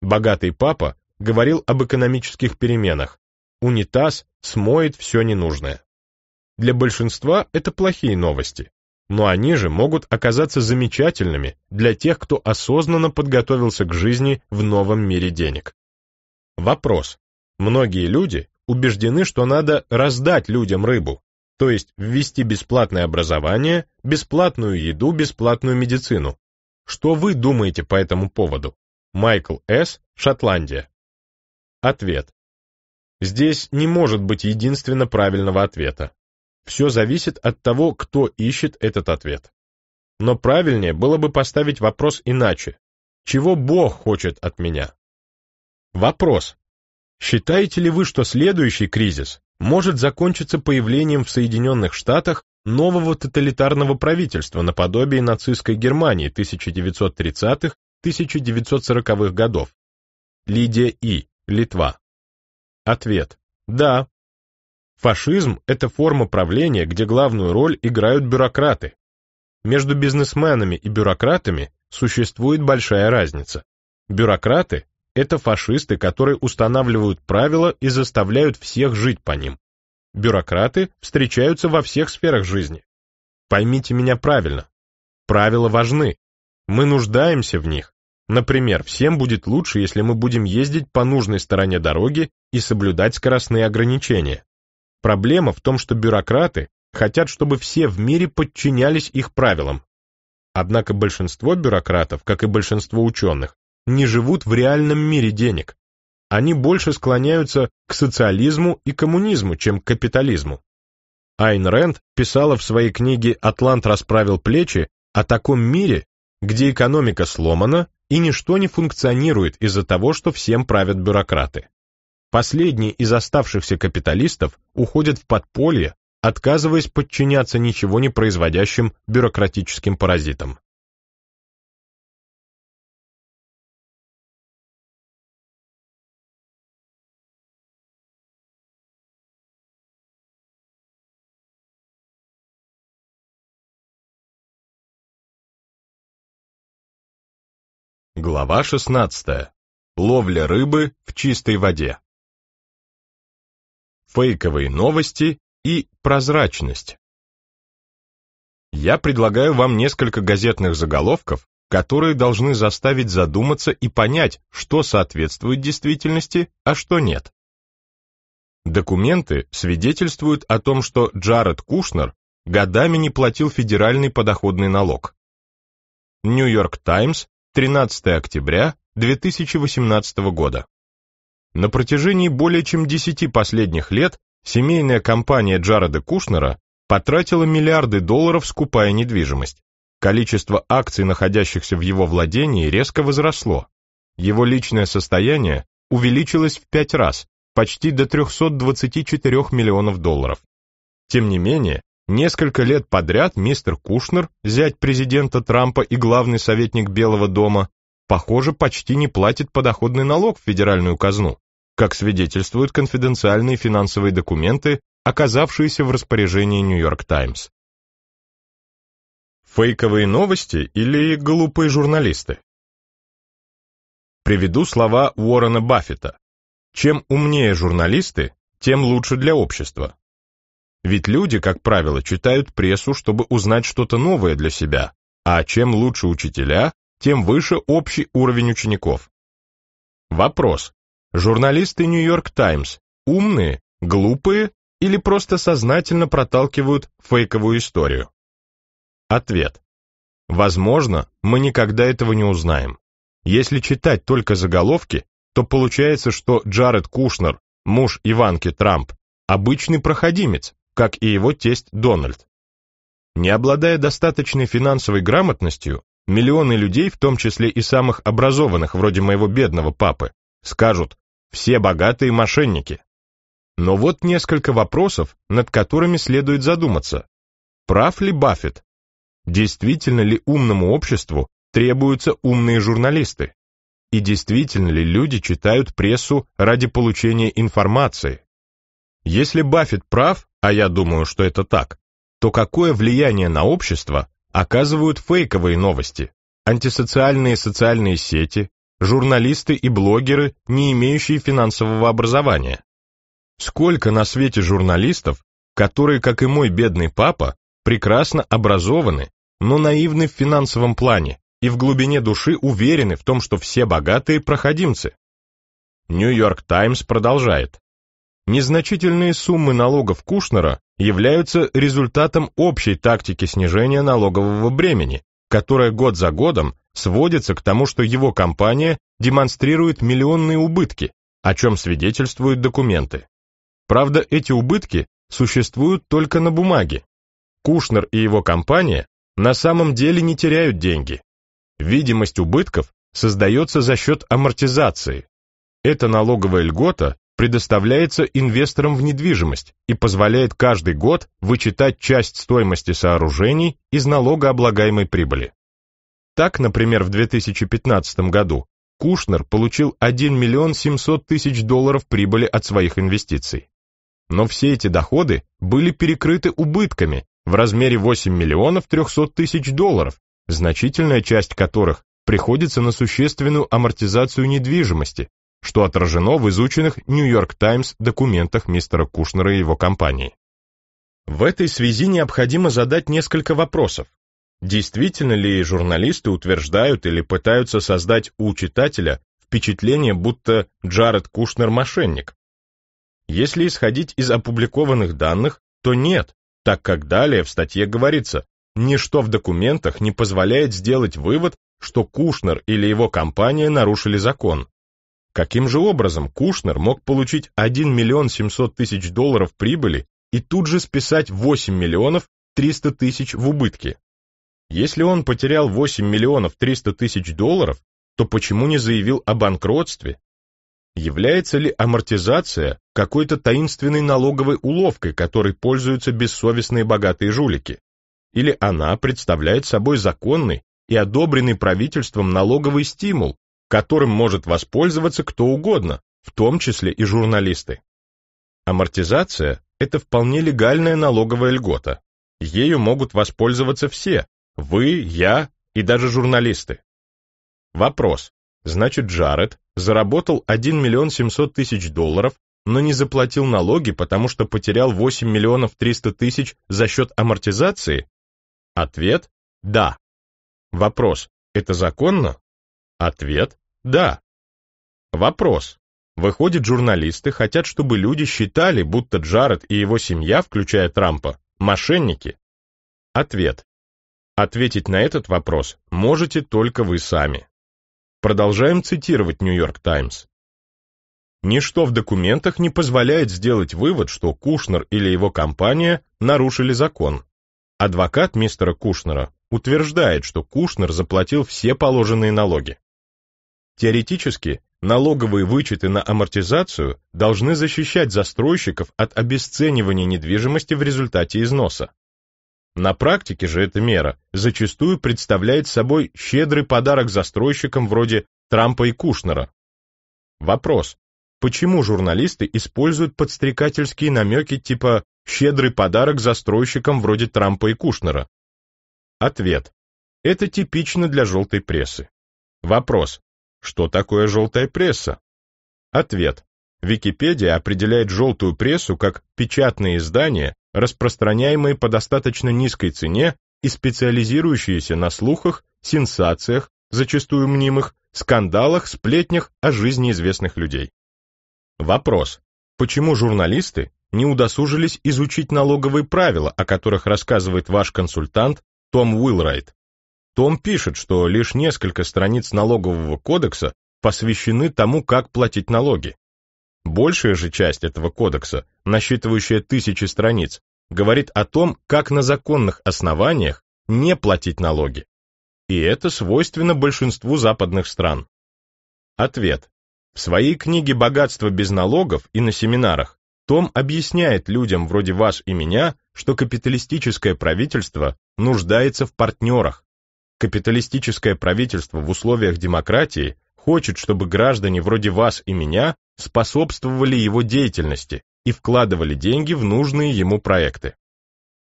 Богатый папа говорил об экономических переменах. Унитаз смоет все ненужное. Для большинства это плохие новости, но они же могут оказаться замечательными для тех, кто осознанно подготовился к жизни в новом мире денег. Вопрос. Многие люди убеждены, что надо раздать людям рыбу, то есть ввести бесплатное образование, бесплатную еду, бесплатную медицину. Что вы думаете по этому поводу? Майкл С., Шотландия. Ответ. Здесь не может быть единственно правильного ответа. Все зависит от того, кто ищет этот ответ. Но правильнее было бы поставить вопрос иначе. Чего Бог хочет от меня? Вопрос, Считаете ли вы, что следующий кризис может закончиться появлением в Соединенных Штатах нового тоталитарного правительства наподобие нацистской Германии 1930-1940-х годов? Лидия И. Литва. Ответ. Да. Фашизм – это форма правления, где главную роль играют бюрократы. Между бизнесменами и бюрократами существует большая разница. Бюрократы это фашисты, которые устанавливают правила и заставляют всех жить по ним. Бюрократы встречаются во всех сферах жизни. Поймите меня правильно. Правила важны. Мы нуждаемся в них. Например, всем будет лучше, если мы будем ездить по нужной стороне дороги и соблюдать скоростные ограничения. Проблема в том, что бюрократы хотят, чтобы все в мире подчинялись их правилам. Однако большинство бюрократов, как и большинство ученых, не живут в реальном мире денег. Они больше склоняются к социализму и коммунизму, чем к капитализму. Айн Рэнд писала в своей книге «Атлант расправил плечи» о таком мире, где экономика сломана и ничто не функционирует из-за того, что всем правят бюрократы. Последние из оставшихся капиталистов уходят в подполье, отказываясь подчиняться ничего не производящим бюрократическим паразитам. Глава 16. Ловля рыбы в чистой воде. Фейковые новости и прозрачность. Я предлагаю вам несколько газетных заголовков, которые должны заставить задуматься и понять, что соответствует действительности, а что нет. Документы свидетельствуют о том, что Джаред Кушнер годами не платил федеральный подоходный налог. Нью-Йорк Таймс 13 октября 2018 года. На протяжении более чем 10 последних лет семейная компания Джареда Кушнера потратила миллиарды долларов, скупая недвижимость. Количество акций, находящихся в его владении, резко возросло. Его личное состояние увеличилось в 5 раз, почти до 324 миллионов долларов. Тем не менее, Несколько лет подряд мистер Кушнер, зять президента Трампа и главный советник Белого дома, похоже, почти не платит подоходный налог в федеральную казну, как свидетельствуют конфиденциальные финансовые документы, оказавшиеся в распоряжении Нью-Йорк Таймс. Фейковые новости или глупые журналисты? Приведу слова Уоррена Баффета. Чем умнее журналисты, тем лучше для общества. Ведь люди, как правило, читают прессу, чтобы узнать что-то новое для себя, а чем лучше учителя, тем выше общий уровень учеников. Вопрос. Журналисты Нью-Йорк Таймс умные, глупые или просто сознательно проталкивают фейковую историю? Ответ. Возможно, мы никогда этого не узнаем. Если читать только заголовки, то получается, что Джаред Кушнер, муж Иванки Трамп, обычный проходимец, как и его тесть Дональд. Не обладая достаточной финансовой грамотностью, миллионы людей, в том числе и самых образованных, вроде моего бедного папы, скажут «все богатые мошенники». Но вот несколько вопросов, над которыми следует задуматься. Прав ли Баффет? Действительно ли умному обществу требуются умные журналисты? И действительно ли люди читают прессу ради получения информации? Если Баффет прав, а я думаю, что это так, то какое влияние на общество оказывают фейковые новости, антисоциальные социальные сети, журналисты и блогеры, не имеющие финансового образования? Сколько на свете журналистов, которые, как и мой бедный папа, прекрасно образованы, но наивны в финансовом плане и в глубине души уверены в том, что все богатые проходимцы? Нью-Йорк Таймс продолжает. Незначительные суммы налогов Кушнера являются результатом общей тактики снижения налогового бремени, которая год за годом сводится к тому, что его компания демонстрирует миллионные убытки, о чем свидетельствуют документы. Правда, эти убытки существуют только на бумаге. Кушнер и его компания на самом деле не теряют деньги. Видимость убытков создается за счет амортизации. Эта налоговая льгота предоставляется инвесторам в недвижимость и позволяет каждый год вычитать часть стоимости сооружений из налогооблагаемой прибыли. Так, например, в 2015 году Кушнер получил 1 миллион 700 тысяч долларов прибыли от своих инвестиций. Но все эти доходы были перекрыты убытками в размере 8 миллионов 300 тысяч долларов, значительная часть которых приходится на существенную амортизацию недвижимости, что отражено в изученных Нью-Йорк Таймс документах мистера Кушнера и его компании. В этой связи необходимо задать несколько вопросов. Действительно ли журналисты утверждают или пытаются создать у читателя впечатление, будто Джаред Кушнер мошенник? Если исходить из опубликованных данных, то нет, так как далее в статье говорится, ничто в документах не позволяет сделать вывод, что Кушнер или его компания нарушили закон. Каким же образом Кушнер мог получить 1 миллион 700 тысяч долларов прибыли и тут же списать 8 миллионов 300 тысяч в убытки? Если он потерял 8 миллионов 300 тысяч долларов, то почему не заявил о банкротстве? Является ли амортизация какой-то таинственной налоговой уловкой, которой пользуются бессовестные богатые жулики? Или она представляет собой законный и одобренный правительством налоговый стимул, которым может воспользоваться кто угодно, в том числе и журналисты. Амортизация – это вполне легальная налоговая льгота. Ею могут воспользоваться все – вы, я и даже журналисты. Вопрос. Значит, Джаред заработал 1 миллион 700 тысяч долларов, но не заплатил налоги, потому что потерял 8 миллионов 300 тысяч за счет амортизации? Ответ – да. Вопрос. Это законно? Ответ да. Вопрос. Выходит, журналисты хотят, чтобы люди считали, будто Джаред и его семья, включая Трампа, мошенники? Ответ. Ответить на этот вопрос можете только вы сами. Продолжаем цитировать Нью-Йорк Таймс. Ничто в документах не позволяет сделать вывод, что Кушнер или его компания нарушили закон. Адвокат мистера Кушнера утверждает, что Кушнер заплатил все положенные налоги. Теоретически, налоговые вычеты на амортизацию должны защищать застройщиков от обесценивания недвижимости в результате износа. На практике же эта мера зачастую представляет собой щедрый подарок застройщикам вроде Трампа и Кушнера. Вопрос, почему журналисты используют подстрекательские намеки типа «щедрый подарок застройщикам вроде Трампа и Кушнера»? Ответ. Это типично для желтой прессы. Вопрос, что такое желтая пресса? Ответ. Википедия определяет желтую прессу как печатные издания, распространяемые по достаточно низкой цене и специализирующиеся на слухах, сенсациях, зачастую мнимых, скандалах, сплетнях о жизни известных людей. Вопрос. Почему журналисты не удосужились изучить налоговые правила, о которых рассказывает ваш консультант том Уилрайт. Том пишет, что лишь несколько страниц налогового кодекса посвящены тому, как платить налоги. Большая же часть этого кодекса, насчитывающая тысячи страниц, говорит о том, как на законных основаниях не платить налоги. И это свойственно большинству западных стран. Ответ. В своей книге «Богатство без налогов» и на семинарах том объясняет людям вроде вас и меня, что капиталистическое правительство нуждается в партнерах, Капиталистическое правительство в условиях демократии хочет, чтобы граждане вроде вас и меня способствовали его деятельности и вкладывали деньги в нужные ему проекты.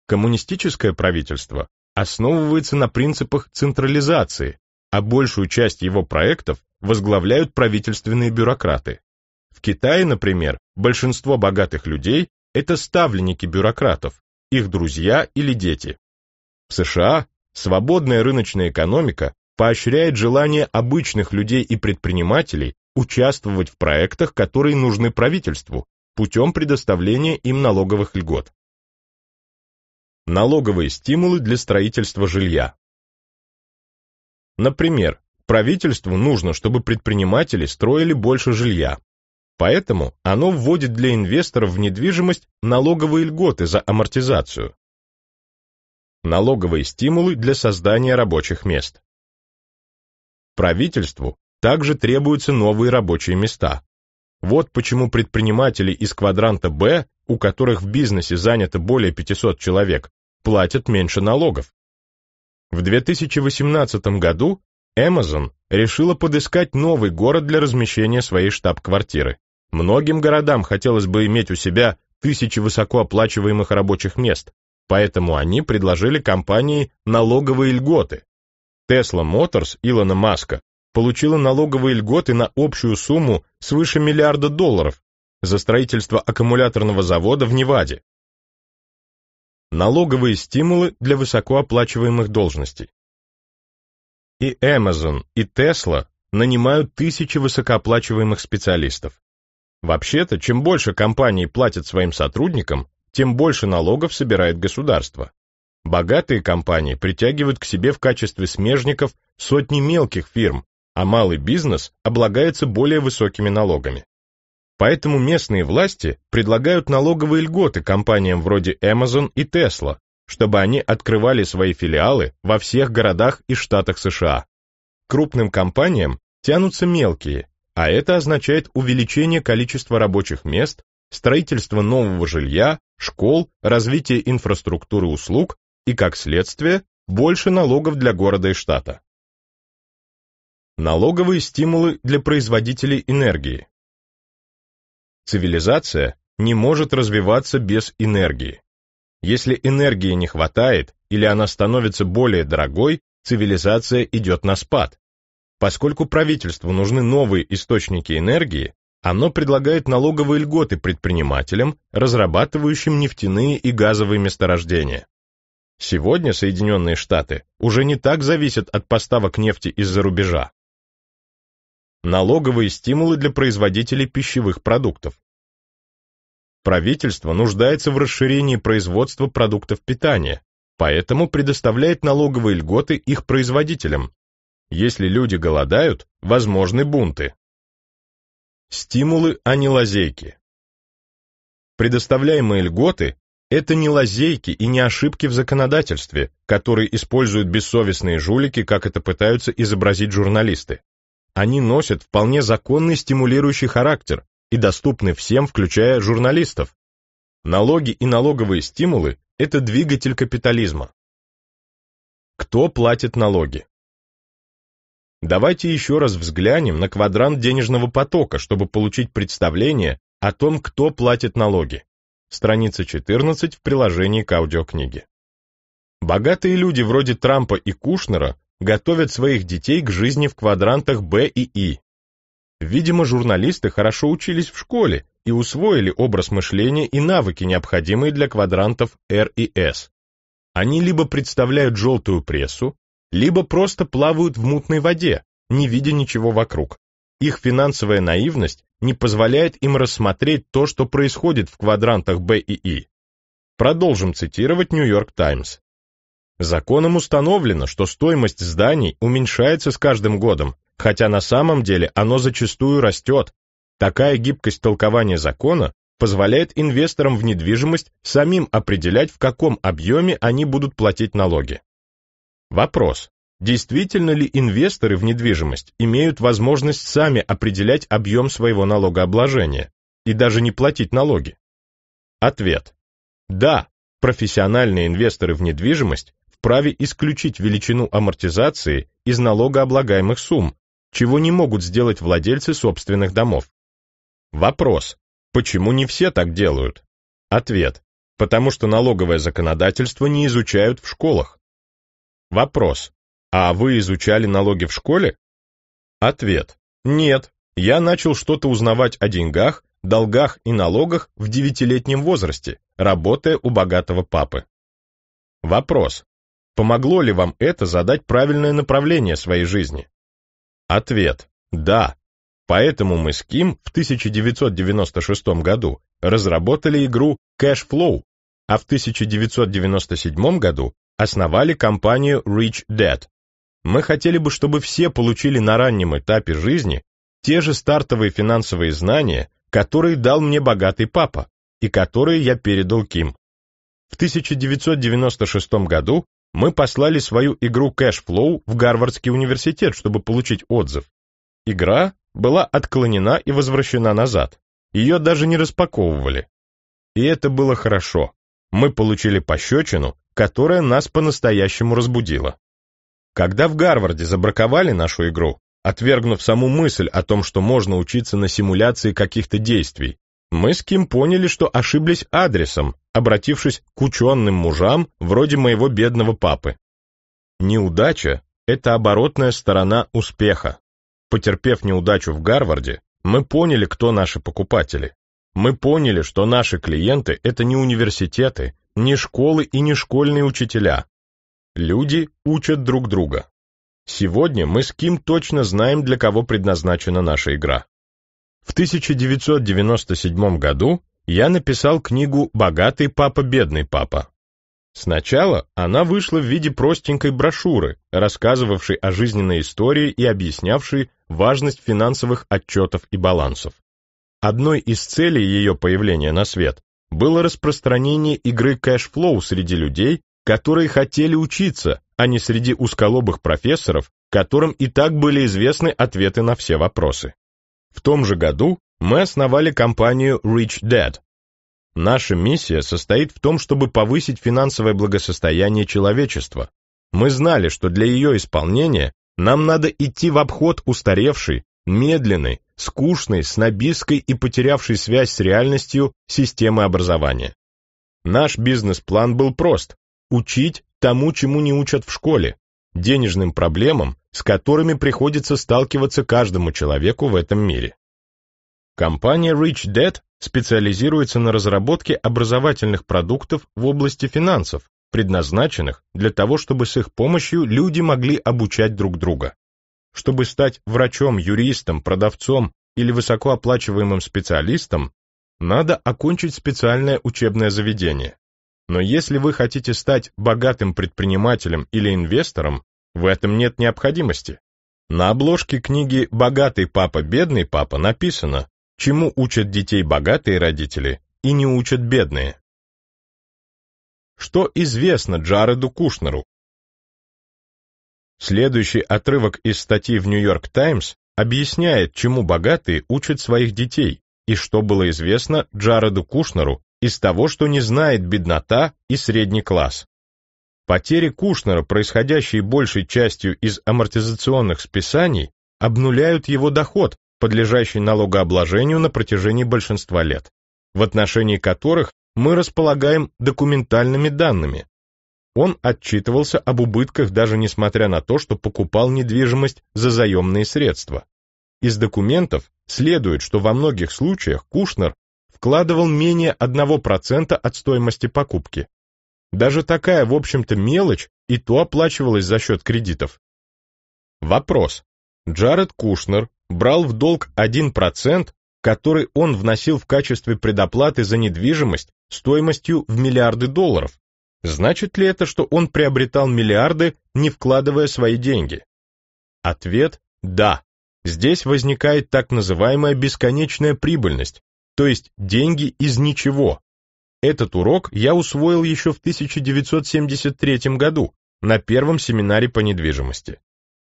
Коммунистическое правительство основывается на принципах централизации, а большую часть его проектов возглавляют правительственные бюрократы. В Китае, например, большинство богатых людей – это ставленники бюрократов, их друзья или дети. В США Свободная рыночная экономика поощряет желание обычных людей и предпринимателей участвовать в проектах, которые нужны правительству, путем предоставления им налоговых льгот. Налоговые стимулы для строительства жилья. Например, правительству нужно, чтобы предприниматели строили больше жилья. Поэтому оно вводит для инвесторов в недвижимость налоговые льготы за амортизацию налоговые стимулы для создания рабочих мест. Правительству также требуются новые рабочие места. Вот почему предприниматели из квадранта «Б», у которых в бизнесе занято более 500 человек, платят меньше налогов. В 2018 году Amazon решила подыскать новый город для размещения своей штаб-квартиры. Многим городам хотелось бы иметь у себя тысячи высокооплачиваемых рабочих мест, поэтому они предложили компании налоговые льготы. Tesla Motors Илона Маска получила налоговые льготы на общую сумму свыше миллиарда долларов за строительство аккумуляторного завода в Неваде. Налоговые стимулы для высокооплачиваемых должностей. И Amazon, и Tesla нанимают тысячи высокооплачиваемых специалистов. Вообще-то, чем больше компании платят своим сотрудникам, тем больше налогов собирает государство. Богатые компании притягивают к себе в качестве смежников сотни мелких фирм, а малый бизнес облагается более высокими налогами. Поэтому местные власти предлагают налоговые льготы компаниям вроде Amazon и Tesla, чтобы они открывали свои филиалы во всех городах и штатах США. Крупным компаниям тянутся мелкие, а это означает увеличение количества рабочих мест строительство нового жилья, школ, развитие инфраструктуры услуг и, как следствие, больше налогов для города и штата. Налоговые стимулы для производителей энергии. Цивилизация не может развиваться без энергии. Если энергии не хватает или она становится более дорогой, цивилизация идет на спад. Поскольку правительству нужны новые источники энергии, оно предлагает налоговые льготы предпринимателям, разрабатывающим нефтяные и газовые месторождения. Сегодня Соединенные Штаты уже не так зависят от поставок нефти из-за рубежа. Налоговые стимулы для производителей пищевых продуктов. Правительство нуждается в расширении производства продуктов питания, поэтому предоставляет налоговые льготы их производителям. Если люди голодают, возможны бунты. Стимулы, а не лазейки. Предоставляемые льготы – это не лазейки и не ошибки в законодательстве, которые используют бессовестные жулики, как это пытаются изобразить журналисты. Они носят вполне законный стимулирующий характер и доступны всем, включая журналистов. Налоги и налоговые стимулы – это двигатель капитализма. Кто платит налоги? Давайте еще раз взглянем на квадрант денежного потока, чтобы получить представление о том, кто платит налоги. Страница 14 в приложении к аудиокниге. Богатые люди вроде Трампа и Кушнера готовят своих детей к жизни в квадрантах Б и И. Видимо, журналисты хорошо учились в школе и усвоили образ мышления и навыки, необходимые для квадрантов Р и С. Они либо представляют желтую прессу, либо просто плавают в мутной воде, не видя ничего вокруг. Их финансовая наивность не позволяет им рассмотреть то, что происходит в квадрантах Б и И. Продолжим цитировать Нью-Йорк Таймс. Законом установлено, что стоимость зданий уменьшается с каждым годом, хотя на самом деле оно зачастую растет. Такая гибкость толкования закона позволяет инвесторам в недвижимость самим определять, в каком объеме они будут платить налоги. Вопрос. Действительно ли инвесторы в недвижимость имеют возможность сами определять объем своего налогообложения и даже не платить налоги? Ответ. Да, профессиональные инвесторы в недвижимость вправе исключить величину амортизации из налогооблагаемых сумм, чего не могут сделать владельцы собственных домов. Вопрос. Почему не все так делают? Ответ. Потому что налоговое законодательство не изучают в школах. Вопрос. А вы изучали налоги в школе? Ответ. Нет. Я начал что-то узнавать о деньгах, долгах и налогах в девятилетнем возрасте, работая у богатого папы. Вопрос. Помогло ли вам это задать правильное направление своей жизни? Ответ. Да. Поэтому мы с Ким в 1996 году разработали игру Cash Flow, а в 1997 году основали компанию Rich Dad. Мы хотели бы, чтобы все получили на раннем этапе жизни те же стартовые финансовые знания, которые дал мне богатый папа и которые я передал Ким. В 1996 году мы послали свою игру Cash Flow в Гарвардский университет, чтобы получить отзыв. Игра была отклонена и возвращена назад. Ее даже не распаковывали. И это было хорошо мы получили пощечину, которая нас по-настоящему разбудила. Когда в Гарварде забраковали нашу игру, отвергнув саму мысль о том, что можно учиться на симуляции каких-то действий, мы с Ким поняли, что ошиблись адресом, обратившись к ученым мужам вроде моего бедного папы. Неудача — это оборотная сторона успеха. Потерпев неудачу в Гарварде, мы поняли, кто наши покупатели. Мы поняли, что наши клиенты — это не университеты, не школы и не школьные учителя. Люди учат друг друга. Сегодня мы с Ким точно знаем, для кого предназначена наша игра. В 1997 году я написал книгу «Богатый папа, бедный папа». Сначала она вышла в виде простенькой брошюры, рассказывавшей о жизненной истории и объяснявшей важность финансовых отчетов и балансов. Одной из целей ее появления на свет было распространение игры кэшфлоу среди людей, которые хотели учиться, а не среди узколобых профессоров, которым и так были известны ответы на все вопросы. В том же году мы основали компанию Rich Dad. Наша миссия состоит в том, чтобы повысить финансовое благосостояние человечества. Мы знали, что для ее исполнения нам надо идти в обход устаревшей, медленной, скучной, снобистской и потерявшей связь с реальностью системы образования. Наш бизнес-план был прост – учить тому, чему не учат в школе, денежным проблемам, с которыми приходится сталкиваться каждому человеку в этом мире. Компания Rich Dad специализируется на разработке образовательных продуктов в области финансов, предназначенных для того, чтобы с их помощью люди могли обучать друг друга. Чтобы стать врачом, юристом, продавцом или высокооплачиваемым специалистом, надо окончить специальное учебное заведение. Но если вы хотите стать богатым предпринимателем или инвестором, в этом нет необходимости. На обложке книги «Богатый папа, бедный папа» написано, чему учат детей богатые родители и не учат бедные. Что известно Джареду Кушнеру, Следующий отрывок из статьи в «Нью-Йорк Таймс» объясняет, чему богатые учат своих детей и что было известно Джареду Кушнеру из того, что не знает беднота и средний класс. Потери Кушнера, происходящие большей частью из амортизационных списаний, обнуляют его доход, подлежащий налогообложению на протяжении большинства лет, в отношении которых мы располагаем документальными данными, он отчитывался об убытках даже несмотря на то, что покупал недвижимость за заемные средства. Из документов следует, что во многих случаях Кушнер вкладывал менее 1% от стоимости покупки. Даже такая, в общем-то, мелочь и то оплачивалась за счет кредитов. Вопрос. Джаред Кушнер брал в долг 1%, который он вносил в качестве предоплаты за недвижимость стоимостью в миллиарды долларов, Значит ли это, что он приобретал миллиарды, не вкладывая свои деньги? Ответ – да. Здесь возникает так называемая бесконечная прибыльность, то есть деньги из ничего. Этот урок я усвоил еще в 1973 году на первом семинаре по недвижимости.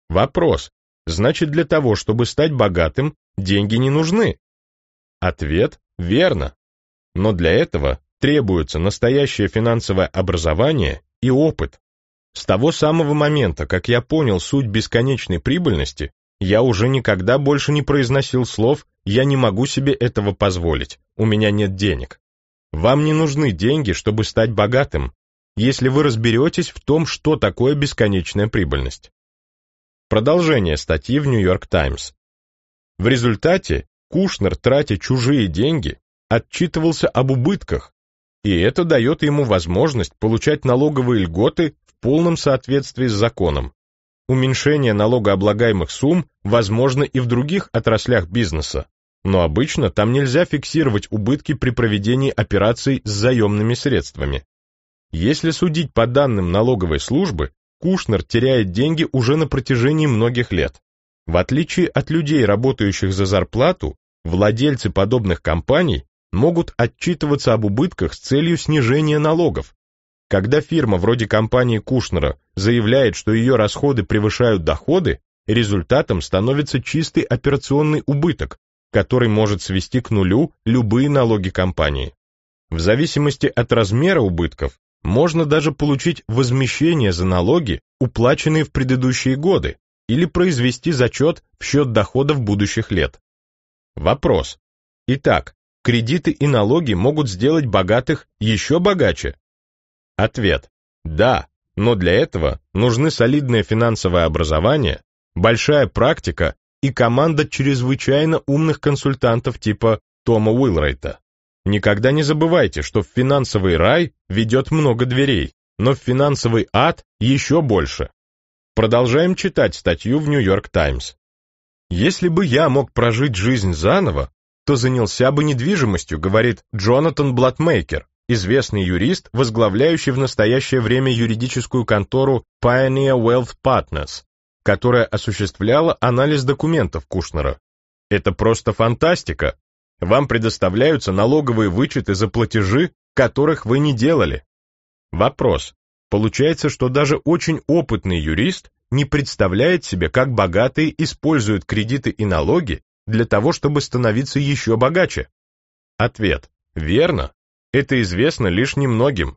Вопрос. Значит, для того, чтобы стать богатым, деньги не нужны? Ответ – верно. Но для этого требуется настоящее финансовое образование и опыт. С того самого момента, как я понял суть бесконечной прибыльности, я уже никогда больше не произносил слов «я не могу себе этого позволить, у меня нет денег». Вам не нужны деньги, чтобы стать богатым, если вы разберетесь в том, что такое бесконечная прибыльность. Продолжение статьи в Нью-Йорк Таймс. В результате Кушнер, тратя чужие деньги, отчитывался об убытках, и это дает ему возможность получать налоговые льготы в полном соответствии с законом. Уменьшение налогооблагаемых сумм возможно и в других отраслях бизнеса, но обычно там нельзя фиксировать убытки при проведении операций с заемными средствами. Если судить по данным налоговой службы, Кушнер теряет деньги уже на протяжении многих лет. В отличие от людей, работающих за зарплату, владельцы подобных компаний могут отчитываться об убытках с целью снижения налогов. Когда фирма вроде компании Кушнера заявляет, что ее расходы превышают доходы, результатом становится чистый операционный убыток, который может свести к нулю любые налоги компании. В зависимости от размера убытков можно даже получить возмещение за налоги, уплаченные в предыдущие годы, или произвести зачет в счет доходов будущих лет. Вопрос. Итак, кредиты и налоги могут сделать богатых еще богаче? Ответ. Да, но для этого нужны солидное финансовое образование, большая практика и команда чрезвычайно умных консультантов типа Тома Уилрайта. Никогда не забывайте, что в финансовый рай ведет много дверей, но в финансовый ад еще больше. Продолжаем читать статью в Нью-Йорк Таймс. Если бы я мог прожить жизнь заново, то занялся бы недвижимостью, говорит Джонатан Блатмейкер, известный юрист, возглавляющий в настоящее время юридическую контору Pioneer Wealth Partners, которая осуществляла анализ документов Кушнера. Это просто фантастика. Вам предоставляются налоговые вычеты за платежи, которых вы не делали. Вопрос. Получается, что даже очень опытный юрист не представляет себе, как богатые используют кредиты и налоги для того, чтобы становиться еще богаче? Ответ. Верно. Это известно лишь немногим.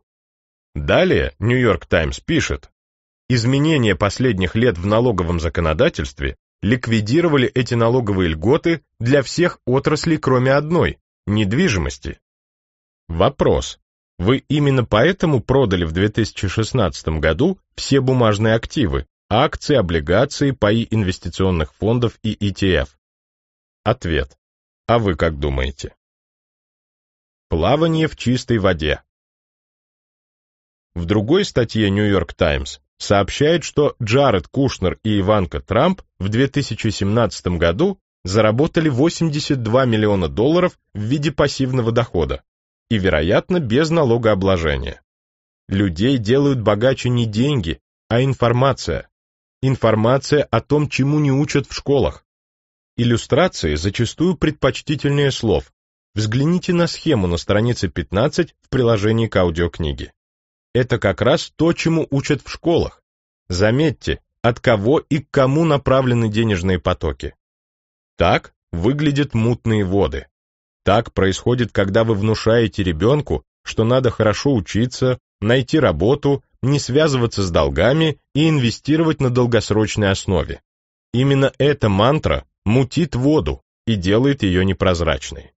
Далее Нью-Йорк Таймс пишет. Изменения последних лет в налоговом законодательстве ликвидировали эти налоговые льготы для всех отраслей, кроме одной – недвижимости. Вопрос. Вы именно поэтому продали в 2016 году все бумажные активы, а акции, облигации, паи инвестиционных фондов и ETF? Ответ. А вы как думаете? Плавание в чистой воде. В другой статье «Нью-Йорк Таймс» сообщает, что Джаред Кушнер и Иванка Трамп в 2017 году заработали 82 миллиона долларов в виде пассивного дохода и, вероятно, без налогообложения. Людей делают богаче не деньги, а информация. Информация о том, чему не учат в школах. Иллюстрации зачастую предпочтительнее слов. Взгляните на схему на странице 15 в приложении к аудиокниге. Это как раз то, чему учат в школах. Заметьте, от кого и к кому направлены денежные потоки. Так выглядят мутные воды. Так происходит, когда вы внушаете ребенку, что надо хорошо учиться, найти работу, не связываться с долгами и инвестировать на долгосрочной основе. Именно эта мантра мутит воду и делает ее непрозрачной.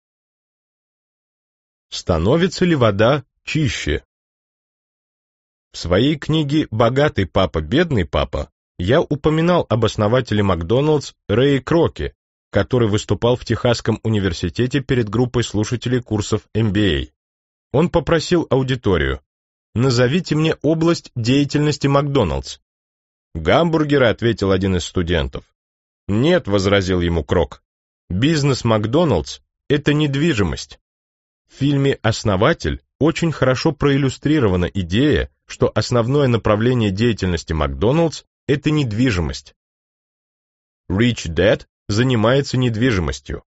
Становится ли вода чище? В своей книге «Богатый папа, бедный папа» я упоминал об основателе Макдоналдс Рэе Кроке, который выступал в Техасском университете перед группой слушателей курсов MBA. А. Он попросил аудиторию «Назовите мне область деятельности Макдоналдс». «Гамбургеры», — ответил один из студентов. «Нет», — возразил ему Крок, — «бизнес Макдоналдс — это недвижимость». В фильме «Основатель» очень хорошо проиллюстрирована идея, что основное направление деятельности Макдоналдс – это недвижимость. Rich Dad занимается недвижимостью.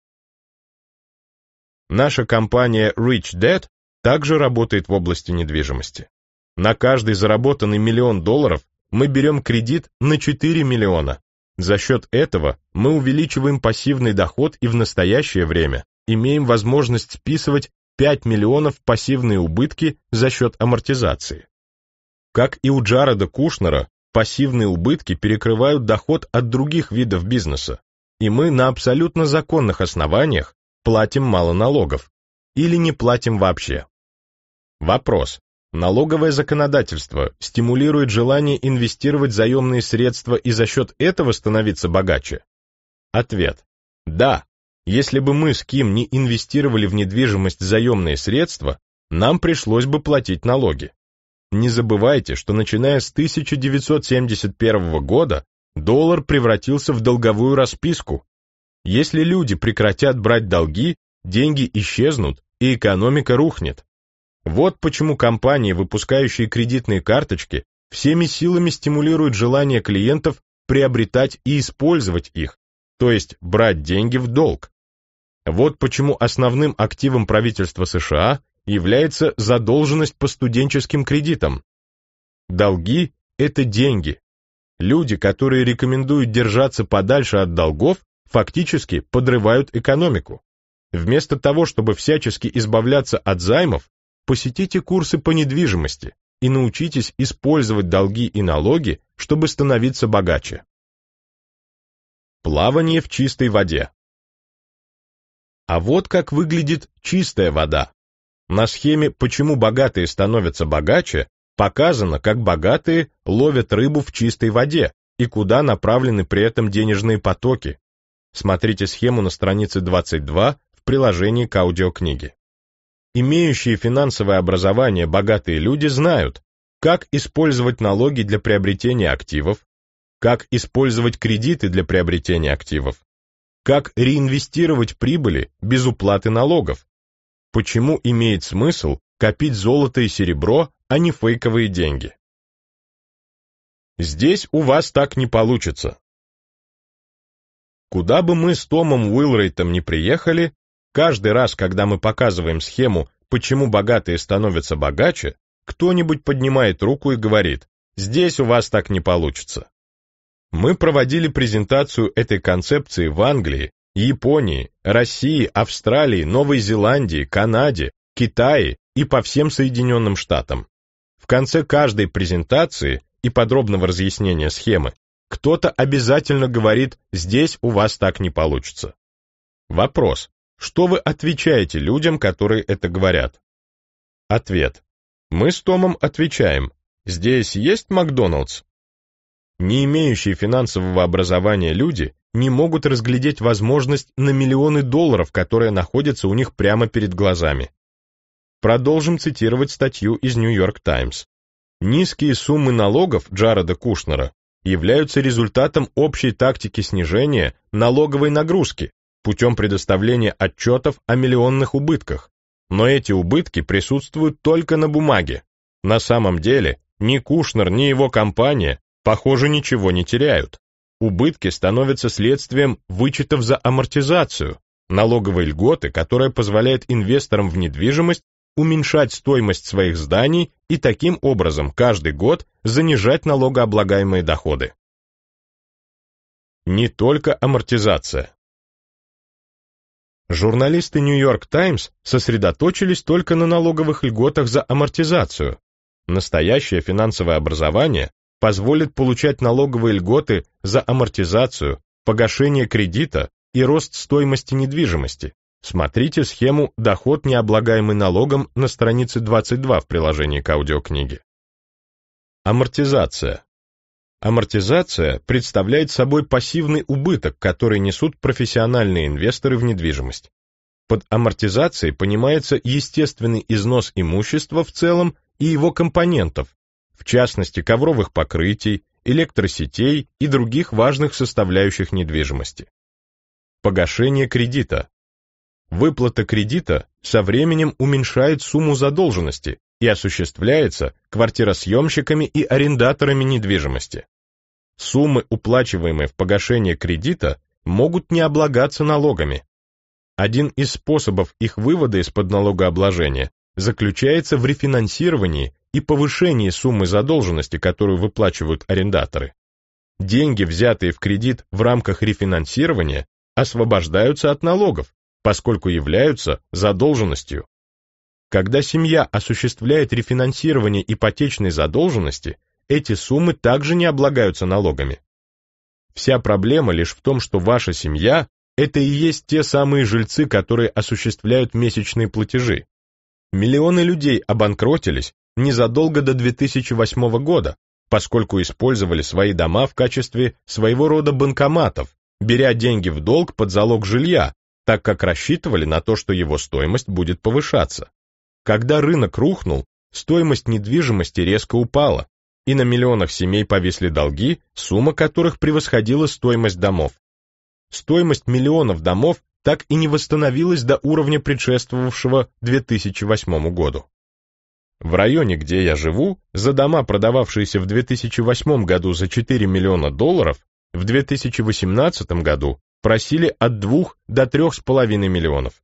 Наша компания Rich Dad также работает в области недвижимости. На каждый заработанный миллион долларов мы берем кредит на 4 миллиона. За счет этого мы увеличиваем пассивный доход и в настоящее время имеем возможность списывать 5 миллионов пассивные убытки за счет амортизации. Как и у Джареда Кушнера, пассивные убытки перекрывают доход от других видов бизнеса, и мы на абсолютно законных основаниях платим мало налогов или не платим вообще. Вопрос, Налоговое законодательство стимулирует желание инвестировать заемные средства и за счет этого становиться богаче? Ответ. Да. Если бы мы с Ким не инвестировали в недвижимость заемные средства, нам пришлось бы платить налоги. Не забывайте, что начиная с 1971 года доллар превратился в долговую расписку. Если люди прекратят брать долги, деньги исчезнут и экономика рухнет. Вот почему компании, выпускающие кредитные карточки, всеми силами стимулируют желание клиентов приобретать и использовать их, то есть брать деньги в долг. Вот почему основным активом правительства США является задолженность по студенческим кредитам. Долги – это деньги. Люди, которые рекомендуют держаться подальше от долгов, фактически подрывают экономику. Вместо того, чтобы всячески избавляться от займов, Посетите курсы по недвижимости и научитесь использовать долги и налоги, чтобы становиться богаче. Плавание в чистой воде. А вот как выглядит чистая вода. На схеме «Почему богатые становятся богаче» показано, как богатые ловят рыбу в чистой воде и куда направлены при этом денежные потоки. Смотрите схему на странице 22 в приложении к аудиокниге. Имеющие финансовое образование богатые люди знают, как использовать налоги для приобретения активов, как использовать кредиты для приобретения активов, как реинвестировать прибыли без уплаты налогов, почему имеет смысл копить золото и серебро, а не фейковые деньги. Здесь у вас так не получится. Куда бы мы с Томом Уилрейтом не приехали, Каждый раз, когда мы показываем схему, почему богатые становятся богаче, кто-нибудь поднимает руку и говорит, здесь у вас так не получится. Мы проводили презентацию этой концепции в Англии, Японии, России, Австралии, Новой Зеландии, Канаде, Китае и по всем Соединенным Штатам. В конце каждой презентации и подробного разъяснения схемы кто-то обязательно говорит «здесь у вас так не получится». Вопрос, что вы отвечаете людям, которые это говорят? Ответ. Мы с Томом отвечаем. Здесь есть Макдоналдс? Не имеющие финансового образования люди не могут разглядеть возможность на миллионы долларов, которая находится у них прямо перед глазами. Продолжим цитировать статью из Нью-Йорк Таймс. Низкие суммы налогов Джареда Кушнера являются результатом общей тактики снижения налоговой нагрузки, путем предоставления отчетов о миллионных убытках, но эти убытки присутствуют только на бумаге. На самом деле ни Кушнер, ни его компания, похоже, ничего не теряют. Убытки становятся следствием вычетов за амортизацию, налоговой льготы, которая позволяет инвесторам в недвижимость уменьшать стоимость своих зданий и таким образом каждый год занижать налогооблагаемые доходы. Не только амортизация. Журналисты «Нью-Йорк Таймс» сосредоточились только на налоговых льготах за амортизацию. Настоящее финансовое образование позволит получать налоговые льготы за амортизацию, погашение кредита и рост стоимости недвижимости. Смотрите схему «Доход, необлагаемый налогом» на странице 22 в приложении к аудиокниге. Амортизация. Амортизация представляет собой пассивный убыток, который несут профессиональные инвесторы в недвижимость. Под амортизацией понимается естественный износ имущества в целом и его компонентов, в частности ковровых покрытий, электросетей и других важных составляющих недвижимости. Погашение кредита. Выплата кредита со временем уменьшает сумму задолженности и осуществляется квартиросъемщиками и арендаторами недвижимости суммы, уплачиваемые в погашение кредита, могут не облагаться налогами. Один из способов их вывода из-под налогообложения заключается в рефинансировании и повышении суммы задолженности, которую выплачивают арендаторы. Деньги, взятые в кредит в рамках рефинансирования, освобождаются от налогов, поскольку являются задолженностью. Когда семья осуществляет рефинансирование ипотечной задолженности, эти суммы также не облагаются налогами. Вся проблема лишь в том, что ваша семья – это и есть те самые жильцы, которые осуществляют месячные платежи. Миллионы людей обанкротились незадолго до 2008 года, поскольку использовали свои дома в качестве своего рода банкоматов, беря деньги в долг под залог жилья, так как рассчитывали на то, что его стоимость будет повышаться. Когда рынок рухнул, стоимость недвижимости резко упала, и на миллионах семей повисли долги, сумма которых превосходила стоимость домов. Стоимость миллионов домов так и не восстановилась до уровня предшествовавшего 2008 году. В районе, где я живу, за дома, продававшиеся в 2008 году за 4 миллиона долларов, в 2018 году просили от 2 до 3,5 миллионов.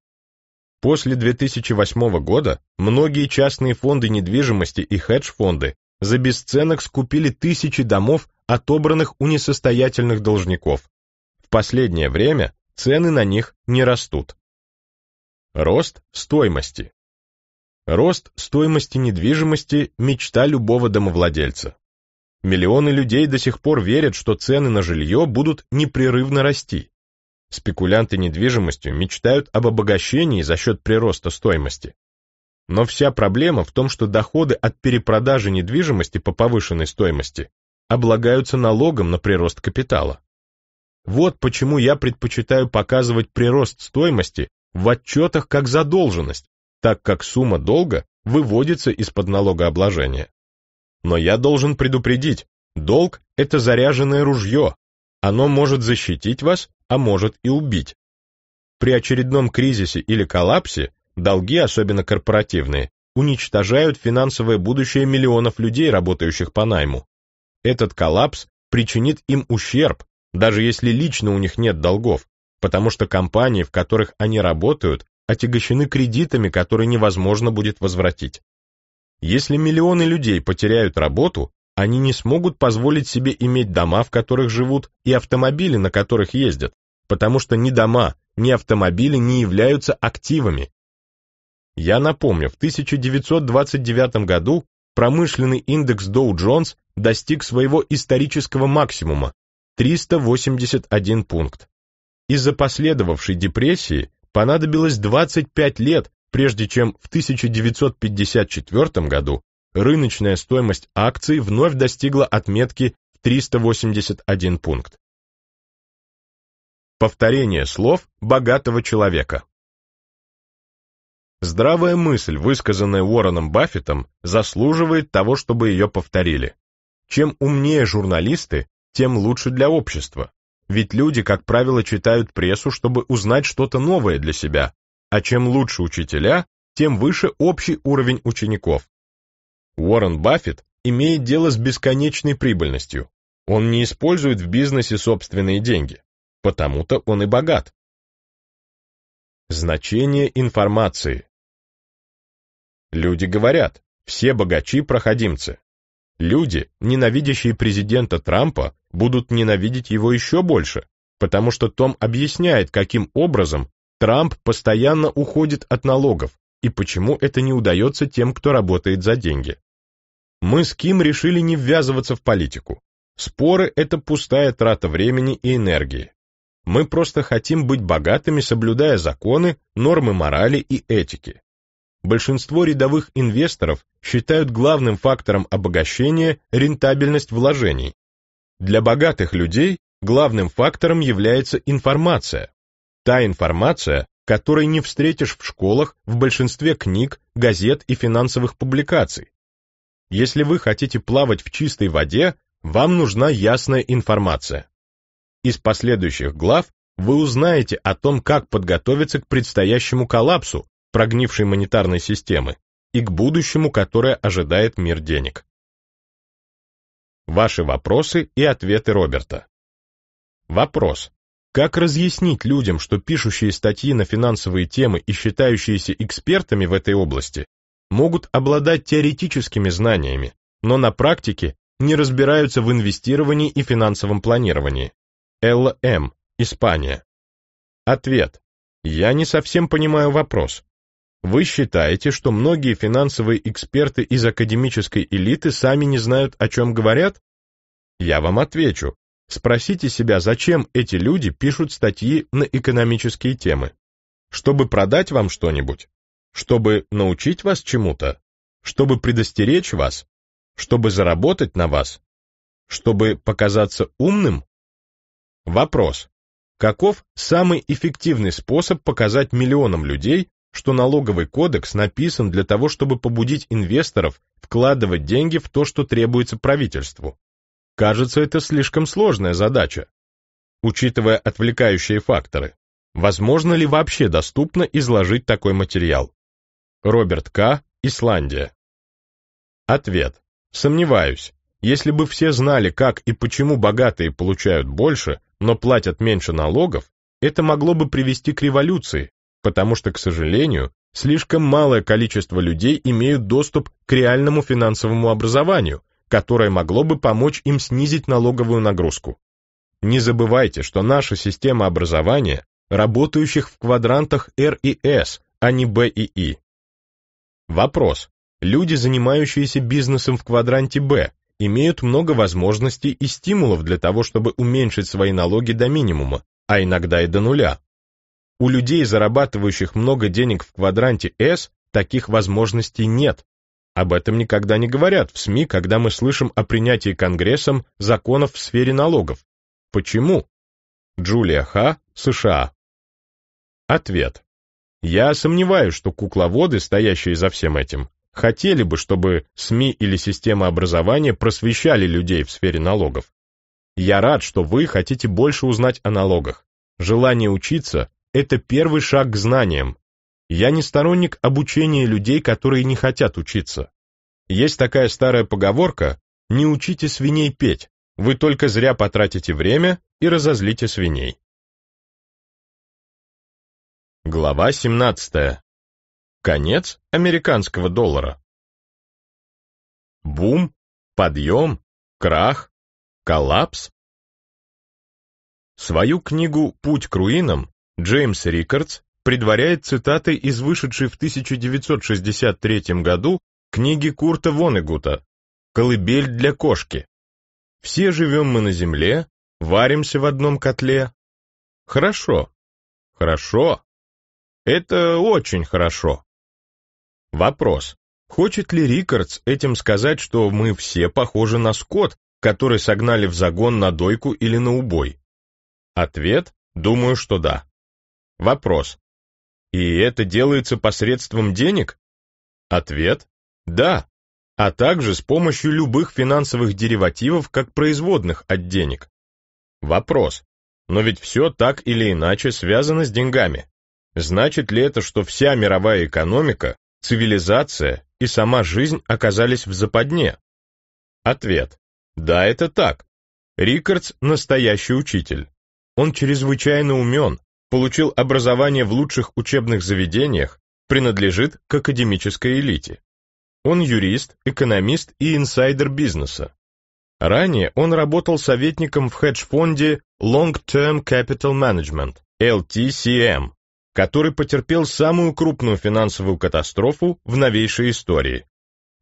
После 2008 года многие частные фонды недвижимости и хедж-фонды за бесценок скупили тысячи домов, отобранных у несостоятельных должников. В последнее время цены на них не растут. Рост стоимости. Рост стоимости недвижимости – мечта любого домовладельца. Миллионы людей до сих пор верят, что цены на жилье будут непрерывно расти. Спекулянты недвижимостью мечтают об обогащении за счет прироста стоимости. Но вся проблема в том, что доходы от перепродажи недвижимости по повышенной стоимости облагаются налогом на прирост капитала. Вот почему я предпочитаю показывать прирост стоимости в отчетах как задолженность, так как сумма долга выводится из-под налогообложения. Но я должен предупредить, долг – это заряженное ружье, оно может защитить вас, а может и убить. При очередном кризисе или коллапсе Долги, особенно корпоративные, уничтожают финансовое будущее миллионов людей, работающих по найму. Этот коллапс причинит им ущерб, даже если лично у них нет долгов, потому что компании, в которых они работают, отягощены кредитами, которые невозможно будет возвратить. Если миллионы людей потеряют работу, они не смогут позволить себе иметь дома, в которых живут, и автомобили, на которых ездят, потому что ни дома, ни автомобили не являются активами, я напомню, в 1929 году промышленный индекс Доу-Джонс достиг своего исторического максимума 381 пункт. Из-за последовавшей депрессии понадобилось 25 лет, прежде чем в 1954 году рыночная стоимость акций вновь достигла отметки в 381 пункт. Повторение слов богатого человека. Здравая мысль, высказанная Уорреном Баффетом, заслуживает того, чтобы ее повторили. Чем умнее журналисты, тем лучше для общества. Ведь люди, как правило, читают прессу, чтобы узнать что-то новое для себя, а чем лучше учителя, тем выше общий уровень учеников. Уоррен Баффет имеет дело с бесконечной прибыльностью. Он не использует в бизнесе собственные деньги. Потому-то он и богат. Значение информации. Люди говорят, все богачи – проходимцы. Люди, ненавидящие президента Трампа, будут ненавидеть его еще больше, потому что Том объясняет, каким образом Трамп постоянно уходит от налогов и почему это не удается тем, кто работает за деньги. Мы с Ким решили не ввязываться в политику. Споры – это пустая трата времени и энергии. Мы просто хотим быть богатыми, соблюдая законы, нормы морали и этики большинство рядовых инвесторов считают главным фактором обогащения рентабельность вложений. Для богатых людей главным фактором является информация. Та информация, которой не встретишь в школах в большинстве книг, газет и финансовых публикаций. Если вы хотите плавать в чистой воде, вам нужна ясная информация. Из последующих глав вы узнаете о том, как подготовиться к предстоящему коллапсу прогнившей монетарной системы и к будущему, которое ожидает мир денег. Ваши вопросы и ответы Роберта. Вопрос. Как разъяснить людям, что пишущие статьи на финансовые темы и считающиеся экспертами в этой области могут обладать теоретическими знаниями, но на практике не разбираются в инвестировании и финансовом планировании? ЛМ, Испания. Ответ. Я не совсем понимаю вопрос. Вы считаете, что многие финансовые эксперты из академической элиты сами не знают, о чем говорят? Я вам отвечу. Спросите себя, зачем эти люди пишут статьи на экономические темы? Чтобы продать вам что-нибудь? Чтобы научить вас чему-то? Чтобы предостеречь вас? Чтобы заработать на вас? Чтобы показаться умным? Вопрос. Каков самый эффективный способ показать миллионам людей, что налоговый кодекс написан для того, чтобы побудить инвесторов вкладывать деньги в то, что требуется правительству. Кажется, это слишком сложная задача, учитывая отвлекающие факторы. Возможно ли вообще доступно изложить такой материал? Роберт К. Исландия. Ответ. Сомневаюсь. Если бы все знали, как и почему богатые получают больше, но платят меньше налогов, это могло бы привести к революции, потому что, к сожалению, слишком малое количество людей имеют доступ к реальному финансовому образованию, которое могло бы помочь им снизить налоговую нагрузку. Не забывайте, что наша система образования работающих в квадрантах R и S, а не B и I. E. Вопрос. Люди, занимающиеся бизнесом в квадранте B, имеют много возможностей и стимулов для того, чтобы уменьшить свои налоги до минимума, а иногда и до нуля, у людей, зарабатывающих много денег в квадранте S, таких возможностей нет. Об этом никогда не говорят в СМИ, когда мы слышим о принятии Конгрессом законов в сфере налогов. Почему? Джулия Ха, США. Ответ. Я сомневаюсь, что кукловоды, стоящие за всем этим, хотели бы, чтобы СМИ или система образования просвещали людей в сфере налогов. Я рад, что вы хотите больше узнать о налогах. Желание учиться это первый шаг к знаниям. Я не сторонник обучения людей, которые не хотят учиться. Есть такая старая поговорка «не учите свиней петь, вы только зря потратите время и разозлите свиней». Глава 17. Конец американского доллара. Бум, подъем, крах, коллапс. Свою книгу «Путь к руинам» Джеймс Рикардс предваряет цитаты из вышедшей в 1963 году книги Курта Вонегута «Колыбель для кошки». «Все живем мы на земле, варимся в одном котле». Хорошо. Хорошо. Это очень хорошо. Вопрос. Хочет ли Рикардс этим сказать, что мы все похожи на скот, который согнали в загон на дойку или на убой? Ответ – думаю, что да. Вопрос. И это делается посредством денег? Ответ – да, а также с помощью любых финансовых деривативов как производных от денег. Вопрос. Но ведь все так или иначе связано с деньгами. Значит ли это, что вся мировая экономика, цивилизация и сама жизнь оказались в западне? Ответ. Да, это так. Рикардс – настоящий учитель. Он чрезвычайно умен, получил образование в лучших учебных заведениях, принадлежит к академической элите. Он юрист, экономист и инсайдер бизнеса. Ранее он работал советником в хедж-фонде Long Term Capital Management, LTCM, который потерпел самую крупную финансовую катастрофу в новейшей истории.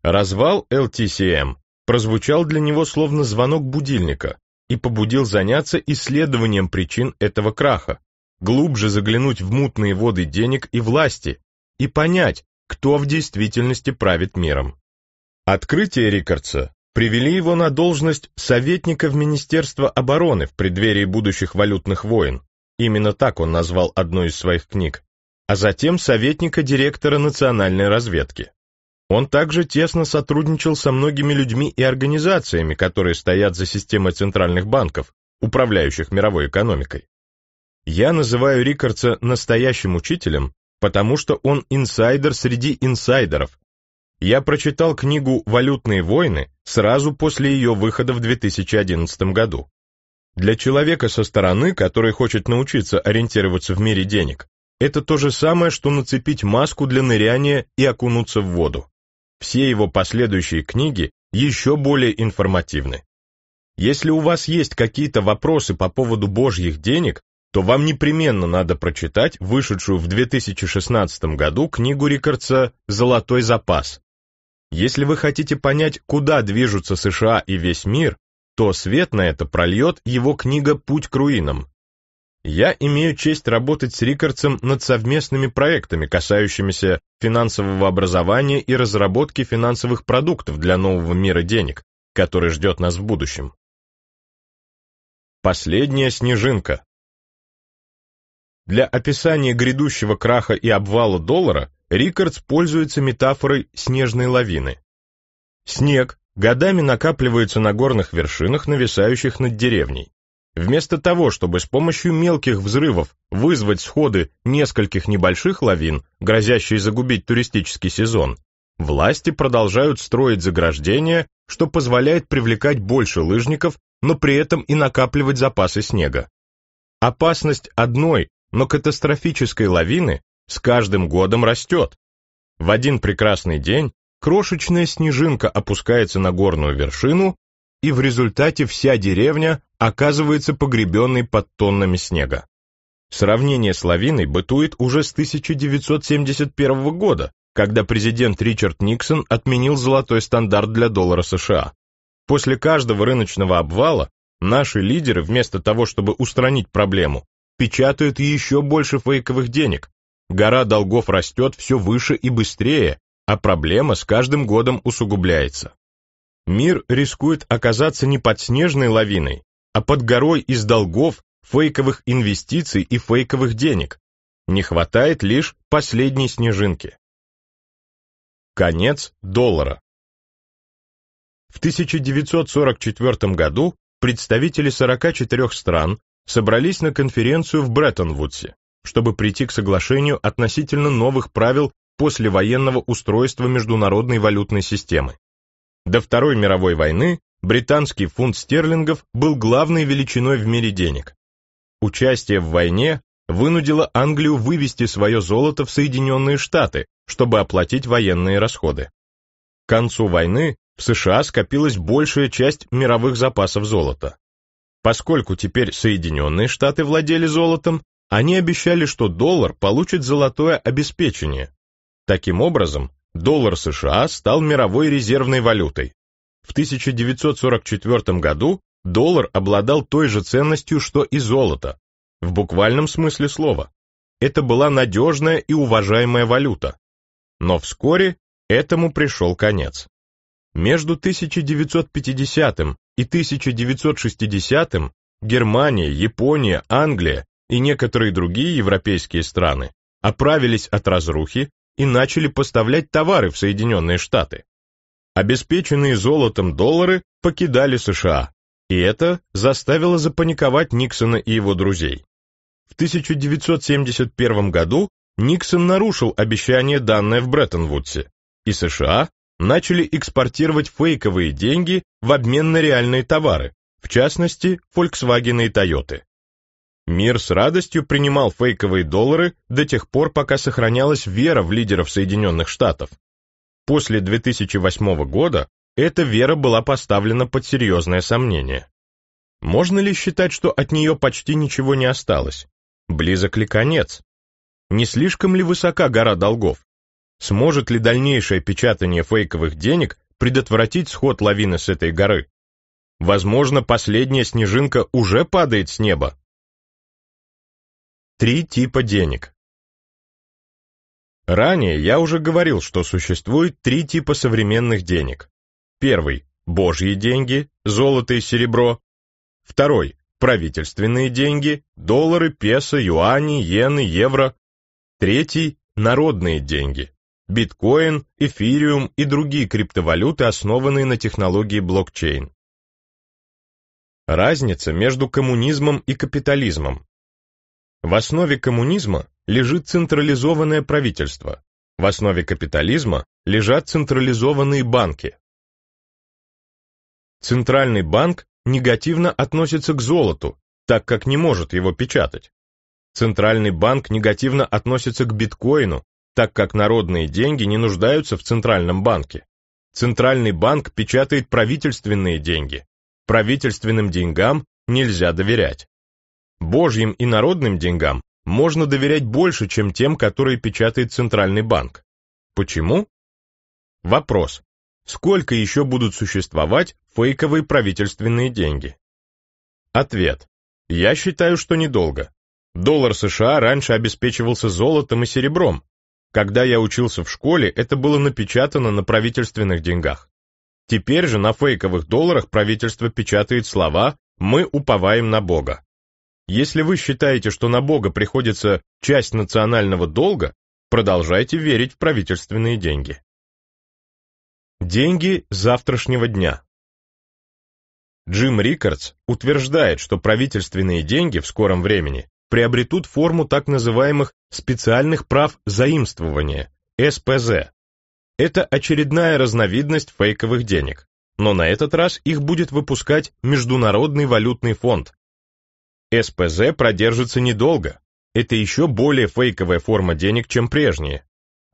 Развал LTCM прозвучал для него словно звонок будильника и побудил заняться исследованием причин этого краха, глубже заглянуть в мутные воды денег и власти и понять, кто в действительности правит миром. Открытие Рикардса привели его на должность советника в Министерство обороны в преддверии будущих валютных войн, именно так он назвал одну из своих книг, а затем советника директора национальной разведки. Он также тесно сотрудничал со многими людьми и организациями, которые стоят за системой центральных банков, управляющих мировой экономикой. Я называю Рикардса настоящим учителем, потому что он инсайдер среди инсайдеров. Я прочитал книгу «Валютные войны» сразу после ее выхода в 2011 году. Для человека со стороны, который хочет научиться ориентироваться в мире денег, это то же самое, что нацепить маску для ныряния и окунуться в воду. Все его последующие книги еще более информативны. Если у вас есть какие-то вопросы по поводу божьих денег, то вам непременно надо прочитать вышедшую в 2016 году книгу Рикардса «Золотой запас». Если вы хотите понять, куда движутся США и весь мир, то свет на это прольет его книга «Путь к руинам». Я имею честь работать с Рикардсом над совместными проектами, касающимися финансового образования и разработки финансовых продуктов для нового мира денег, который ждет нас в будущем. Последняя снежинка. Для описания грядущего краха и обвала доллара Рикардс пользуется метафорой снежной лавины. Снег годами накапливается на горных вершинах, нависающих над деревней. Вместо того, чтобы с помощью мелких взрывов вызвать сходы нескольких небольших лавин, грозящие загубить туристический сезон, власти продолжают строить заграждения, что позволяет привлекать больше лыжников, но при этом и накапливать запасы снега. Опасность одной но катастрофической лавины с каждым годом растет. В один прекрасный день крошечная снежинка опускается на горную вершину, и в результате вся деревня оказывается погребенной под тоннами снега. Сравнение с лавиной бытует уже с 1971 года, когда президент Ричард Никсон отменил золотой стандарт для доллара США. После каждого рыночного обвала наши лидеры, вместо того, чтобы устранить проблему, печатают еще больше фейковых денег. Гора долгов растет все выше и быстрее, а проблема с каждым годом усугубляется. Мир рискует оказаться не под снежной лавиной, а под горой из долгов, фейковых инвестиций и фейковых денег. Не хватает лишь последней снежинки. Конец доллара. В 1944 году представители 44 стран собрались на конференцию в Бреттон-Вудсе, чтобы прийти к соглашению относительно новых правил послевоенного устройства международной валютной системы. До Второй мировой войны британский фунт стерлингов был главной величиной в мире денег. Участие в войне вынудило Англию вывести свое золото в Соединенные Штаты, чтобы оплатить военные расходы. К концу войны в США скопилась большая часть мировых запасов золота. Поскольку теперь Соединенные Штаты владели золотом, они обещали, что доллар получит золотое обеспечение. Таким образом, доллар США стал мировой резервной валютой. В 1944 году доллар обладал той же ценностью, что и золото, в буквальном смысле слова. Это была надежная и уважаемая валюта. Но вскоре этому пришел конец. Между 1950 и 1960-м Германия, Япония, Англия и некоторые другие европейские страны оправились от разрухи и начали поставлять товары в Соединенные Штаты. Обеспеченные золотом доллары покидали США, и это заставило запаниковать Никсона и его друзей. В 1971 году Никсон нарушил обещание, данное в Бреттон-Вудсе, и США начали экспортировать фейковые деньги в обмен на реальные товары, в частности, Volkswagen и Toyota. Мир с радостью принимал фейковые доллары до тех пор, пока сохранялась вера в лидеров Соединенных Штатов. После 2008 года эта вера была поставлена под серьезное сомнение. Можно ли считать, что от нее почти ничего не осталось? Близок ли конец? Не слишком ли высока гора долгов? Сможет ли дальнейшее печатание фейковых денег предотвратить сход лавины с этой горы? Возможно, последняя снежинка уже падает с неба. Три типа денег. Ранее я уже говорил, что существует три типа современных денег. Первый – божьи деньги, золото и серебро. Второй – правительственные деньги, доллары, песо, юани, иены, евро. Третий – народные деньги, биткоин, эфириум и другие криптовалюты, основанные на технологии блокчейн. Разница между коммунизмом и капитализмом. В основе коммунизма лежит централизованное правительство, в основе капитализма лежат централизованные банки. Центральный банк негативно относится к золоту, так как не может его печатать. Центральный банк негативно относится к биткоину, так как народные деньги не нуждаются в Центральном банке. Центральный банк печатает правительственные деньги. Правительственным деньгам нельзя доверять. Божьим и народным деньгам можно доверять больше, чем тем, которые печатает Центральный банк. Почему? Вопрос. Сколько еще будут существовать фейковые правительственные деньги? Ответ. Я считаю, что недолго. Доллар США раньше обеспечивался золотом и серебром, когда я учился в школе, это было напечатано на правительственных деньгах. Теперь же на фейковых долларах правительство печатает слова «Мы уповаем на Бога». Если вы считаете, что на Бога приходится часть национального долга, продолжайте верить в правительственные деньги. Деньги завтрашнего дня. Джим Рикардс утверждает, что правительственные деньги в скором времени приобретут форму так называемых специальных прав заимствования, СПЗ. Это очередная разновидность фейковых денег, но на этот раз их будет выпускать Международный валютный фонд. СПЗ продержится недолго, это еще более фейковая форма денег, чем прежние.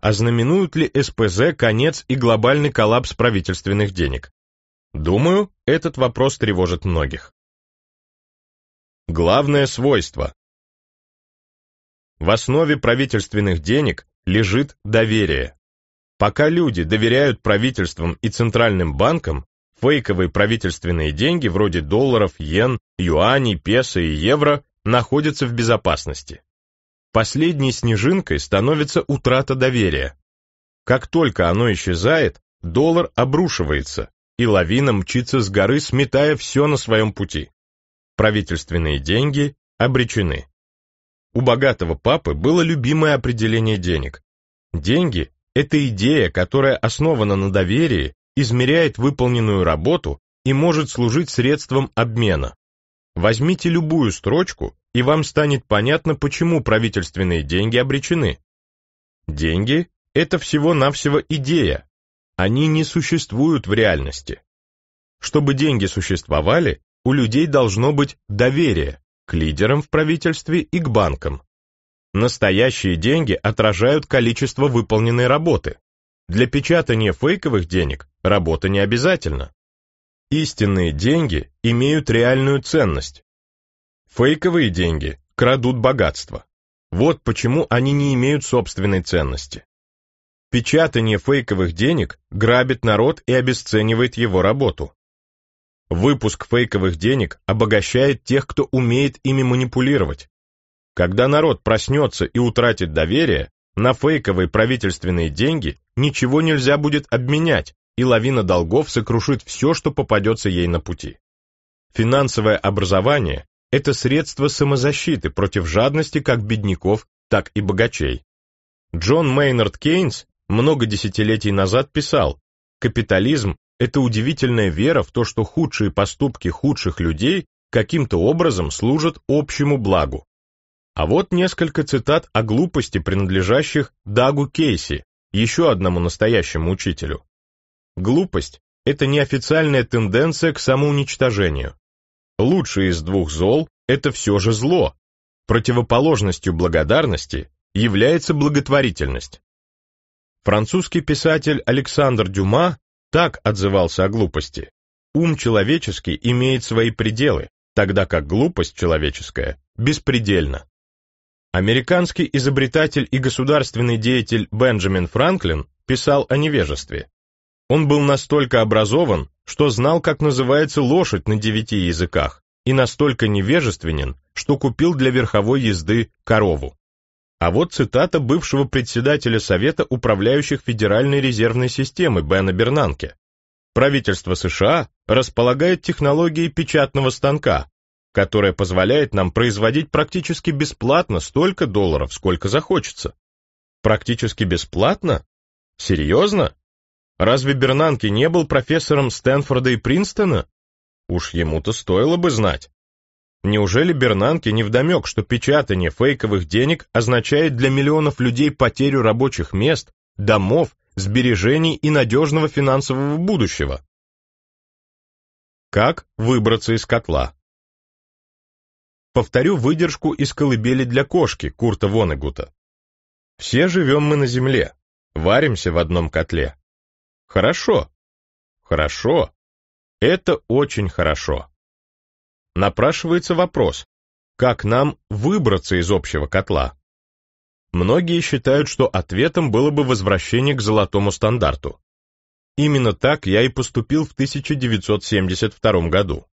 Ознаменует а ли СПЗ конец и глобальный коллапс правительственных денег? Думаю, этот вопрос тревожит многих. Главное свойство в основе правительственных денег лежит доверие. Пока люди доверяют правительствам и центральным банкам, фейковые правительственные деньги вроде долларов, йен, юаней, песо и евро находятся в безопасности. Последней снежинкой становится утрата доверия. Как только оно исчезает, доллар обрушивается, и лавина мчится с горы, сметая все на своем пути. Правительственные деньги обречены. У богатого папы было любимое определение денег. Деньги – это идея, которая основана на доверии, измеряет выполненную работу и может служить средством обмена. Возьмите любую строчку, и вам станет понятно, почему правительственные деньги обречены. Деньги – это всего-навсего идея. Они не существуют в реальности. Чтобы деньги существовали, у людей должно быть доверие, к лидерам в правительстве и к банкам. Настоящие деньги отражают количество выполненной работы. Для печатания фейковых денег работа не обязательна. Истинные деньги имеют реальную ценность. Фейковые деньги крадут богатство. Вот почему они не имеют собственной ценности. Печатание фейковых денег грабит народ и обесценивает его работу. Выпуск фейковых денег обогащает тех, кто умеет ими манипулировать. Когда народ проснется и утратит доверие, на фейковые правительственные деньги ничего нельзя будет обменять, и лавина долгов сокрушит все, что попадется ей на пути. Финансовое образование – это средство самозащиты против жадности как бедняков, так и богачей. Джон Мейнард Кейнс много десятилетий назад писал, капитализм это удивительная вера в то, что худшие поступки худших людей каким-то образом служат общему благу. А вот несколько цитат о глупости, принадлежащих Дагу Кейси, еще одному настоящему учителю. Глупость – это неофициальная тенденция к самоуничтожению. Лучшее из двух зол – это все же зло. Противоположностью благодарности является благотворительность. Французский писатель Александр Дюма так отзывался о глупости. Ум человеческий имеет свои пределы, тогда как глупость человеческая беспредельна. Американский изобретатель и государственный деятель Бенджамин Франклин писал о невежестве. Он был настолько образован, что знал, как называется лошадь на девяти языках, и настолько невежественен, что купил для верховой езды корову. А вот цитата бывшего председателя Совета управляющих Федеральной резервной системы Бена Бернанке. «Правительство США располагает технологией печатного станка, которая позволяет нам производить практически бесплатно столько долларов, сколько захочется». Практически бесплатно? Серьезно? Разве Бернанки не был профессором Стэнфорда и Принстона? Уж ему-то стоило бы знать. Неужели Бернанке невдомек, что печатание фейковых денег означает для миллионов людей потерю рабочих мест, домов, сбережений и надежного финансового будущего? Как выбраться из котла? Повторю выдержку из колыбели для кошки Курта Вонегута. Все живем мы на земле, варимся в одном котле. Хорошо. Хорошо. Это очень хорошо напрашивается вопрос, как нам выбраться из общего котла? Многие считают, что ответом было бы возвращение к золотому стандарту. Именно так я и поступил в 1972 году.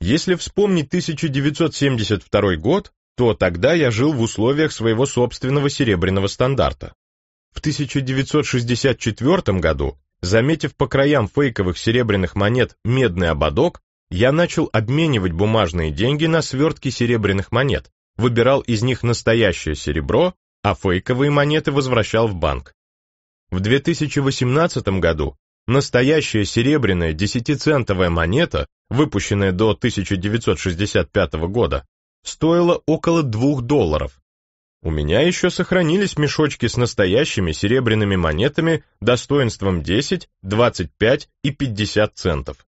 Если вспомнить 1972 год, то тогда я жил в условиях своего собственного серебряного стандарта. В 1964 году, заметив по краям фейковых серебряных монет медный ободок, я начал обменивать бумажные деньги на свертки серебряных монет, выбирал из них настоящее серебро, а фейковые монеты возвращал в банк. В 2018 году настоящая серебряная десятицентовая монета, выпущенная до 1965 года, стоила около 2 долларов. У меня еще сохранились мешочки с настоящими серебряными монетами достоинством 10, 25 и 50 центов.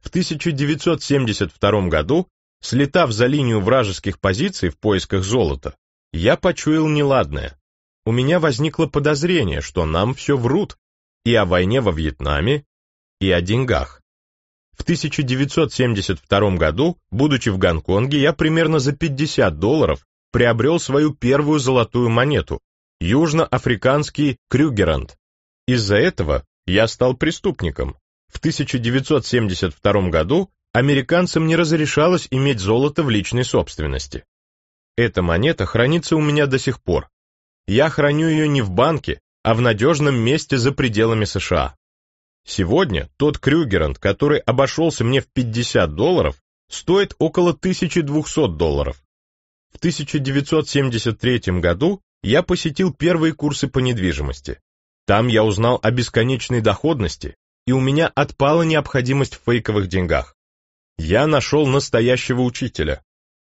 В 1972 году, слетав за линию вражеских позиций в поисках золота, я почуял неладное. У меня возникло подозрение, что нам все врут, и о войне во Вьетнаме, и о деньгах. В 1972 году, будучи в Гонконге, я примерно за 50 долларов приобрел свою первую золотую монету – южноафриканский крюгерант. Из-за этого я стал преступником, в 1972 году американцам не разрешалось иметь золото в личной собственности. Эта монета хранится у меня до сих пор. Я храню ее не в банке, а в надежном месте за пределами США. Сегодня тот Крюгерант, который обошелся мне в 50 долларов, стоит около 1200 долларов. В 1973 году я посетил первые курсы по недвижимости. Там я узнал о бесконечной доходности, и у меня отпала необходимость в фейковых деньгах. Я нашел настоящего учителя.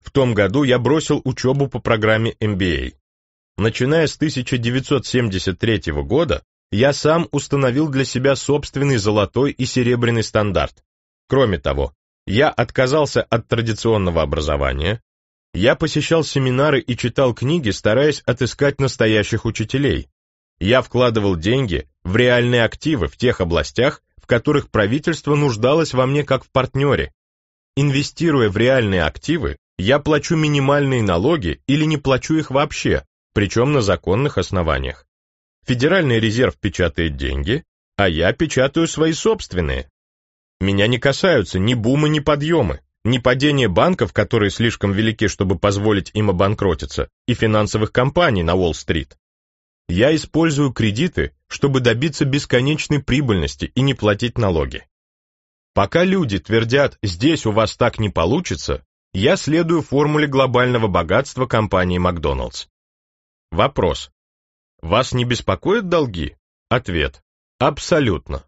В том году я бросил учебу по программе MBA. Начиная с 1973 года, я сам установил для себя собственный золотой и серебряный стандарт. Кроме того, я отказался от традиционного образования, я посещал семинары и читал книги, стараясь отыскать настоящих учителей. Я вкладывал деньги в реальные активы в тех областях, в которых правительство нуждалось во мне как в партнере. Инвестируя в реальные активы, я плачу минимальные налоги или не плачу их вообще, причем на законных основаниях. Федеральный резерв печатает деньги, а я печатаю свои собственные. Меня не касаются ни бумы, ни подъемы, ни падение банков, которые слишком велики, чтобы позволить им обанкротиться, и финансовых компаний на Уолл-стрит. Я использую кредиты чтобы добиться бесконечной прибыльности и не платить налоги. Пока люди твердят «здесь у вас так не получится», я следую формуле глобального богатства компании «Макдоналдс». Вопрос. Вас не беспокоят долги? Ответ. Абсолютно.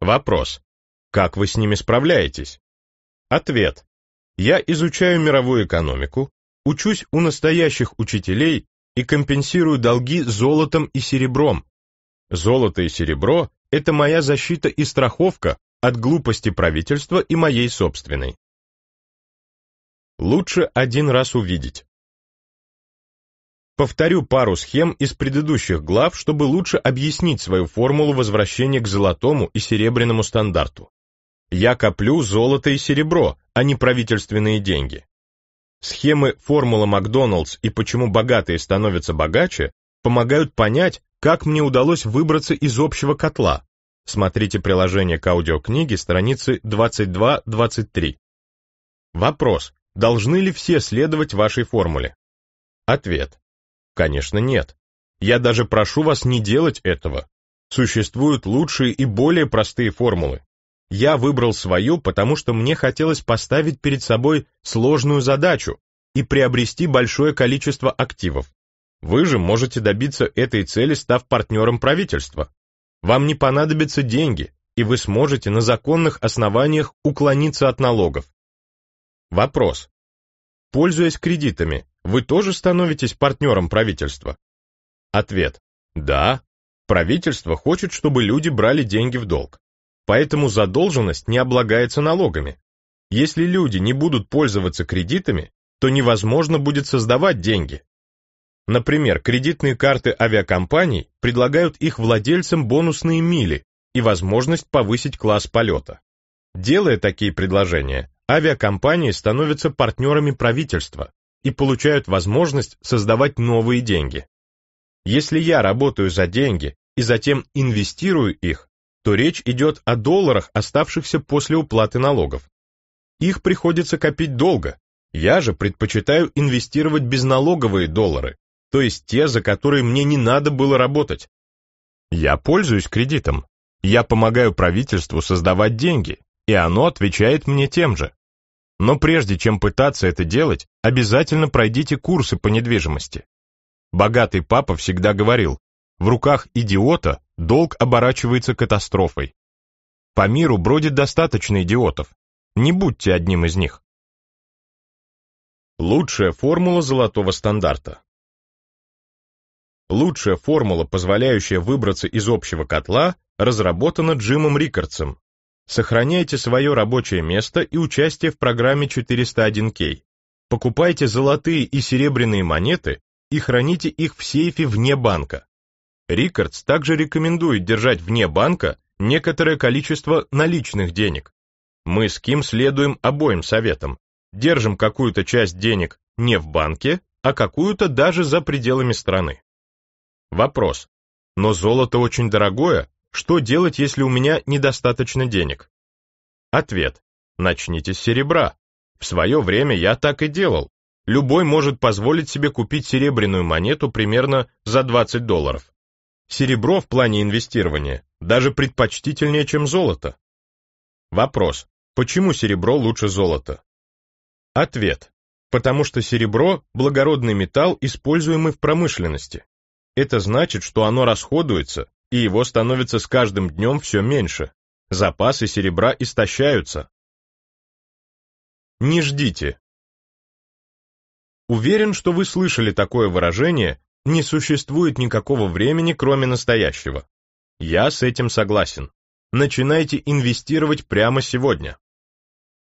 Вопрос. Как вы с ними справляетесь? Ответ. Я изучаю мировую экономику, учусь у настоящих учителей и компенсирую долги золотом и серебром, Золото и серебро – это моя защита и страховка от глупости правительства и моей собственной. Лучше один раз увидеть. Повторю пару схем из предыдущих глав, чтобы лучше объяснить свою формулу возвращения к золотому и серебряному стандарту. Я коплю золото и серебро, а не правительственные деньги. Схемы «Формула Макдоналдс» и «Почему богатые становятся богаче» помогают понять, как мне удалось выбраться из общего котла. Смотрите приложение к аудиокниге, страницы 22-23. Вопрос. Должны ли все следовать вашей формуле? Ответ. Конечно, нет. Я даже прошу вас не делать этого. Существуют лучшие и более простые формулы. Я выбрал свою, потому что мне хотелось поставить перед собой сложную задачу и приобрести большое количество активов. Вы же можете добиться этой цели, став партнером правительства. Вам не понадобятся деньги, и вы сможете на законных основаниях уклониться от налогов. Вопрос. Пользуясь кредитами, вы тоже становитесь партнером правительства? Ответ. Да. Правительство хочет, чтобы люди брали деньги в долг. Поэтому задолженность не облагается налогами. Если люди не будут пользоваться кредитами, то невозможно будет создавать деньги, Например, кредитные карты авиакомпаний предлагают их владельцам бонусные мили и возможность повысить класс полета. Делая такие предложения, авиакомпании становятся партнерами правительства и получают возможность создавать новые деньги. Если я работаю за деньги и затем инвестирую их, то речь идет о долларах, оставшихся после уплаты налогов. Их приходится копить долго, я же предпочитаю инвестировать безналоговые доллары, то есть те, за которые мне не надо было работать. Я пользуюсь кредитом. Я помогаю правительству создавать деньги, и оно отвечает мне тем же. Но прежде чем пытаться это делать, обязательно пройдите курсы по недвижимости. Богатый папа всегда говорил, в руках идиота долг оборачивается катастрофой. По миру бродит достаточно идиотов. Не будьте одним из них. Лучшая формула золотого стандарта. Лучшая формула, позволяющая выбраться из общего котла, разработана Джимом Рикардсом. Сохраняйте свое рабочее место и участие в программе 401 k Покупайте золотые и серебряные монеты и храните их в сейфе вне банка. Рикардс также рекомендует держать вне банка некоторое количество наличных денег. Мы с Ким следуем обоим советам. Держим какую-то часть денег не в банке, а какую-то даже за пределами страны. Вопрос. Но золото очень дорогое, что делать, если у меня недостаточно денег? Ответ. Начните с серебра. В свое время я так и делал. Любой может позволить себе купить серебряную монету примерно за 20 долларов. Серебро в плане инвестирования даже предпочтительнее, чем золото. Вопрос. Почему серебро лучше золота? Ответ. Потому что серебро – благородный металл, используемый в промышленности. Это значит, что оно расходуется, и его становится с каждым днем все меньше. Запасы серебра истощаются. Не ждите. Уверен, что вы слышали такое выражение «не существует никакого времени, кроме настоящего». Я с этим согласен. Начинайте инвестировать прямо сегодня.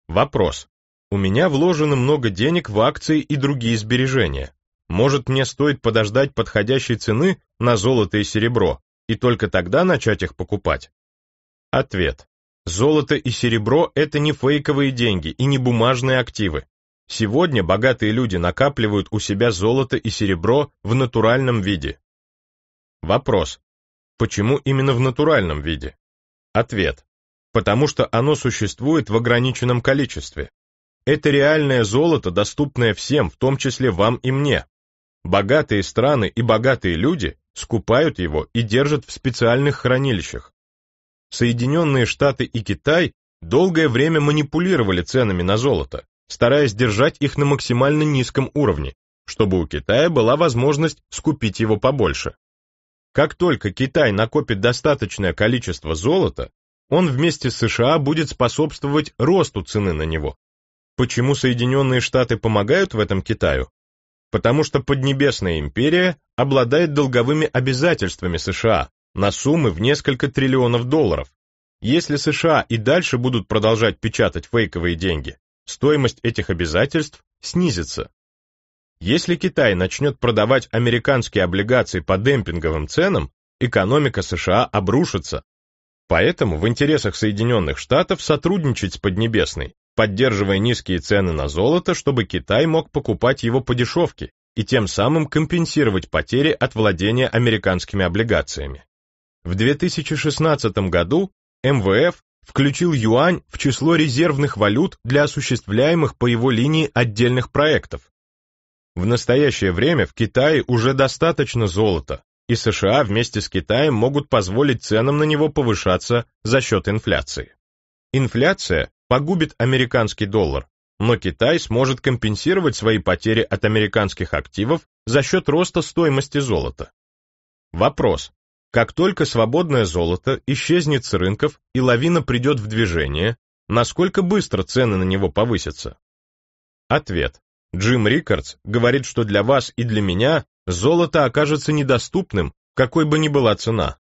Вопрос. У меня вложено много денег в акции и другие сбережения. Может, мне стоит подождать подходящей цены на золото и серебро и только тогда начать их покупать? Ответ. Золото и серебро – это не фейковые деньги и не бумажные активы. Сегодня богатые люди накапливают у себя золото и серебро в натуральном виде. Вопрос. Почему именно в натуральном виде? Ответ. Потому что оно существует в ограниченном количестве. Это реальное золото, доступное всем, в том числе вам и мне. Богатые страны и богатые люди скупают его и держат в специальных хранилищах. Соединенные Штаты и Китай долгое время манипулировали ценами на золото, стараясь держать их на максимально низком уровне, чтобы у Китая была возможность скупить его побольше. Как только Китай накопит достаточное количество золота, он вместе с США будет способствовать росту цены на него. Почему Соединенные Штаты помогают в этом Китаю? потому что Поднебесная империя обладает долговыми обязательствами США на суммы в несколько триллионов долларов. Если США и дальше будут продолжать печатать фейковые деньги, стоимость этих обязательств снизится. Если Китай начнет продавать американские облигации по демпинговым ценам, экономика США обрушится. Поэтому в интересах Соединенных Штатов сотрудничать с Поднебесной поддерживая низкие цены на золото, чтобы Китай мог покупать его по дешевке и тем самым компенсировать потери от владения американскими облигациями. В 2016 году МВФ включил юань в число резервных валют для осуществляемых по его линии отдельных проектов. В настоящее время в Китае уже достаточно золота, и США вместе с Китаем могут позволить ценам на него повышаться за счет инфляции. Инфляция погубит американский доллар, но Китай сможет компенсировать свои потери от американских активов за счет роста стоимости золота. Вопрос. Как только свободное золото исчезнет с рынков и лавина придет в движение, насколько быстро цены на него повысятся? Ответ. Джим Рикардс говорит, что для вас и для меня золото окажется недоступным, какой бы ни была цена.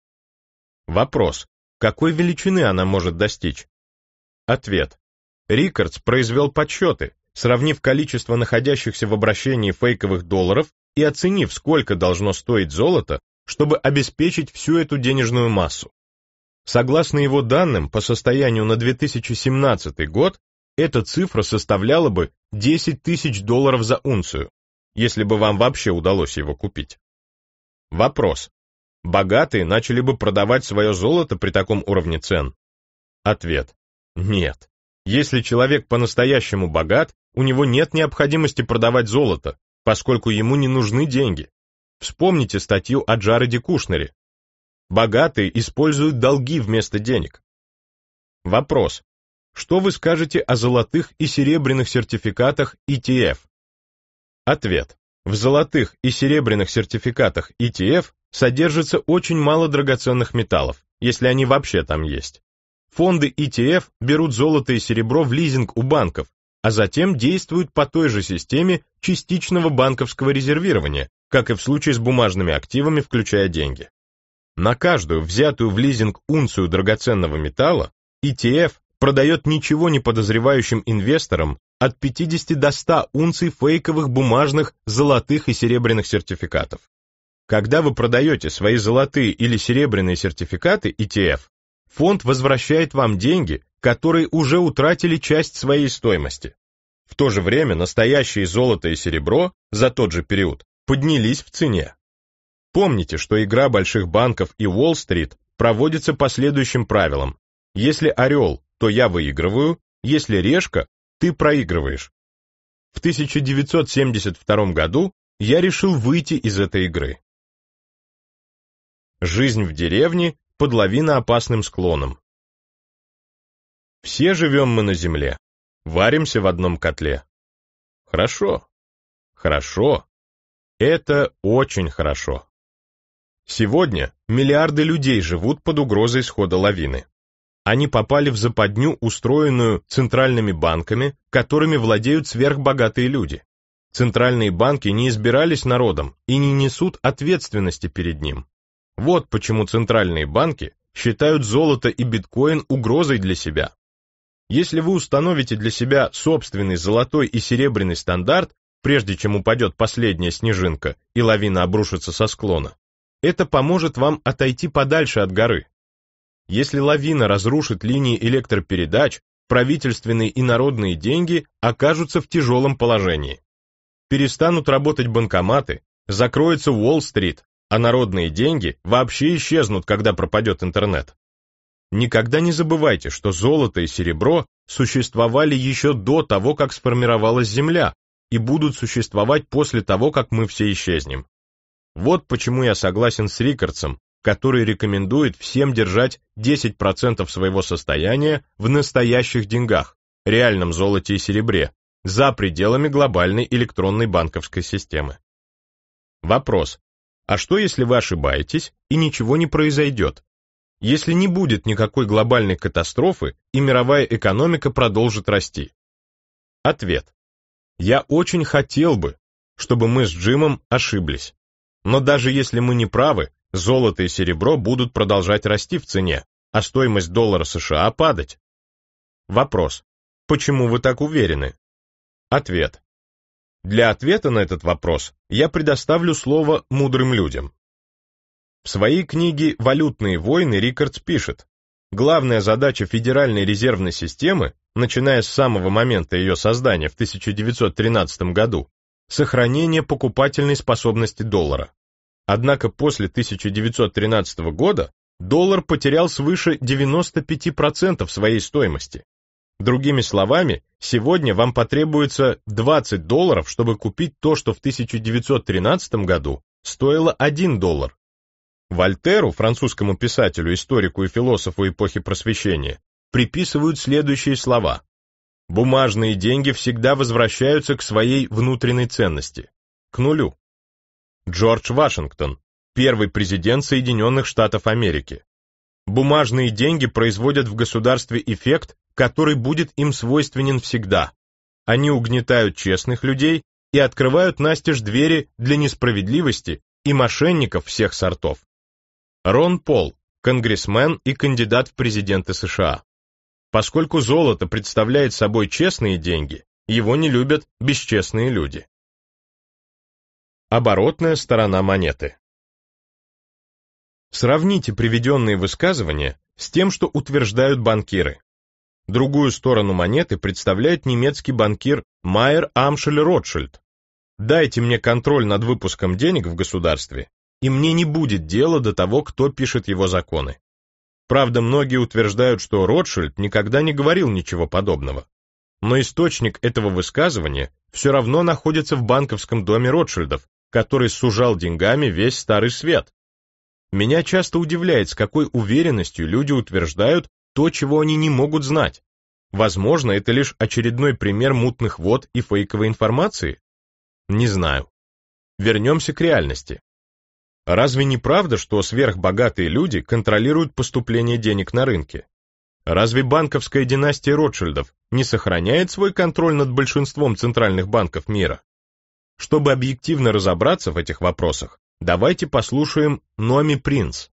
Вопрос. Какой величины она может достичь? Ответ. Рикардс произвел подсчеты, сравнив количество находящихся в обращении фейковых долларов и оценив, сколько должно стоить золото, чтобы обеспечить всю эту денежную массу. Согласно его данным, по состоянию на 2017 год, эта цифра составляла бы 10 тысяч долларов за унцию, если бы вам вообще удалось его купить. Вопрос. Богатые начали бы продавать свое золото при таком уровне цен? Ответ. Нет. Если человек по-настоящему богат, у него нет необходимости продавать золото, поскольку ему не нужны деньги. Вспомните статью о Джареде Кушнере. Богатые используют долги вместо денег. Вопрос. Что вы скажете о золотых и серебряных сертификатах ETF? Ответ. В золотых и серебряных сертификатах ETF содержится очень мало драгоценных металлов, если они вообще там есть. Фонды ETF берут золото и серебро в лизинг у банков, а затем действуют по той же системе частичного банковского резервирования, как и в случае с бумажными активами, включая деньги. На каждую взятую в лизинг унцию драгоценного металла ETF продает ничего не подозревающим инвесторам от 50 до 100 унций фейковых бумажных золотых и серебряных сертификатов. Когда вы продаете свои золотые или серебряные сертификаты ETF, фонд возвращает вам деньги, которые уже утратили часть своей стоимости. В то же время настоящее золото и серебро за тот же период поднялись в цене. Помните, что игра больших банков и Уолл-стрит проводится по следующим правилам. Если орел, то я выигрываю, если решка, ты проигрываешь. В 1972 году я решил выйти из этой игры. Жизнь в деревне под лавиноопасным склоном. Все живем мы на земле, варимся в одном котле. Хорошо, хорошо, это очень хорошо. Сегодня миллиарды людей живут под угрозой схода лавины. Они попали в западню, устроенную центральными банками, которыми владеют сверхбогатые люди. Центральные банки не избирались народом и не несут ответственности перед ним. Вот почему центральные банки считают золото и биткоин угрозой для себя. Если вы установите для себя собственный золотой и серебряный стандарт, прежде чем упадет последняя снежинка и лавина обрушится со склона, это поможет вам отойти подальше от горы. Если лавина разрушит линии электропередач, правительственные и народные деньги окажутся в тяжелом положении. Перестанут работать банкоматы, закроется Уолл-стрит, а народные деньги вообще исчезнут, когда пропадет интернет. Никогда не забывайте, что золото и серебро существовали еще до того, как сформировалась Земля, и будут существовать после того, как мы все исчезнем. Вот почему я согласен с Рикардсом, который рекомендует всем держать 10% своего состояния в настоящих деньгах, реальном золоте и серебре, за пределами глобальной электронной банковской системы. Вопрос, а что, если вы ошибаетесь и ничего не произойдет? Если не будет никакой глобальной катастрофы и мировая экономика продолжит расти? Ответ. Я очень хотел бы, чтобы мы с Джимом ошиблись. Но даже если мы не правы, золото и серебро будут продолжать расти в цене, а стоимость доллара США падать. Вопрос. Почему вы так уверены? Ответ. Для ответа на этот вопрос я предоставлю слово мудрым людям. В своей книге «Валютные войны» Рикардс пишет, главная задача Федеральной резервной системы, начиная с самого момента ее создания в 1913 году, сохранение покупательной способности доллара. Однако после 1913 года доллар потерял свыше 95% своей стоимости, Другими словами, сегодня вам потребуется 20 долларов, чтобы купить то, что в 1913 году стоило 1 доллар. Вольтеру, французскому писателю, историку и философу эпохи просвещения, приписывают следующие слова. Бумажные деньги всегда возвращаются к своей внутренней ценности, к нулю. Джордж Вашингтон, первый президент Соединенных Штатов Америки, Бумажные деньги производят в государстве эффект, который будет им свойственен всегда. Они угнетают честных людей и открывают настежь двери для несправедливости и мошенников всех сортов. Рон Пол, конгрессмен и кандидат в президенты США. Поскольку золото представляет собой честные деньги, его не любят бесчестные люди. Оборотная сторона монеты. Сравните приведенные высказывания с тем, что утверждают банкиры. Другую сторону монеты представляет немецкий банкир Майер Амшель Ротшильд. «Дайте мне контроль над выпуском денег в государстве, и мне не будет дела до того, кто пишет его законы». Правда, многие утверждают, что Ротшильд никогда не говорил ничего подобного. Но источник этого высказывания все равно находится в банковском доме Ротшильдов, который сужал деньгами весь Старый Свет, меня часто удивляет, с какой уверенностью люди утверждают то, чего они не могут знать. Возможно, это лишь очередной пример мутных вод и фейковой информации? Не знаю. Вернемся к реальности. Разве не правда, что сверхбогатые люди контролируют поступление денег на рынке? Разве банковская династия Ротшильдов не сохраняет свой контроль над большинством центральных банков мира? Чтобы объективно разобраться в этих вопросах, Давайте послушаем Номи Принц.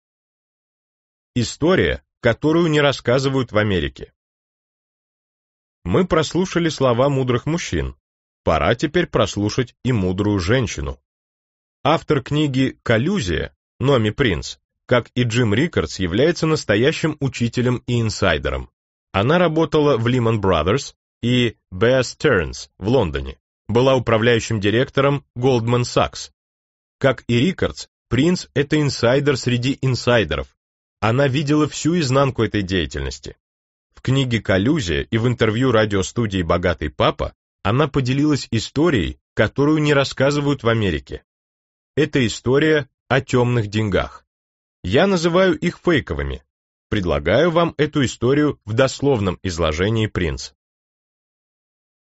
История, которую не рассказывают в Америке. Мы прослушали слова мудрых мужчин. Пора теперь прослушать и мудрую женщину. Автор книги «Коллюзия» Номи Принц, как и Джим Рикардс, является настоящим учителем и инсайдером. Она работала в Lehman Brothers и Bear Stearns в Лондоне, была управляющим директором Goldman Sachs, как и Рикардс, Принц – это инсайдер среди инсайдеров. Она видела всю изнанку этой деятельности. В книге «Коллюзия» и в интервью радиостудии «Богатый папа» она поделилась историей, которую не рассказывают в Америке. Это история о темных деньгах. Я называю их фейковыми. Предлагаю вам эту историю в дословном изложении «Принц».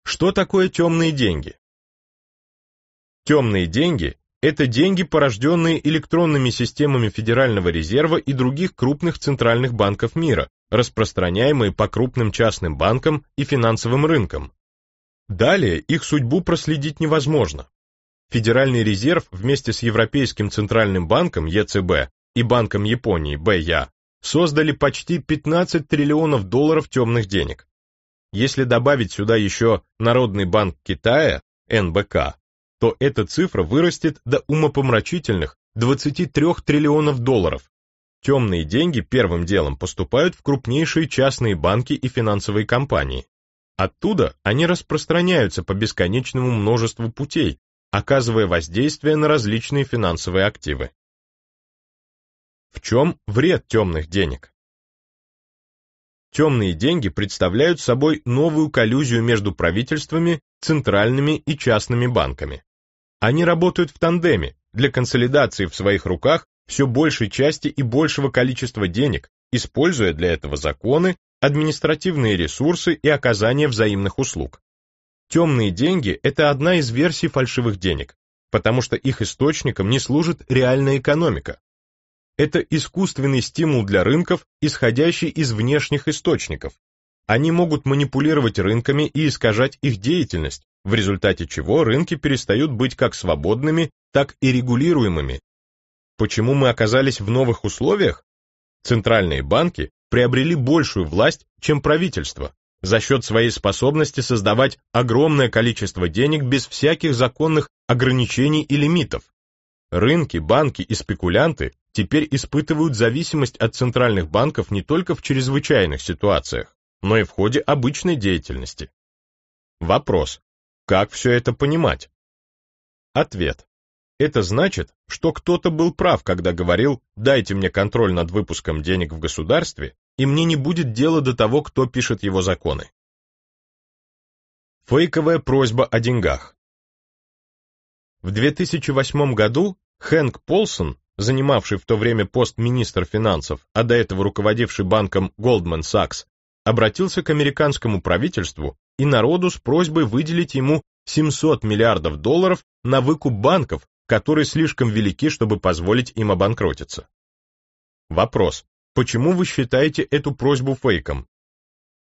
Что такое темные деньги? Темные деньги это деньги, порожденные электронными системами Федерального резерва и других крупных центральных банков мира, распространяемые по крупным частным банкам и финансовым рынкам. Далее их судьбу проследить невозможно. Федеральный резерв вместе с Европейским центральным банком ЕЦБ и Банком Японии БЯ создали почти 15 триллионов долларов темных денег. Если добавить сюда еще Народный банк Китая, НБК, то эта цифра вырастет до умопомрачительных 23 триллионов долларов. Темные деньги первым делом поступают в крупнейшие частные банки и финансовые компании. Оттуда они распространяются по бесконечному множеству путей, оказывая воздействие на различные финансовые активы. В чем вред темных денег? темные деньги представляют собой новую коллюзию между правительствами, центральными и частными банками. Они работают в тандеме для консолидации в своих руках все большей части и большего количества денег, используя для этого законы, административные ресурсы и оказание взаимных услуг. Темные деньги – это одна из версий фальшивых денег, потому что их источником не служит реальная экономика, это искусственный стимул для рынков, исходящий из внешних источников. Они могут манипулировать рынками и искажать их деятельность, в результате чего рынки перестают быть как свободными, так и регулируемыми. Почему мы оказались в новых условиях? Центральные банки приобрели большую власть, чем правительство, за счет своей способности создавать огромное количество денег без всяких законных ограничений и лимитов. Рынки, банки и спекулянты теперь испытывают зависимость от центральных банков не только в чрезвычайных ситуациях, но и в ходе обычной деятельности. Вопрос. Как все это понимать? Ответ. Это значит, что кто-то был прав, когда говорил «дайте мне контроль над выпуском денег в государстве, и мне не будет дела до того, кто пишет его законы». Фейковая просьба о деньгах. В 2008 году Хэнк Полсон занимавший в то время пост министра финансов, а до этого руководивший банком Goldman Sachs, обратился к американскому правительству и народу с просьбой выделить ему 700 миллиардов долларов на выкуп банков, которые слишком велики, чтобы позволить им обанкротиться. Вопрос. Почему вы считаете эту просьбу фейком?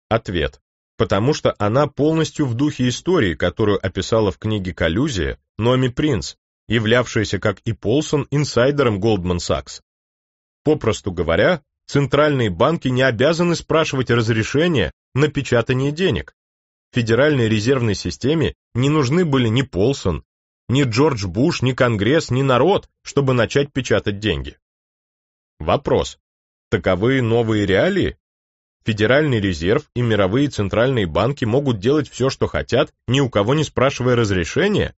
Ответ. Потому что она полностью в духе истории, которую описала в книге «Коллюзия» Номи Принц, являвшаяся, как и Полсон, инсайдером Goldman Sachs. Попросту говоря, центральные банки не обязаны спрашивать разрешения на печатание денег. Федеральной резервной системе не нужны были ни Полсон, ни Джордж Буш, ни Конгресс, ни народ, чтобы начать печатать деньги. Вопрос. Таковы новые реалии? Федеральный резерв и мировые центральные банки могут делать все, что хотят, ни у кого не спрашивая разрешения?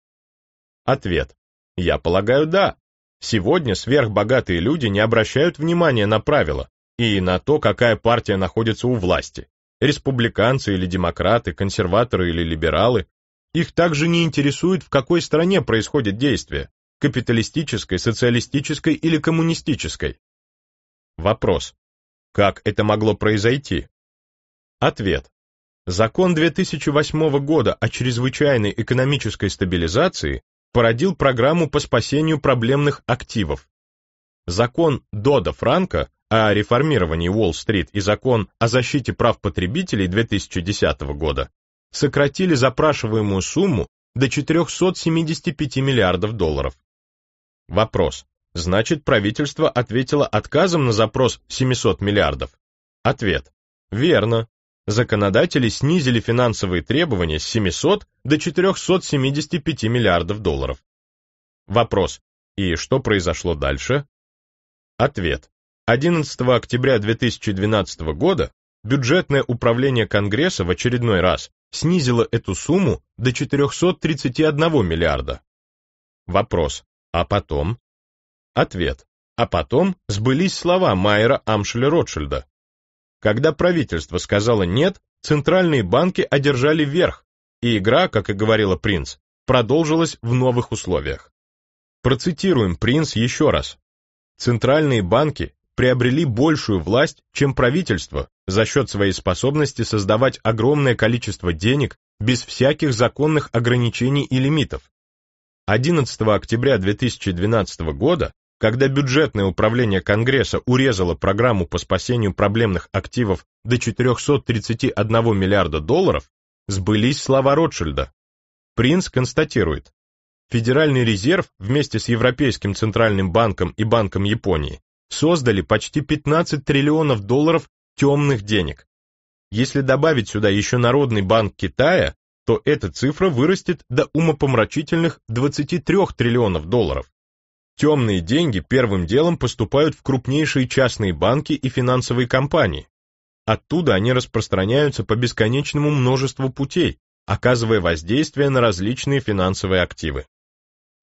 Ответ. Я полагаю, да. Сегодня сверхбогатые люди не обращают внимания на правила и на то, какая партия находится у власти. Республиканцы или демократы, консерваторы или либералы. Их также не интересует, в какой стране происходит действие – капиталистической, социалистической или коммунистической. Вопрос. Как это могло произойти? Ответ. Закон 2008 года о чрезвычайной экономической стабилизации породил программу по спасению проблемных активов. Закон Дода Франка о реформировании Уолл-стрит и закон о защите прав потребителей 2010 года сократили запрашиваемую сумму до 475 миллиардов долларов. Вопрос. Значит, правительство ответило отказом на запрос 700 миллиардов? Ответ. Верно законодатели снизили финансовые требования с 700 до 475 миллиардов долларов. Вопрос. И что произошло дальше? Ответ. 11 октября 2012 года бюджетное управление Конгресса в очередной раз снизило эту сумму до 431 миллиарда. Вопрос. А потом? Ответ. А потом сбылись слова Майера Амшеля Ротшильда, когда правительство сказало «нет», центральные банки одержали верх, и игра, как и говорила Принц, продолжилась в новых условиях. Процитируем Принц еще раз. Центральные банки приобрели большую власть, чем правительство, за счет своей способности создавать огромное количество денег без всяких законных ограничений и лимитов. 11 октября 2012 года когда бюджетное управление Конгресса урезало программу по спасению проблемных активов до 431 миллиарда долларов, сбылись слова Ротшильда. Принц констатирует, Федеральный резерв вместе с Европейским центральным банком и Банком Японии создали почти 15 триллионов долларов темных денег. Если добавить сюда еще Народный банк Китая, то эта цифра вырастет до умопомрачительных 23 триллионов долларов. Темные деньги первым делом поступают в крупнейшие частные банки и финансовые компании. Оттуда они распространяются по бесконечному множеству путей, оказывая воздействие на различные финансовые активы.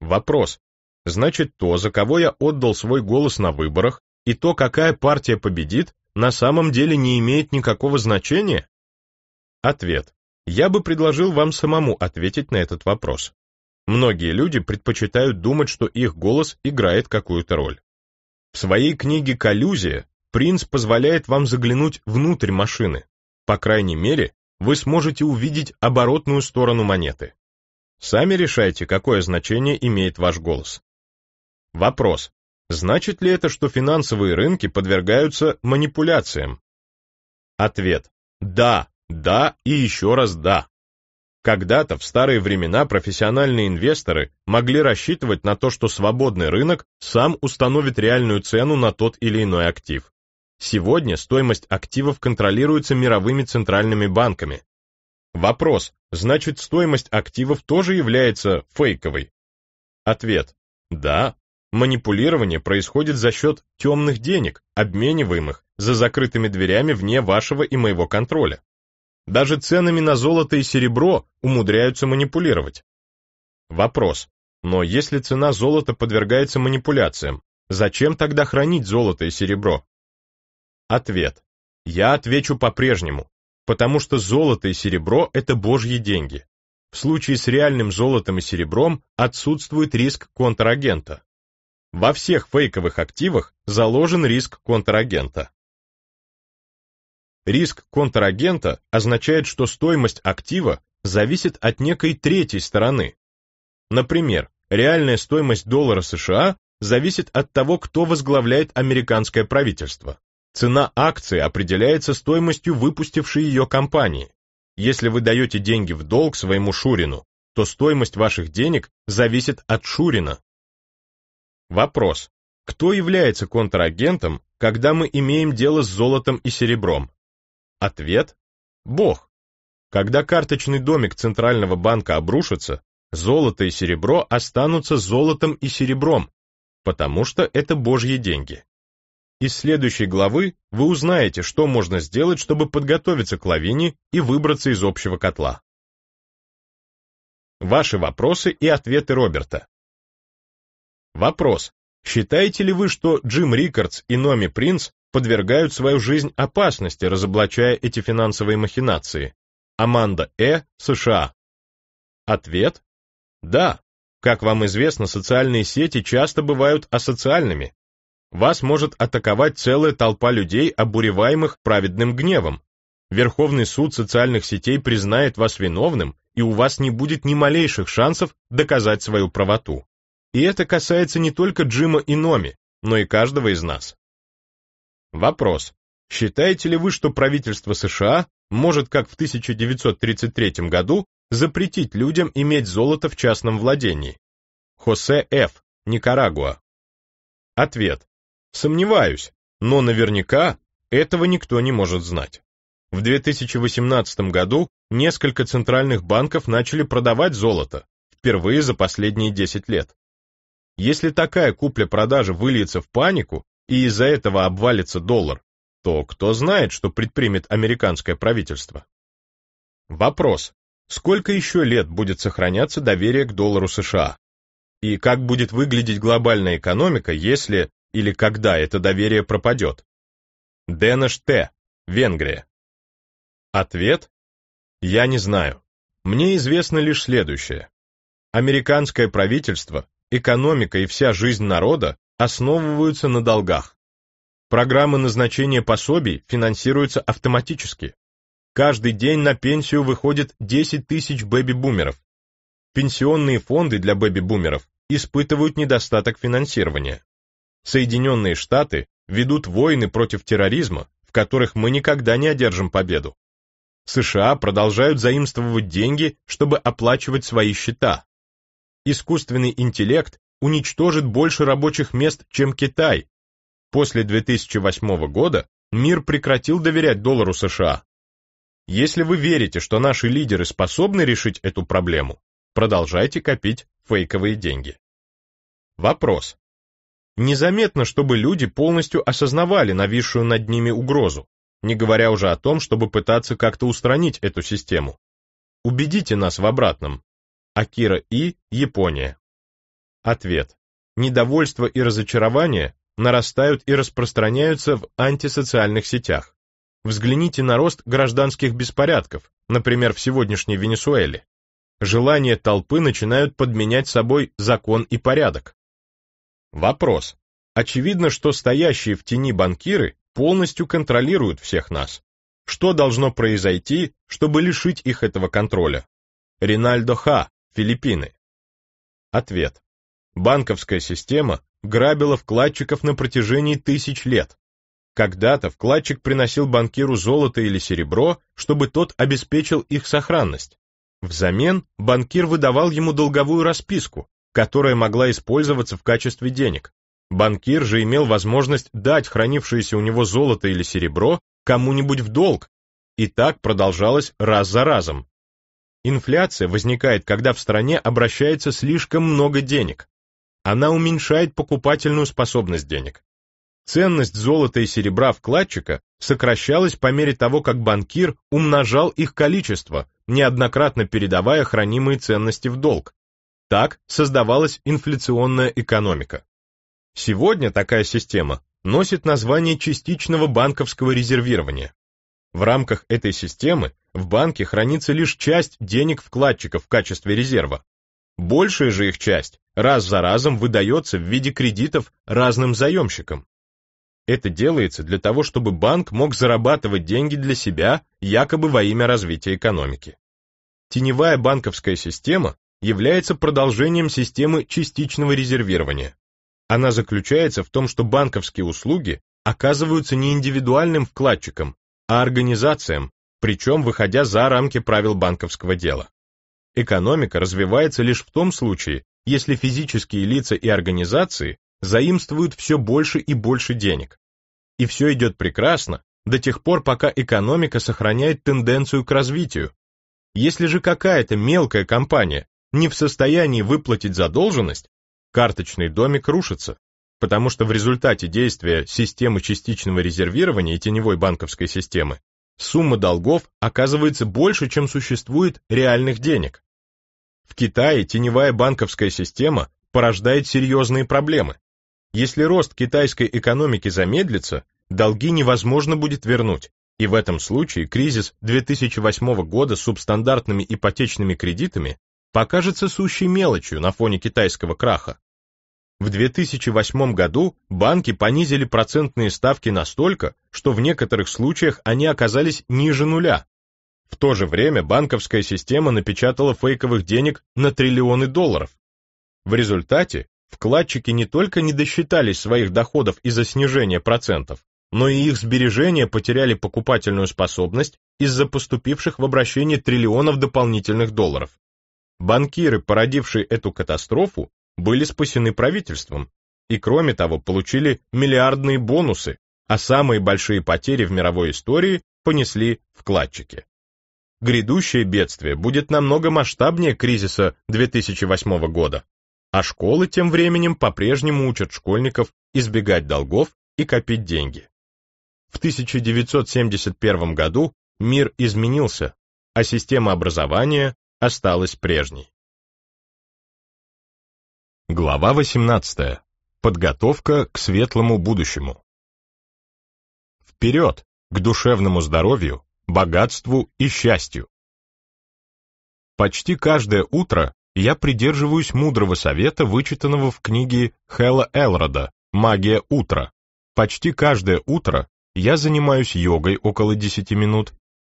Вопрос. Значит, то, за кого я отдал свой голос на выборах, и то, какая партия победит, на самом деле не имеет никакого значения? Ответ. Я бы предложил вам самому ответить на этот вопрос. Многие люди предпочитают думать, что их голос играет какую-то роль. В своей книге «Коллюзия» принц позволяет вам заглянуть внутрь машины. По крайней мере, вы сможете увидеть оборотную сторону монеты. Сами решайте, какое значение имеет ваш голос. Вопрос. Значит ли это, что финансовые рынки подвергаются манипуляциям? Ответ. Да, да и еще раз да. Когда-то, в старые времена, профессиональные инвесторы могли рассчитывать на то, что свободный рынок сам установит реальную цену на тот или иной актив. Сегодня стоимость активов контролируется мировыми центральными банками. Вопрос, значит стоимость активов тоже является фейковой? Ответ, да. Манипулирование происходит за счет темных денег, обмениваемых за закрытыми дверями вне вашего и моего контроля. Даже ценами на золото и серебро умудряются манипулировать. Вопрос. Но если цена золота подвергается манипуляциям, зачем тогда хранить золото и серебро? Ответ. Я отвечу по-прежнему, потому что золото и серебро – это божьи деньги. В случае с реальным золотом и серебром отсутствует риск контрагента. Во всех фейковых активах заложен риск контрагента. Риск контрагента означает, что стоимость актива зависит от некой третьей стороны. Например, реальная стоимость доллара США зависит от того, кто возглавляет американское правительство. Цена акции определяется стоимостью выпустившей ее компании. Если вы даете деньги в долг своему Шурину, то стоимость ваших денег зависит от Шурина. Вопрос. Кто является контрагентом, когда мы имеем дело с золотом и серебром? Ответ – Бог. Когда карточный домик Центрального банка обрушится, золото и серебро останутся золотом и серебром, потому что это божьи деньги. Из следующей главы вы узнаете, что можно сделать, чтобы подготовиться к лавине и выбраться из общего котла. Ваши вопросы и ответы Роберта. Вопрос. Считаете ли вы, что Джим Рикардс и Номи Принц подвергают свою жизнь опасности, разоблачая эти финансовые махинации. Аманда Э., США. Ответ? Да. Как вам известно, социальные сети часто бывают асоциальными. Вас может атаковать целая толпа людей, обуреваемых праведным гневом. Верховный суд социальных сетей признает вас виновным, и у вас не будет ни малейших шансов доказать свою правоту. И это касается не только Джима и Номи, но и каждого из нас. Вопрос. Считаете ли вы, что правительство США может, как в 1933 году, запретить людям иметь золото в частном владении? Хосе Ф. Никарагуа. Ответ. Сомневаюсь, но наверняка этого никто не может знать. В 2018 году несколько центральных банков начали продавать золото, впервые за последние 10 лет. Если такая купля-продажа выльется в панику, и из-за этого обвалится доллар, то кто знает, что предпримет американское правительство? Вопрос. Сколько еще лет будет сохраняться доверие к доллару США? И как будет выглядеть глобальная экономика, если или когда это доверие пропадет? Дэнэш Т. Венгрия. Ответ? Я не знаю. Мне известно лишь следующее. Американское правительство, экономика и вся жизнь народа основываются на долгах. Программы назначения пособий финансируются автоматически. Каждый день на пенсию выходит 10 тысяч бэби-бумеров. Пенсионные фонды для бэби-бумеров испытывают недостаток финансирования. Соединенные Штаты ведут войны против терроризма, в которых мы никогда не одержим победу. США продолжают заимствовать деньги, чтобы оплачивать свои счета. Искусственный интеллект уничтожит больше рабочих мест, чем Китай. После 2008 года мир прекратил доверять доллару США. Если вы верите, что наши лидеры способны решить эту проблему, продолжайте копить фейковые деньги. Вопрос. Незаметно, чтобы люди полностью осознавали нависшую над ними угрозу, не говоря уже о том, чтобы пытаться как-то устранить эту систему. Убедите нас в обратном. Акира И, Япония. Ответ. Недовольство и разочарование нарастают и распространяются в антисоциальных сетях. Взгляните на рост гражданских беспорядков, например, в сегодняшней Венесуэле. Желания толпы начинают подменять собой закон и порядок. Вопрос. Очевидно, что стоящие в тени банкиры полностью контролируют всех нас. Что должно произойти, чтобы лишить их этого контроля? Ринальдо Ха, Филиппины. Ответ. Банковская система грабила вкладчиков на протяжении тысяч лет. Когда-то вкладчик приносил банкиру золото или серебро, чтобы тот обеспечил их сохранность. Взамен банкир выдавал ему долговую расписку, которая могла использоваться в качестве денег. Банкир же имел возможность дать хранившееся у него золото или серебро кому-нибудь в долг, и так продолжалось раз за разом. Инфляция возникает, когда в стране обращается слишком много денег она уменьшает покупательную способность денег. Ценность золота и серебра вкладчика сокращалась по мере того, как банкир умножал их количество, неоднократно передавая хранимые ценности в долг. Так создавалась инфляционная экономика. Сегодня такая система носит название частичного банковского резервирования. В рамках этой системы в банке хранится лишь часть денег вкладчиков в качестве резерва. Большая же их часть раз за разом выдается в виде кредитов разным заемщикам. Это делается для того, чтобы банк мог зарабатывать деньги для себя, якобы во имя развития экономики. Теневая банковская система является продолжением системы частичного резервирования. Она заключается в том, что банковские услуги оказываются не индивидуальным вкладчикам, а организациям, причем выходя за рамки правил банковского дела. Экономика развивается лишь в том случае, если физические лица и организации заимствуют все больше и больше денег. И все идет прекрасно до тех пор, пока экономика сохраняет тенденцию к развитию. Если же какая-то мелкая компания не в состоянии выплатить задолженность, карточный домик рушится, потому что в результате действия системы частичного резервирования и теневой банковской системы сумма долгов оказывается больше, чем существует реальных денег. В Китае теневая банковская система порождает серьезные проблемы. Если рост китайской экономики замедлится, долги невозможно будет вернуть, и в этом случае кризис 2008 года с субстандартными ипотечными кредитами покажется сущей мелочью на фоне китайского краха. В 2008 году банки понизили процентные ставки настолько, что в некоторых случаях они оказались ниже нуля, в то же время банковская система напечатала фейковых денег на триллионы долларов. В результате вкладчики не только не досчитались своих доходов из-за снижения процентов, но и их сбережения потеряли покупательную способность из-за поступивших в обращение триллионов дополнительных долларов. Банкиры, породившие эту катастрофу, были спасены правительством и, кроме того, получили миллиардные бонусы, а самые большие потери в мировой истории понесли вкладчики грядущее бедствие будет намного масштабнее кризиса 2008 года, а школы тем временем по-прежнему учат школьников избегать долгов и копить деньги. В 1971 году мир изменился, а система образования осталась прежней. Глава 18. Подготовка к светлому будущему. Вперед, к душевному здоровью богатству и счастью. Почти каждое утро я придерживаюсь мудрого совета, вычитанного в книге Хэлла Элрода «Магия утра». Почти каждое утро я занимаюсь йогой около 10 минут,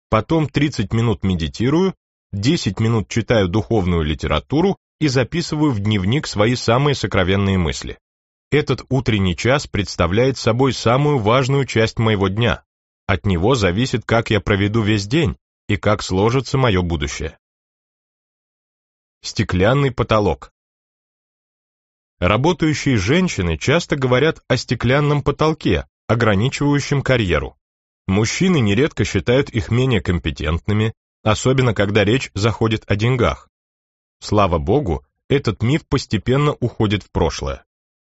потом 30 минут медитирую, 10 минут читаю духовную литературу и записываю в дневник свои самые сокровенные мысли. Этот утренний час представляет собой самую важную часть моего дня, от него зависит, как я проведу весь день и как сложится мое будущее. Стеклянный потолок. Работающие женщины часто говорят о стеклянном потолке, ограничивающем карьеру. Мужчины нередко считают их менее компетентными, особенно когда речь заходит о деньгах. Слава богу, этот миф постепенно уходит в прошлое.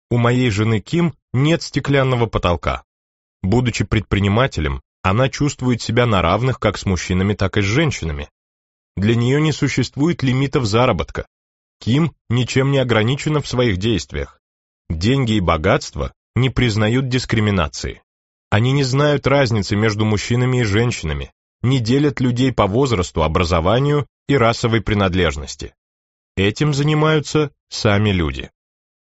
У моей жены Ким нет стеклянного потолка. Будучи предпринимателем, она чувствует себя на равных как с мужчинами, так и с женщинами. Для нее не существует лимитов заработка. Ким ничем не ограничена в своих действиях. Деньги и богатство не признают дискриминации. Они не знают разницы между мужчинами и женщинами, не делят людей по возрасту, образованию и расовой принадлежности. Этим занимаются сами люди.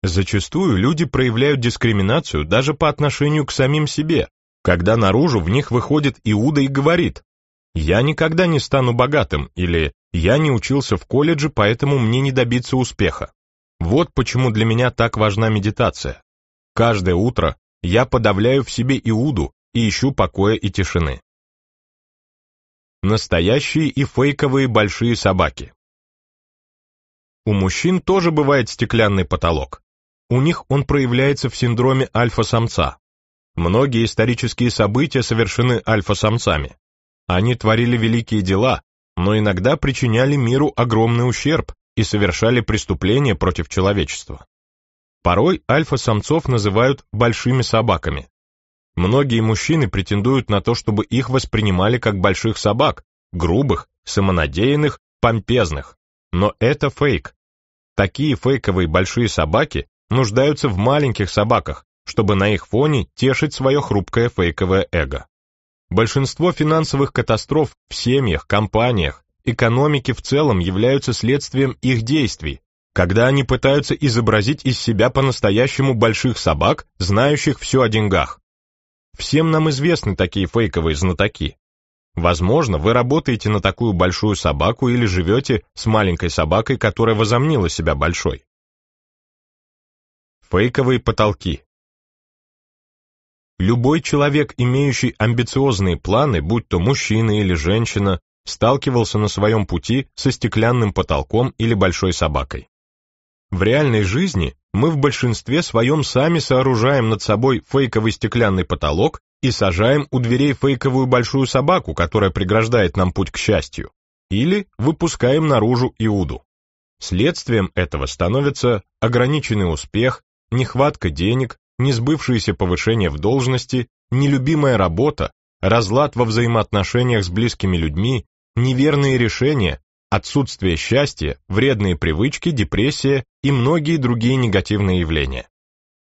Зачастую люди проявляют дискриминацию даже по отношению к самим себе, когда наружу в них выходит Иуда и говорит «Я никогда не стану богатым» или «Я не учился в колледже, поэтому мне не добиться успеха». Вот почему для меня так важна медитация. Каждое утро я подавляю в себе Иуду и ищу покоя и тишины. Настоящие и фейковые большие собаки. У мужчин тоже бывает стеклянный потолок, у них он проявляется в синдроме альфа-самца. Многие исторические события совершены альфа-самцами. Они творили великие дела, но иногда причиняли миру огромный ущерб и совершали преступления против человечества. Порой альфа-самцов называют «большими собаками». Многие мужчины претендуют на то, чтобы их воспринимали как больших собак, грубых, самонадеянных, помпезных. Но это фейк. Такие фейковые большие собаки нуждаются в маленьких собаках, чтобы на их фоне тешить свое хрупкое фейковое эго. Большинство финансовых катастроф в семьях, компаниях, экономике в целом являются следствием их действий, когда они пытаются изобразить из себя по-настоящему больших собак, знающих все о деньгах. Всем нам известны такие фейковые знатоки. Возможно, вы работаете на такую большую собаку или живете с маленькой собакой, которая возомнила себя большой. Фейковые потолки. Любой человек, имеющий амбициозные планы, будь то мужчина или женщина, сталкивался на своем пути со стеклянным потолком или большой собакой. В реальной жизни мы в большинстве своем сами сооружаем над собой фейковый стеклянный потолок и сажаем у дверей фейковую большую собаку, которая преграждает нам путь к счастью, или выпускаем наружу Иуду. Следствием этого становится ограниченный успех, нехватка денег, несбывшееся повышение в должности, нелюбимая работа, разлад во взаимоотношениях с близкими людьми, неверные решения, отсутствие счастья, вредные привычки, депрессия и многие другие негативные явления.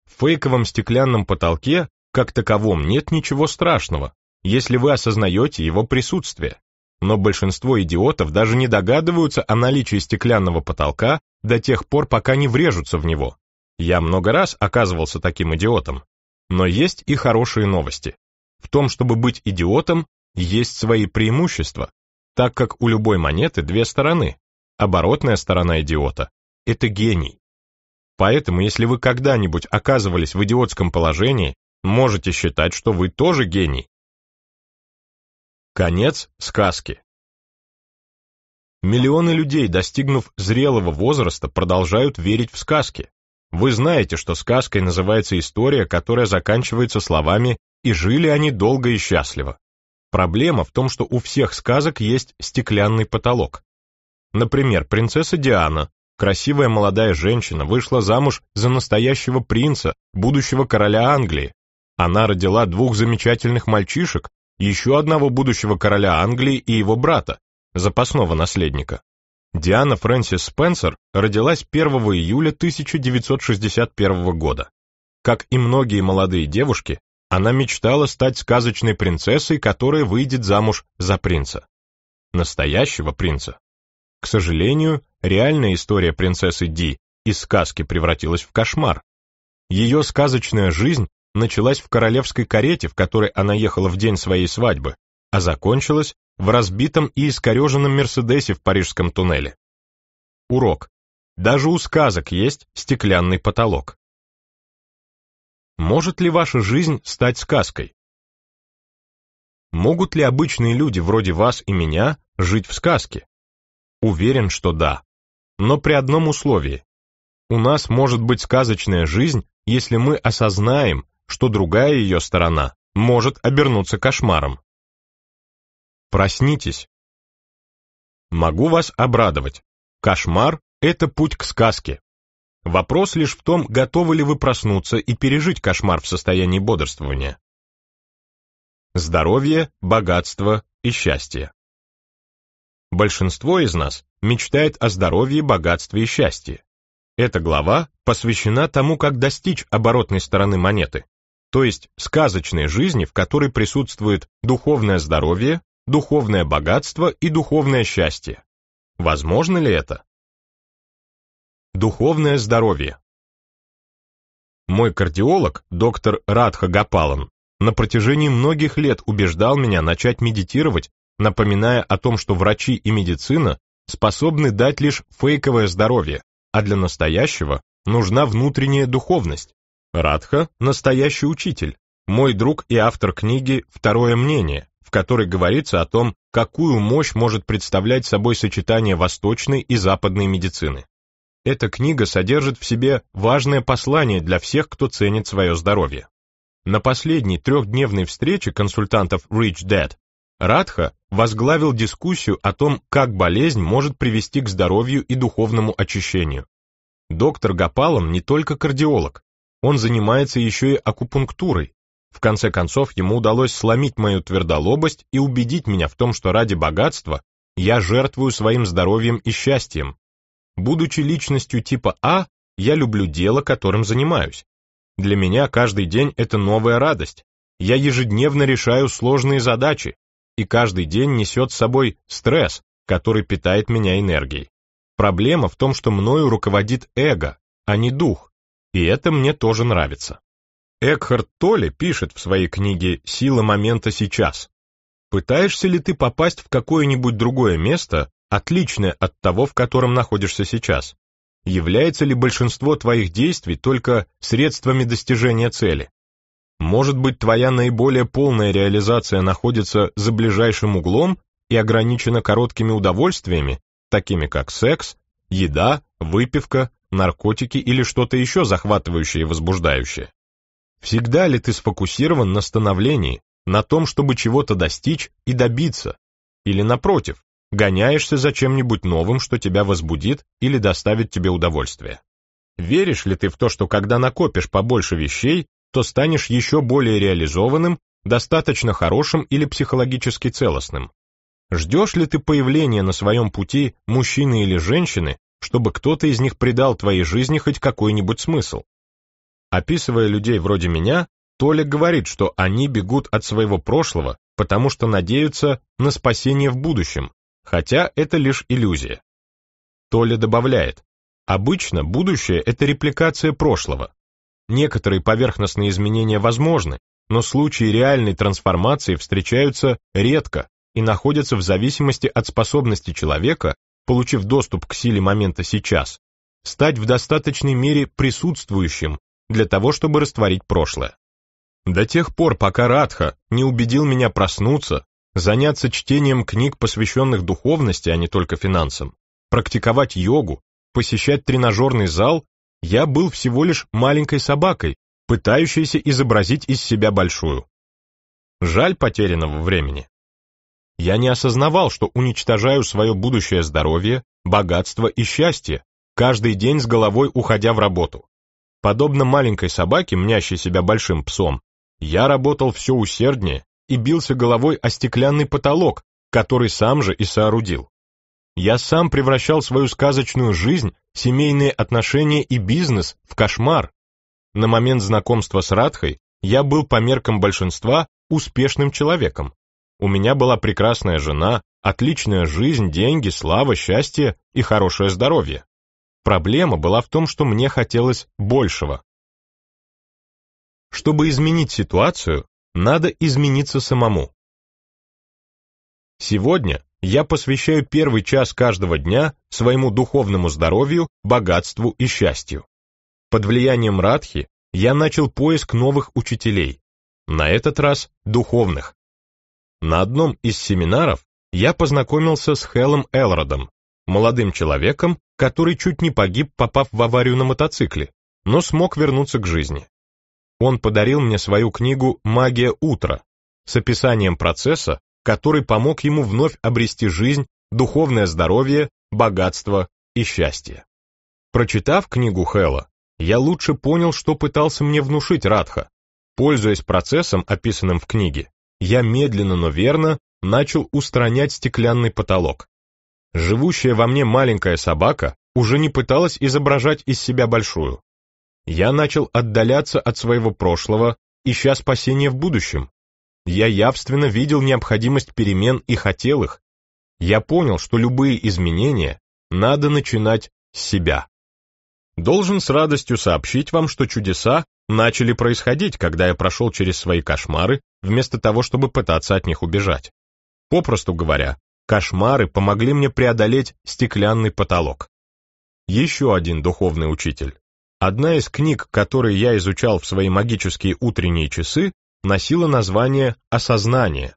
В фейковом стеклянном потолке как таковом нет ничего страшного, если вы осознаете его присутствие. Но большинство идиотов даже не догадываются о наличии стеклянного потолка до тех пор, пока не врежутся в него. Я много раз оказывался таким идиотом. Но есть и хорошие новости. В том, чтобы быть идиотом, есть свои преимущества, так как у любой монеты две стороны. Оборотная сторона идиота – это гений. Поэтому, если вы когда-нибудь оказывались в идиотском положении, можете считать, что вы тоже гений. Конец сказки. Миллионы людей, достигнув зрелого возраста, продолжают верить в сказки. Вы знаете, что сказкой называется история, которая заканчивается словами «и жили они долго и счастливо». Проблема в том, что у всех сказок есть стеклянный потолок. Например, принцесса Диана, красивая молодая женщина, вышла замуж за настоящего принца, будущего короля Англии. Она родила двух замечательных мальчишек, еще одного будущего короля Англии и его брата, запасного наследника. Диана Фрэнсис Спенсер родилась 1 июля 1961 года. Как и многие молодые девушки, она мечтала стать сказочной принцессой, которая выйдет замуж за принца. Настоящего принца. К сожалению, реальная история принцессы Ди из сказки превратилась в кошмар. Ее сказочная жизнь началась в королевской карете, в которой она ехала в день своей свадьбы, а закончилась в разбитом и искореженном Мерседесе в парижском туннеле. Урок. Даже у сказок есть стеклянный потолок. Может ли ваша жизнь стать сказкой? Могут ли обычные люди вроде вас и меня жить в сказке? Уверен, что да. Но при одном условии. У нас может быть сказочная жизнь, если мы осознаем, что другая ее сторона может обернуться кошмаром. Проснитесь. Могу вас обрадовать. Кошмар – это путь к сказке. Вопрос лишь в том, готовы ли вы проснуться и пережить кошмар в состоянии бодрствования. Здоровье, богатство и счастье. Большинство из нас мечтает о здоровье, богатстве и счастье. Эта глава посвящена тому, как достичь оборотной стороны монеты, то есть сказочной жизни, в которой присутствует духовное здоровье, духовное богатство и духовное счастье. Возможно ли это? Духовное здоровье. Мой кардиолог, доктор Радха Гапалан, на протяжении многих лет убеждал меня начать медитировать, напоминая о том, что врачи и медицина способны дать лишь фейковое здоровье, а для настоящего нужна внутренняя духовность. Радха – настоящий учитель, мой друг и автор книги «Второе мнение», которой говорится о том, какую мощь может представлять собой сочетание восточной и западной медицины. Эта книга содержит в себе важное послание для всех, кто ценит свое здоровье. На последней трехдневной встрече консультантов Rich Dad Радха возглавил дискуссию о том, как болезнь может привести к здоровью и духовному очищению. Доктор Гапалом не только кардиолог, он занимается еще и акупунктурой, в конце концов, ему удалось сломить мою твердолобость и убедить меня в том, что ради богатства я жертвую своим здоровьем и счастьем. Будучи личностью типа А, я люблю дело, которым занимаюсь. Для меня каждый день это новая радость. Я ежедневно решаю сложные задачи, и каждый день несет с собой стресс, который питает меня энергией. Проблема в том, что мною руководит эго, а не дух, и это мне тоже нравится. Экхард Толли пишет в своей книге «Сила момента сейчас». Пытаешься ли ты попасть в какое-нибудь другое место, отличное от того, в котором находишься сейчас? Является ли большинство твоих действий только средствами достижения цели? Может быть, твоя наиболее полная реализация находится за ближайшим углом и ограничена короткими удовольствиями, такими как секс, еда, выпивка, наркотики или что-то еще захватывающее и возбуждающее. Всегда ли ты сфокусирован на становлении, на том, чтобы чего-то достичь и добиться? Или напротив, гоняешься за чем-нибудь новым, что тебя возбудит или доставит тебе удовольствие? Веришь ли ты в то, что когда накопишь побольше вещей, то станешь еще более реализованным, достаточно хорошим или психологически целостным? Ждешь ли ты появления на своем пути мужчины или женщины, чтобы кто-то из них придал твоей жизни хоть какой-нибудь смысл? Описывая людей вроде меня, Толик говорит, что они бегут от своего прошлого, потому что надеются на спасение в будущем, хотя это лишь иллюзия. Толя добавляет, обычно будущее – это репликация прошлого. Некоторые поверхностные изменения возможны, но случаи реальной трансформации встречаются редко и находятся в зависимости от способности человека, получив доступ к силе момента сейчас, стать в достаточной мере присутствующим для того, чтобы растворить прошлое. До тех пор, пока Радха не убедил меня проснуться, заняться чтением книг, посвященных духовности, а не только финансам, практиковать йогу, посещать тренажерный зал, я был всего лишь маленькой собакой, пытающейся изобразить из себя большую. Жаль потерянного времени. Я не осознавал, что уничтожаю свое будущее здоровье, богатство и счастье, каждый день с головой уходя в работу. Подобно маленькой собаке, мнящей себя большим псом, я работал все усерднее и бился головой о стеклянный потолок, который сам же и соорудил. Я сам превращал свою сказочную жизнь, семейные отношения и бизнес в кошмар. На момент знакомства с Радхой я был по меркам большинства успешным человеком. У меня была прекрасная жена, отличная жизнь, деньги, слава, счастье и хорошее здоровье. Проблема была в том, что мне хотелось большего. Чтобы изменить ситуацию, надо измениться самому. Сегодня я посвящаю первый час каждого дня своему духовному здоровью, богатству и счастью. Под влиянием Радхи я начал поиск новых учителей, на этот раз духовных. На одном из семинаров я познакомился с Хелом Элродом, молодым человеком, который чуть не погиб, попав в аварию на мотоцикле, но смог вернуться к жизни. Он подарил мне свою книгу «Магия утра» с описанием процесса, который помог ему вновь обрести жизнь, духовное здоровье, богатство и счастье. Прочитав книгу Хэлла, я лучше понял, что пытался мне внушить Радха. Пользуясь процессом, описанным в книге, я медленно, но верно начал устранять стеклянный потолок живущая во мне маленькая собака уже не пыталась изображать из себя большую. Я начал отдаляться от своего прошлого, ища спасения в будущем. Я явственно видел необходимость перемен и хотел их. Я понял, что любые изменения надо начинать с себя. Должен с радостью сообщить вам, что чудеса начали происходить, когда я прошел через свои кошмары, вместо того, чтобы пытаться от них убежать. Попросту говоря, Кошмары помогли мне преодолеть стеклянный потолок. Еще один духовный учитель. Одна из книг, которые я изучал в свои магические утренние часы, носила название «Осознание».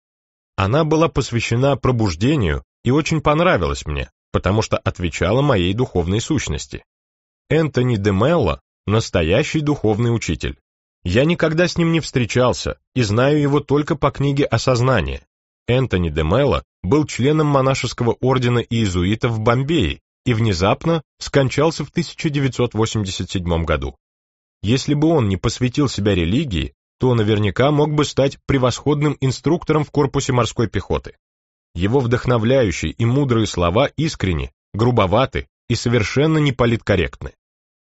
Она была посвящена пробуждению и очень понравилась мне, потому что отвечала моей духовной сущности. Энтони де настоящий духовный учитель. Я никогда с ним не встречался и знаю его только по книге «Осознание». Энтони де Мелло был членом монашеского ордена иезуитов в Бомбее и внезапно скончался в 1987 году. Если бы он не посвятил себя религии, то наверняка мог бы стать превосходным инструктором в корпусе морской пехоты. Его вдохновляющие и мудрые слова искренни, грубоваты и совершенно неполиткорректны.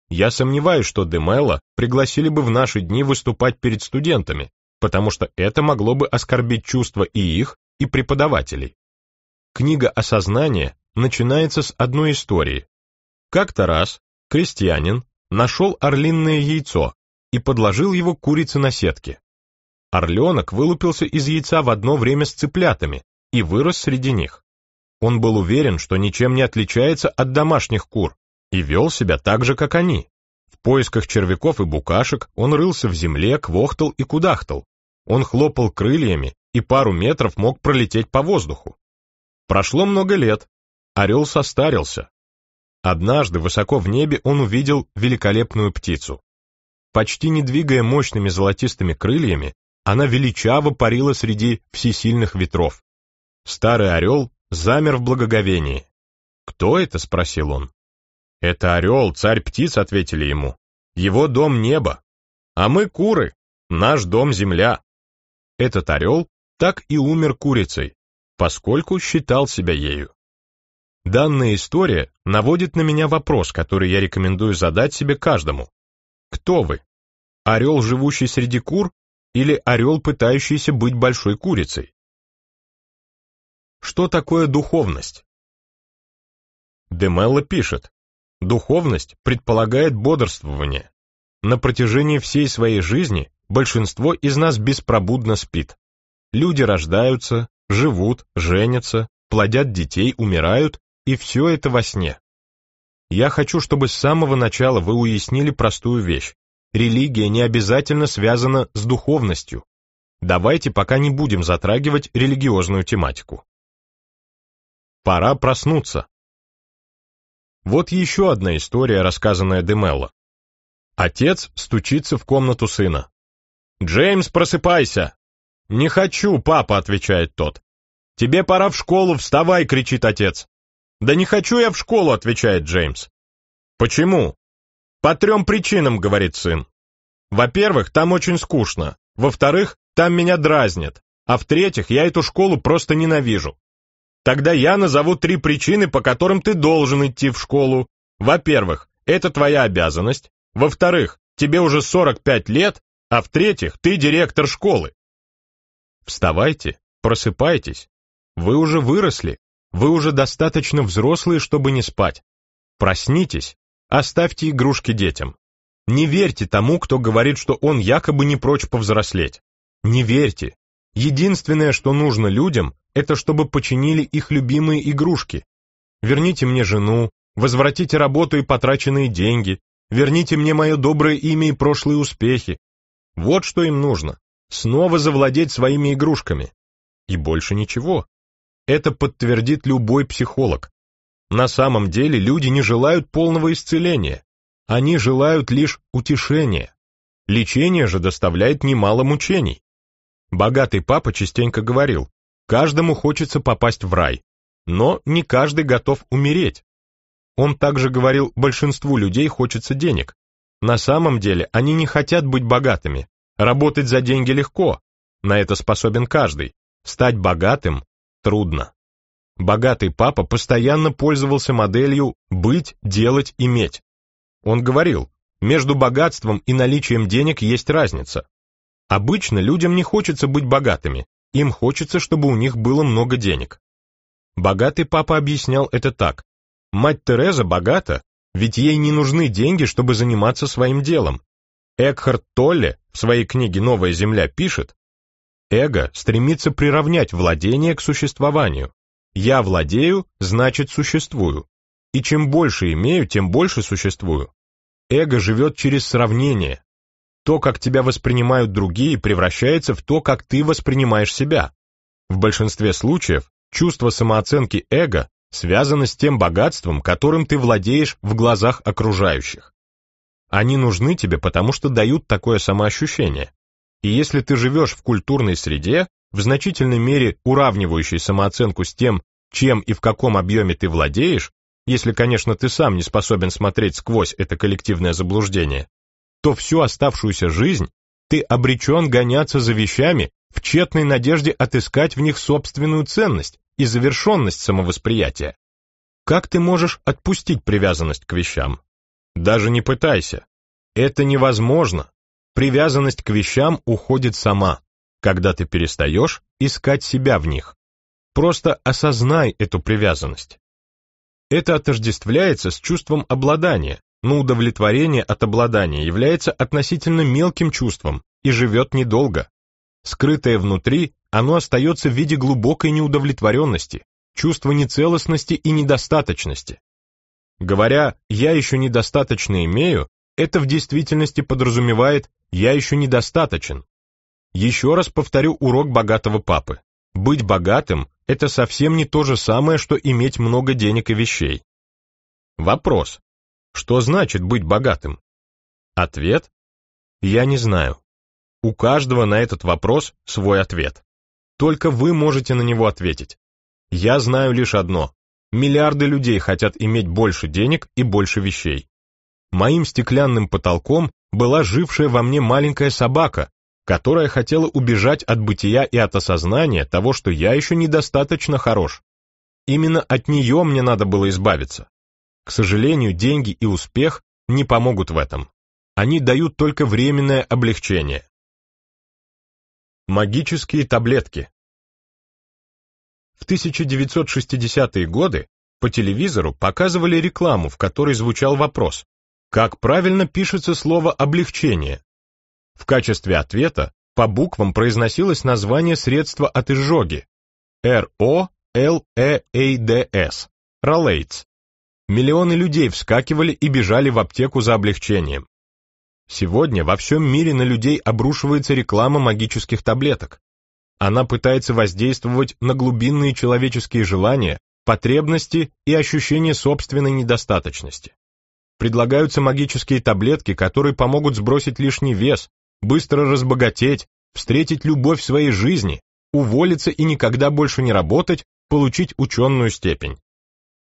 Я сомневаюсь, что Демелла пригласили бы в наши дни выступать перед студентами, потому что это могло бы оскорбить чувства и их, и преподавателей. Книга «Осознание» начинается с одной истории. Как-то раз крестьянин нашел орлинное яйцо и подложил его курице на сетке. Орленок вылупился из яйца в одно время с цыплятами и вырос среди них. Он был уверен, что ничем не отличается от домашних кур и вел себя так же, как они. В поисках червяков и букашек он рылся в земле, квохтал и кудахтал. Он хлопал крыльями и пару метров мог пролететь по воздуху. Прошло много лет, орел состарился. Однажды высоко в небе он увидел великолепную птицу. Почти не двигая мощными золотистыми крыльями, она величаво парила среди всесильных ветров. Старый орел замер в благоговении. «Кто это?» — спросил он. «Это орел, царь птиц», — ответили ему. «Его дом — небо. А мы — куры. Наш дом — земля». Этот орел так и умер курицей, поскольку считал себя ею. Данная история наводит на меня вопрос, который я рекомендую задать себе каждому. Кто вы? Орел, живущий среди кур, или орел, пытающийся быть большой курицей? Что такое духовность? Демелло пишет, духовность предполагает бодрствование. На протяжении всей своей жизни большинство из нас беспробудно спит. Люди рождаются, живут, женятся, плодят детей, умирают, и все это во сне. Я хочу, чтобы с самого начала вы уяснили простую вещь. Религия не обязательно связана с духовностью. Давайте пока не будем затрагивать религиозную тематику. Пора проснуться. Вот еще одна история, рассказанная Демелло. Отец стучится в комнату сына. «Джеймс, просыпайся! «Не хочу, папа», — отвечает тот. «Тебе пора в школу, вставай», — кричит отец. «Да не хочу я в школу», — отвечает Джеймс. «Почему?» «По трем причинам», — говорит сын. «Во-первых, там очень скучно. Во-вторых, там меня дразнят. А в-третьих, я эту школу просто ненавижу. Тогда я назову три причины, по которым ты должен идти в школу. Во-первых, это твоя обязанность. Во-вторых, тебе уже 45 лет. А в-третьих, ты директор школы. Вставайте, просыпайтесь. Вы уже выросли, вы уже достаточно взрослые, чтобы не спать. Проснитесь, оставьте игрушки детям. Не верьте тому, кто говорит, что он якобы не прочь повзрослеть. Не верьте. Единственное, что нужно людям, это чтобы починили их любимые игрушки. Верните мне жену, возвратите работу и потраченные деньги, верните мне мое доброе имя и прошлые успехи. Вот что им нужно снова завладеть своими игрушками. И больше ничего. Это подтвердит любой психолог. На самом деле люди не желают полного исцеления. Они желают лишь утешения. Лечение же доставляет немало мучений. Богатый папа частенько говорил, каждому хочется попасть в рай, но не каждый готов умереть. Он также говорил, большинству людей хочется денег. На самом деле они не хотят быть богатыми, Работать за деньги легко, на это способен каждый. Стать богатым трудно. Богатый папа постоянно пользовался моделью «быть, делать, иметь». Он говорил, между богатством и наличием денег есть разница. Обычно людям не хочется быть богатыми, им хочется, чтобы у них было много денег. Богатый папа объяснял это так. Мать Тереза богата, ведь ей не нужны деньги, чтобы заниматься своим делом, Экхард Толле в своей книге «Новая земля» пишет, «Эго стремится приравнять владение к существованию. Я владею, значит существую. И чем больше имею, тем больше существую. Эго живет через сравнение. То, как тебя воспринимают другие, превращается в то, как ты воспринимаешь себя. В большинстве случаев чувство самооценки эго связано с тем богатством, которым ты владеешь в глазах окружающих. Они нужны тебе, потому что дают такое самоощущение. И если ты живешь в культурной среде, в значительной мере уравнивающей самооценку с тем, чем и в каком объеме ты владеешь, если, конечно, ты сам не способен смотреть сквозь это коллективное заблуждение, то всю оставшуюся жизнь ты обречен гоняться за вещами в тщетной надежде отыскать в них собственную ценность и завершенность самовосприятия. Как ты можешь отпустить привязанность к вещам? Даже не пытайся. Это невозможно. Привязанность к вещам уходит сама, когда ты перестаешь искать себя в них. Просто осознай эту привязанность. Это отождествляется с чувством обладания, но удовлетворение от обладания является относительно мелким чувством и живет недолго. Скрытое внутри, оно остается в виде глубокой неудовлетворенности, чувства нецелостности и недостаточности, Говоря «я еще недостаточно имею», это в действительности подразумевает «я еще недостаточен». Еще раз повторю урок богатого папы. Быть богатым – это совсем не то же самое, что иметь много денег и вещей. Вопрос. Что значит быть богатым? Ответ? Я не знаю. У каждого на этот вопрос свой ответ. Только вы можете на него ответить. Я знаю лишь одно. Миллиарды людей хотят иметь больше денег и больше вещей. Моим стеклянным потолком была жившая во мне маленькая собака, которая хотела убежать от бытия и от осознания того, что я еще недостаточно хорош. Именно от нее мне надо было избавиться. К сожалению, деньги и успех не помогут в этом. Они дают только временное облегчение. Магические таблетки. В 1960-е годы по телевизору показывали рекламу, в которой звучал вопрос «Как правильно пишется слово «облегчение»?» В качестве ответа по буквам произносилось название средства от изжоги R-O-L-E-A-D-S э Ролейтс. Миллионы людей вскакивали и бежали в аптеку за облегчением. Сегодня во всем мире на людей обрушивается реклама магических таблеток. Она пытается воздействовать на глубинные человеческие желания, потребности и ощущение собственной недостаточности. Предлагаются магические таблетки, которые помогут сбросить лишний вес, быстро разбогатеть, встретить любовь своей жизни, уволиться и никогда больше не работать, получить ученую степень.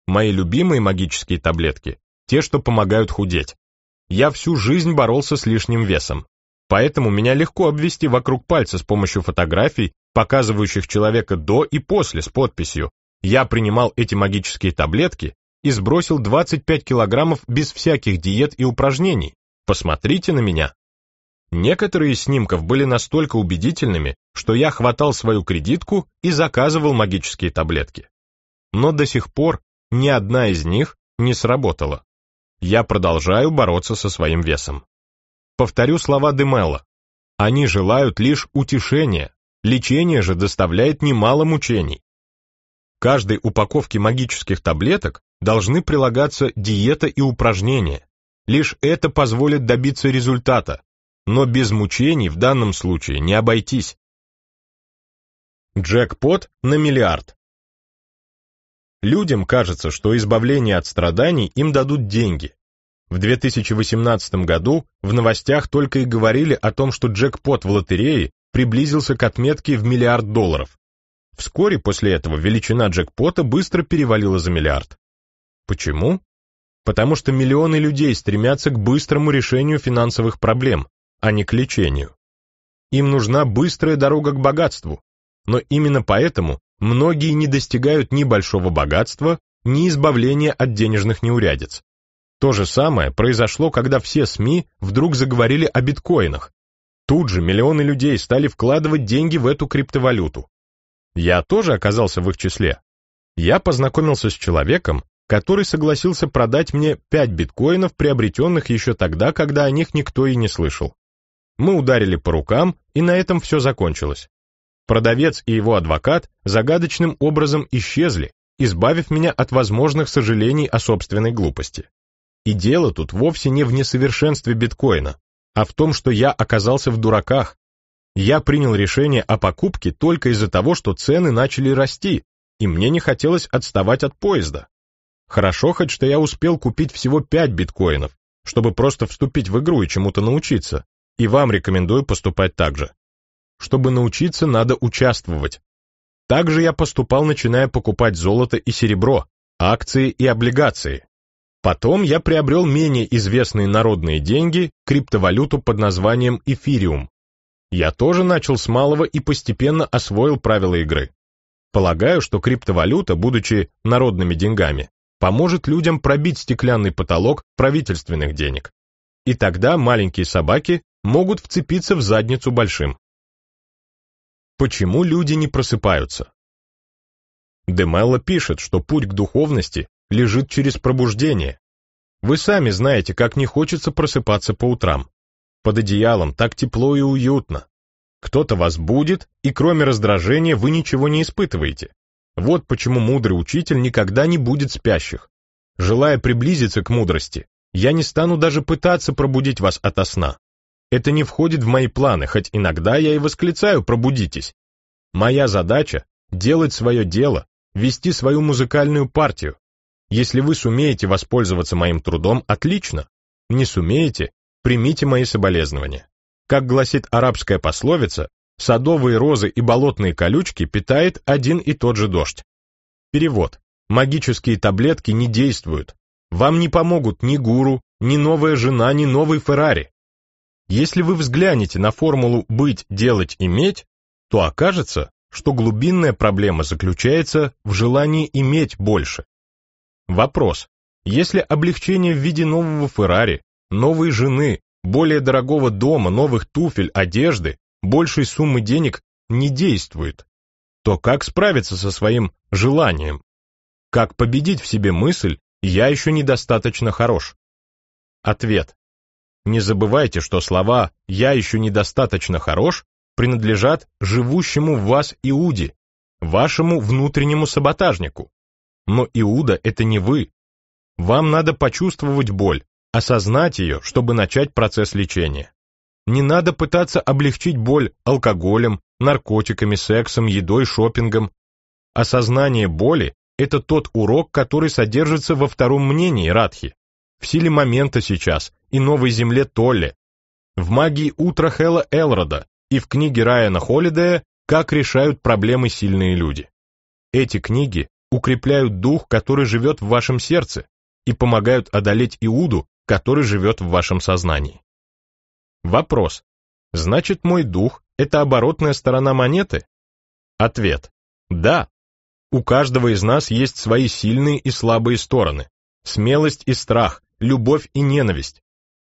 Мои любимые магические таблетки – те, что помогают худеть. Я всю жизнь боролся с лишним весом, поэтому меня легко обвести вокруг пальца с помощью фотографий показывающих человека до и после с подписью «Я принимал эти магические таблетки и сбросил 25 килограммов без всяких диет и упражнений. Посмотрите на меня». Некоторые из снимков были настолько убедительными, что я хватал свою кредитку и заказывал магические таблетки. Но до сих пор ни одна из них не сработала. Я продолжаю бороться со своим весом. Повторю слова Демела. Они желают лишь утешения, Лечение же доставляет немало мучений. К каждой упаковке магических таблеток должны прилагаться диета и упражнения. Лишь это позволит добиться результата, но без мучений в данном случае не обойтись. Джекпот на миллиард. Людям кажется, что избавление от страданий им дадут деньги. В 2018 году в новостях только и говорили о том, что джекпот в лотерее приблизился к отметке в миллиард долларов. Вскоре после этого величина джекпота быстро перевалила за миллиард. Почему? Потому что миллионы людей стремятся к быстрому решению финансовых проблем, а не к лечению. Им нужна быстрая дорога к богатству, но именно поэтому многие не достигают ни большого богатства, ни избавления от денежных неурядиц. То же самое произошло, когда все СМИ вдруг заговорили о биткоинах, Тут же миллионы людей стали вкладывать деньги в эту криптовалюту. Я тоже оказался в их числе. Я познакомился с человеком, который согласился продать мне 5 биткоинов, приобретенных еще тогда, когда о них никто и не слышал. Мы ударили по рукам, и на этом все закончилось. Продавец и его адвокат загадочным образом исчезли, избавив меня от возможных сожалений о собственной глупости. И дело тут вовсе не в несовершенстве биткоина, а в том, что я оказался в дураках. Я принял решение о покупке только из-за того, что цены начали расти, и мне не хотелось отставать от поезда. Хорошо хоть, что я успел купить всего 5 биткоинов, чтобы просто вступить в игру и чему-то научиться, и вам рекомендую поступать так же. Чтобы научиться, надо участвовать. Также я поступал, начиная покупать золото и серебро, акции и облигации. Потом я приобрел менее известные народные деньги, криптовалюту под названием эфириум. Я тоже начал с малого и постепенно освоил правила игры. Полагаю, что криптовалюта, будучи народными деньгами, поможет людям пробить стеклянный потолок правительственных денег. И тогда маленькие собаки могут вцепиться в задницу большим. Почему люди не просыпаются? Демелло пишет, что путь к духовности лежит через пробуждение. Вы сами знаете, как не хочется просыпаться по утрам. Под одеялом так тепло и уютно. Кто-то вас будет, и кроме раздражения вы ничего не испытываете. Вот почему мудрый учитель никогда не будет спящих. Желая приблизиться к мудрости, я не стану даже пытаться пробудить вас ото сна. Это не входит в мои планы, хоть иногда я и восклицаю «пробудитесь». Моя задача — делать свое дело, вести свою музыкальную партию, если вы сумеете воспользоваться моим трудом, отлично. Не сумеете, примите мои соболезнования. Как гласит арабская пословица, садовые розы и болотные колючки питает один и тот же дождь. Перевод. Магические таблетки не действуют. Вам не помогут ни гуру, ни новая жена, ни новый Феррари. Если вы взглянете на формулу «быть, делать, иметь», то окажется, что глубинная проблема заключается в желании иметь больше, Вопрос. Если облегчение в виде нового Феррари, новой жены, более дорогого дома, новых туфель, одежды, большей суммы денег не действует, то как справиться со своим желанием? Как победить в себе мысль «я еще недостаточно хорош»? Ответ. Не забывайте, что слова «я еще недостаточно хорош» принадлежат живущему в вас Иуде, вашему внутреннему саботажнику, но Иуда — это не вы. Вам надо почувствовать боль, осознать ее, чтобы начать процесс лечения. Не надо пытаться облегчить боль алкоголем, наркотиками, сексом, едой, шопингом. Осознание боли – это тот урок, который содержится во втором мнении Радхи. В силе момента сейчас и новой земле Толли. В магии утра Хэлла Элрода и в книге Райана Холидея «Как решают проблемы сильные люди». Эти книги укрепляют дух, который живет в вашем сердце, и помогают одолеть Иуду, который живет в вашем сознании. Вопрос. Значит, мой дух – это оборотная сторона монеты? Ответ. Да. У каждого из нас есть свои сильные и слабые стороны. Смелость и страх, любовь и ненависть.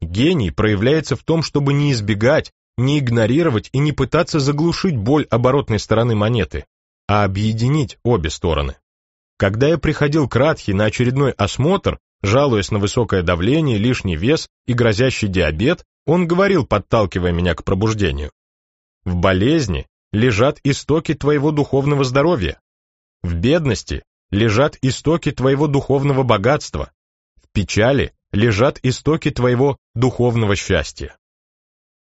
Гений проявляется в том, чтобы не избегать, не игнорировать и не пытаться заглушить боль оборотной стороны монеты, а объединить обе стороны. Когда я приходил к Радхи на очередной осмотр, жалуясь на высокое давление, лишний вес и грозящий диабет, он говорил, подталкивая меня к пробуждению. В болезни лежат истоки твоего духовного здоровья. В бедности лежат истоки твоего духовного богатства. В печали лежат истоки твоего духовного счастья.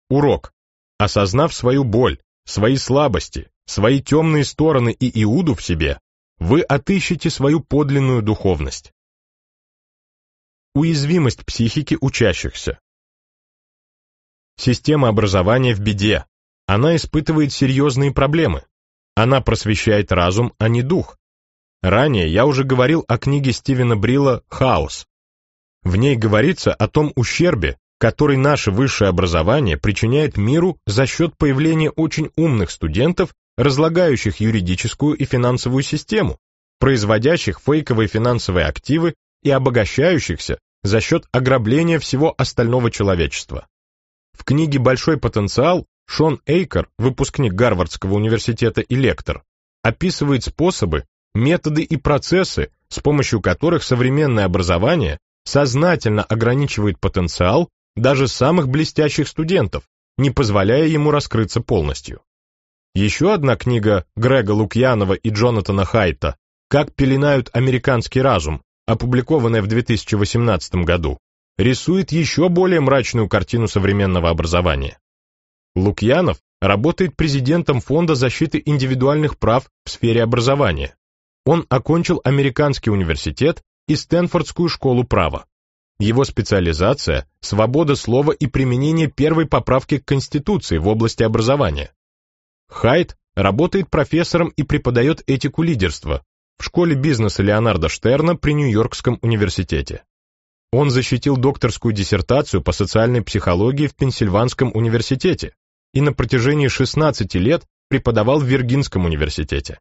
Урок. Осознав свою боль, свои слабости, свои темные стороны и Иуду в себе, вы отыщете свою подлинную духовность. Уязвимость психики учащихся. Система образования в беде. Она испытывает серьезные проблемы. Она просвещает разум, а не дух. Ранее я уже говорил о книге Стивена Брила «Хаос». В ней говорится о том ущербе, который наше высшее образование причиняет миру за счет появления очень умных студентов разлагающих юридическую и финансовую систему, производящих фейковые финансовые активы и обогащающихся за счет ограбления всего остального человечества. В книге «Большой потенциал» Шон Эйкер, выпускник Гарвардского университета и лектор, описывает способы, методы и процессы, с помощью которых современное образование сознательно ограничивает потенциал даже самых блестящих студентов, не позволяя ему раскрыться полностью. Еще одна книга Грега Лукьянова и Джонатана Хайта «Как пеленают американский разум», опубликованная в 2018 году, рисует еще более мрачную картину современного образования. Лукьянов работает президентом Фонда защиты индивидуальных прав в сфере образования. Он окончил Американский университет и Стэнфордскую школу права. Его специализация – свобода слова и применение первой поправки к Конституции в области образования. Хайт работает профессором и преподает этику лидерства в школе бизнеса Леонарда Штерна при Нью-Йоркском университете. Он защитил докторскую диссертацию по социальной психологии в Пенсильванском университете и на протяжении 16 лет преподавал в Виргинском университете.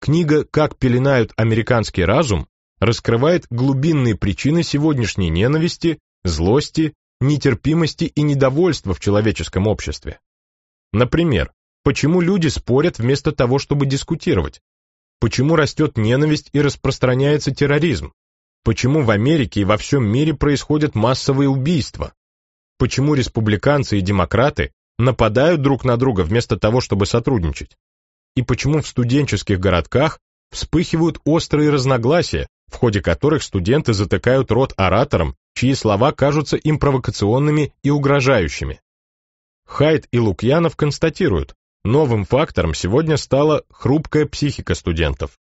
Книга «Как пеленают американский разум» раскрывает глубинные причины сегодняшней ненависти, злости, нетерпимости и недовольства в человеческом обществе. Например, Почему люди спорят вместо того, чтобы дискутировать? Почему растет ненависть и распространяется терроризм? Почему в Америке и во всем мире происходят массовые убийства? Почему республиканцы и демократы нападают друг на друга вместо того, чтобы сотрудничать? И почему в студенческих городках вспыхивают острые разногласия, в ходе которых студенты затыкают рот ораторам, чьи слова кажутся им провокационными и угрожающими? Хайд и Лукьянов констатируют, Новым фактором сегодня стала хрупкая психика студентов.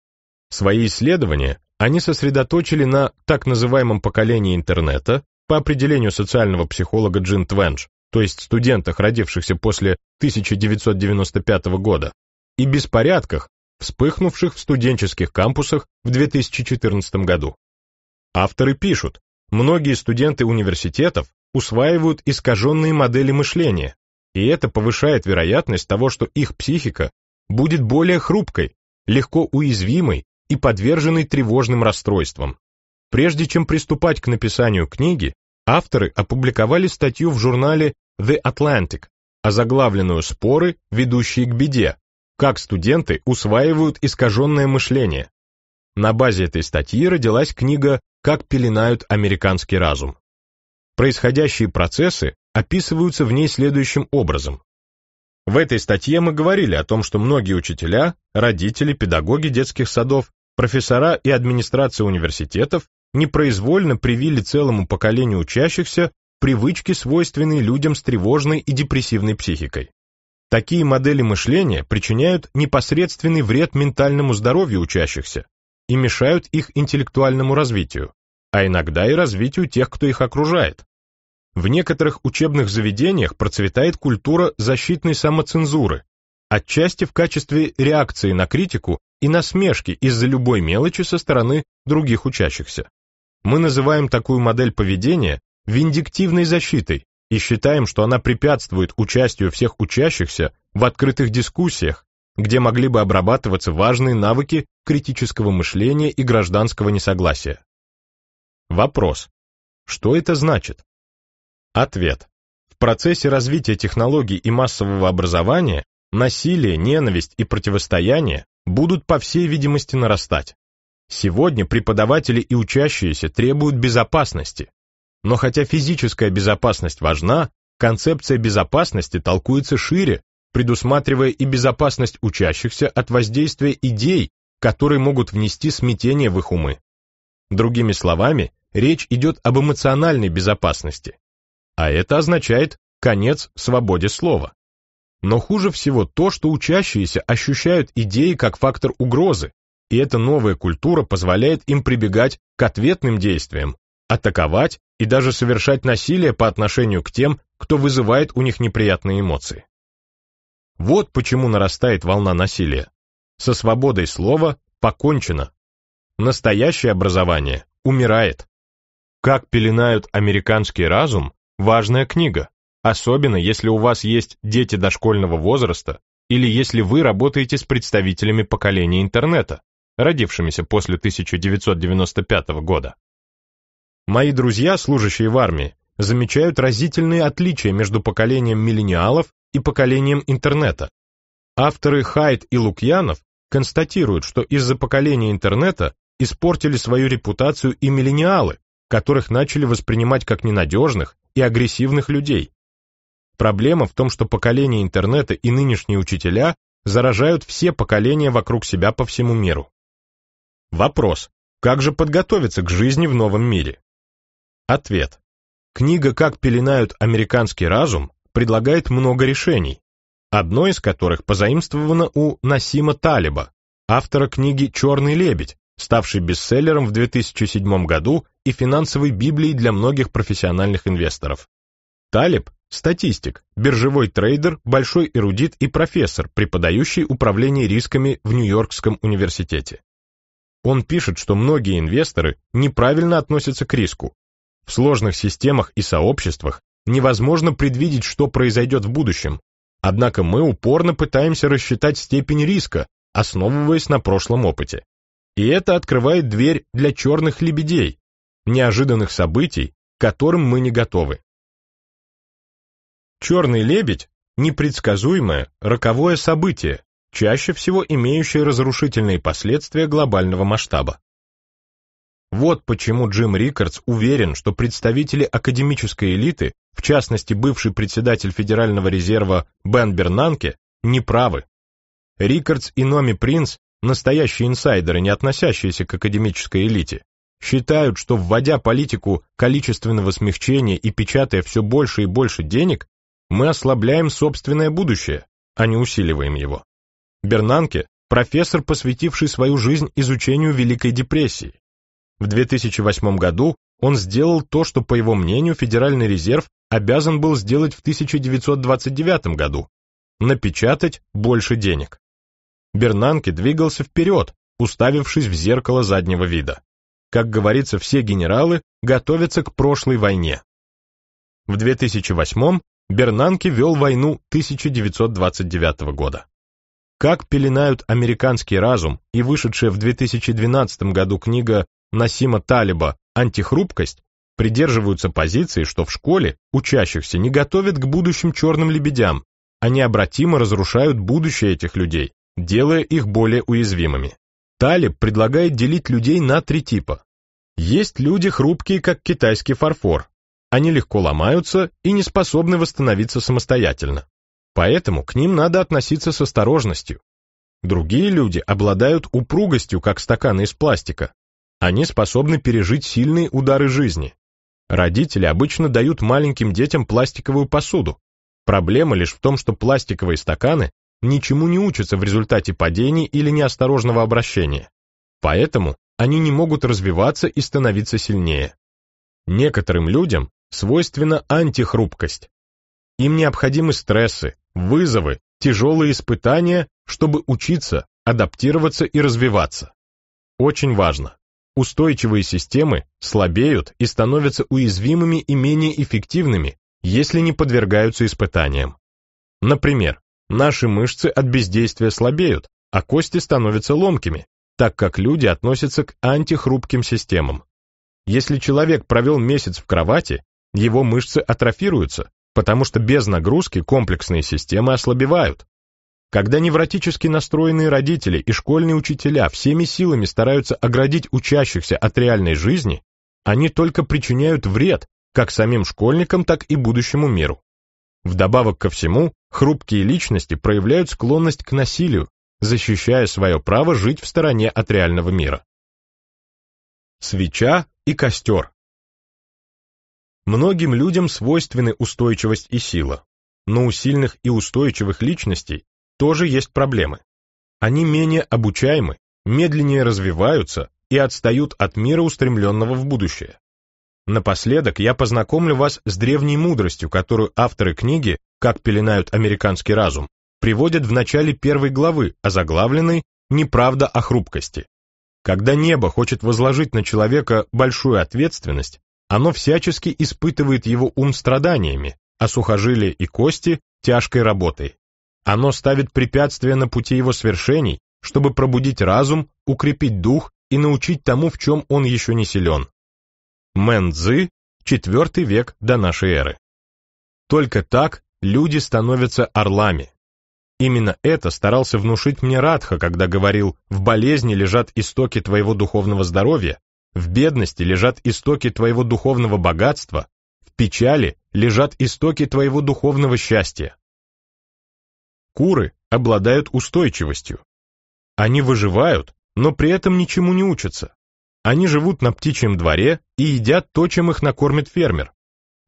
Свои исследования они сосредоточили на так называемом поколении интернета, по определению социального психолога Джин Твенш, то есть студентах, родившихся после 1995 года, и беспорядках, вспыхнувших в студенческих кампусах в 2014 году. Авторы пишут, многие студенты университетов усваивают искаженные модели мышления, и это повышает вероятность того, что их психика будет более хрупкой, легко уязвимой и подверженной тревожным расстройствам. Прежде чем приступать к написанию книги, авторы опубликовали статью в журнале The Atlantic, озаглавленную «Споры, ведущие к беде. Как студенты усваивают искаженное мышление». На базе этой статьи родилась книга «Как пеленают американский разум». Происходящие процессы описываются в ней следующим образом. В этой статье мы говорили о том, что многие учителя, родители, педагоги детских садов, профессора и администрация университетов непроизвольно привили целому поколению учащихся привычки, свойственные людям с тревожной и депрессивной психикой. Такие модели мышления причиняют непосредственный вред ментальному здоровью учащихся и мешают их интеллектуальному развитию, а иногда и развитию тех, кто их окружает, в некоторых учебных заведениях процветает культура защитной самоцензуры, отчасти в качестве реакции на критику и насмешки из-за любой мелочи со стороны других учащихся. Мы называем такую модель поведения виндиктивной защитой и считаем, что она препятствует участию всех учащихся в открытых дискуссиях, где могли бы обрабатываться важные навыки критического мышления и гражданского несогласия. Вопрос. Что это значит? Ответ. В процессе развития технологий и массового образования насилие, ненависть и противостояние будут по всей видимости нарастать. Сегодня преподаватели и учащиеся требуют безопасности. Но хотя физическая безопасность важна, концепция безопасности толкуется шире, предусматривая и безопасность учащихся от воздействия идей, которые могут внести смятение в их умы. Другими словами, речь идет об эмоциональной безопасности, а это означает конец свободе слова. Но хуже всего то, что учащиеся ощущают идеи как фактор угрозы, и эта новая культура позволяет им прибегать к ответным действиям, атаковать и даже совершать насилие по отношению к тем, кто вызывает у них неприятные эмоции. Вот почему нарастает волна насилия. Со свободой слова покончено. Настоящее образование умирает. Как пеленают американский разум, Важная книга, особенно если у вас есть дети дошкольного возраста или если вы работаете с представителями поколения интернета, родившимися после 1995 года. Мои друзья, служащие в армии, замечают разительные отличия между поколением миллениалов и поколением интернета. Авторы Хайд и Лукьянов констатируют, что из-за поколения интернета испортили свою репутацию и миллениалы, которых начали воспринимать как ненадежных, и агрессивных людей. Проблема в том, что поколение интернета и нынешние учителя заражают все поколения вокруг себя по всему миру. Вопрос. Как же подготовиться к жизни в новом мире? Ответ. Книга «Как пеленают американский разум» предлагает много решений, одно из которых позаимствовано у Насима Талиба, автора книги «Черный лебедь», ставший бестселлером в 2007 году и финансовой библией для многих профессиональных инвесторов. Талиб – статистик, биржевой трейдер, большой эрудит и профессор, преподающий управление рисками в Нью-Йоркском университете. Он пишет, что многие инвесторы неправильно относятся к риску. В сложных системах и сообществах невозможно предвидеть, что произойдет в будущем, однако мы упорно пытаемся рассчитать степень риска, основываясь на прошлом опыте. И это открывает дверь для черных лебедей, неожиданных событий, к которым мы не готовы. Черный лебедь – непредсказуемое, роковое событие, чаще всего имеющее разрушительные последствия глобального масштаба. Вот почему Джим Рикардс уверен, что представители академической элиты, в частности бывший председатель Федерального резерва Бен Бернанке, неправы. Рикардс и Номи Принц настоящие инсайдеры, не относящиеся к академической элите, считают, что вводя политику количественного смягчения и печатая все больше и больше денег, мы ослабляем собственное будущее, а не усиливаем его. Бернанке – профессор, посвятивший свою жизнь изучению Великой депрессии. В 2008 году он сделал то, что, по его мнению, Федеральный резерв обязан был сделать в 1929 году – напечатать больше денег. Бернанке двигался вперед, уставившись в зеркало заднего вида. Как говорится, все генералы готовятся к прошлой войне. В 2008 м Бернанке вел войну 1929 года. Как пеленают американский разум и вышедшая в 2012 году книга Насима Талиба «Антихрупкость» придерживаются позиции, что в школе учащихся не готовят к будущим черным лебедям, а необратимо разрушают будущее этих людей, делая их более уязвимыми. Талиб предлагает делить людей на три типа. Есть люди хрупкие, как китайский фарфор. Они легко ломаются и не способны восстановиться самостоятельно. Поэтому к ним надо относиться с осторожностью. Другие люди обладают упругостью, как стаканы из пластика. Они способны пережить сильные удары жизни. Родители обычно дают маленьким детям пластиковую посуду. Проблема лишь в том, что пластиковые стаканы ничему не учатся в результате падений или неосторожного обращения. Поэтому они не могут развиваться и становиться сильнее. Некоторым людям свойственна антихрупкость. Им необходимы стрессы, вызовы, тяжелые испытания, чтобы учиться, адаптироваться и развиваться. Очень важно. Устойчивые системы слабеют и становятся уязвимыми и менее эффективными, если не подвергаются испытаниям. Например, Наши мышцы от бездействия слабеют, а кости становятся ломкими, так как люди относятся к антихрупким системам. Если человек провел месяц в кровати, его мышцы атрофируются, потому что без нагрузки комплексные системы ослабевают. Когда невротически настроенные родители и школьные учителя всеми силами стараются оградить учащихся от реальной жизни, они только причиняют вред как самим школьникам, так и будущему миру. Вдобавок ко всему, хрупкие личности проявляют склонность к насилию, защищая свое право жить в стороне от реального мира. Свеча и костер Многим людям свойственны устойчивость и сила, но у сильных и устойчивых личностей тоже есть проблемы. Они менее обучаемы, медленнее развиваются и отстают от мира, устремленного в будущее. Напоследок я познакомлю вас с древней мудростью, которую авторы книги «Как пеленают американский разум» приводят в начале первой главы, озаглавленной «Неправда о хрупкости». Когда небо хочет возложить на человека большую ответственность, оно всячески испытывает его ум страданиями, а сухожилия и кости – тяжкой работой. Оно ставит препятствия на пути его свершений, чтобы пробудить разум, укрепить дух и научить тому, в чем он еще не силен. Мэнзы, IV век до нашей эры. Только так люди становятся орлами. Именно это старался внушить мне Радха, когда говорил «в болезни лежат истоки твоего духовного здоровья, в бедности лежат истоки твоего духовного богатства, в печали лежат истоки твоего духовного счастья». Куры обладают устойчивостью. Они выживают, но при этом ничему не учатся. Они живут на птичьем дворе и едят то, чем их накормит фермер.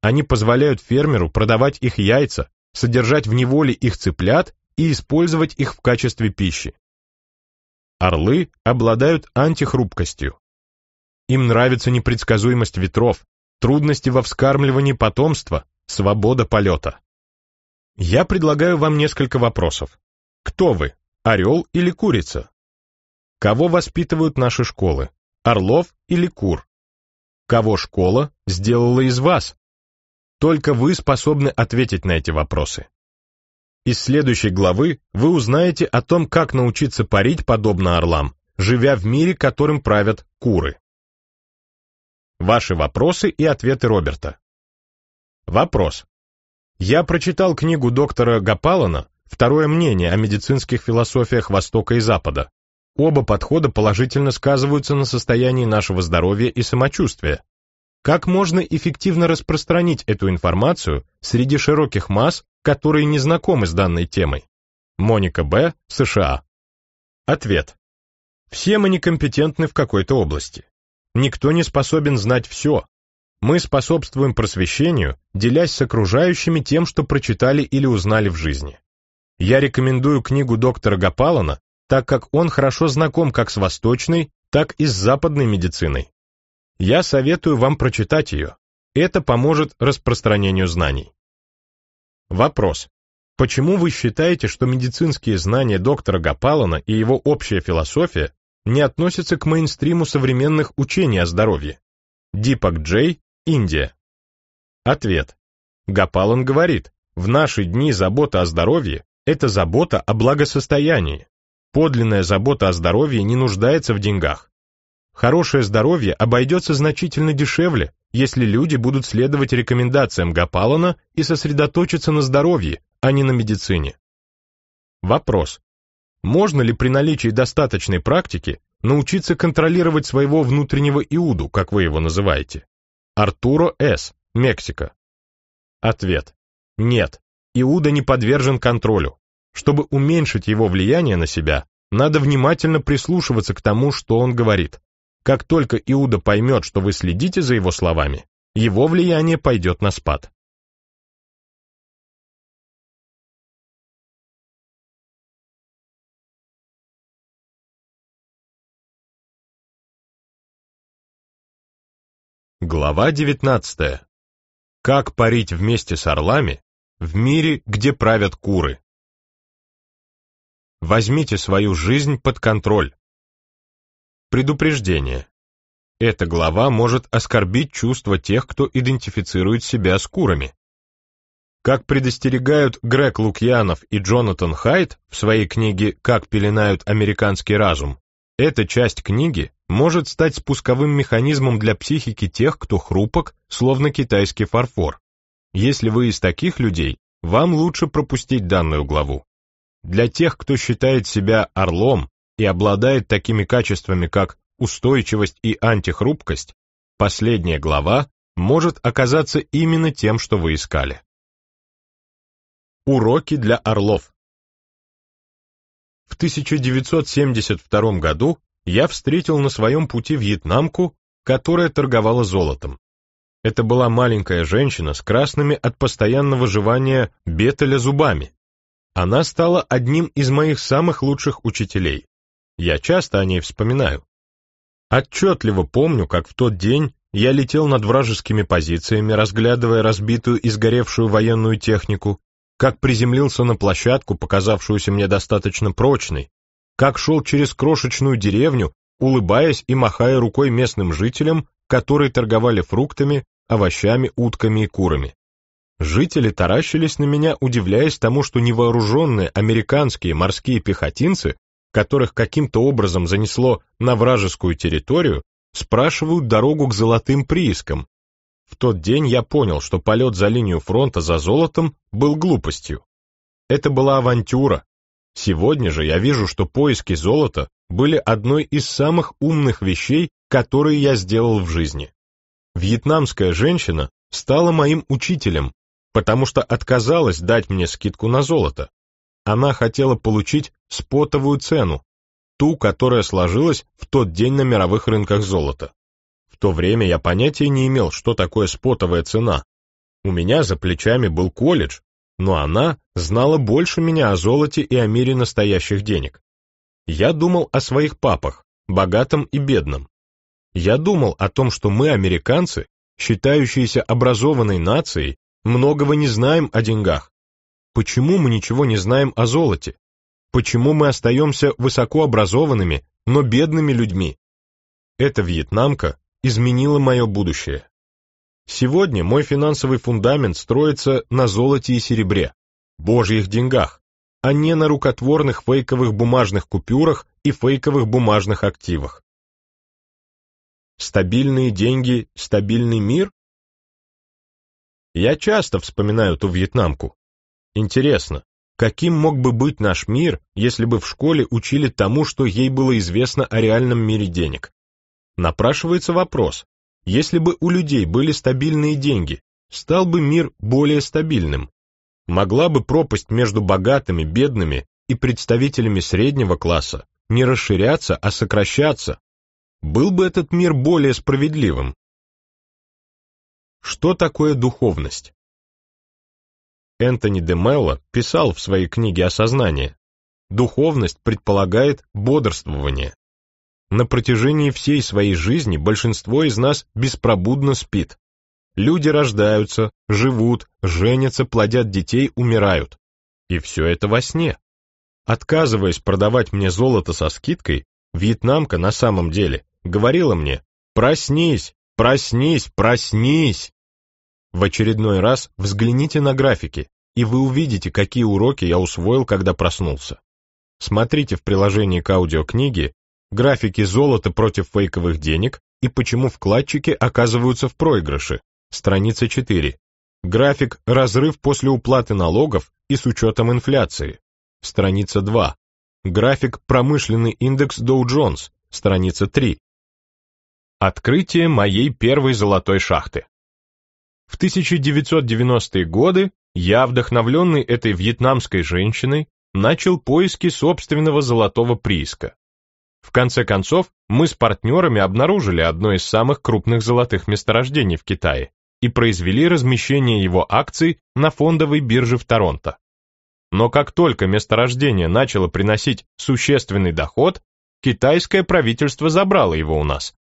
Они позволяют фермеру продавать их яйца, содержать в неволе их цыплят и использовать их в качестве пищи. Орлы обладают антихрупкостью. Им нравится непредсказуемость ветров, трудности во вскармливании потомства, свобода полета. Я предлагаю вам несколько вопросов. Кто вы, орел или курица? Кого воспитывают наши школы? Орлов или Кур? Кого школа сделала из вас? Только вы способны ответить на эти вопросы. Из следующей главы вы узнаете о том, как научиться парить подобно орлам, живя в мире, которым правят куры. Ваши вопросы и ответы Роберта. Вопрос. Я прочитал книгу доктора Гапалана «Второе мнение о медицинских философиях Востока и Запада». Оба подхода положительно сказываются на состоянии нашего здоровья и самочувствия. Как можно эффективно распространить эту информацию среди широких масс, которые не знакомы с данной темой? Моника Б., США. Ответ. Все мы некомпетентны в какой-то области. Никто не способен знать все. Мы способствуем просвещению, делясь с окружающими тем, что прочитали или узнали в жизни. Я рекомендую книгу доктора Гапалана так как он хорошо знаком как с восточной, так и с западной медициной. Я советую вам прочитать ее. Это поможет распространению знаний. Вопрос. Почему вы считаете, что медицинские знания доктора Гапалана и его общая философия не относятся к мейнстриму современных учений о здоровье? Дипак Джей, Индия. Ответ. Гапалан говорит, в наши дни забота о здоровье – это забота о благосостоянии, Подлинная забота о здоровье не нуждается в деньгах. Хорошее здоровье обойдется значительно дешевле, если люди будут следовать рекомендациям Гапалана и сосредоточиться на здоровье, а не на медицине. Вопрос. Можно ли при наличии достаточной практики научиться контролировать своего внутреннего Иуду, как вы его называете? Артуро С., Мексика. Ответ. Нет, Иуда не подвержен контролю. Чтобы уменьшить его влияние на себя, надо внимательно прислушиваться к тому, что он говорит. Как только Иуда поймет, что вы следите за его словами, его влияние пойдет на спад. Глава 19. Как парить вместе с орлами в мире, где правят куры? Возьмите свою жизнь под контроль. Предупреждение. Эта глава может оскорбить чувства тех, кто идентифицирует себя с курами. Как предостерегают Грег Лукьянов и Джонатан Хайт в своей книге «Как пеленают американский разум», эта часть книги может стать спусковым механизмом для психики тех, кто хрупок, словно китайский фарфор. Если вы из таких людей, вам лучше пропустить данную главу. Для тех, кто считает себя орлом и обладает такими качествами, как устойчивость и антихрупкость, последняя глава может оказаться именно тем, что вы искали. Уроки для орлов В 1972 году я встретил на своем пути вьетнамку, которая торговала золотом. Это была маленькая женщина с красными от постоянного жевания бетеля зубами, она стала одним из моих самых лучших учителей. Я часто о ней вспоминаю. Отчетливо помню, как в тот день я летел над вражескими позициями, разглядывая разбитую и сгоревшую военную технику, как приземлился на площадку, показавшуюся мне достаточно прочной, как шел через крошечную деревню, улыбаясь и махая рукой местным жителям, которые торговали фруктами, овощами, утками и курами. Жители таращились на меня, удивляясь тому, что невооруженные американские морские пехотинцы, которых каким-то образом занесло на вражескую территорию, спрашивают дорогу к золотым приискам. В тот день я понял, что полет за линию фронта за золотом был глупостью. Это была авантюра. Сегодня же я вижу, что поиски золота были одной из самых умных вещей, которые я сделал в жизни. Вьетнамская женщина стала моим учителем, потому что отказалась дать мне скидку на золото. Она хотела получить спотовую цену, ту, которая сложилась в тот день на мировых рынках золота. В то время я понятия не имел, что такое спотовая цена. У меня за плечами был колледж, но она знала больше меня о золоте и о мире настоящих денег. Я думал о своих папах, богатом и бедном. Я думал о том, что мы, американцы, считающиеся образованной нацией, многого не знаем о деньгах. Почему мы ничего не знаем о золоте? Почему мы остаемся высокообразованными, но бедными людьми? Эта вьетнамка изменила мое будущее. Сегодня мой финансовый фундамент строится на золоте и серебре, божьих деньгах, а не на рукотворных фейковых бумажных купюрах и фейковых бумажных активах. Стабильные деньги – стабильный мир? Я часто вспоминаю ту вьетнамку. Интересно, каким мог бы быть наш мир, если бы в школе учили тому, что ей было известно о реальном мире денег? Напрашивается вопрос, если бы у людей были стабильные деньги, стал бы мир более стабильным? Могла бы пропасть между богатыми, бедными и представителями среднего класса не расширяться, а сокращаться? Был бы этот мир более справедливым? Что такое духовность? Энтони де Мелло писал в своей книге о сознании. Духовность предполагает бодрствование. На протяжении всей своей жизни большинство из нас беспробудно спит. Люди рождаются, живут, женятся, плодят детей, умирают. И все это во сне. Отказываясь продавать мне золото со скидкой, вьетнамка на самом деле говорила мне «Проснись, проснись, проснись!» В очередной раз взгляните на графики, и вы увидите, какие уроки я усвоил, когда проснулся. Смотрите в приложении к аудиокниге графики золота против фейковых денег и почему вкладчики оказываются в проигрыше, страница 4. График «Разрыв после уплаты налогов и с учетом инфляции», страница 2. График «Промышленный индекс Dow Jones», страница 3. Открытие моей первой золотой шахты. В 1990-е годы я, вдохновленный этой вьетнамской женщиной, начал поиски собственного золотого прииска. В конце концов, мы с партнерами обнаружили одно из самых крупных золотых месторождений в Китае и произвели размещение его акций на фондовой бирже в Торонто. Но как только месторождение начало приносить существенный доход, китайское правительство забрало его у нас,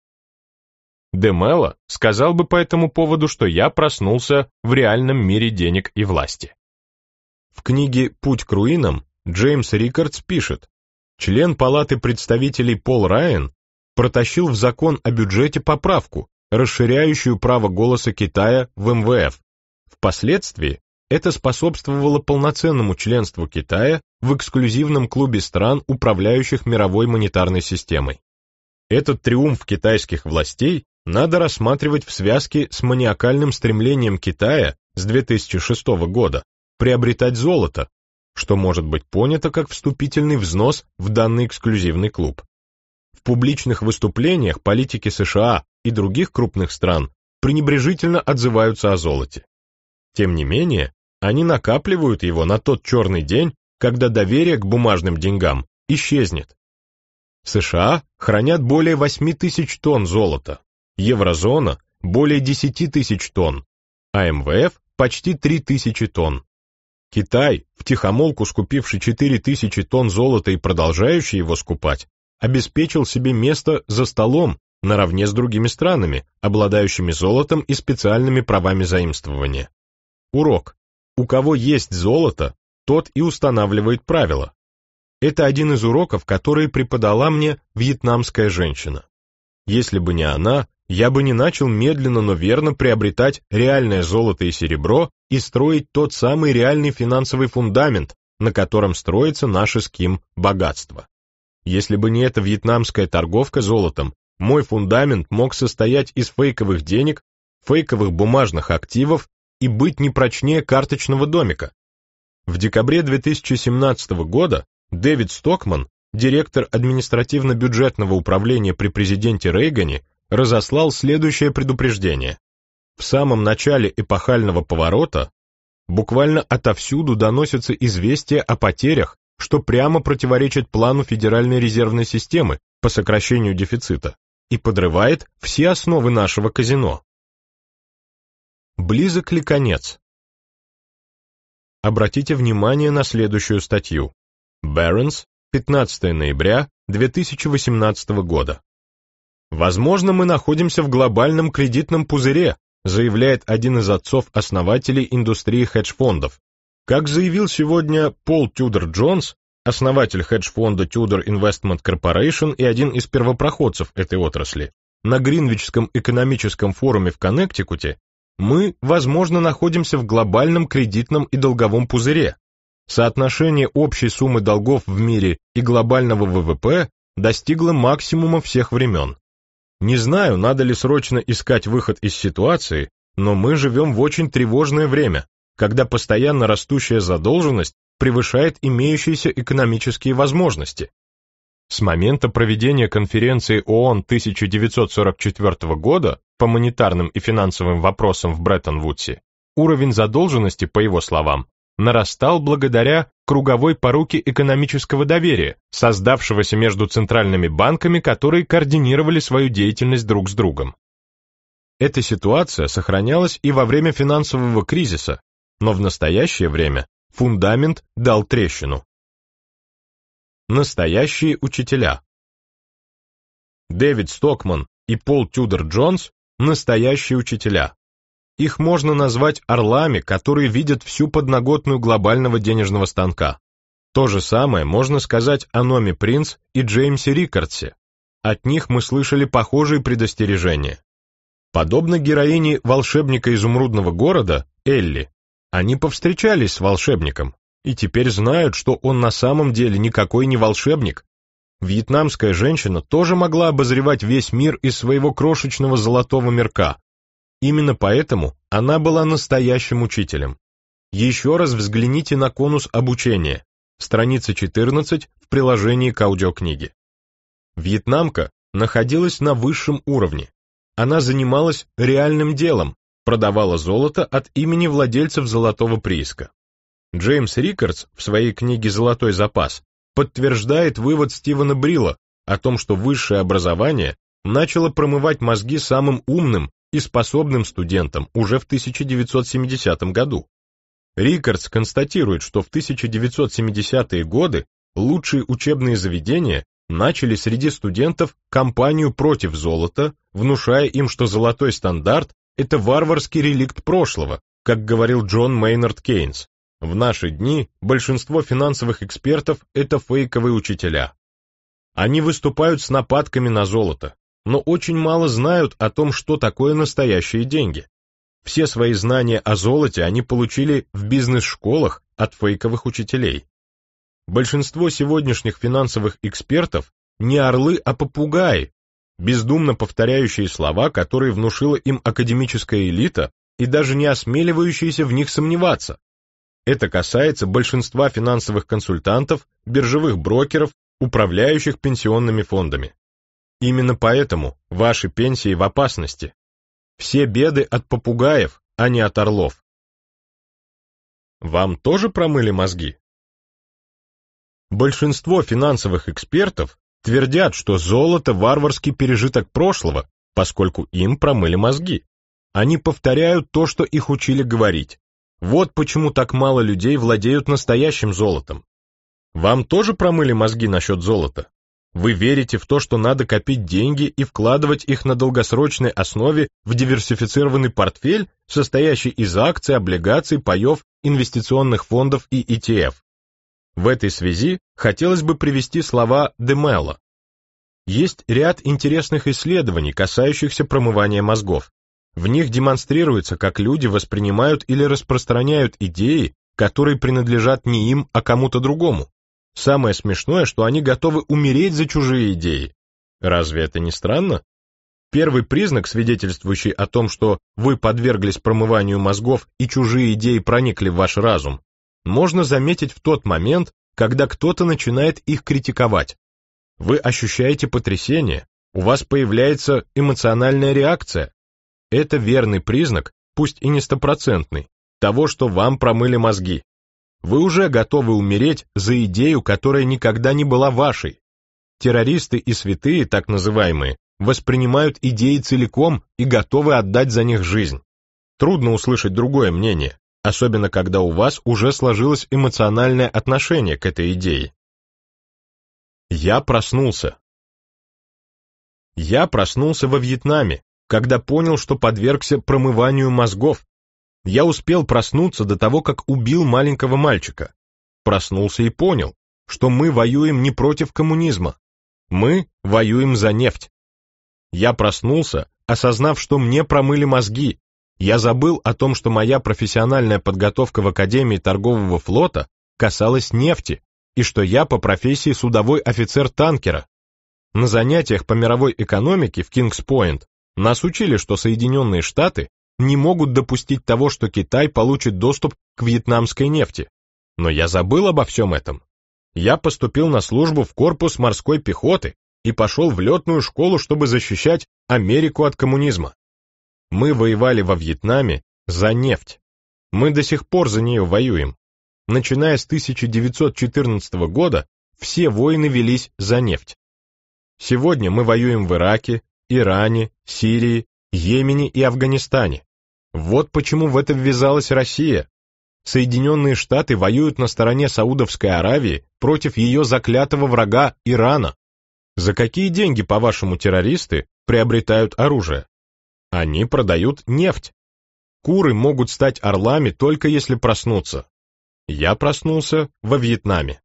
Демело сказал бы по этому поводу, что я проснулся в реальном мире денег и власти. В книге «Путь к руинам» Джеймс Рикардс пишет, член Палаты представителей Пол Райан протащил в закон о бюджете поправку, расширяющую право голоса Китая в МВФ. Впоследствии это способствовало полноценному членству Китая в эксклюзивном клубе стран, управляющих мировой монетарной системой. Этот триумф китайских властей надо рассматривать в связке с маниакальным стремлением Китая с 2006 года приобретать золото, что может быть понято как вступительный взнос в данный эксклюзивный клуб. В публичных выступлениях политики США и других крупных стран пренебрежительно отзываются о золоте. Тем не менее, они накапливают его на тот черный день, когда доверие к бумажным деньгам исчезнет. США хранят более 8 тысяч тонн золота, еврозона – более 10 тысяч тонн, а МВФ – почти 3 тысячи тонн. Китай, втихомолку скупивший 4 тысячи тонн золота и продолжающий его скупать, обеспечил себе место за столом наравне с другими странами, обладающими золотом и специальными правами заимствования. Урок. У кого есть золото, тот и устанавливает правила. Это один из уроков, которые преподала мне вьетнамская женщина. Если бы не она, я бы не начал медленно, но верно приобретать реальное золото и серебро и строить тот самый реальный финансовый фундамент, на котором строится наше с Ким богатство. Если бы не эта вьетнамская торговка золотом, мой фундамент мог состоять из фейковых денег, фейковых бумажных активов и быть не прочнее карточного домика. В декабре 2017 года Дэвид Стокман, директор административно-бюджетного управления при президенте Рейгане, разослал следующее предупреждение. В самом начале эпохального поворота буквально отовсюду доносятся известия о потерях, что прямо противоречит плану Федеральной резервной системы по сокращению дефицита и подрывает все основы нашего казино. Близок ли конец? Обратите внимание на следующую статью. Бернс, 15 ноября 2018 года. Возможно, мы находимся в глобальном кредитном пузыре, заявляет один из отцов-основателей индустрии хедж-фондов. Как заявил сегодня Пол Тюдор Джонс, основатель хедж-фонда Tudor Investment Corporation и один из первопроходцев этой отрасли, на Гринвичском экономическом форуме в Коннектикуте, мы, возможно, находимся в глобальном кредитном и долговом пузыре. Соотношение общей суммы долгов в мире и глобального ВВП достигло максимума всех времен. Не знаю, надо ли срочно искать выход из ситуации, но мы живем в очень тревожное время, когда постоянно растущая задолженность превышает имеющиеся экономические возможности. С момента проведения конференции ООН 1944 года по монетарным и финансовым вопросам в Бреттон-Вудсе уровень задолженности, по его словам, нарастал благодаря круговой поруке экономического доверия, создавшегося между центральными банками, которые координировали свою деятельность друг с другом. Эта ситуация сохранялась и во время финансового кризиса, но в настоящее время фундамент дал трещину. Настоящие учителя Дэвид Стокман и Пол Тюдор Джонс – настоящие учителя. Их можно назвать орлами, которые видят всю подноготную глобального денежного станка. То же самое можно сказать о Номе Принц и Джеймсе Рикардсе. От них мы слышали похожие предостережения. Подобно героине волшебника изумрудного города, Элли, они повстречались с волшебником и теперь знают, что он на самом деле никакой не волшебник. Вьетнамская женщина тоже могла обозревать весь мир из своего крошечного золотого мерка. Именно поэтому она была настоящим учителем. Еще раз взгляните на конус обучения, страница 14 в приложении к аудиокниге. Вьетнамка находилась на высшем уровне. Она занималась реальным делом, продавала золото от имени владельцев золотого прииска. Джеймс Рикардс в своей книге «Золотой запас» подтверждает вывод Стивена Брила о том, что высшее образование начало промывать мозги самым умным и способным студентом уже в 1970 году. Рикардс констатирует, что в 1970-е годы лучшие учебные заведения начали среди студентов кампанию против золота, внушая им, что золотой стандарт – это варварский реликт прошлого, как говорил Джон Мейнард Кейнс. В наши дни большинство финансовых экспертов – это фейковые учителя. Они выступают с нападками на золото, но очень мало знают о том, что такое настоящие деньги. Все свои знания о золоте они получили в бизнес-школах от фейковых учителей. Большинство сегодняшних финансовых экспертов не орлы, а попугаи, бездумно повторяющие слова, которые внушила им академическая элита и даже не осмеливающиеся в них сомневаться. Это касается большинства финансовых консультантов, биржевых брокеров, управляющих пенсионными фондами. Именно поэтому ваши пенсии в опасности. Все беды от попугаев, а не от орлов. Вам тоже промыли мозги? Большинство финансовых экспертов твердят, что золото – варварский пережиток прошлого, поскольку им промыли мозги. Они повторяют то, что их учили говорить. Вот почему так мало людей владеют настоящим золотом. Вам тоже промыли мозги насчет золота? Вы верите в то, что надо копить деньги и вкладывать их на долгосрочной основе в диверсифицированный портфель, состоящий из акций, облигаций, паев, инвестиционных фондов и ETF. В этой связи хотелось бы привести слова Демела. Есть ряд интересных исследований, касающихся промывания мозгов. В них демонстрируется, как люди воспринимают или распространяют идеи, которые принадлежат не им, а кому-то другому. Самое смешное, что они готовы умереть за чужие идеи. Разве это не странно? Первый признак, свидетельствующий о том, что вы подверглись промыванию мозгов и чужие идеи проникли в ваш разум, можно заметить в тот момент, когда кто-то начинает их критиковать. Вы ощущаете потрясение, у вас появляется эмоциональная реакция. Это верный признак, пусть и не стопроцентный, того, что вам промыли мозги. Вы уже готовы умереть за идею, которая никогда не была вашей. Террористы и святые, так называемые, воспринимают идеи целиком и готовы отдать за них жизнь. Трудно услышать другое мнение, особенно когда у вас уже сложилось эмоциональное отношение к этой идее. Я проснулся. Я проснулся во Вьетнаме, когда понял, что подвергся промыванию мозгов, я успел проснуться до того, как убил маленького мальчика. Проснулся и понял, что мы воюем не против коммунизма. Мы воюем за нефть. Я проснулся, осознав, что мне промыли мозги. Я забыл о том, что моя профессиональная подготовка в Академии торгового флота касалась нефти, и что я по профессии судовой офицер танкера. На занятиях по мировой экономике в Кингс-Пойнт нас учили, что Соединенные Штаты не могут допустить того, что Китай получит доступ к вьетнамской нефти. Но я забыл обо всем этом. Я поступил на службу в корпус морской пехоты и пошел в летную школу, чтобы защищать Америку от коммунизма. Мы воевали во Вьетнаме за нефть. Мы до сих пор за нее воюем. Начиная с 1914 года все войны велись за нефть. Сегодня мы воюем в Ираке, Иране, Сирии, Йемене и Афганистане. Вот почему в это ввязалась Россия. Соединенные Штаты воюют на стороне Саудовской Аравии против ее заклятого врага Ирана. За какие деньги, по-вашему, террористы приобретают оружие? Они продают нефть. Куры могут стать орлами только если проснутся. Я проснулся во Вьетнаме.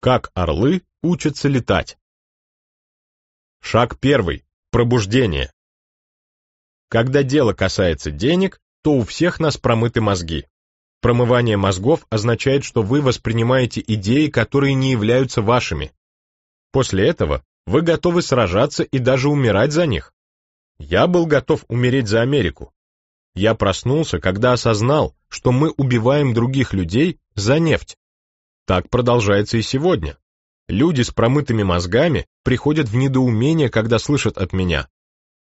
Как орлы учатся летать? Шаг первый. Пробуждение. Когда дело касается денег, то у всех нас промыты мозги. Промывание мозгов означает, что вы воспринимаете идеи, которые не являются вашими. После этого вы готовы сражаться и даже умирать за них. Я был готов умереть за Америку. Я проснулся, когда осознал, что мы убиваем других людей за нефть. Так продолжается и сегодня. Люди с промытыми мозгами приходят в недоумение, когда слышат от меня,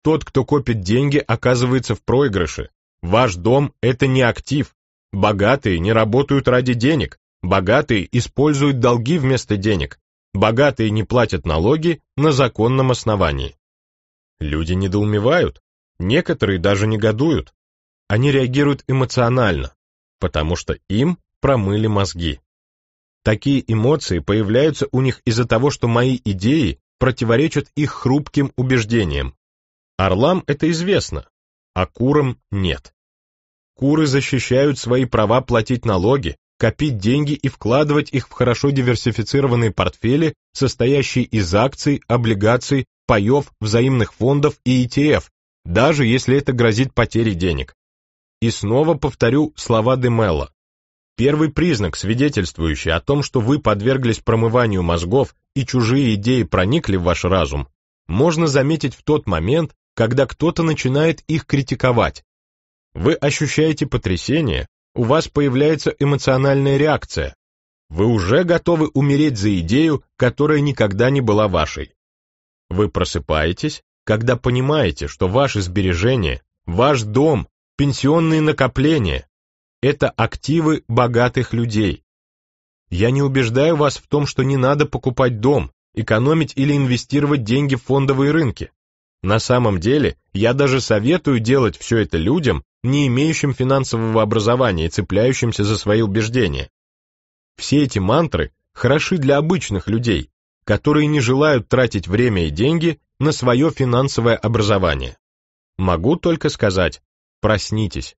тот, кто копит деньги, оказывается в проигрыше. Ваш дом – это не актив. Богатые не работают ради денег. Богатые используют долги вместо денег. Богатые не платят налоги на законном основании. Люди недоумевают. Некоторые даже негодуют. Они реагируют эмоционально, потому что им промыли мозги. Такие эмоции появляются у них из-за того, что мои идеи противоречат их хрупким убеждениям, Орлам это известно, а курам нет. Куры защищают свои права платить налоги, копить деньги и вкладывать их в хорошо диверсифицированные портфели, состоящие из акций, облигаций, паев, взаимных фондов и ETF, даже если это грозит потерей денег. И снова повторю слова Демелла. Первый признак, свидетельствующий о том, что вы подверглись промыванию мозгов и чужие идеи проникли в ваш разум, можно заметить в тот момент, когда кто-то начинает их критиковать. Вы ощущаете потрясение, у вас появляется эмоциональная реакция. Вы уже готовы умереть за идею, которая никогда не была вашей. Вы просыпаетесь, когда понимаете, что ваши сбережения, ваш дом, пенсионные накопления – это активы богатых людей. Я не убеждаю вас в том, что не надо покупать дом, экономить или инвестировать деньги в фондовые рынки. На самом деле, я даже советую делать все это людям, не имеющим финансового образования и цепляющимся за свои убеждения. Все эти мантры хороши для обычных людей, которые не желают тратить время и деньги на свое финансовое образование. Могу только сказать, проснитесь.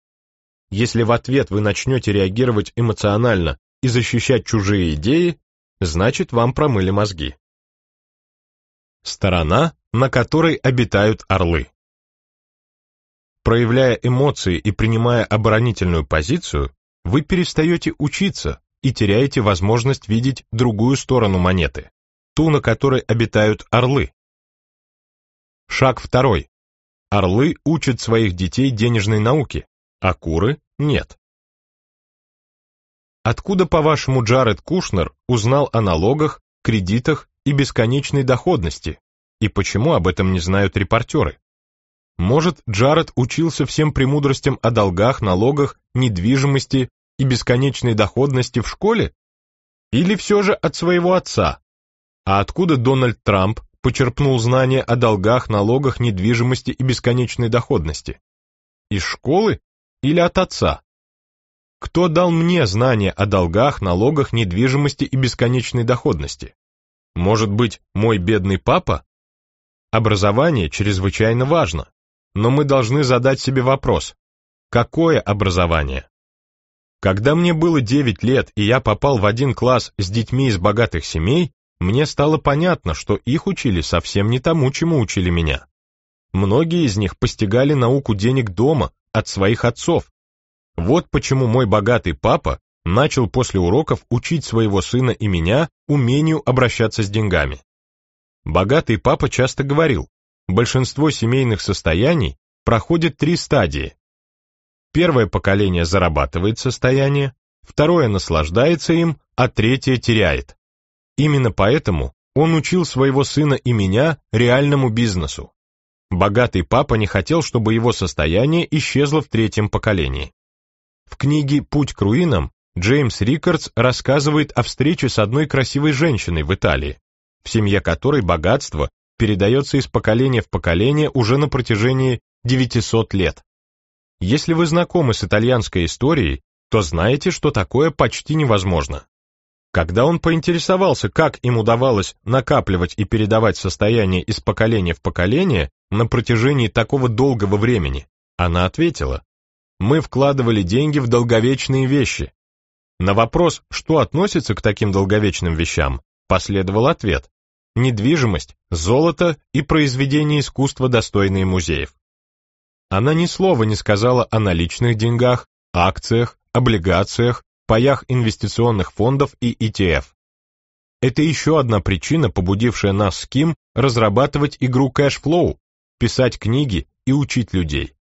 Если в ответ вы начнете реагировать эмоционально и защищать чужие идеи, значит вам промыли мозги. Сторона на которой обитают орлы. Проявляя эмоции и принимая оборонительную позицию, вы перестаете учиться и теряете возможность видеть другую сторону монеты, ту, на которой обитают орлы. Шаг второй. Орлы учат своих детей денежной науке, а куры – нет. Откуда, по-вашему, Джаред Кушнер узнал о налогах, кредитах и бесконечной доходности, и почему об этом не знают репортеры? Может, Джаред учился всем премудростям о долгах, налогах, недвижимости и бесконечной доходности в школе? Или все же от своего отца? А откуда Дональд Трамп почерпнул знания о долгах, налогах, недвижимости и бесконечной доходности? Из школы или от отца? Кто дал мне знания о долгах, налогах, недвижимости и бесконечной доходности? Может быть, мой бедный папа? Образование чрезвычайно важно, но мы должны задать себе вопрос, какое образование? Когда мне было 9 лет и я попал в один класс с детьми из богатых семей, мне стало понятно, что их учили совсем не тому, чему учили меня. Многие из них постигали науку денег дома от своих отцов. Вот почему мой богатый папа начал после уроков учить своего сына и меня умению обращаться с деньгами. Богатый папа часто говорил, большинство семейных состояний проходит три стадии. Первое поколение зарабатывает состояние, второе наслаждается им, а третье теряет. Именно поэтому он учил своего сына и меня реальному бизнесу. Богатый папа не хотел, чтобы его состояние исчезло в третьем поколении. В книге «Путь к руинам» Джеймс Рикардс рассказывает о встрече с одной красивой женщиной в Италии, в семье которой богатство передается из поколения в поколение уже на протяжении 900 лет. Если вы знакомы с итальянской историей, то знаете, что такое почти невозможно. Когда он поинтересовался, как им удавалось накапливать и передавать состояние из поколения в поколение на протяжении такого долгого времени, она ответила, «Мы вкладывали деньги в долговечные вещи». На вопрос, что относится к таким долговечным вещам, Последовал ответ. Недвижимость, золото и произведения искусства, достойные музеев. Она ни слова не сказала о наличных деньгах, акциях, облигациях, паях инвестиционных фондов и ETF. Это еще одна причина, побудившая нас с Ким разрабатывать игру Cashflow, писать книги и учить людей.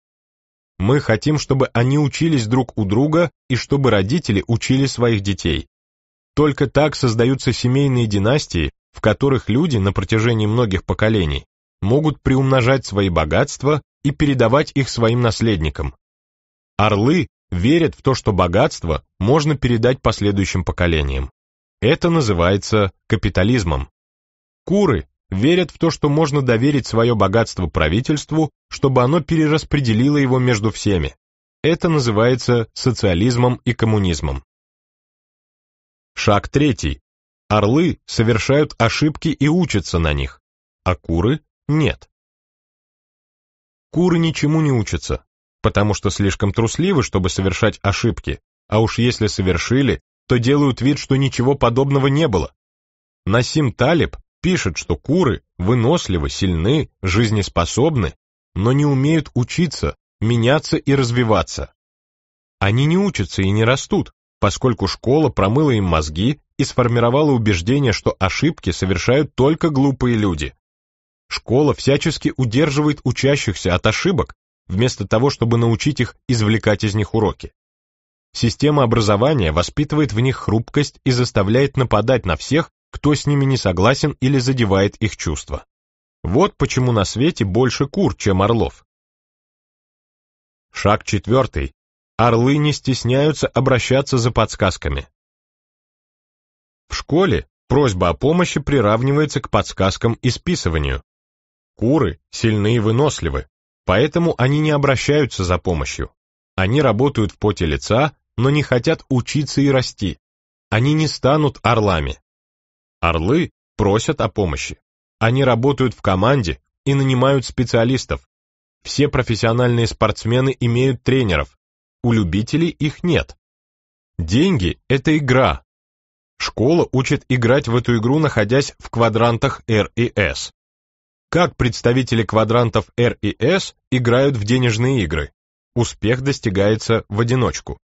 Мы хотим, чтобы они учились друг у друга и чтобы родители учили своих детей, только так создаются семейные династии, в которых люди на протяжении многих поколений могут приумножать свои богатства и передавать их своим наследникам. Орлы верят в то, что богатство можно передать последующим поколениям. Это называется капитализмом. Куры верят в то, что можно доверить свое богатство правительству, чтобы оно перераспределило его между всеми. Это называется социализмом и коммунизмом. Шаг третий. Орлы совершают ошибки и учатся на них, а куры нет. Куры ничему не учатся, потому что слишком трусливы, чтобы совершать ошибки, а уж если совершили, то делают вид, что ничего подобного не было. Насим Талиб пишет, что куры выносливы, сильны, жизнеспособны, но не умеют учиться, меняться и развиваться. Они не учатся и не растут, поскольку школа промыла им мозги и сформировала убеждение, что ошибки совершают только глупые люди. Школа всячески удерживает учащихся от ошибок, вместо того, чтобы научить их извлекать из них уроки. Система образования воспитывает в них хрупкость и заставляет нападать на всех, кто с ними не согласен или задевает их чувства. Вот почему на свете больше кур, чем орлов. Шаг четвертый Орлы не стесняются обращаться за подсказками. В школе просьба о помощи приравнивается к подсказкам и списыванию. Куры сильны и выносливы, поэтому они не обращаются за помощью. Они работают в поте лица, но не хотят учиться и расти. Они не станут орлами. Орлы просят о помощи. Они работают в команде и нанимают специалистов. Все профессиональные спортсмены имеют тренеров, у любителей их нет. Деньги – это игра. Школа учит играть в эту игру, находясь в квадрантах R и S. Как представители квадрантов R и S играют в денежные игры? Успех достигается в одиночку.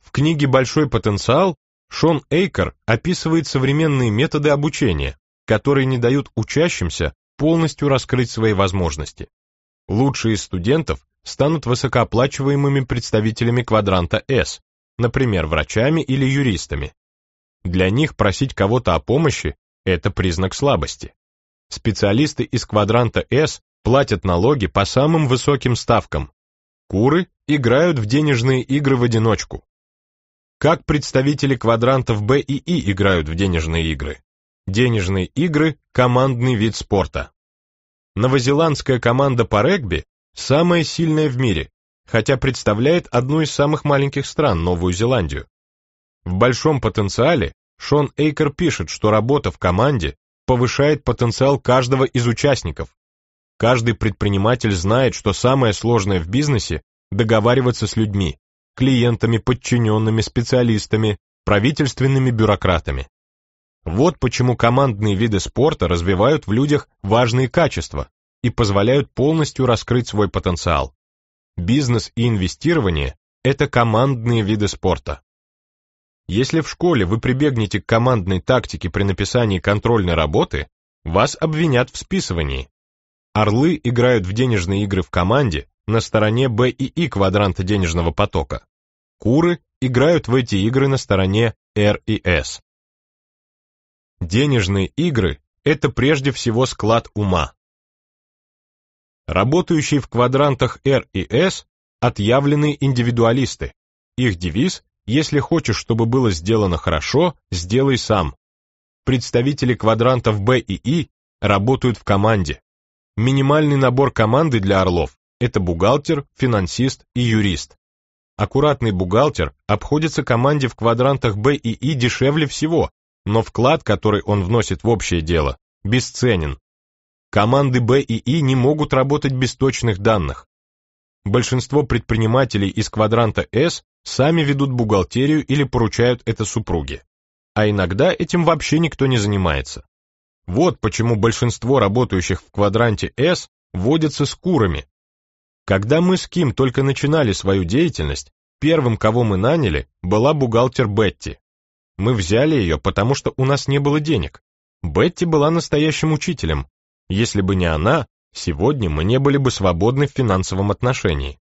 В книге «Большой потенциал» Шон Эйкер описывает современные методы обучения, которые не дают учащимся полностью раскрыть свои возможности. Лучшие студентов станут высокооплачиваемыми представителями квадранта S, например, врачами или юристами. Для них просить кого-то о помощи – это признак слабости. Специалисты из квадранта S платят налоги по самым высоким ставкам. Куры играют в денежные игры в одиночку. Как представители квадрантов B и E играют в денежные игры? Денежные игры – командный вид спорта. Новозеландская команда по регби Самая сильная в мире, хотя представляет одну из самых маленьких стран, Новую Зеландию. В большом потенциале Шон Эйкер пишет, что работа в команде повышает потенциал каждого из участников. Каждый предприниматель знает, что самое сложное в бизнесе – договариваться с людьми, клиентами, подчиненными, специалистами, правительственными бюрократами. Вот почему командные виды спорта развивают в людях важные качества, и позволяют полностью раскрыть свой потенциал. Бизнес и инвестирование – это командные виды спорта. Если в школе вы прибегнете к командной тактике при написании контрольной работы, вас обвинят в списывании. Орлы играют в денежные игры в команде на стороне Б и И квадранта денежного потока. Куры играют в эти игры на стороне R и S. Денежные игры – это прежде всего склад ума. Работающие в квадрантах R и S – отъявленные индивидуалисты. Их девиз «Если хочешь, чтобы было сделано хорошо, сделай сам». Представители квадрантов B и I e работают в команде. Минимальный набор команды для орлов – это бухгалтер, финансист и юрист. Аккуратный бухгалтер обходится команде в квадрантах B и I e дешевле всего, но вклад, который он вносит в общее дело, бесценен. Команды Б и И не могут работать без точных данных. Большинство предпринимателей из квадранта С сами ведут бухгалтерию или поручают это супруге. А иногда этим вообще никто не занимается. Вот почему большинство работающих в квадранте С водятся с курами. Когда мы с Ким только начинали свою деятельность, первым, кого мы наняли, была бухгалтер Бетти. Мы взяли ее, потому что у нас не было денег. Бетти была настоящим учителем, если бы не она, сегодня мы не были бы свободны в финансовом отношении.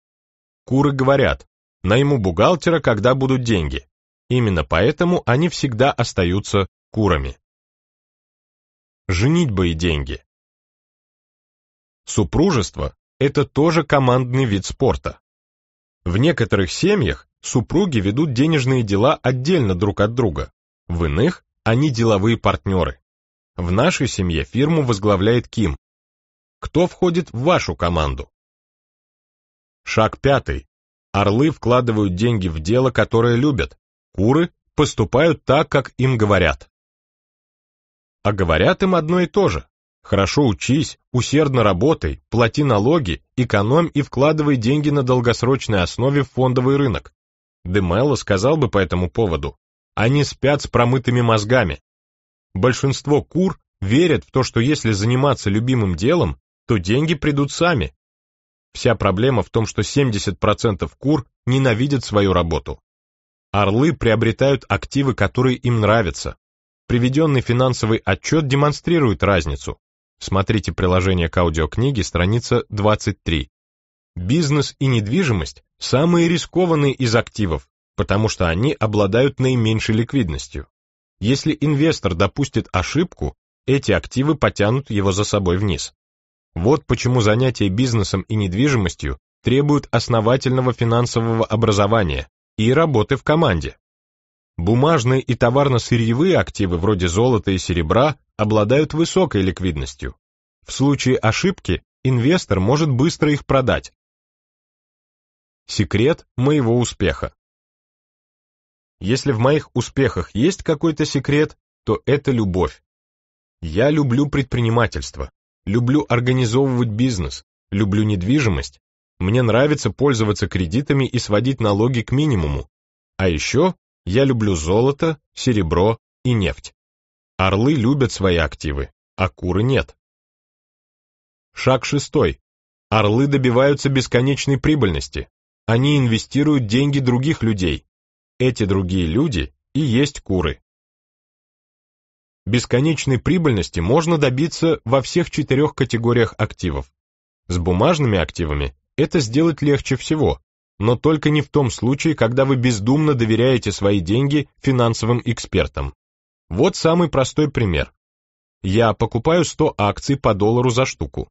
Куры говорят, найму бухгалтера, когда будут деньги. Именно поэтому они всегда остаются курами. Женитьба и деньги. Супружество – это тоже командный вид спорта. В некоторых семьях супруги ведут денежные дела отдельно друг от друга, в иных – они деловые партнеры. В нашей семье фирму возглавляет Ким. Кто входит в вашу команду? Шаг пятый. Орлы вкладывают деньги в дело, которое любят. Куры поступают так, как им говорят. А говорят им одно и то же. Хорошо учись, усердно работай, плати налоги, экономь и вкладывай деньги на долгосрочной основе в фондовый рынок. Демелло сказал бы по этому поводу. Они спят с промытыми мозгами. Большинство кур верят в то, что если заниматься любимым делом, то деньги придут сами. Вся проблема в том, что 70% кур ненавидят свою работу. Орлы приобретают активы, которые им нравятся. Приведенный финансовый отчет демонстрирует разницу. Смотрите приложение к аудиокниге, страница 23. Бизнес и недвижимость – самые рискованные из активов, потому что они обладают наименьшей ликвидностью. Если инвестор допустит ошибку, эти активы потянут его за собой вниз. Вот почему занятия бизнесом и недвижимостью требуют основательного финансового образования и работы в команде. Бумажные и товарно-сырьевые активы вроде золота и серебра обладают высокой ликвидностью. В случае ошибки инвестор может быстро их продать. Секрет моего успеха. Если в моих успехах есть какой-то секрет, то это любовь. Я люблю предпринимательство, люблю организовывать бизнес, люблю недвижимость, мне нравится пользоваться кредитами и сводить налоги к минимуму. А еще я люблю золото, серебро и нефть. Орлы любят свои активы, а куры нет. Шаг шестой. Орлы добиваются бесконечной прибыльности. Они инвестируют деньги других людей, эти другие люди и есть куры. Бесконечной прибыльности можно добиться во всех четырех категориях активов. С бумажными активами это сделать легче всего, но только не в том случае, когда вы бездумно доверяете свои деньги финансовым экспертам. Вот самый простой пример. Я покупаю 100 акций по доллару за штуку.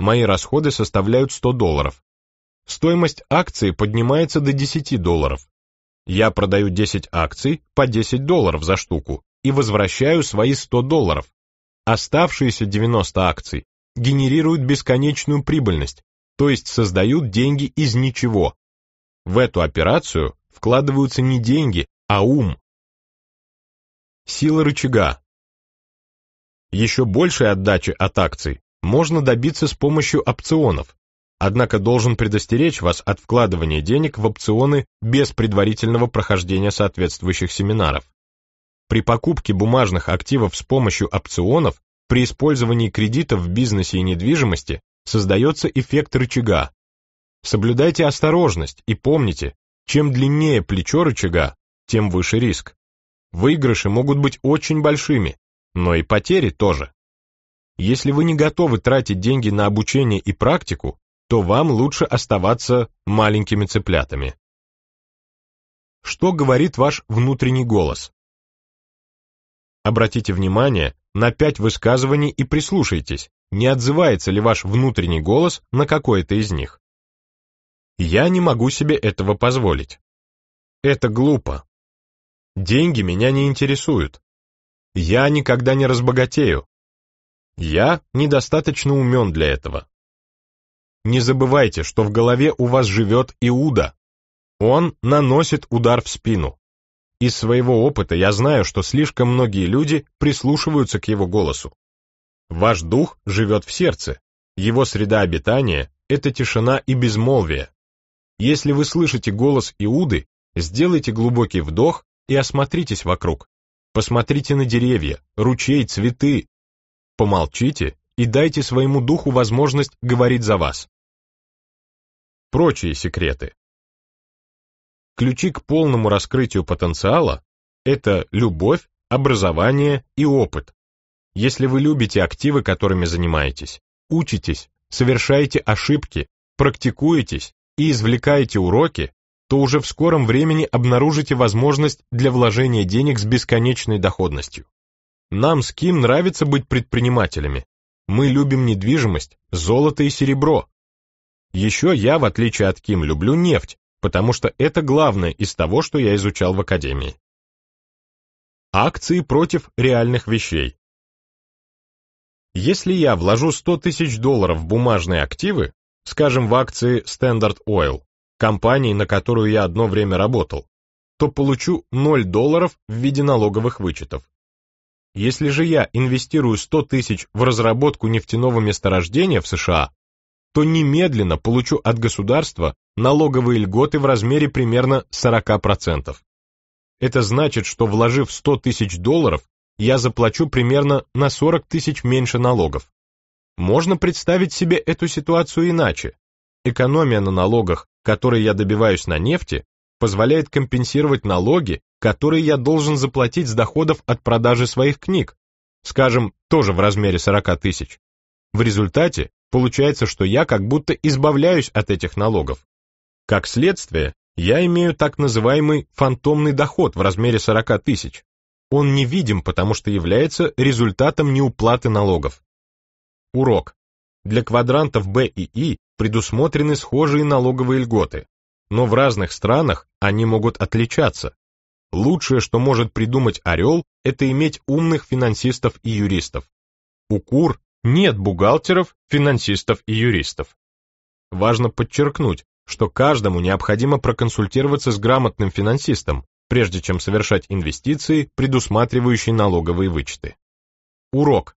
Мои расходы составляют 100 долларов. Стоимость акции поднимается до 10 долларов. Я продаю 10 акций по 10 долларов за штуку и возвращаю свои 100 долларов. Оставшиеся 90 акций генерируют бесконечную прибыльность, то есть создают деньги из ничего. В эту операцию вкладываются не деньги, а ум. Сила рычага. Еще большей отдачи от акций можно добиться с помощью опционов, однако должен предостеречь вас от вкладывания денег в опционы без предварительного прохождения соответствующих семинаров. При покупке бумажных активов с помощью опционов при использовании кредита в бизнесе и недвижимости создается эффект рычага. Соблюдайте осторожность и помните, чем длиннее плечо рычага, тем выше риск. Выигрыши могут быть очень большими, но и потери тоже. Если вы не готовы тратить деньги на обучение и практику, то вам лучше оставаться маленькими цыплятами. Что говорит ваш внутренний голос? Обратите внимание на пять высказываний и прислушайтесь, не отзывается ли ваш внутренний голос на какое-то из них. Я не могу себе этого позволить. Это глупо. Деньги меня не интересуют. Я никогда не разбогатею. Я недостаточно умен для этого. Не забывайте, что в голове у вас живет Иуда. Он наносит удар в спину. Из своего опыта я знаю, что слишком многие люди прислушиваются к его голосу. Ваш дух живет в сердце. Его среда обитания — это тишина и безмолвие. Если вы слышите голос Иуды, сделайте глубокий вдох и осмотритесь вокруг. Посмотрите на деревья, ручей, цветы. Помолчите и дайте своему духу возможность говорить за вас. Прочие секреты. Ключи к полному раскрытию потенциала – это любовь, образование и опыт. Если вы любите активы, которыми занимаетесь, учитесь, совершаете ошибки, практикуетесь и извлекаете уроки, то уже в скором времени обнаружите возможность для вложения денег с бесконечной доходностью. Нам с Ким нравится быть предпринимателями, мы любим недвижимость, золото и серебро. Еще я, в отличие от Ким, люблю нефть, потому что это главное из того, что я изучал в академии. Акции против реальных вещей. Если я вложу 100 тысяч долларов в бумажные активы, скажем, в акции Standard Oil, компании, на которую я одно время работал, то получу 0 долларов в виде налоговых вычетов. Если же я инвестирую 100 тысяч в разработку нефтяного месторождения в США, то немедленно получу от государства налоговые льготы в размере примерно 40%. Это значит, что вложив 100 тысяч долларов, я заплачу примерно на 40 тысяч меньше налогов. Можно представить себе эту ситуацию иначе. Экономия на налогах, которые я добиваюсь на нефти, позволяет компенсировать налоги, который я должен заплатить с доходов от продажи своих книг, скажем, тоже в размере 40 тысяч. В результате получается, что я как будто избавляюсь от этих налогов. Как следствие, я имею так называемый фантомный доход в размере 40 тысяч. Он невидим, потому что является результатом неуплаты налогов. Урок. Для квадрантов B и И предусмотрены схожие налоговые льготы, но в разных странах они могут отличаться, Лучшее, что может придумать Орел, это иметь умных финансистов и юристов. У КУР нет бухгалтеров, финансистов и юристов. Важно подчеркнуть, что каждому необходимо проконсультироваться с грамотным финансистом, прежде чем совершать инвестиции, предусматривающие налоговые вычеты. Урок.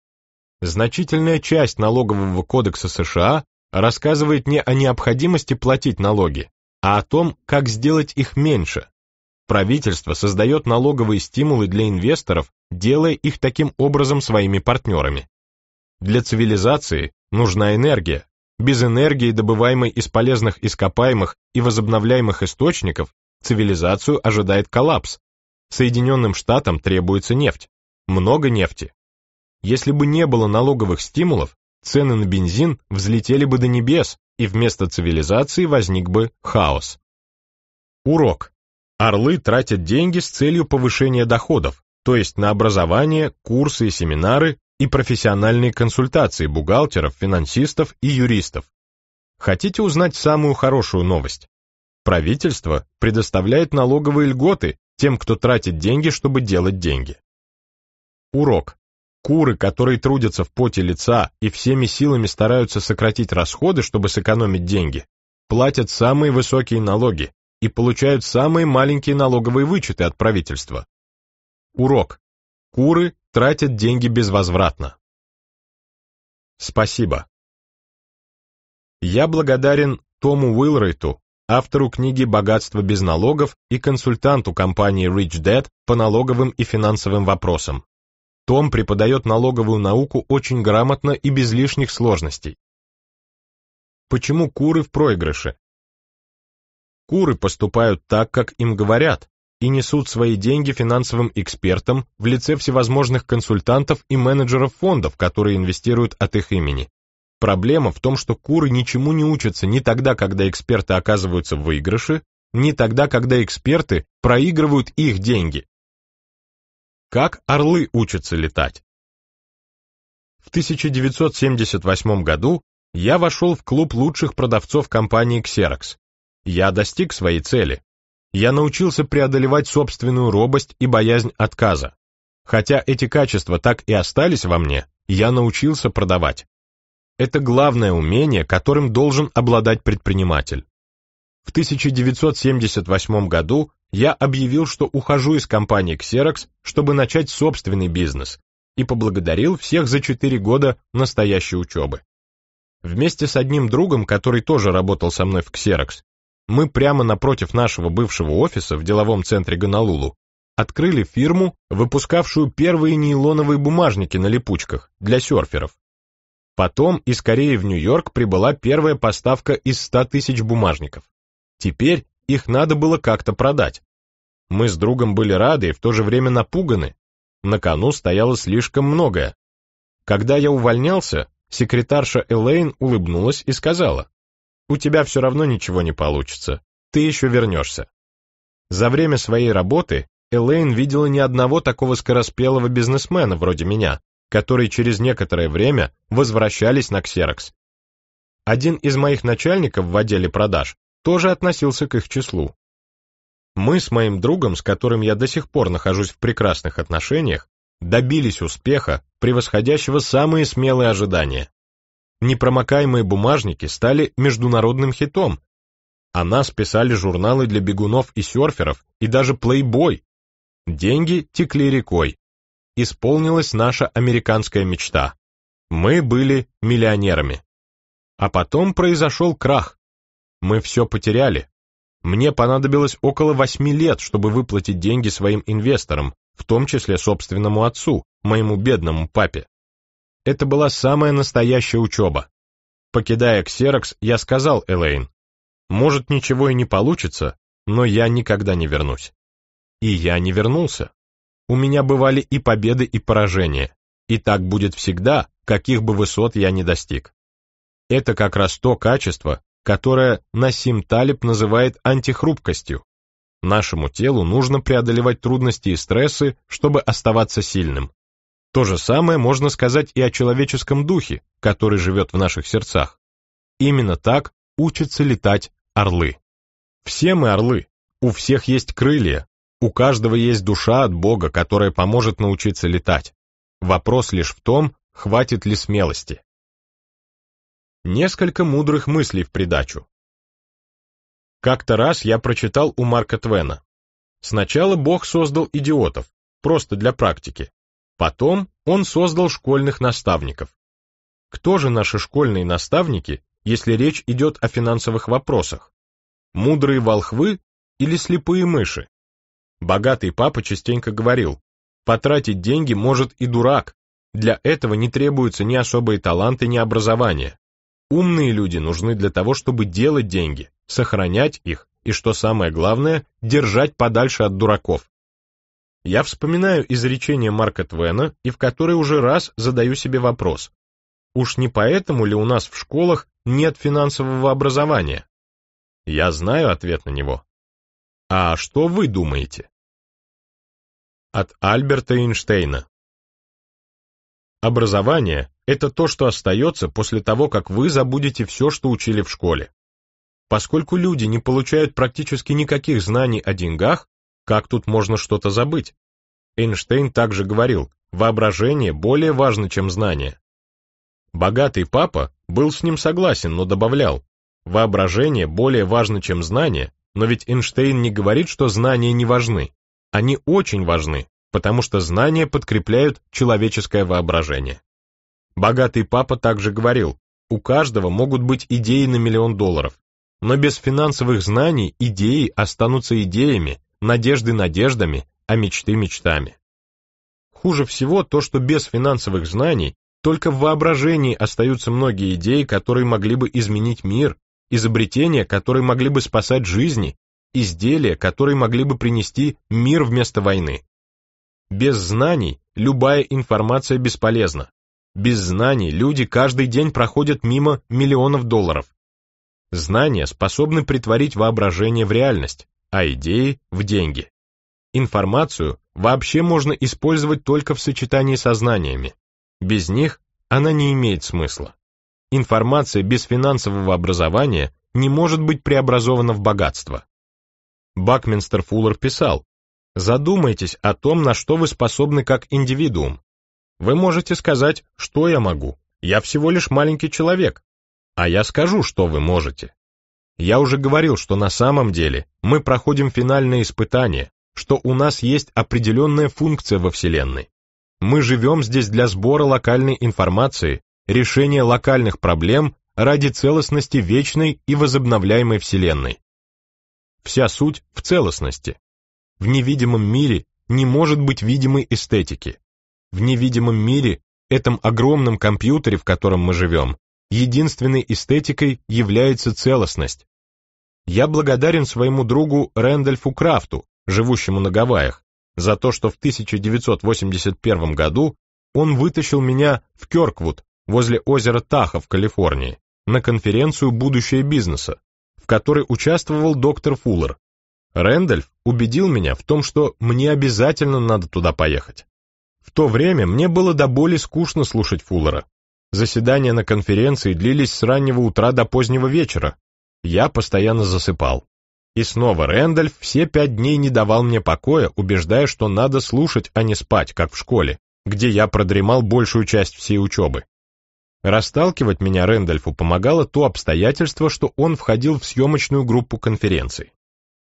Значительная часть налогового кодекса США рассказывает не о необходимости платить налоги, а о том, как сделать их меньше, Правительство создает налоговые стимулы для инвесторов, делая их таким образом своими партнерами. Для цивилизации нужна энергия. Без энергии, добываемой из полезных ископаемых и возобновляемых источников, цивилизацию ожидает коллапс. Соединенным Штатам требуется нефть. Много нефти. Если бы не было налоговых стимулов, цены на бензин взлетели бы до небес, и вместо цивилизации возник бы хаос. Урок. Орлы тратят деньги с целью повышения доходов, то есть на образование, курсы и семинары и профессиональные консультации бухгалтеров, финансистов и юристов. Хотите узнать самую хорошую новость? Правительство предоставляет налоговые льготы тем, кто тратит деньги, чтобы делать деньги. Урок. Куры, которые трудятся в поте лица и всеми силами стараются сократить расходы, чтобы сэкономить деньги, платят самые высокие налоги, и получают самые маленькие налоговые вычеты от правительства. Урок. Куры тратят деньги безвозвратно. Спасибо. Я благодарен Тому Уилрейту, автору книги «Богатство без налогов» и консультанту компании Rich Dad по налоговым и финансовым вопросам. Том преподает налоговую науку очень грамотно и без лишних сложностей. Почему куры в проигрыше? Куры поступают так, как им говорят, и несут свои деньги финансовым экспертам в лице всевозможных консультантов и менеджеров фондов, которые инвестируют от их имени. Проблема в том, что куры ничему не учатся ни тогда, когда эксперты оказываются в выигрыше, ни тогда, когда эксперты проигрывают их деньги. Как орлы учатся летать? В 1978 году я вошел в клуб лучших продавцов компании Xerox, я достиг своей цели. Я научился преодолевать собственную робость и боязнь отказа. Хотя эти качества так и остались во мне, я научился продавать. Это главное умение, которым должен обладать предприниматель. В 1978 году я объявил, что ухожу из компании Xerox, чтобы начать собственный бизнес, и поблагодарил всех за 4 года настоящей учебы. Вместе с одним другом, который тоже работал со мной в Xerox, мы прямо напротив нашего бывшего офиса в деловом центре Гонолулу открыли фирму, выпускавшую первые нейлоновые бумажники на липучках для серферов. Потом из Кореи в Нью-Йорк прибыла первая поставка из 100 тысяч бумажников. Теперь их надо было как-то продать. Мы с другом были рады и в то же время напуганы. На кону стояло слишком многое. Когда я увольнялся, секретарша Элейн улыбнулась и сказала, у тебя все равно ничего не получится. Ты еще вернешься. За время своей работы Элейн видела ни одного такого скороспелого бизнесмена вроде меня, которые через некоторое время возвращались на Ксерокс. Один из моих начальников в отделе продаж тоже относился к их числу. Мы с моим другом, с которым я до сих пор нахожусь в прекрасных отношениях, добились успеха, превосходящего самые смелые ожидания. Непромокаемые бумажники стали международным хитом. О нас писали журналы для бегунов и серферов, и даже плейбой. Деньги текли рекой. Исполнилась наша американская мечта. Мы были миллионерами. А потом произошел крах. Мы все потеряли. Мне понадобилось около восьми лет, чтобы выплатить деньги своим инвесторам, в том числе собственному отцу, моему бедному папе. Это была самая настоящая учеба. Покидая Ксерокс, я сказал Элейн, может, ничего и не получится, но я никогда не вернусь. И я не вернулся. У меня бывали и победы, и поражения. И так будет всегда, каких бы высот я не достиг. Это как раз то качество, которое Насим Талиб называет антихрупкостью. Нашему телу нужно преодолевать трудности и стрессы, чтобы оставаться сильным. То же самое можно сказать и о человеческом духе, который живет в наших сердцах. Именно так учатся летать орлы. Все мы орлы, у всех есть крылья, у каждого есть душа от Бога, которая поможет научиться летать. Вопрос лишь в том, хватит ли смелости. Несколько мудрых мыслей в придачу. Как-то раз я прочитал у Марка Твена. Сначала Бог создал идиотов, просто для практики. Потом он создал школьных наставников. Кто же наши школьные наставники, если речь идет о финансовых вопросах? Мудрые волхвы или слепые мыши? Богатый папа частенько говорил, потратить деньги может и дурак, для этого не требуются ни особые таланты, ни образование. Умные люди нужны для того, чтобы делать деньги, сохранять их и, что самое главное, держать подальше от дураков. Я вспоминаю изречение Марка Твена и в которой уже раз задаю себе вопрос. Уж не поэтому ли у нас в школах нет финансового образования? Я знаю ответ на него. А что вы думаете? От Альберта Эйнштейна. Образование – это то, что остается после того, как вы забудете все, что учили в школе. Поскольку люди не получают практически никаких знаний о деньгах, как тут можно что-то забыть? Эйнштейн также говорил, воображение более важно, чем знание. Богатый папа был с ним согласен, но добавлял, воображение более важно, чем знание, но ведь Эйнштейн не говорит, что знания не важны. Они очень важны, потому что знания подкрепляют человеческое воображение. Богатый папа также говорил, у каждого могут быть идеи на миллион долларов, но без финансовых знаний идеи останутся идеями, надежды надеждами, а мечты мечтами. Хуже всего то, что без финансовых знаний только в воображении остаются многие идеи, которые могли бы изменить мир, изобретения, которые могли бы спасать жизни, изделия, которые могли бы принести мир вместо войны. Без знаний любая информация бесполезна. Без знаний люди каждый день проходят мимо миллионов долларов. Знания способны притворить воображение в реальность, а идеи в деньги. Информацию вообще можно использовать только в сочетании со знаниями. Без них она не имеет смысла. Информация без финансового образования не может быть преобразована в богатство. Бакминстер Фуллер писал, «Задумайтесь о том, на что вы способны как индивидуум. Вы можете сказать, что я могу, я всего лишь маленький человек, а я скажу, что вы можете. Я уже говорил, что на самом деле мы проходим финальное испытание, что у нас есть определенная функция во Вселенной. Мы живем здесь для сбора локальной информации, решения локальных проблем ради целостности вечной и возобновляемой Вселенной. Вся суть в целостности. В невидимом мире не может быть видимой эстетики. В невидимом мире, этом огромном компьютере, в котором мы живем, единственной эстетикой является целостность. Я благодарен своему другу Рэндольфу Крафту, живущему на Гавайях, за то, что в 1981 году он вытащил меня в Кёрквуд, возле озера Таха в Калифорнии, на конференцию «Будущее бизнеса», в которой участвовал доктор Фуллер. Рэндольф убедил меня в том, что мне обязательно надо туда поехать. В то время мне было до боли скучно слушать Фуллера, Заседания на конференции длились с раннего утра до позднего вечера. Я постоянно засыпал. И снова Рэндальф все пять дней не давал мне покоя, убеждая, что надо слушать, а не спать, как в школе, где я продремал большую часть всей учебы. Расталкивать меня Рэндальфу помогало то обстоятельство, что он входил в съемочную группу конференции.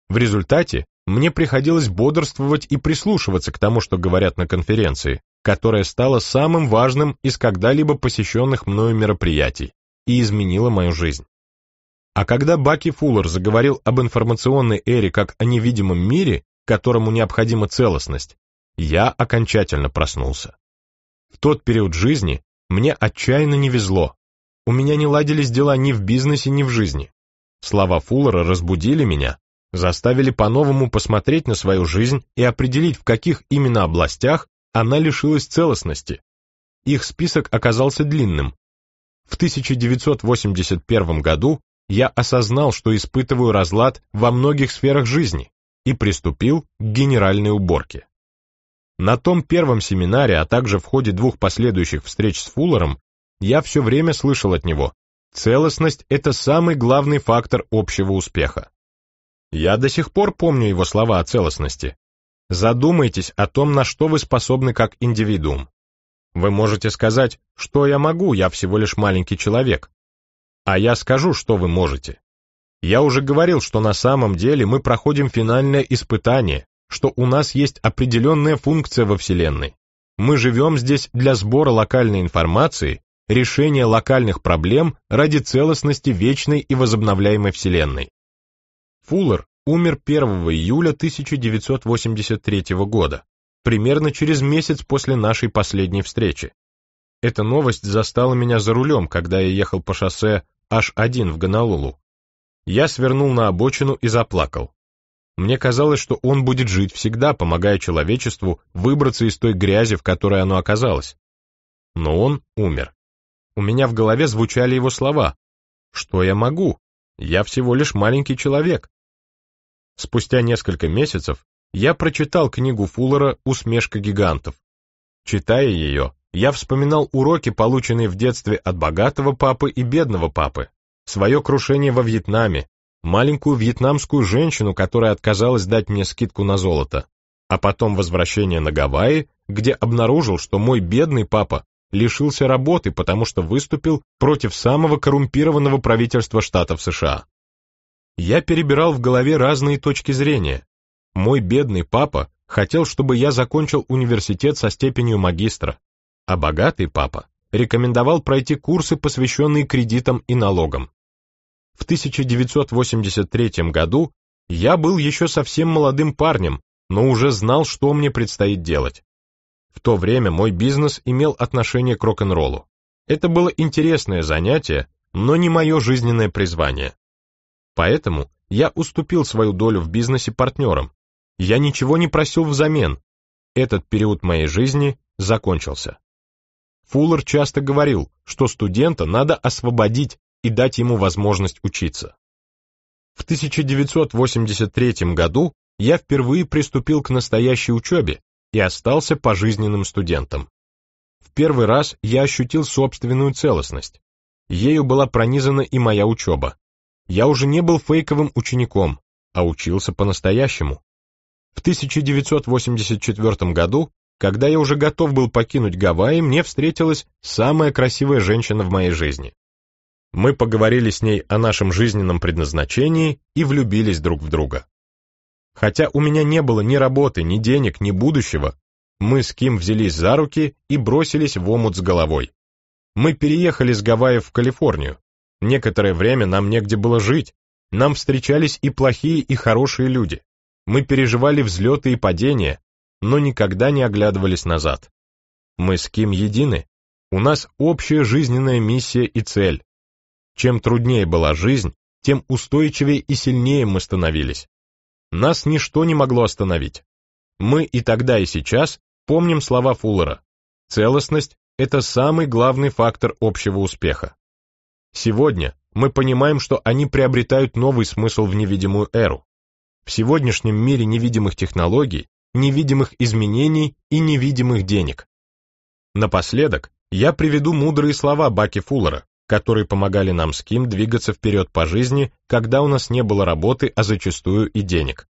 В результате мне приходилось бодрствовать и прислушиваться к тому, что говорят на конференции, которая стала самым важным из когда-либо посещенных мною мероприятий и изменила мою жизнь. А когда Баки Фуллер заговорил об информационной эре как о невидимом мире, которому необходима целостность, я окончательно проснулся. В тот период жизни мне отчаянно не везло. У меня не ладились дела ни в бизнесе, ни в жизни. Слова Фуллера разбудили меня, заставили по-новому посмотреть на свою жизнь и определить, в каких именно областях она лишилась целостности. Их список оказался длинным. В 1981 году я осознал, что испытываю разлад во многих сферах жизни и приступил к генеральной уборке. На том первом семинаре, а также в ходе двух последующих встреч с Фуллером, я все время слышал от него, целостность – это самый главный фактор общего успеха. Я до сих пор помню его слова о целостности. Задумайтесь о том, на что вы способны как индивидуум. Вы можете сказать, что я могу, я всего лишь маленький человек. А я скажу, что вы можете. Я уже говорил, что на самом деле мы проходим финальное испытание, что у нас есть определенная функция во Вселенной. Мы живем здесь для сбора локальной информации, решения локальных проблем ради целостности вечной и возобновляемой Вселенной. Фуллер умер 1 июля 1983 года, примерно через месяц после нашей последней встречи. Эта новость застала меня за рулем, когда я ехал по шоссе H1 в Гонолулу. Я свернул на обочину и заплакал. Мне казалось, что он будет жить всегда, помогая человечеству выбраться из той грязи, в которой оно оказалось. Но он умер. У меня в голове звучали его слова. «Что я могу? Я всего лишь маленький человек. Спустя несколько месяцев я прочитал книгу Фуллера «Усмешка гигантов». Читая ее, я вспоминал уроки, полученные в детстве от богатого папы и бедного папы, свое крушение во Вьетнаме, маленькую вьетнамскую женщину, которая отказалась дать мне скидку на золото, а потом возвращение на Гавайи, где обнаружил, что мой бедный папа лишился работы, потому что выступил против самого коррумпированного правительства штатов США. Я перебирал в голове разные точки зрения. Мой бедный папа хотел, чтобы я закончил университет со степенью магистра, а богатый папа рекомендовал пройти курсы, посвященные кредитам и налогам. В 1983 году я был еще совсем молодым парнем, но уже знал, что мне предстоит делать. В то время мой бизнес имел отношение к рок-н-роллу. Это было интересное занятие, но не мое жизненное призвание. Поэтому я уступил свою долю в бизнесе партнерам. Я ничего не просил взамен. Этот период моей жизни закончился. Фуллер часто говорил, что студента надо освободить и дать ему возможность учиться. В 1983 году я впервые приступил к настоящей учебе и остался пожизненным студентом. В первый раз я ощутил собственную целостность. Ею была пронизана и моя учеба, я уже не был фейковым учеником, а учился по-настоящему. В 1984 году, когда я уже готов был покинуть Гавайи, мне встретилась самая красивая женщина в моей жизни. Мы поговорили с ней о нашем жизненном предназначении и влюбились друг в друга. Хотя у меня не было ни работы, ни денег, ни будущего, мы с Ким взялись за руки и бросились в омут с головой. Мы переехали с Гавайев в Калифорнию, Некоторое время нам негде было жить. Нам встречались и плохие, и хорошие люди. Мы переживали взлеты и падения, но никогда не оглядывались назад. Мы с Ким едины. У нас общая жизненная миссия и цель. Чем труднее была жизнь, тем устойчивее и сильнее мы становились. Нас ничто не могло остановить. Мы и тогда, и сейчас помним слова Фуллера. Целостность – это самый главный фактор общего успеха. Сегодня мы понимаем, что они приобретают новый смысл в невидимую эру. В сегодняшнем мире невидимых технологий, невидимых изменений и невидимых денег. Напоследок, я приведу мудрые слова Баки Фуллера, которые помогали нам с Ким двигаться вперед по жизни, когда у нас не было работы, а зачастую и денег.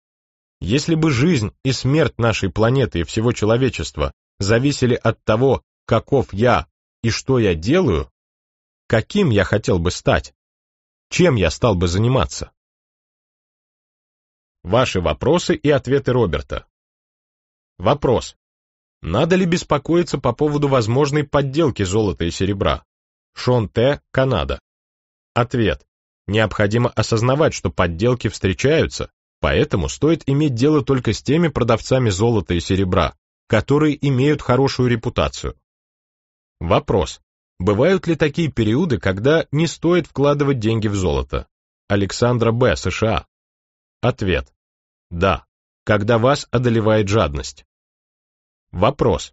Если бы жизнь и смерть нашей планеты и всего человечества зависели от того, каков я и что я делаю, Каким я хотел бы стать? Чем я стал бы заниматься? Ваши вопросы и ответы Роберта. Вопрос. Надо ли беспокоиться по поводу возможной подделки золота и серебра? Шон Т. Канада. Ответ. Необходимо осознавать, что подделки встречаются, поэтому стоит иметь дело только с теми продавцами золота и серебра, которые имеют хорошую репутацию. Вопрос. Бывают ли такие периоды, когда не стоит вкладывать деньги в золото? Александра Б., США. Ответ. Да, когда вас одолевает жадность. Вопрос.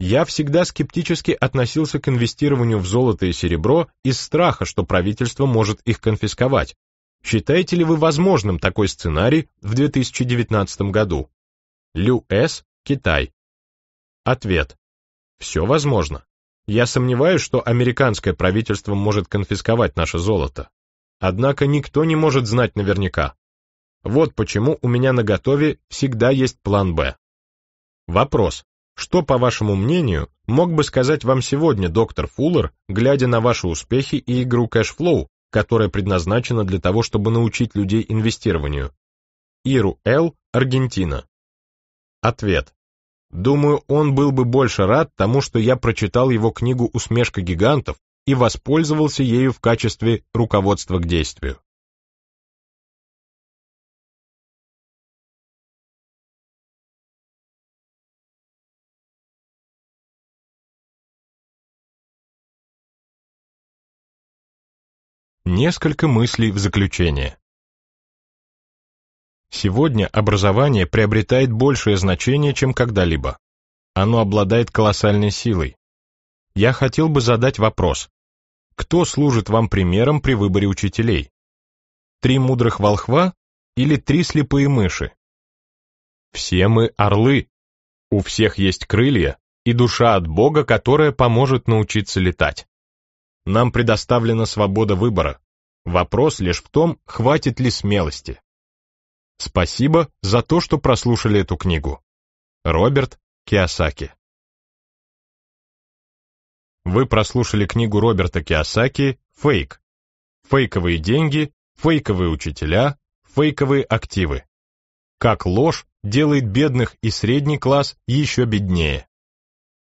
Я всегда скептически относился к инвестированию в золото и серебро из страха, что правительство может их конфисковать. Считаете ли вы возможным такой сценарий в 2019 году? Лю С. Китай. Ответ. Все возможно. Я сомневаюсь, что американское правительство может конфисковать наше золото. Однако никто не может знать наверняка. Вот почему у меня на готове всегда есть план «Б». Вопрос. Что, по вашему мнению, мог бы сказать вам сегодня доктор Фуллер, глядя на ваши успехи и игру кэшфлоу, которая предназначена для того, чтобы научить людей инвестированию? Иру Л. Аргентина. Ответ. Думаю, он был бы больше рад тому, что я прочитал его книгу «Усмешка гигантов» и воспользовался ею в качестве руководства к действию. Несколько мыслей в заключение. Сегодня образование приобретает большее значение, чем когда-либо. Оно обладает колоссальной силой. Я хотел бы задать вопрос. Кто служит вам примером при выборе учителей? Три мудрых волхва или три слепые мыши? Все мы орлы. У всех есть крылья и душа от Бога, которая поможет научиться летать. Нам предоставлена свобода выбора. Вопрос лишь в том, хватит ли смелости. Спасибо за то, что прослушали эту книгу. Роберт Киосаки Вы прослушали книгу Роберта Киосаки «Фейк». Фейковые деньги, фейковые учителя, фейковые активы. Как ложь делает бедных и средний класс еще беднее.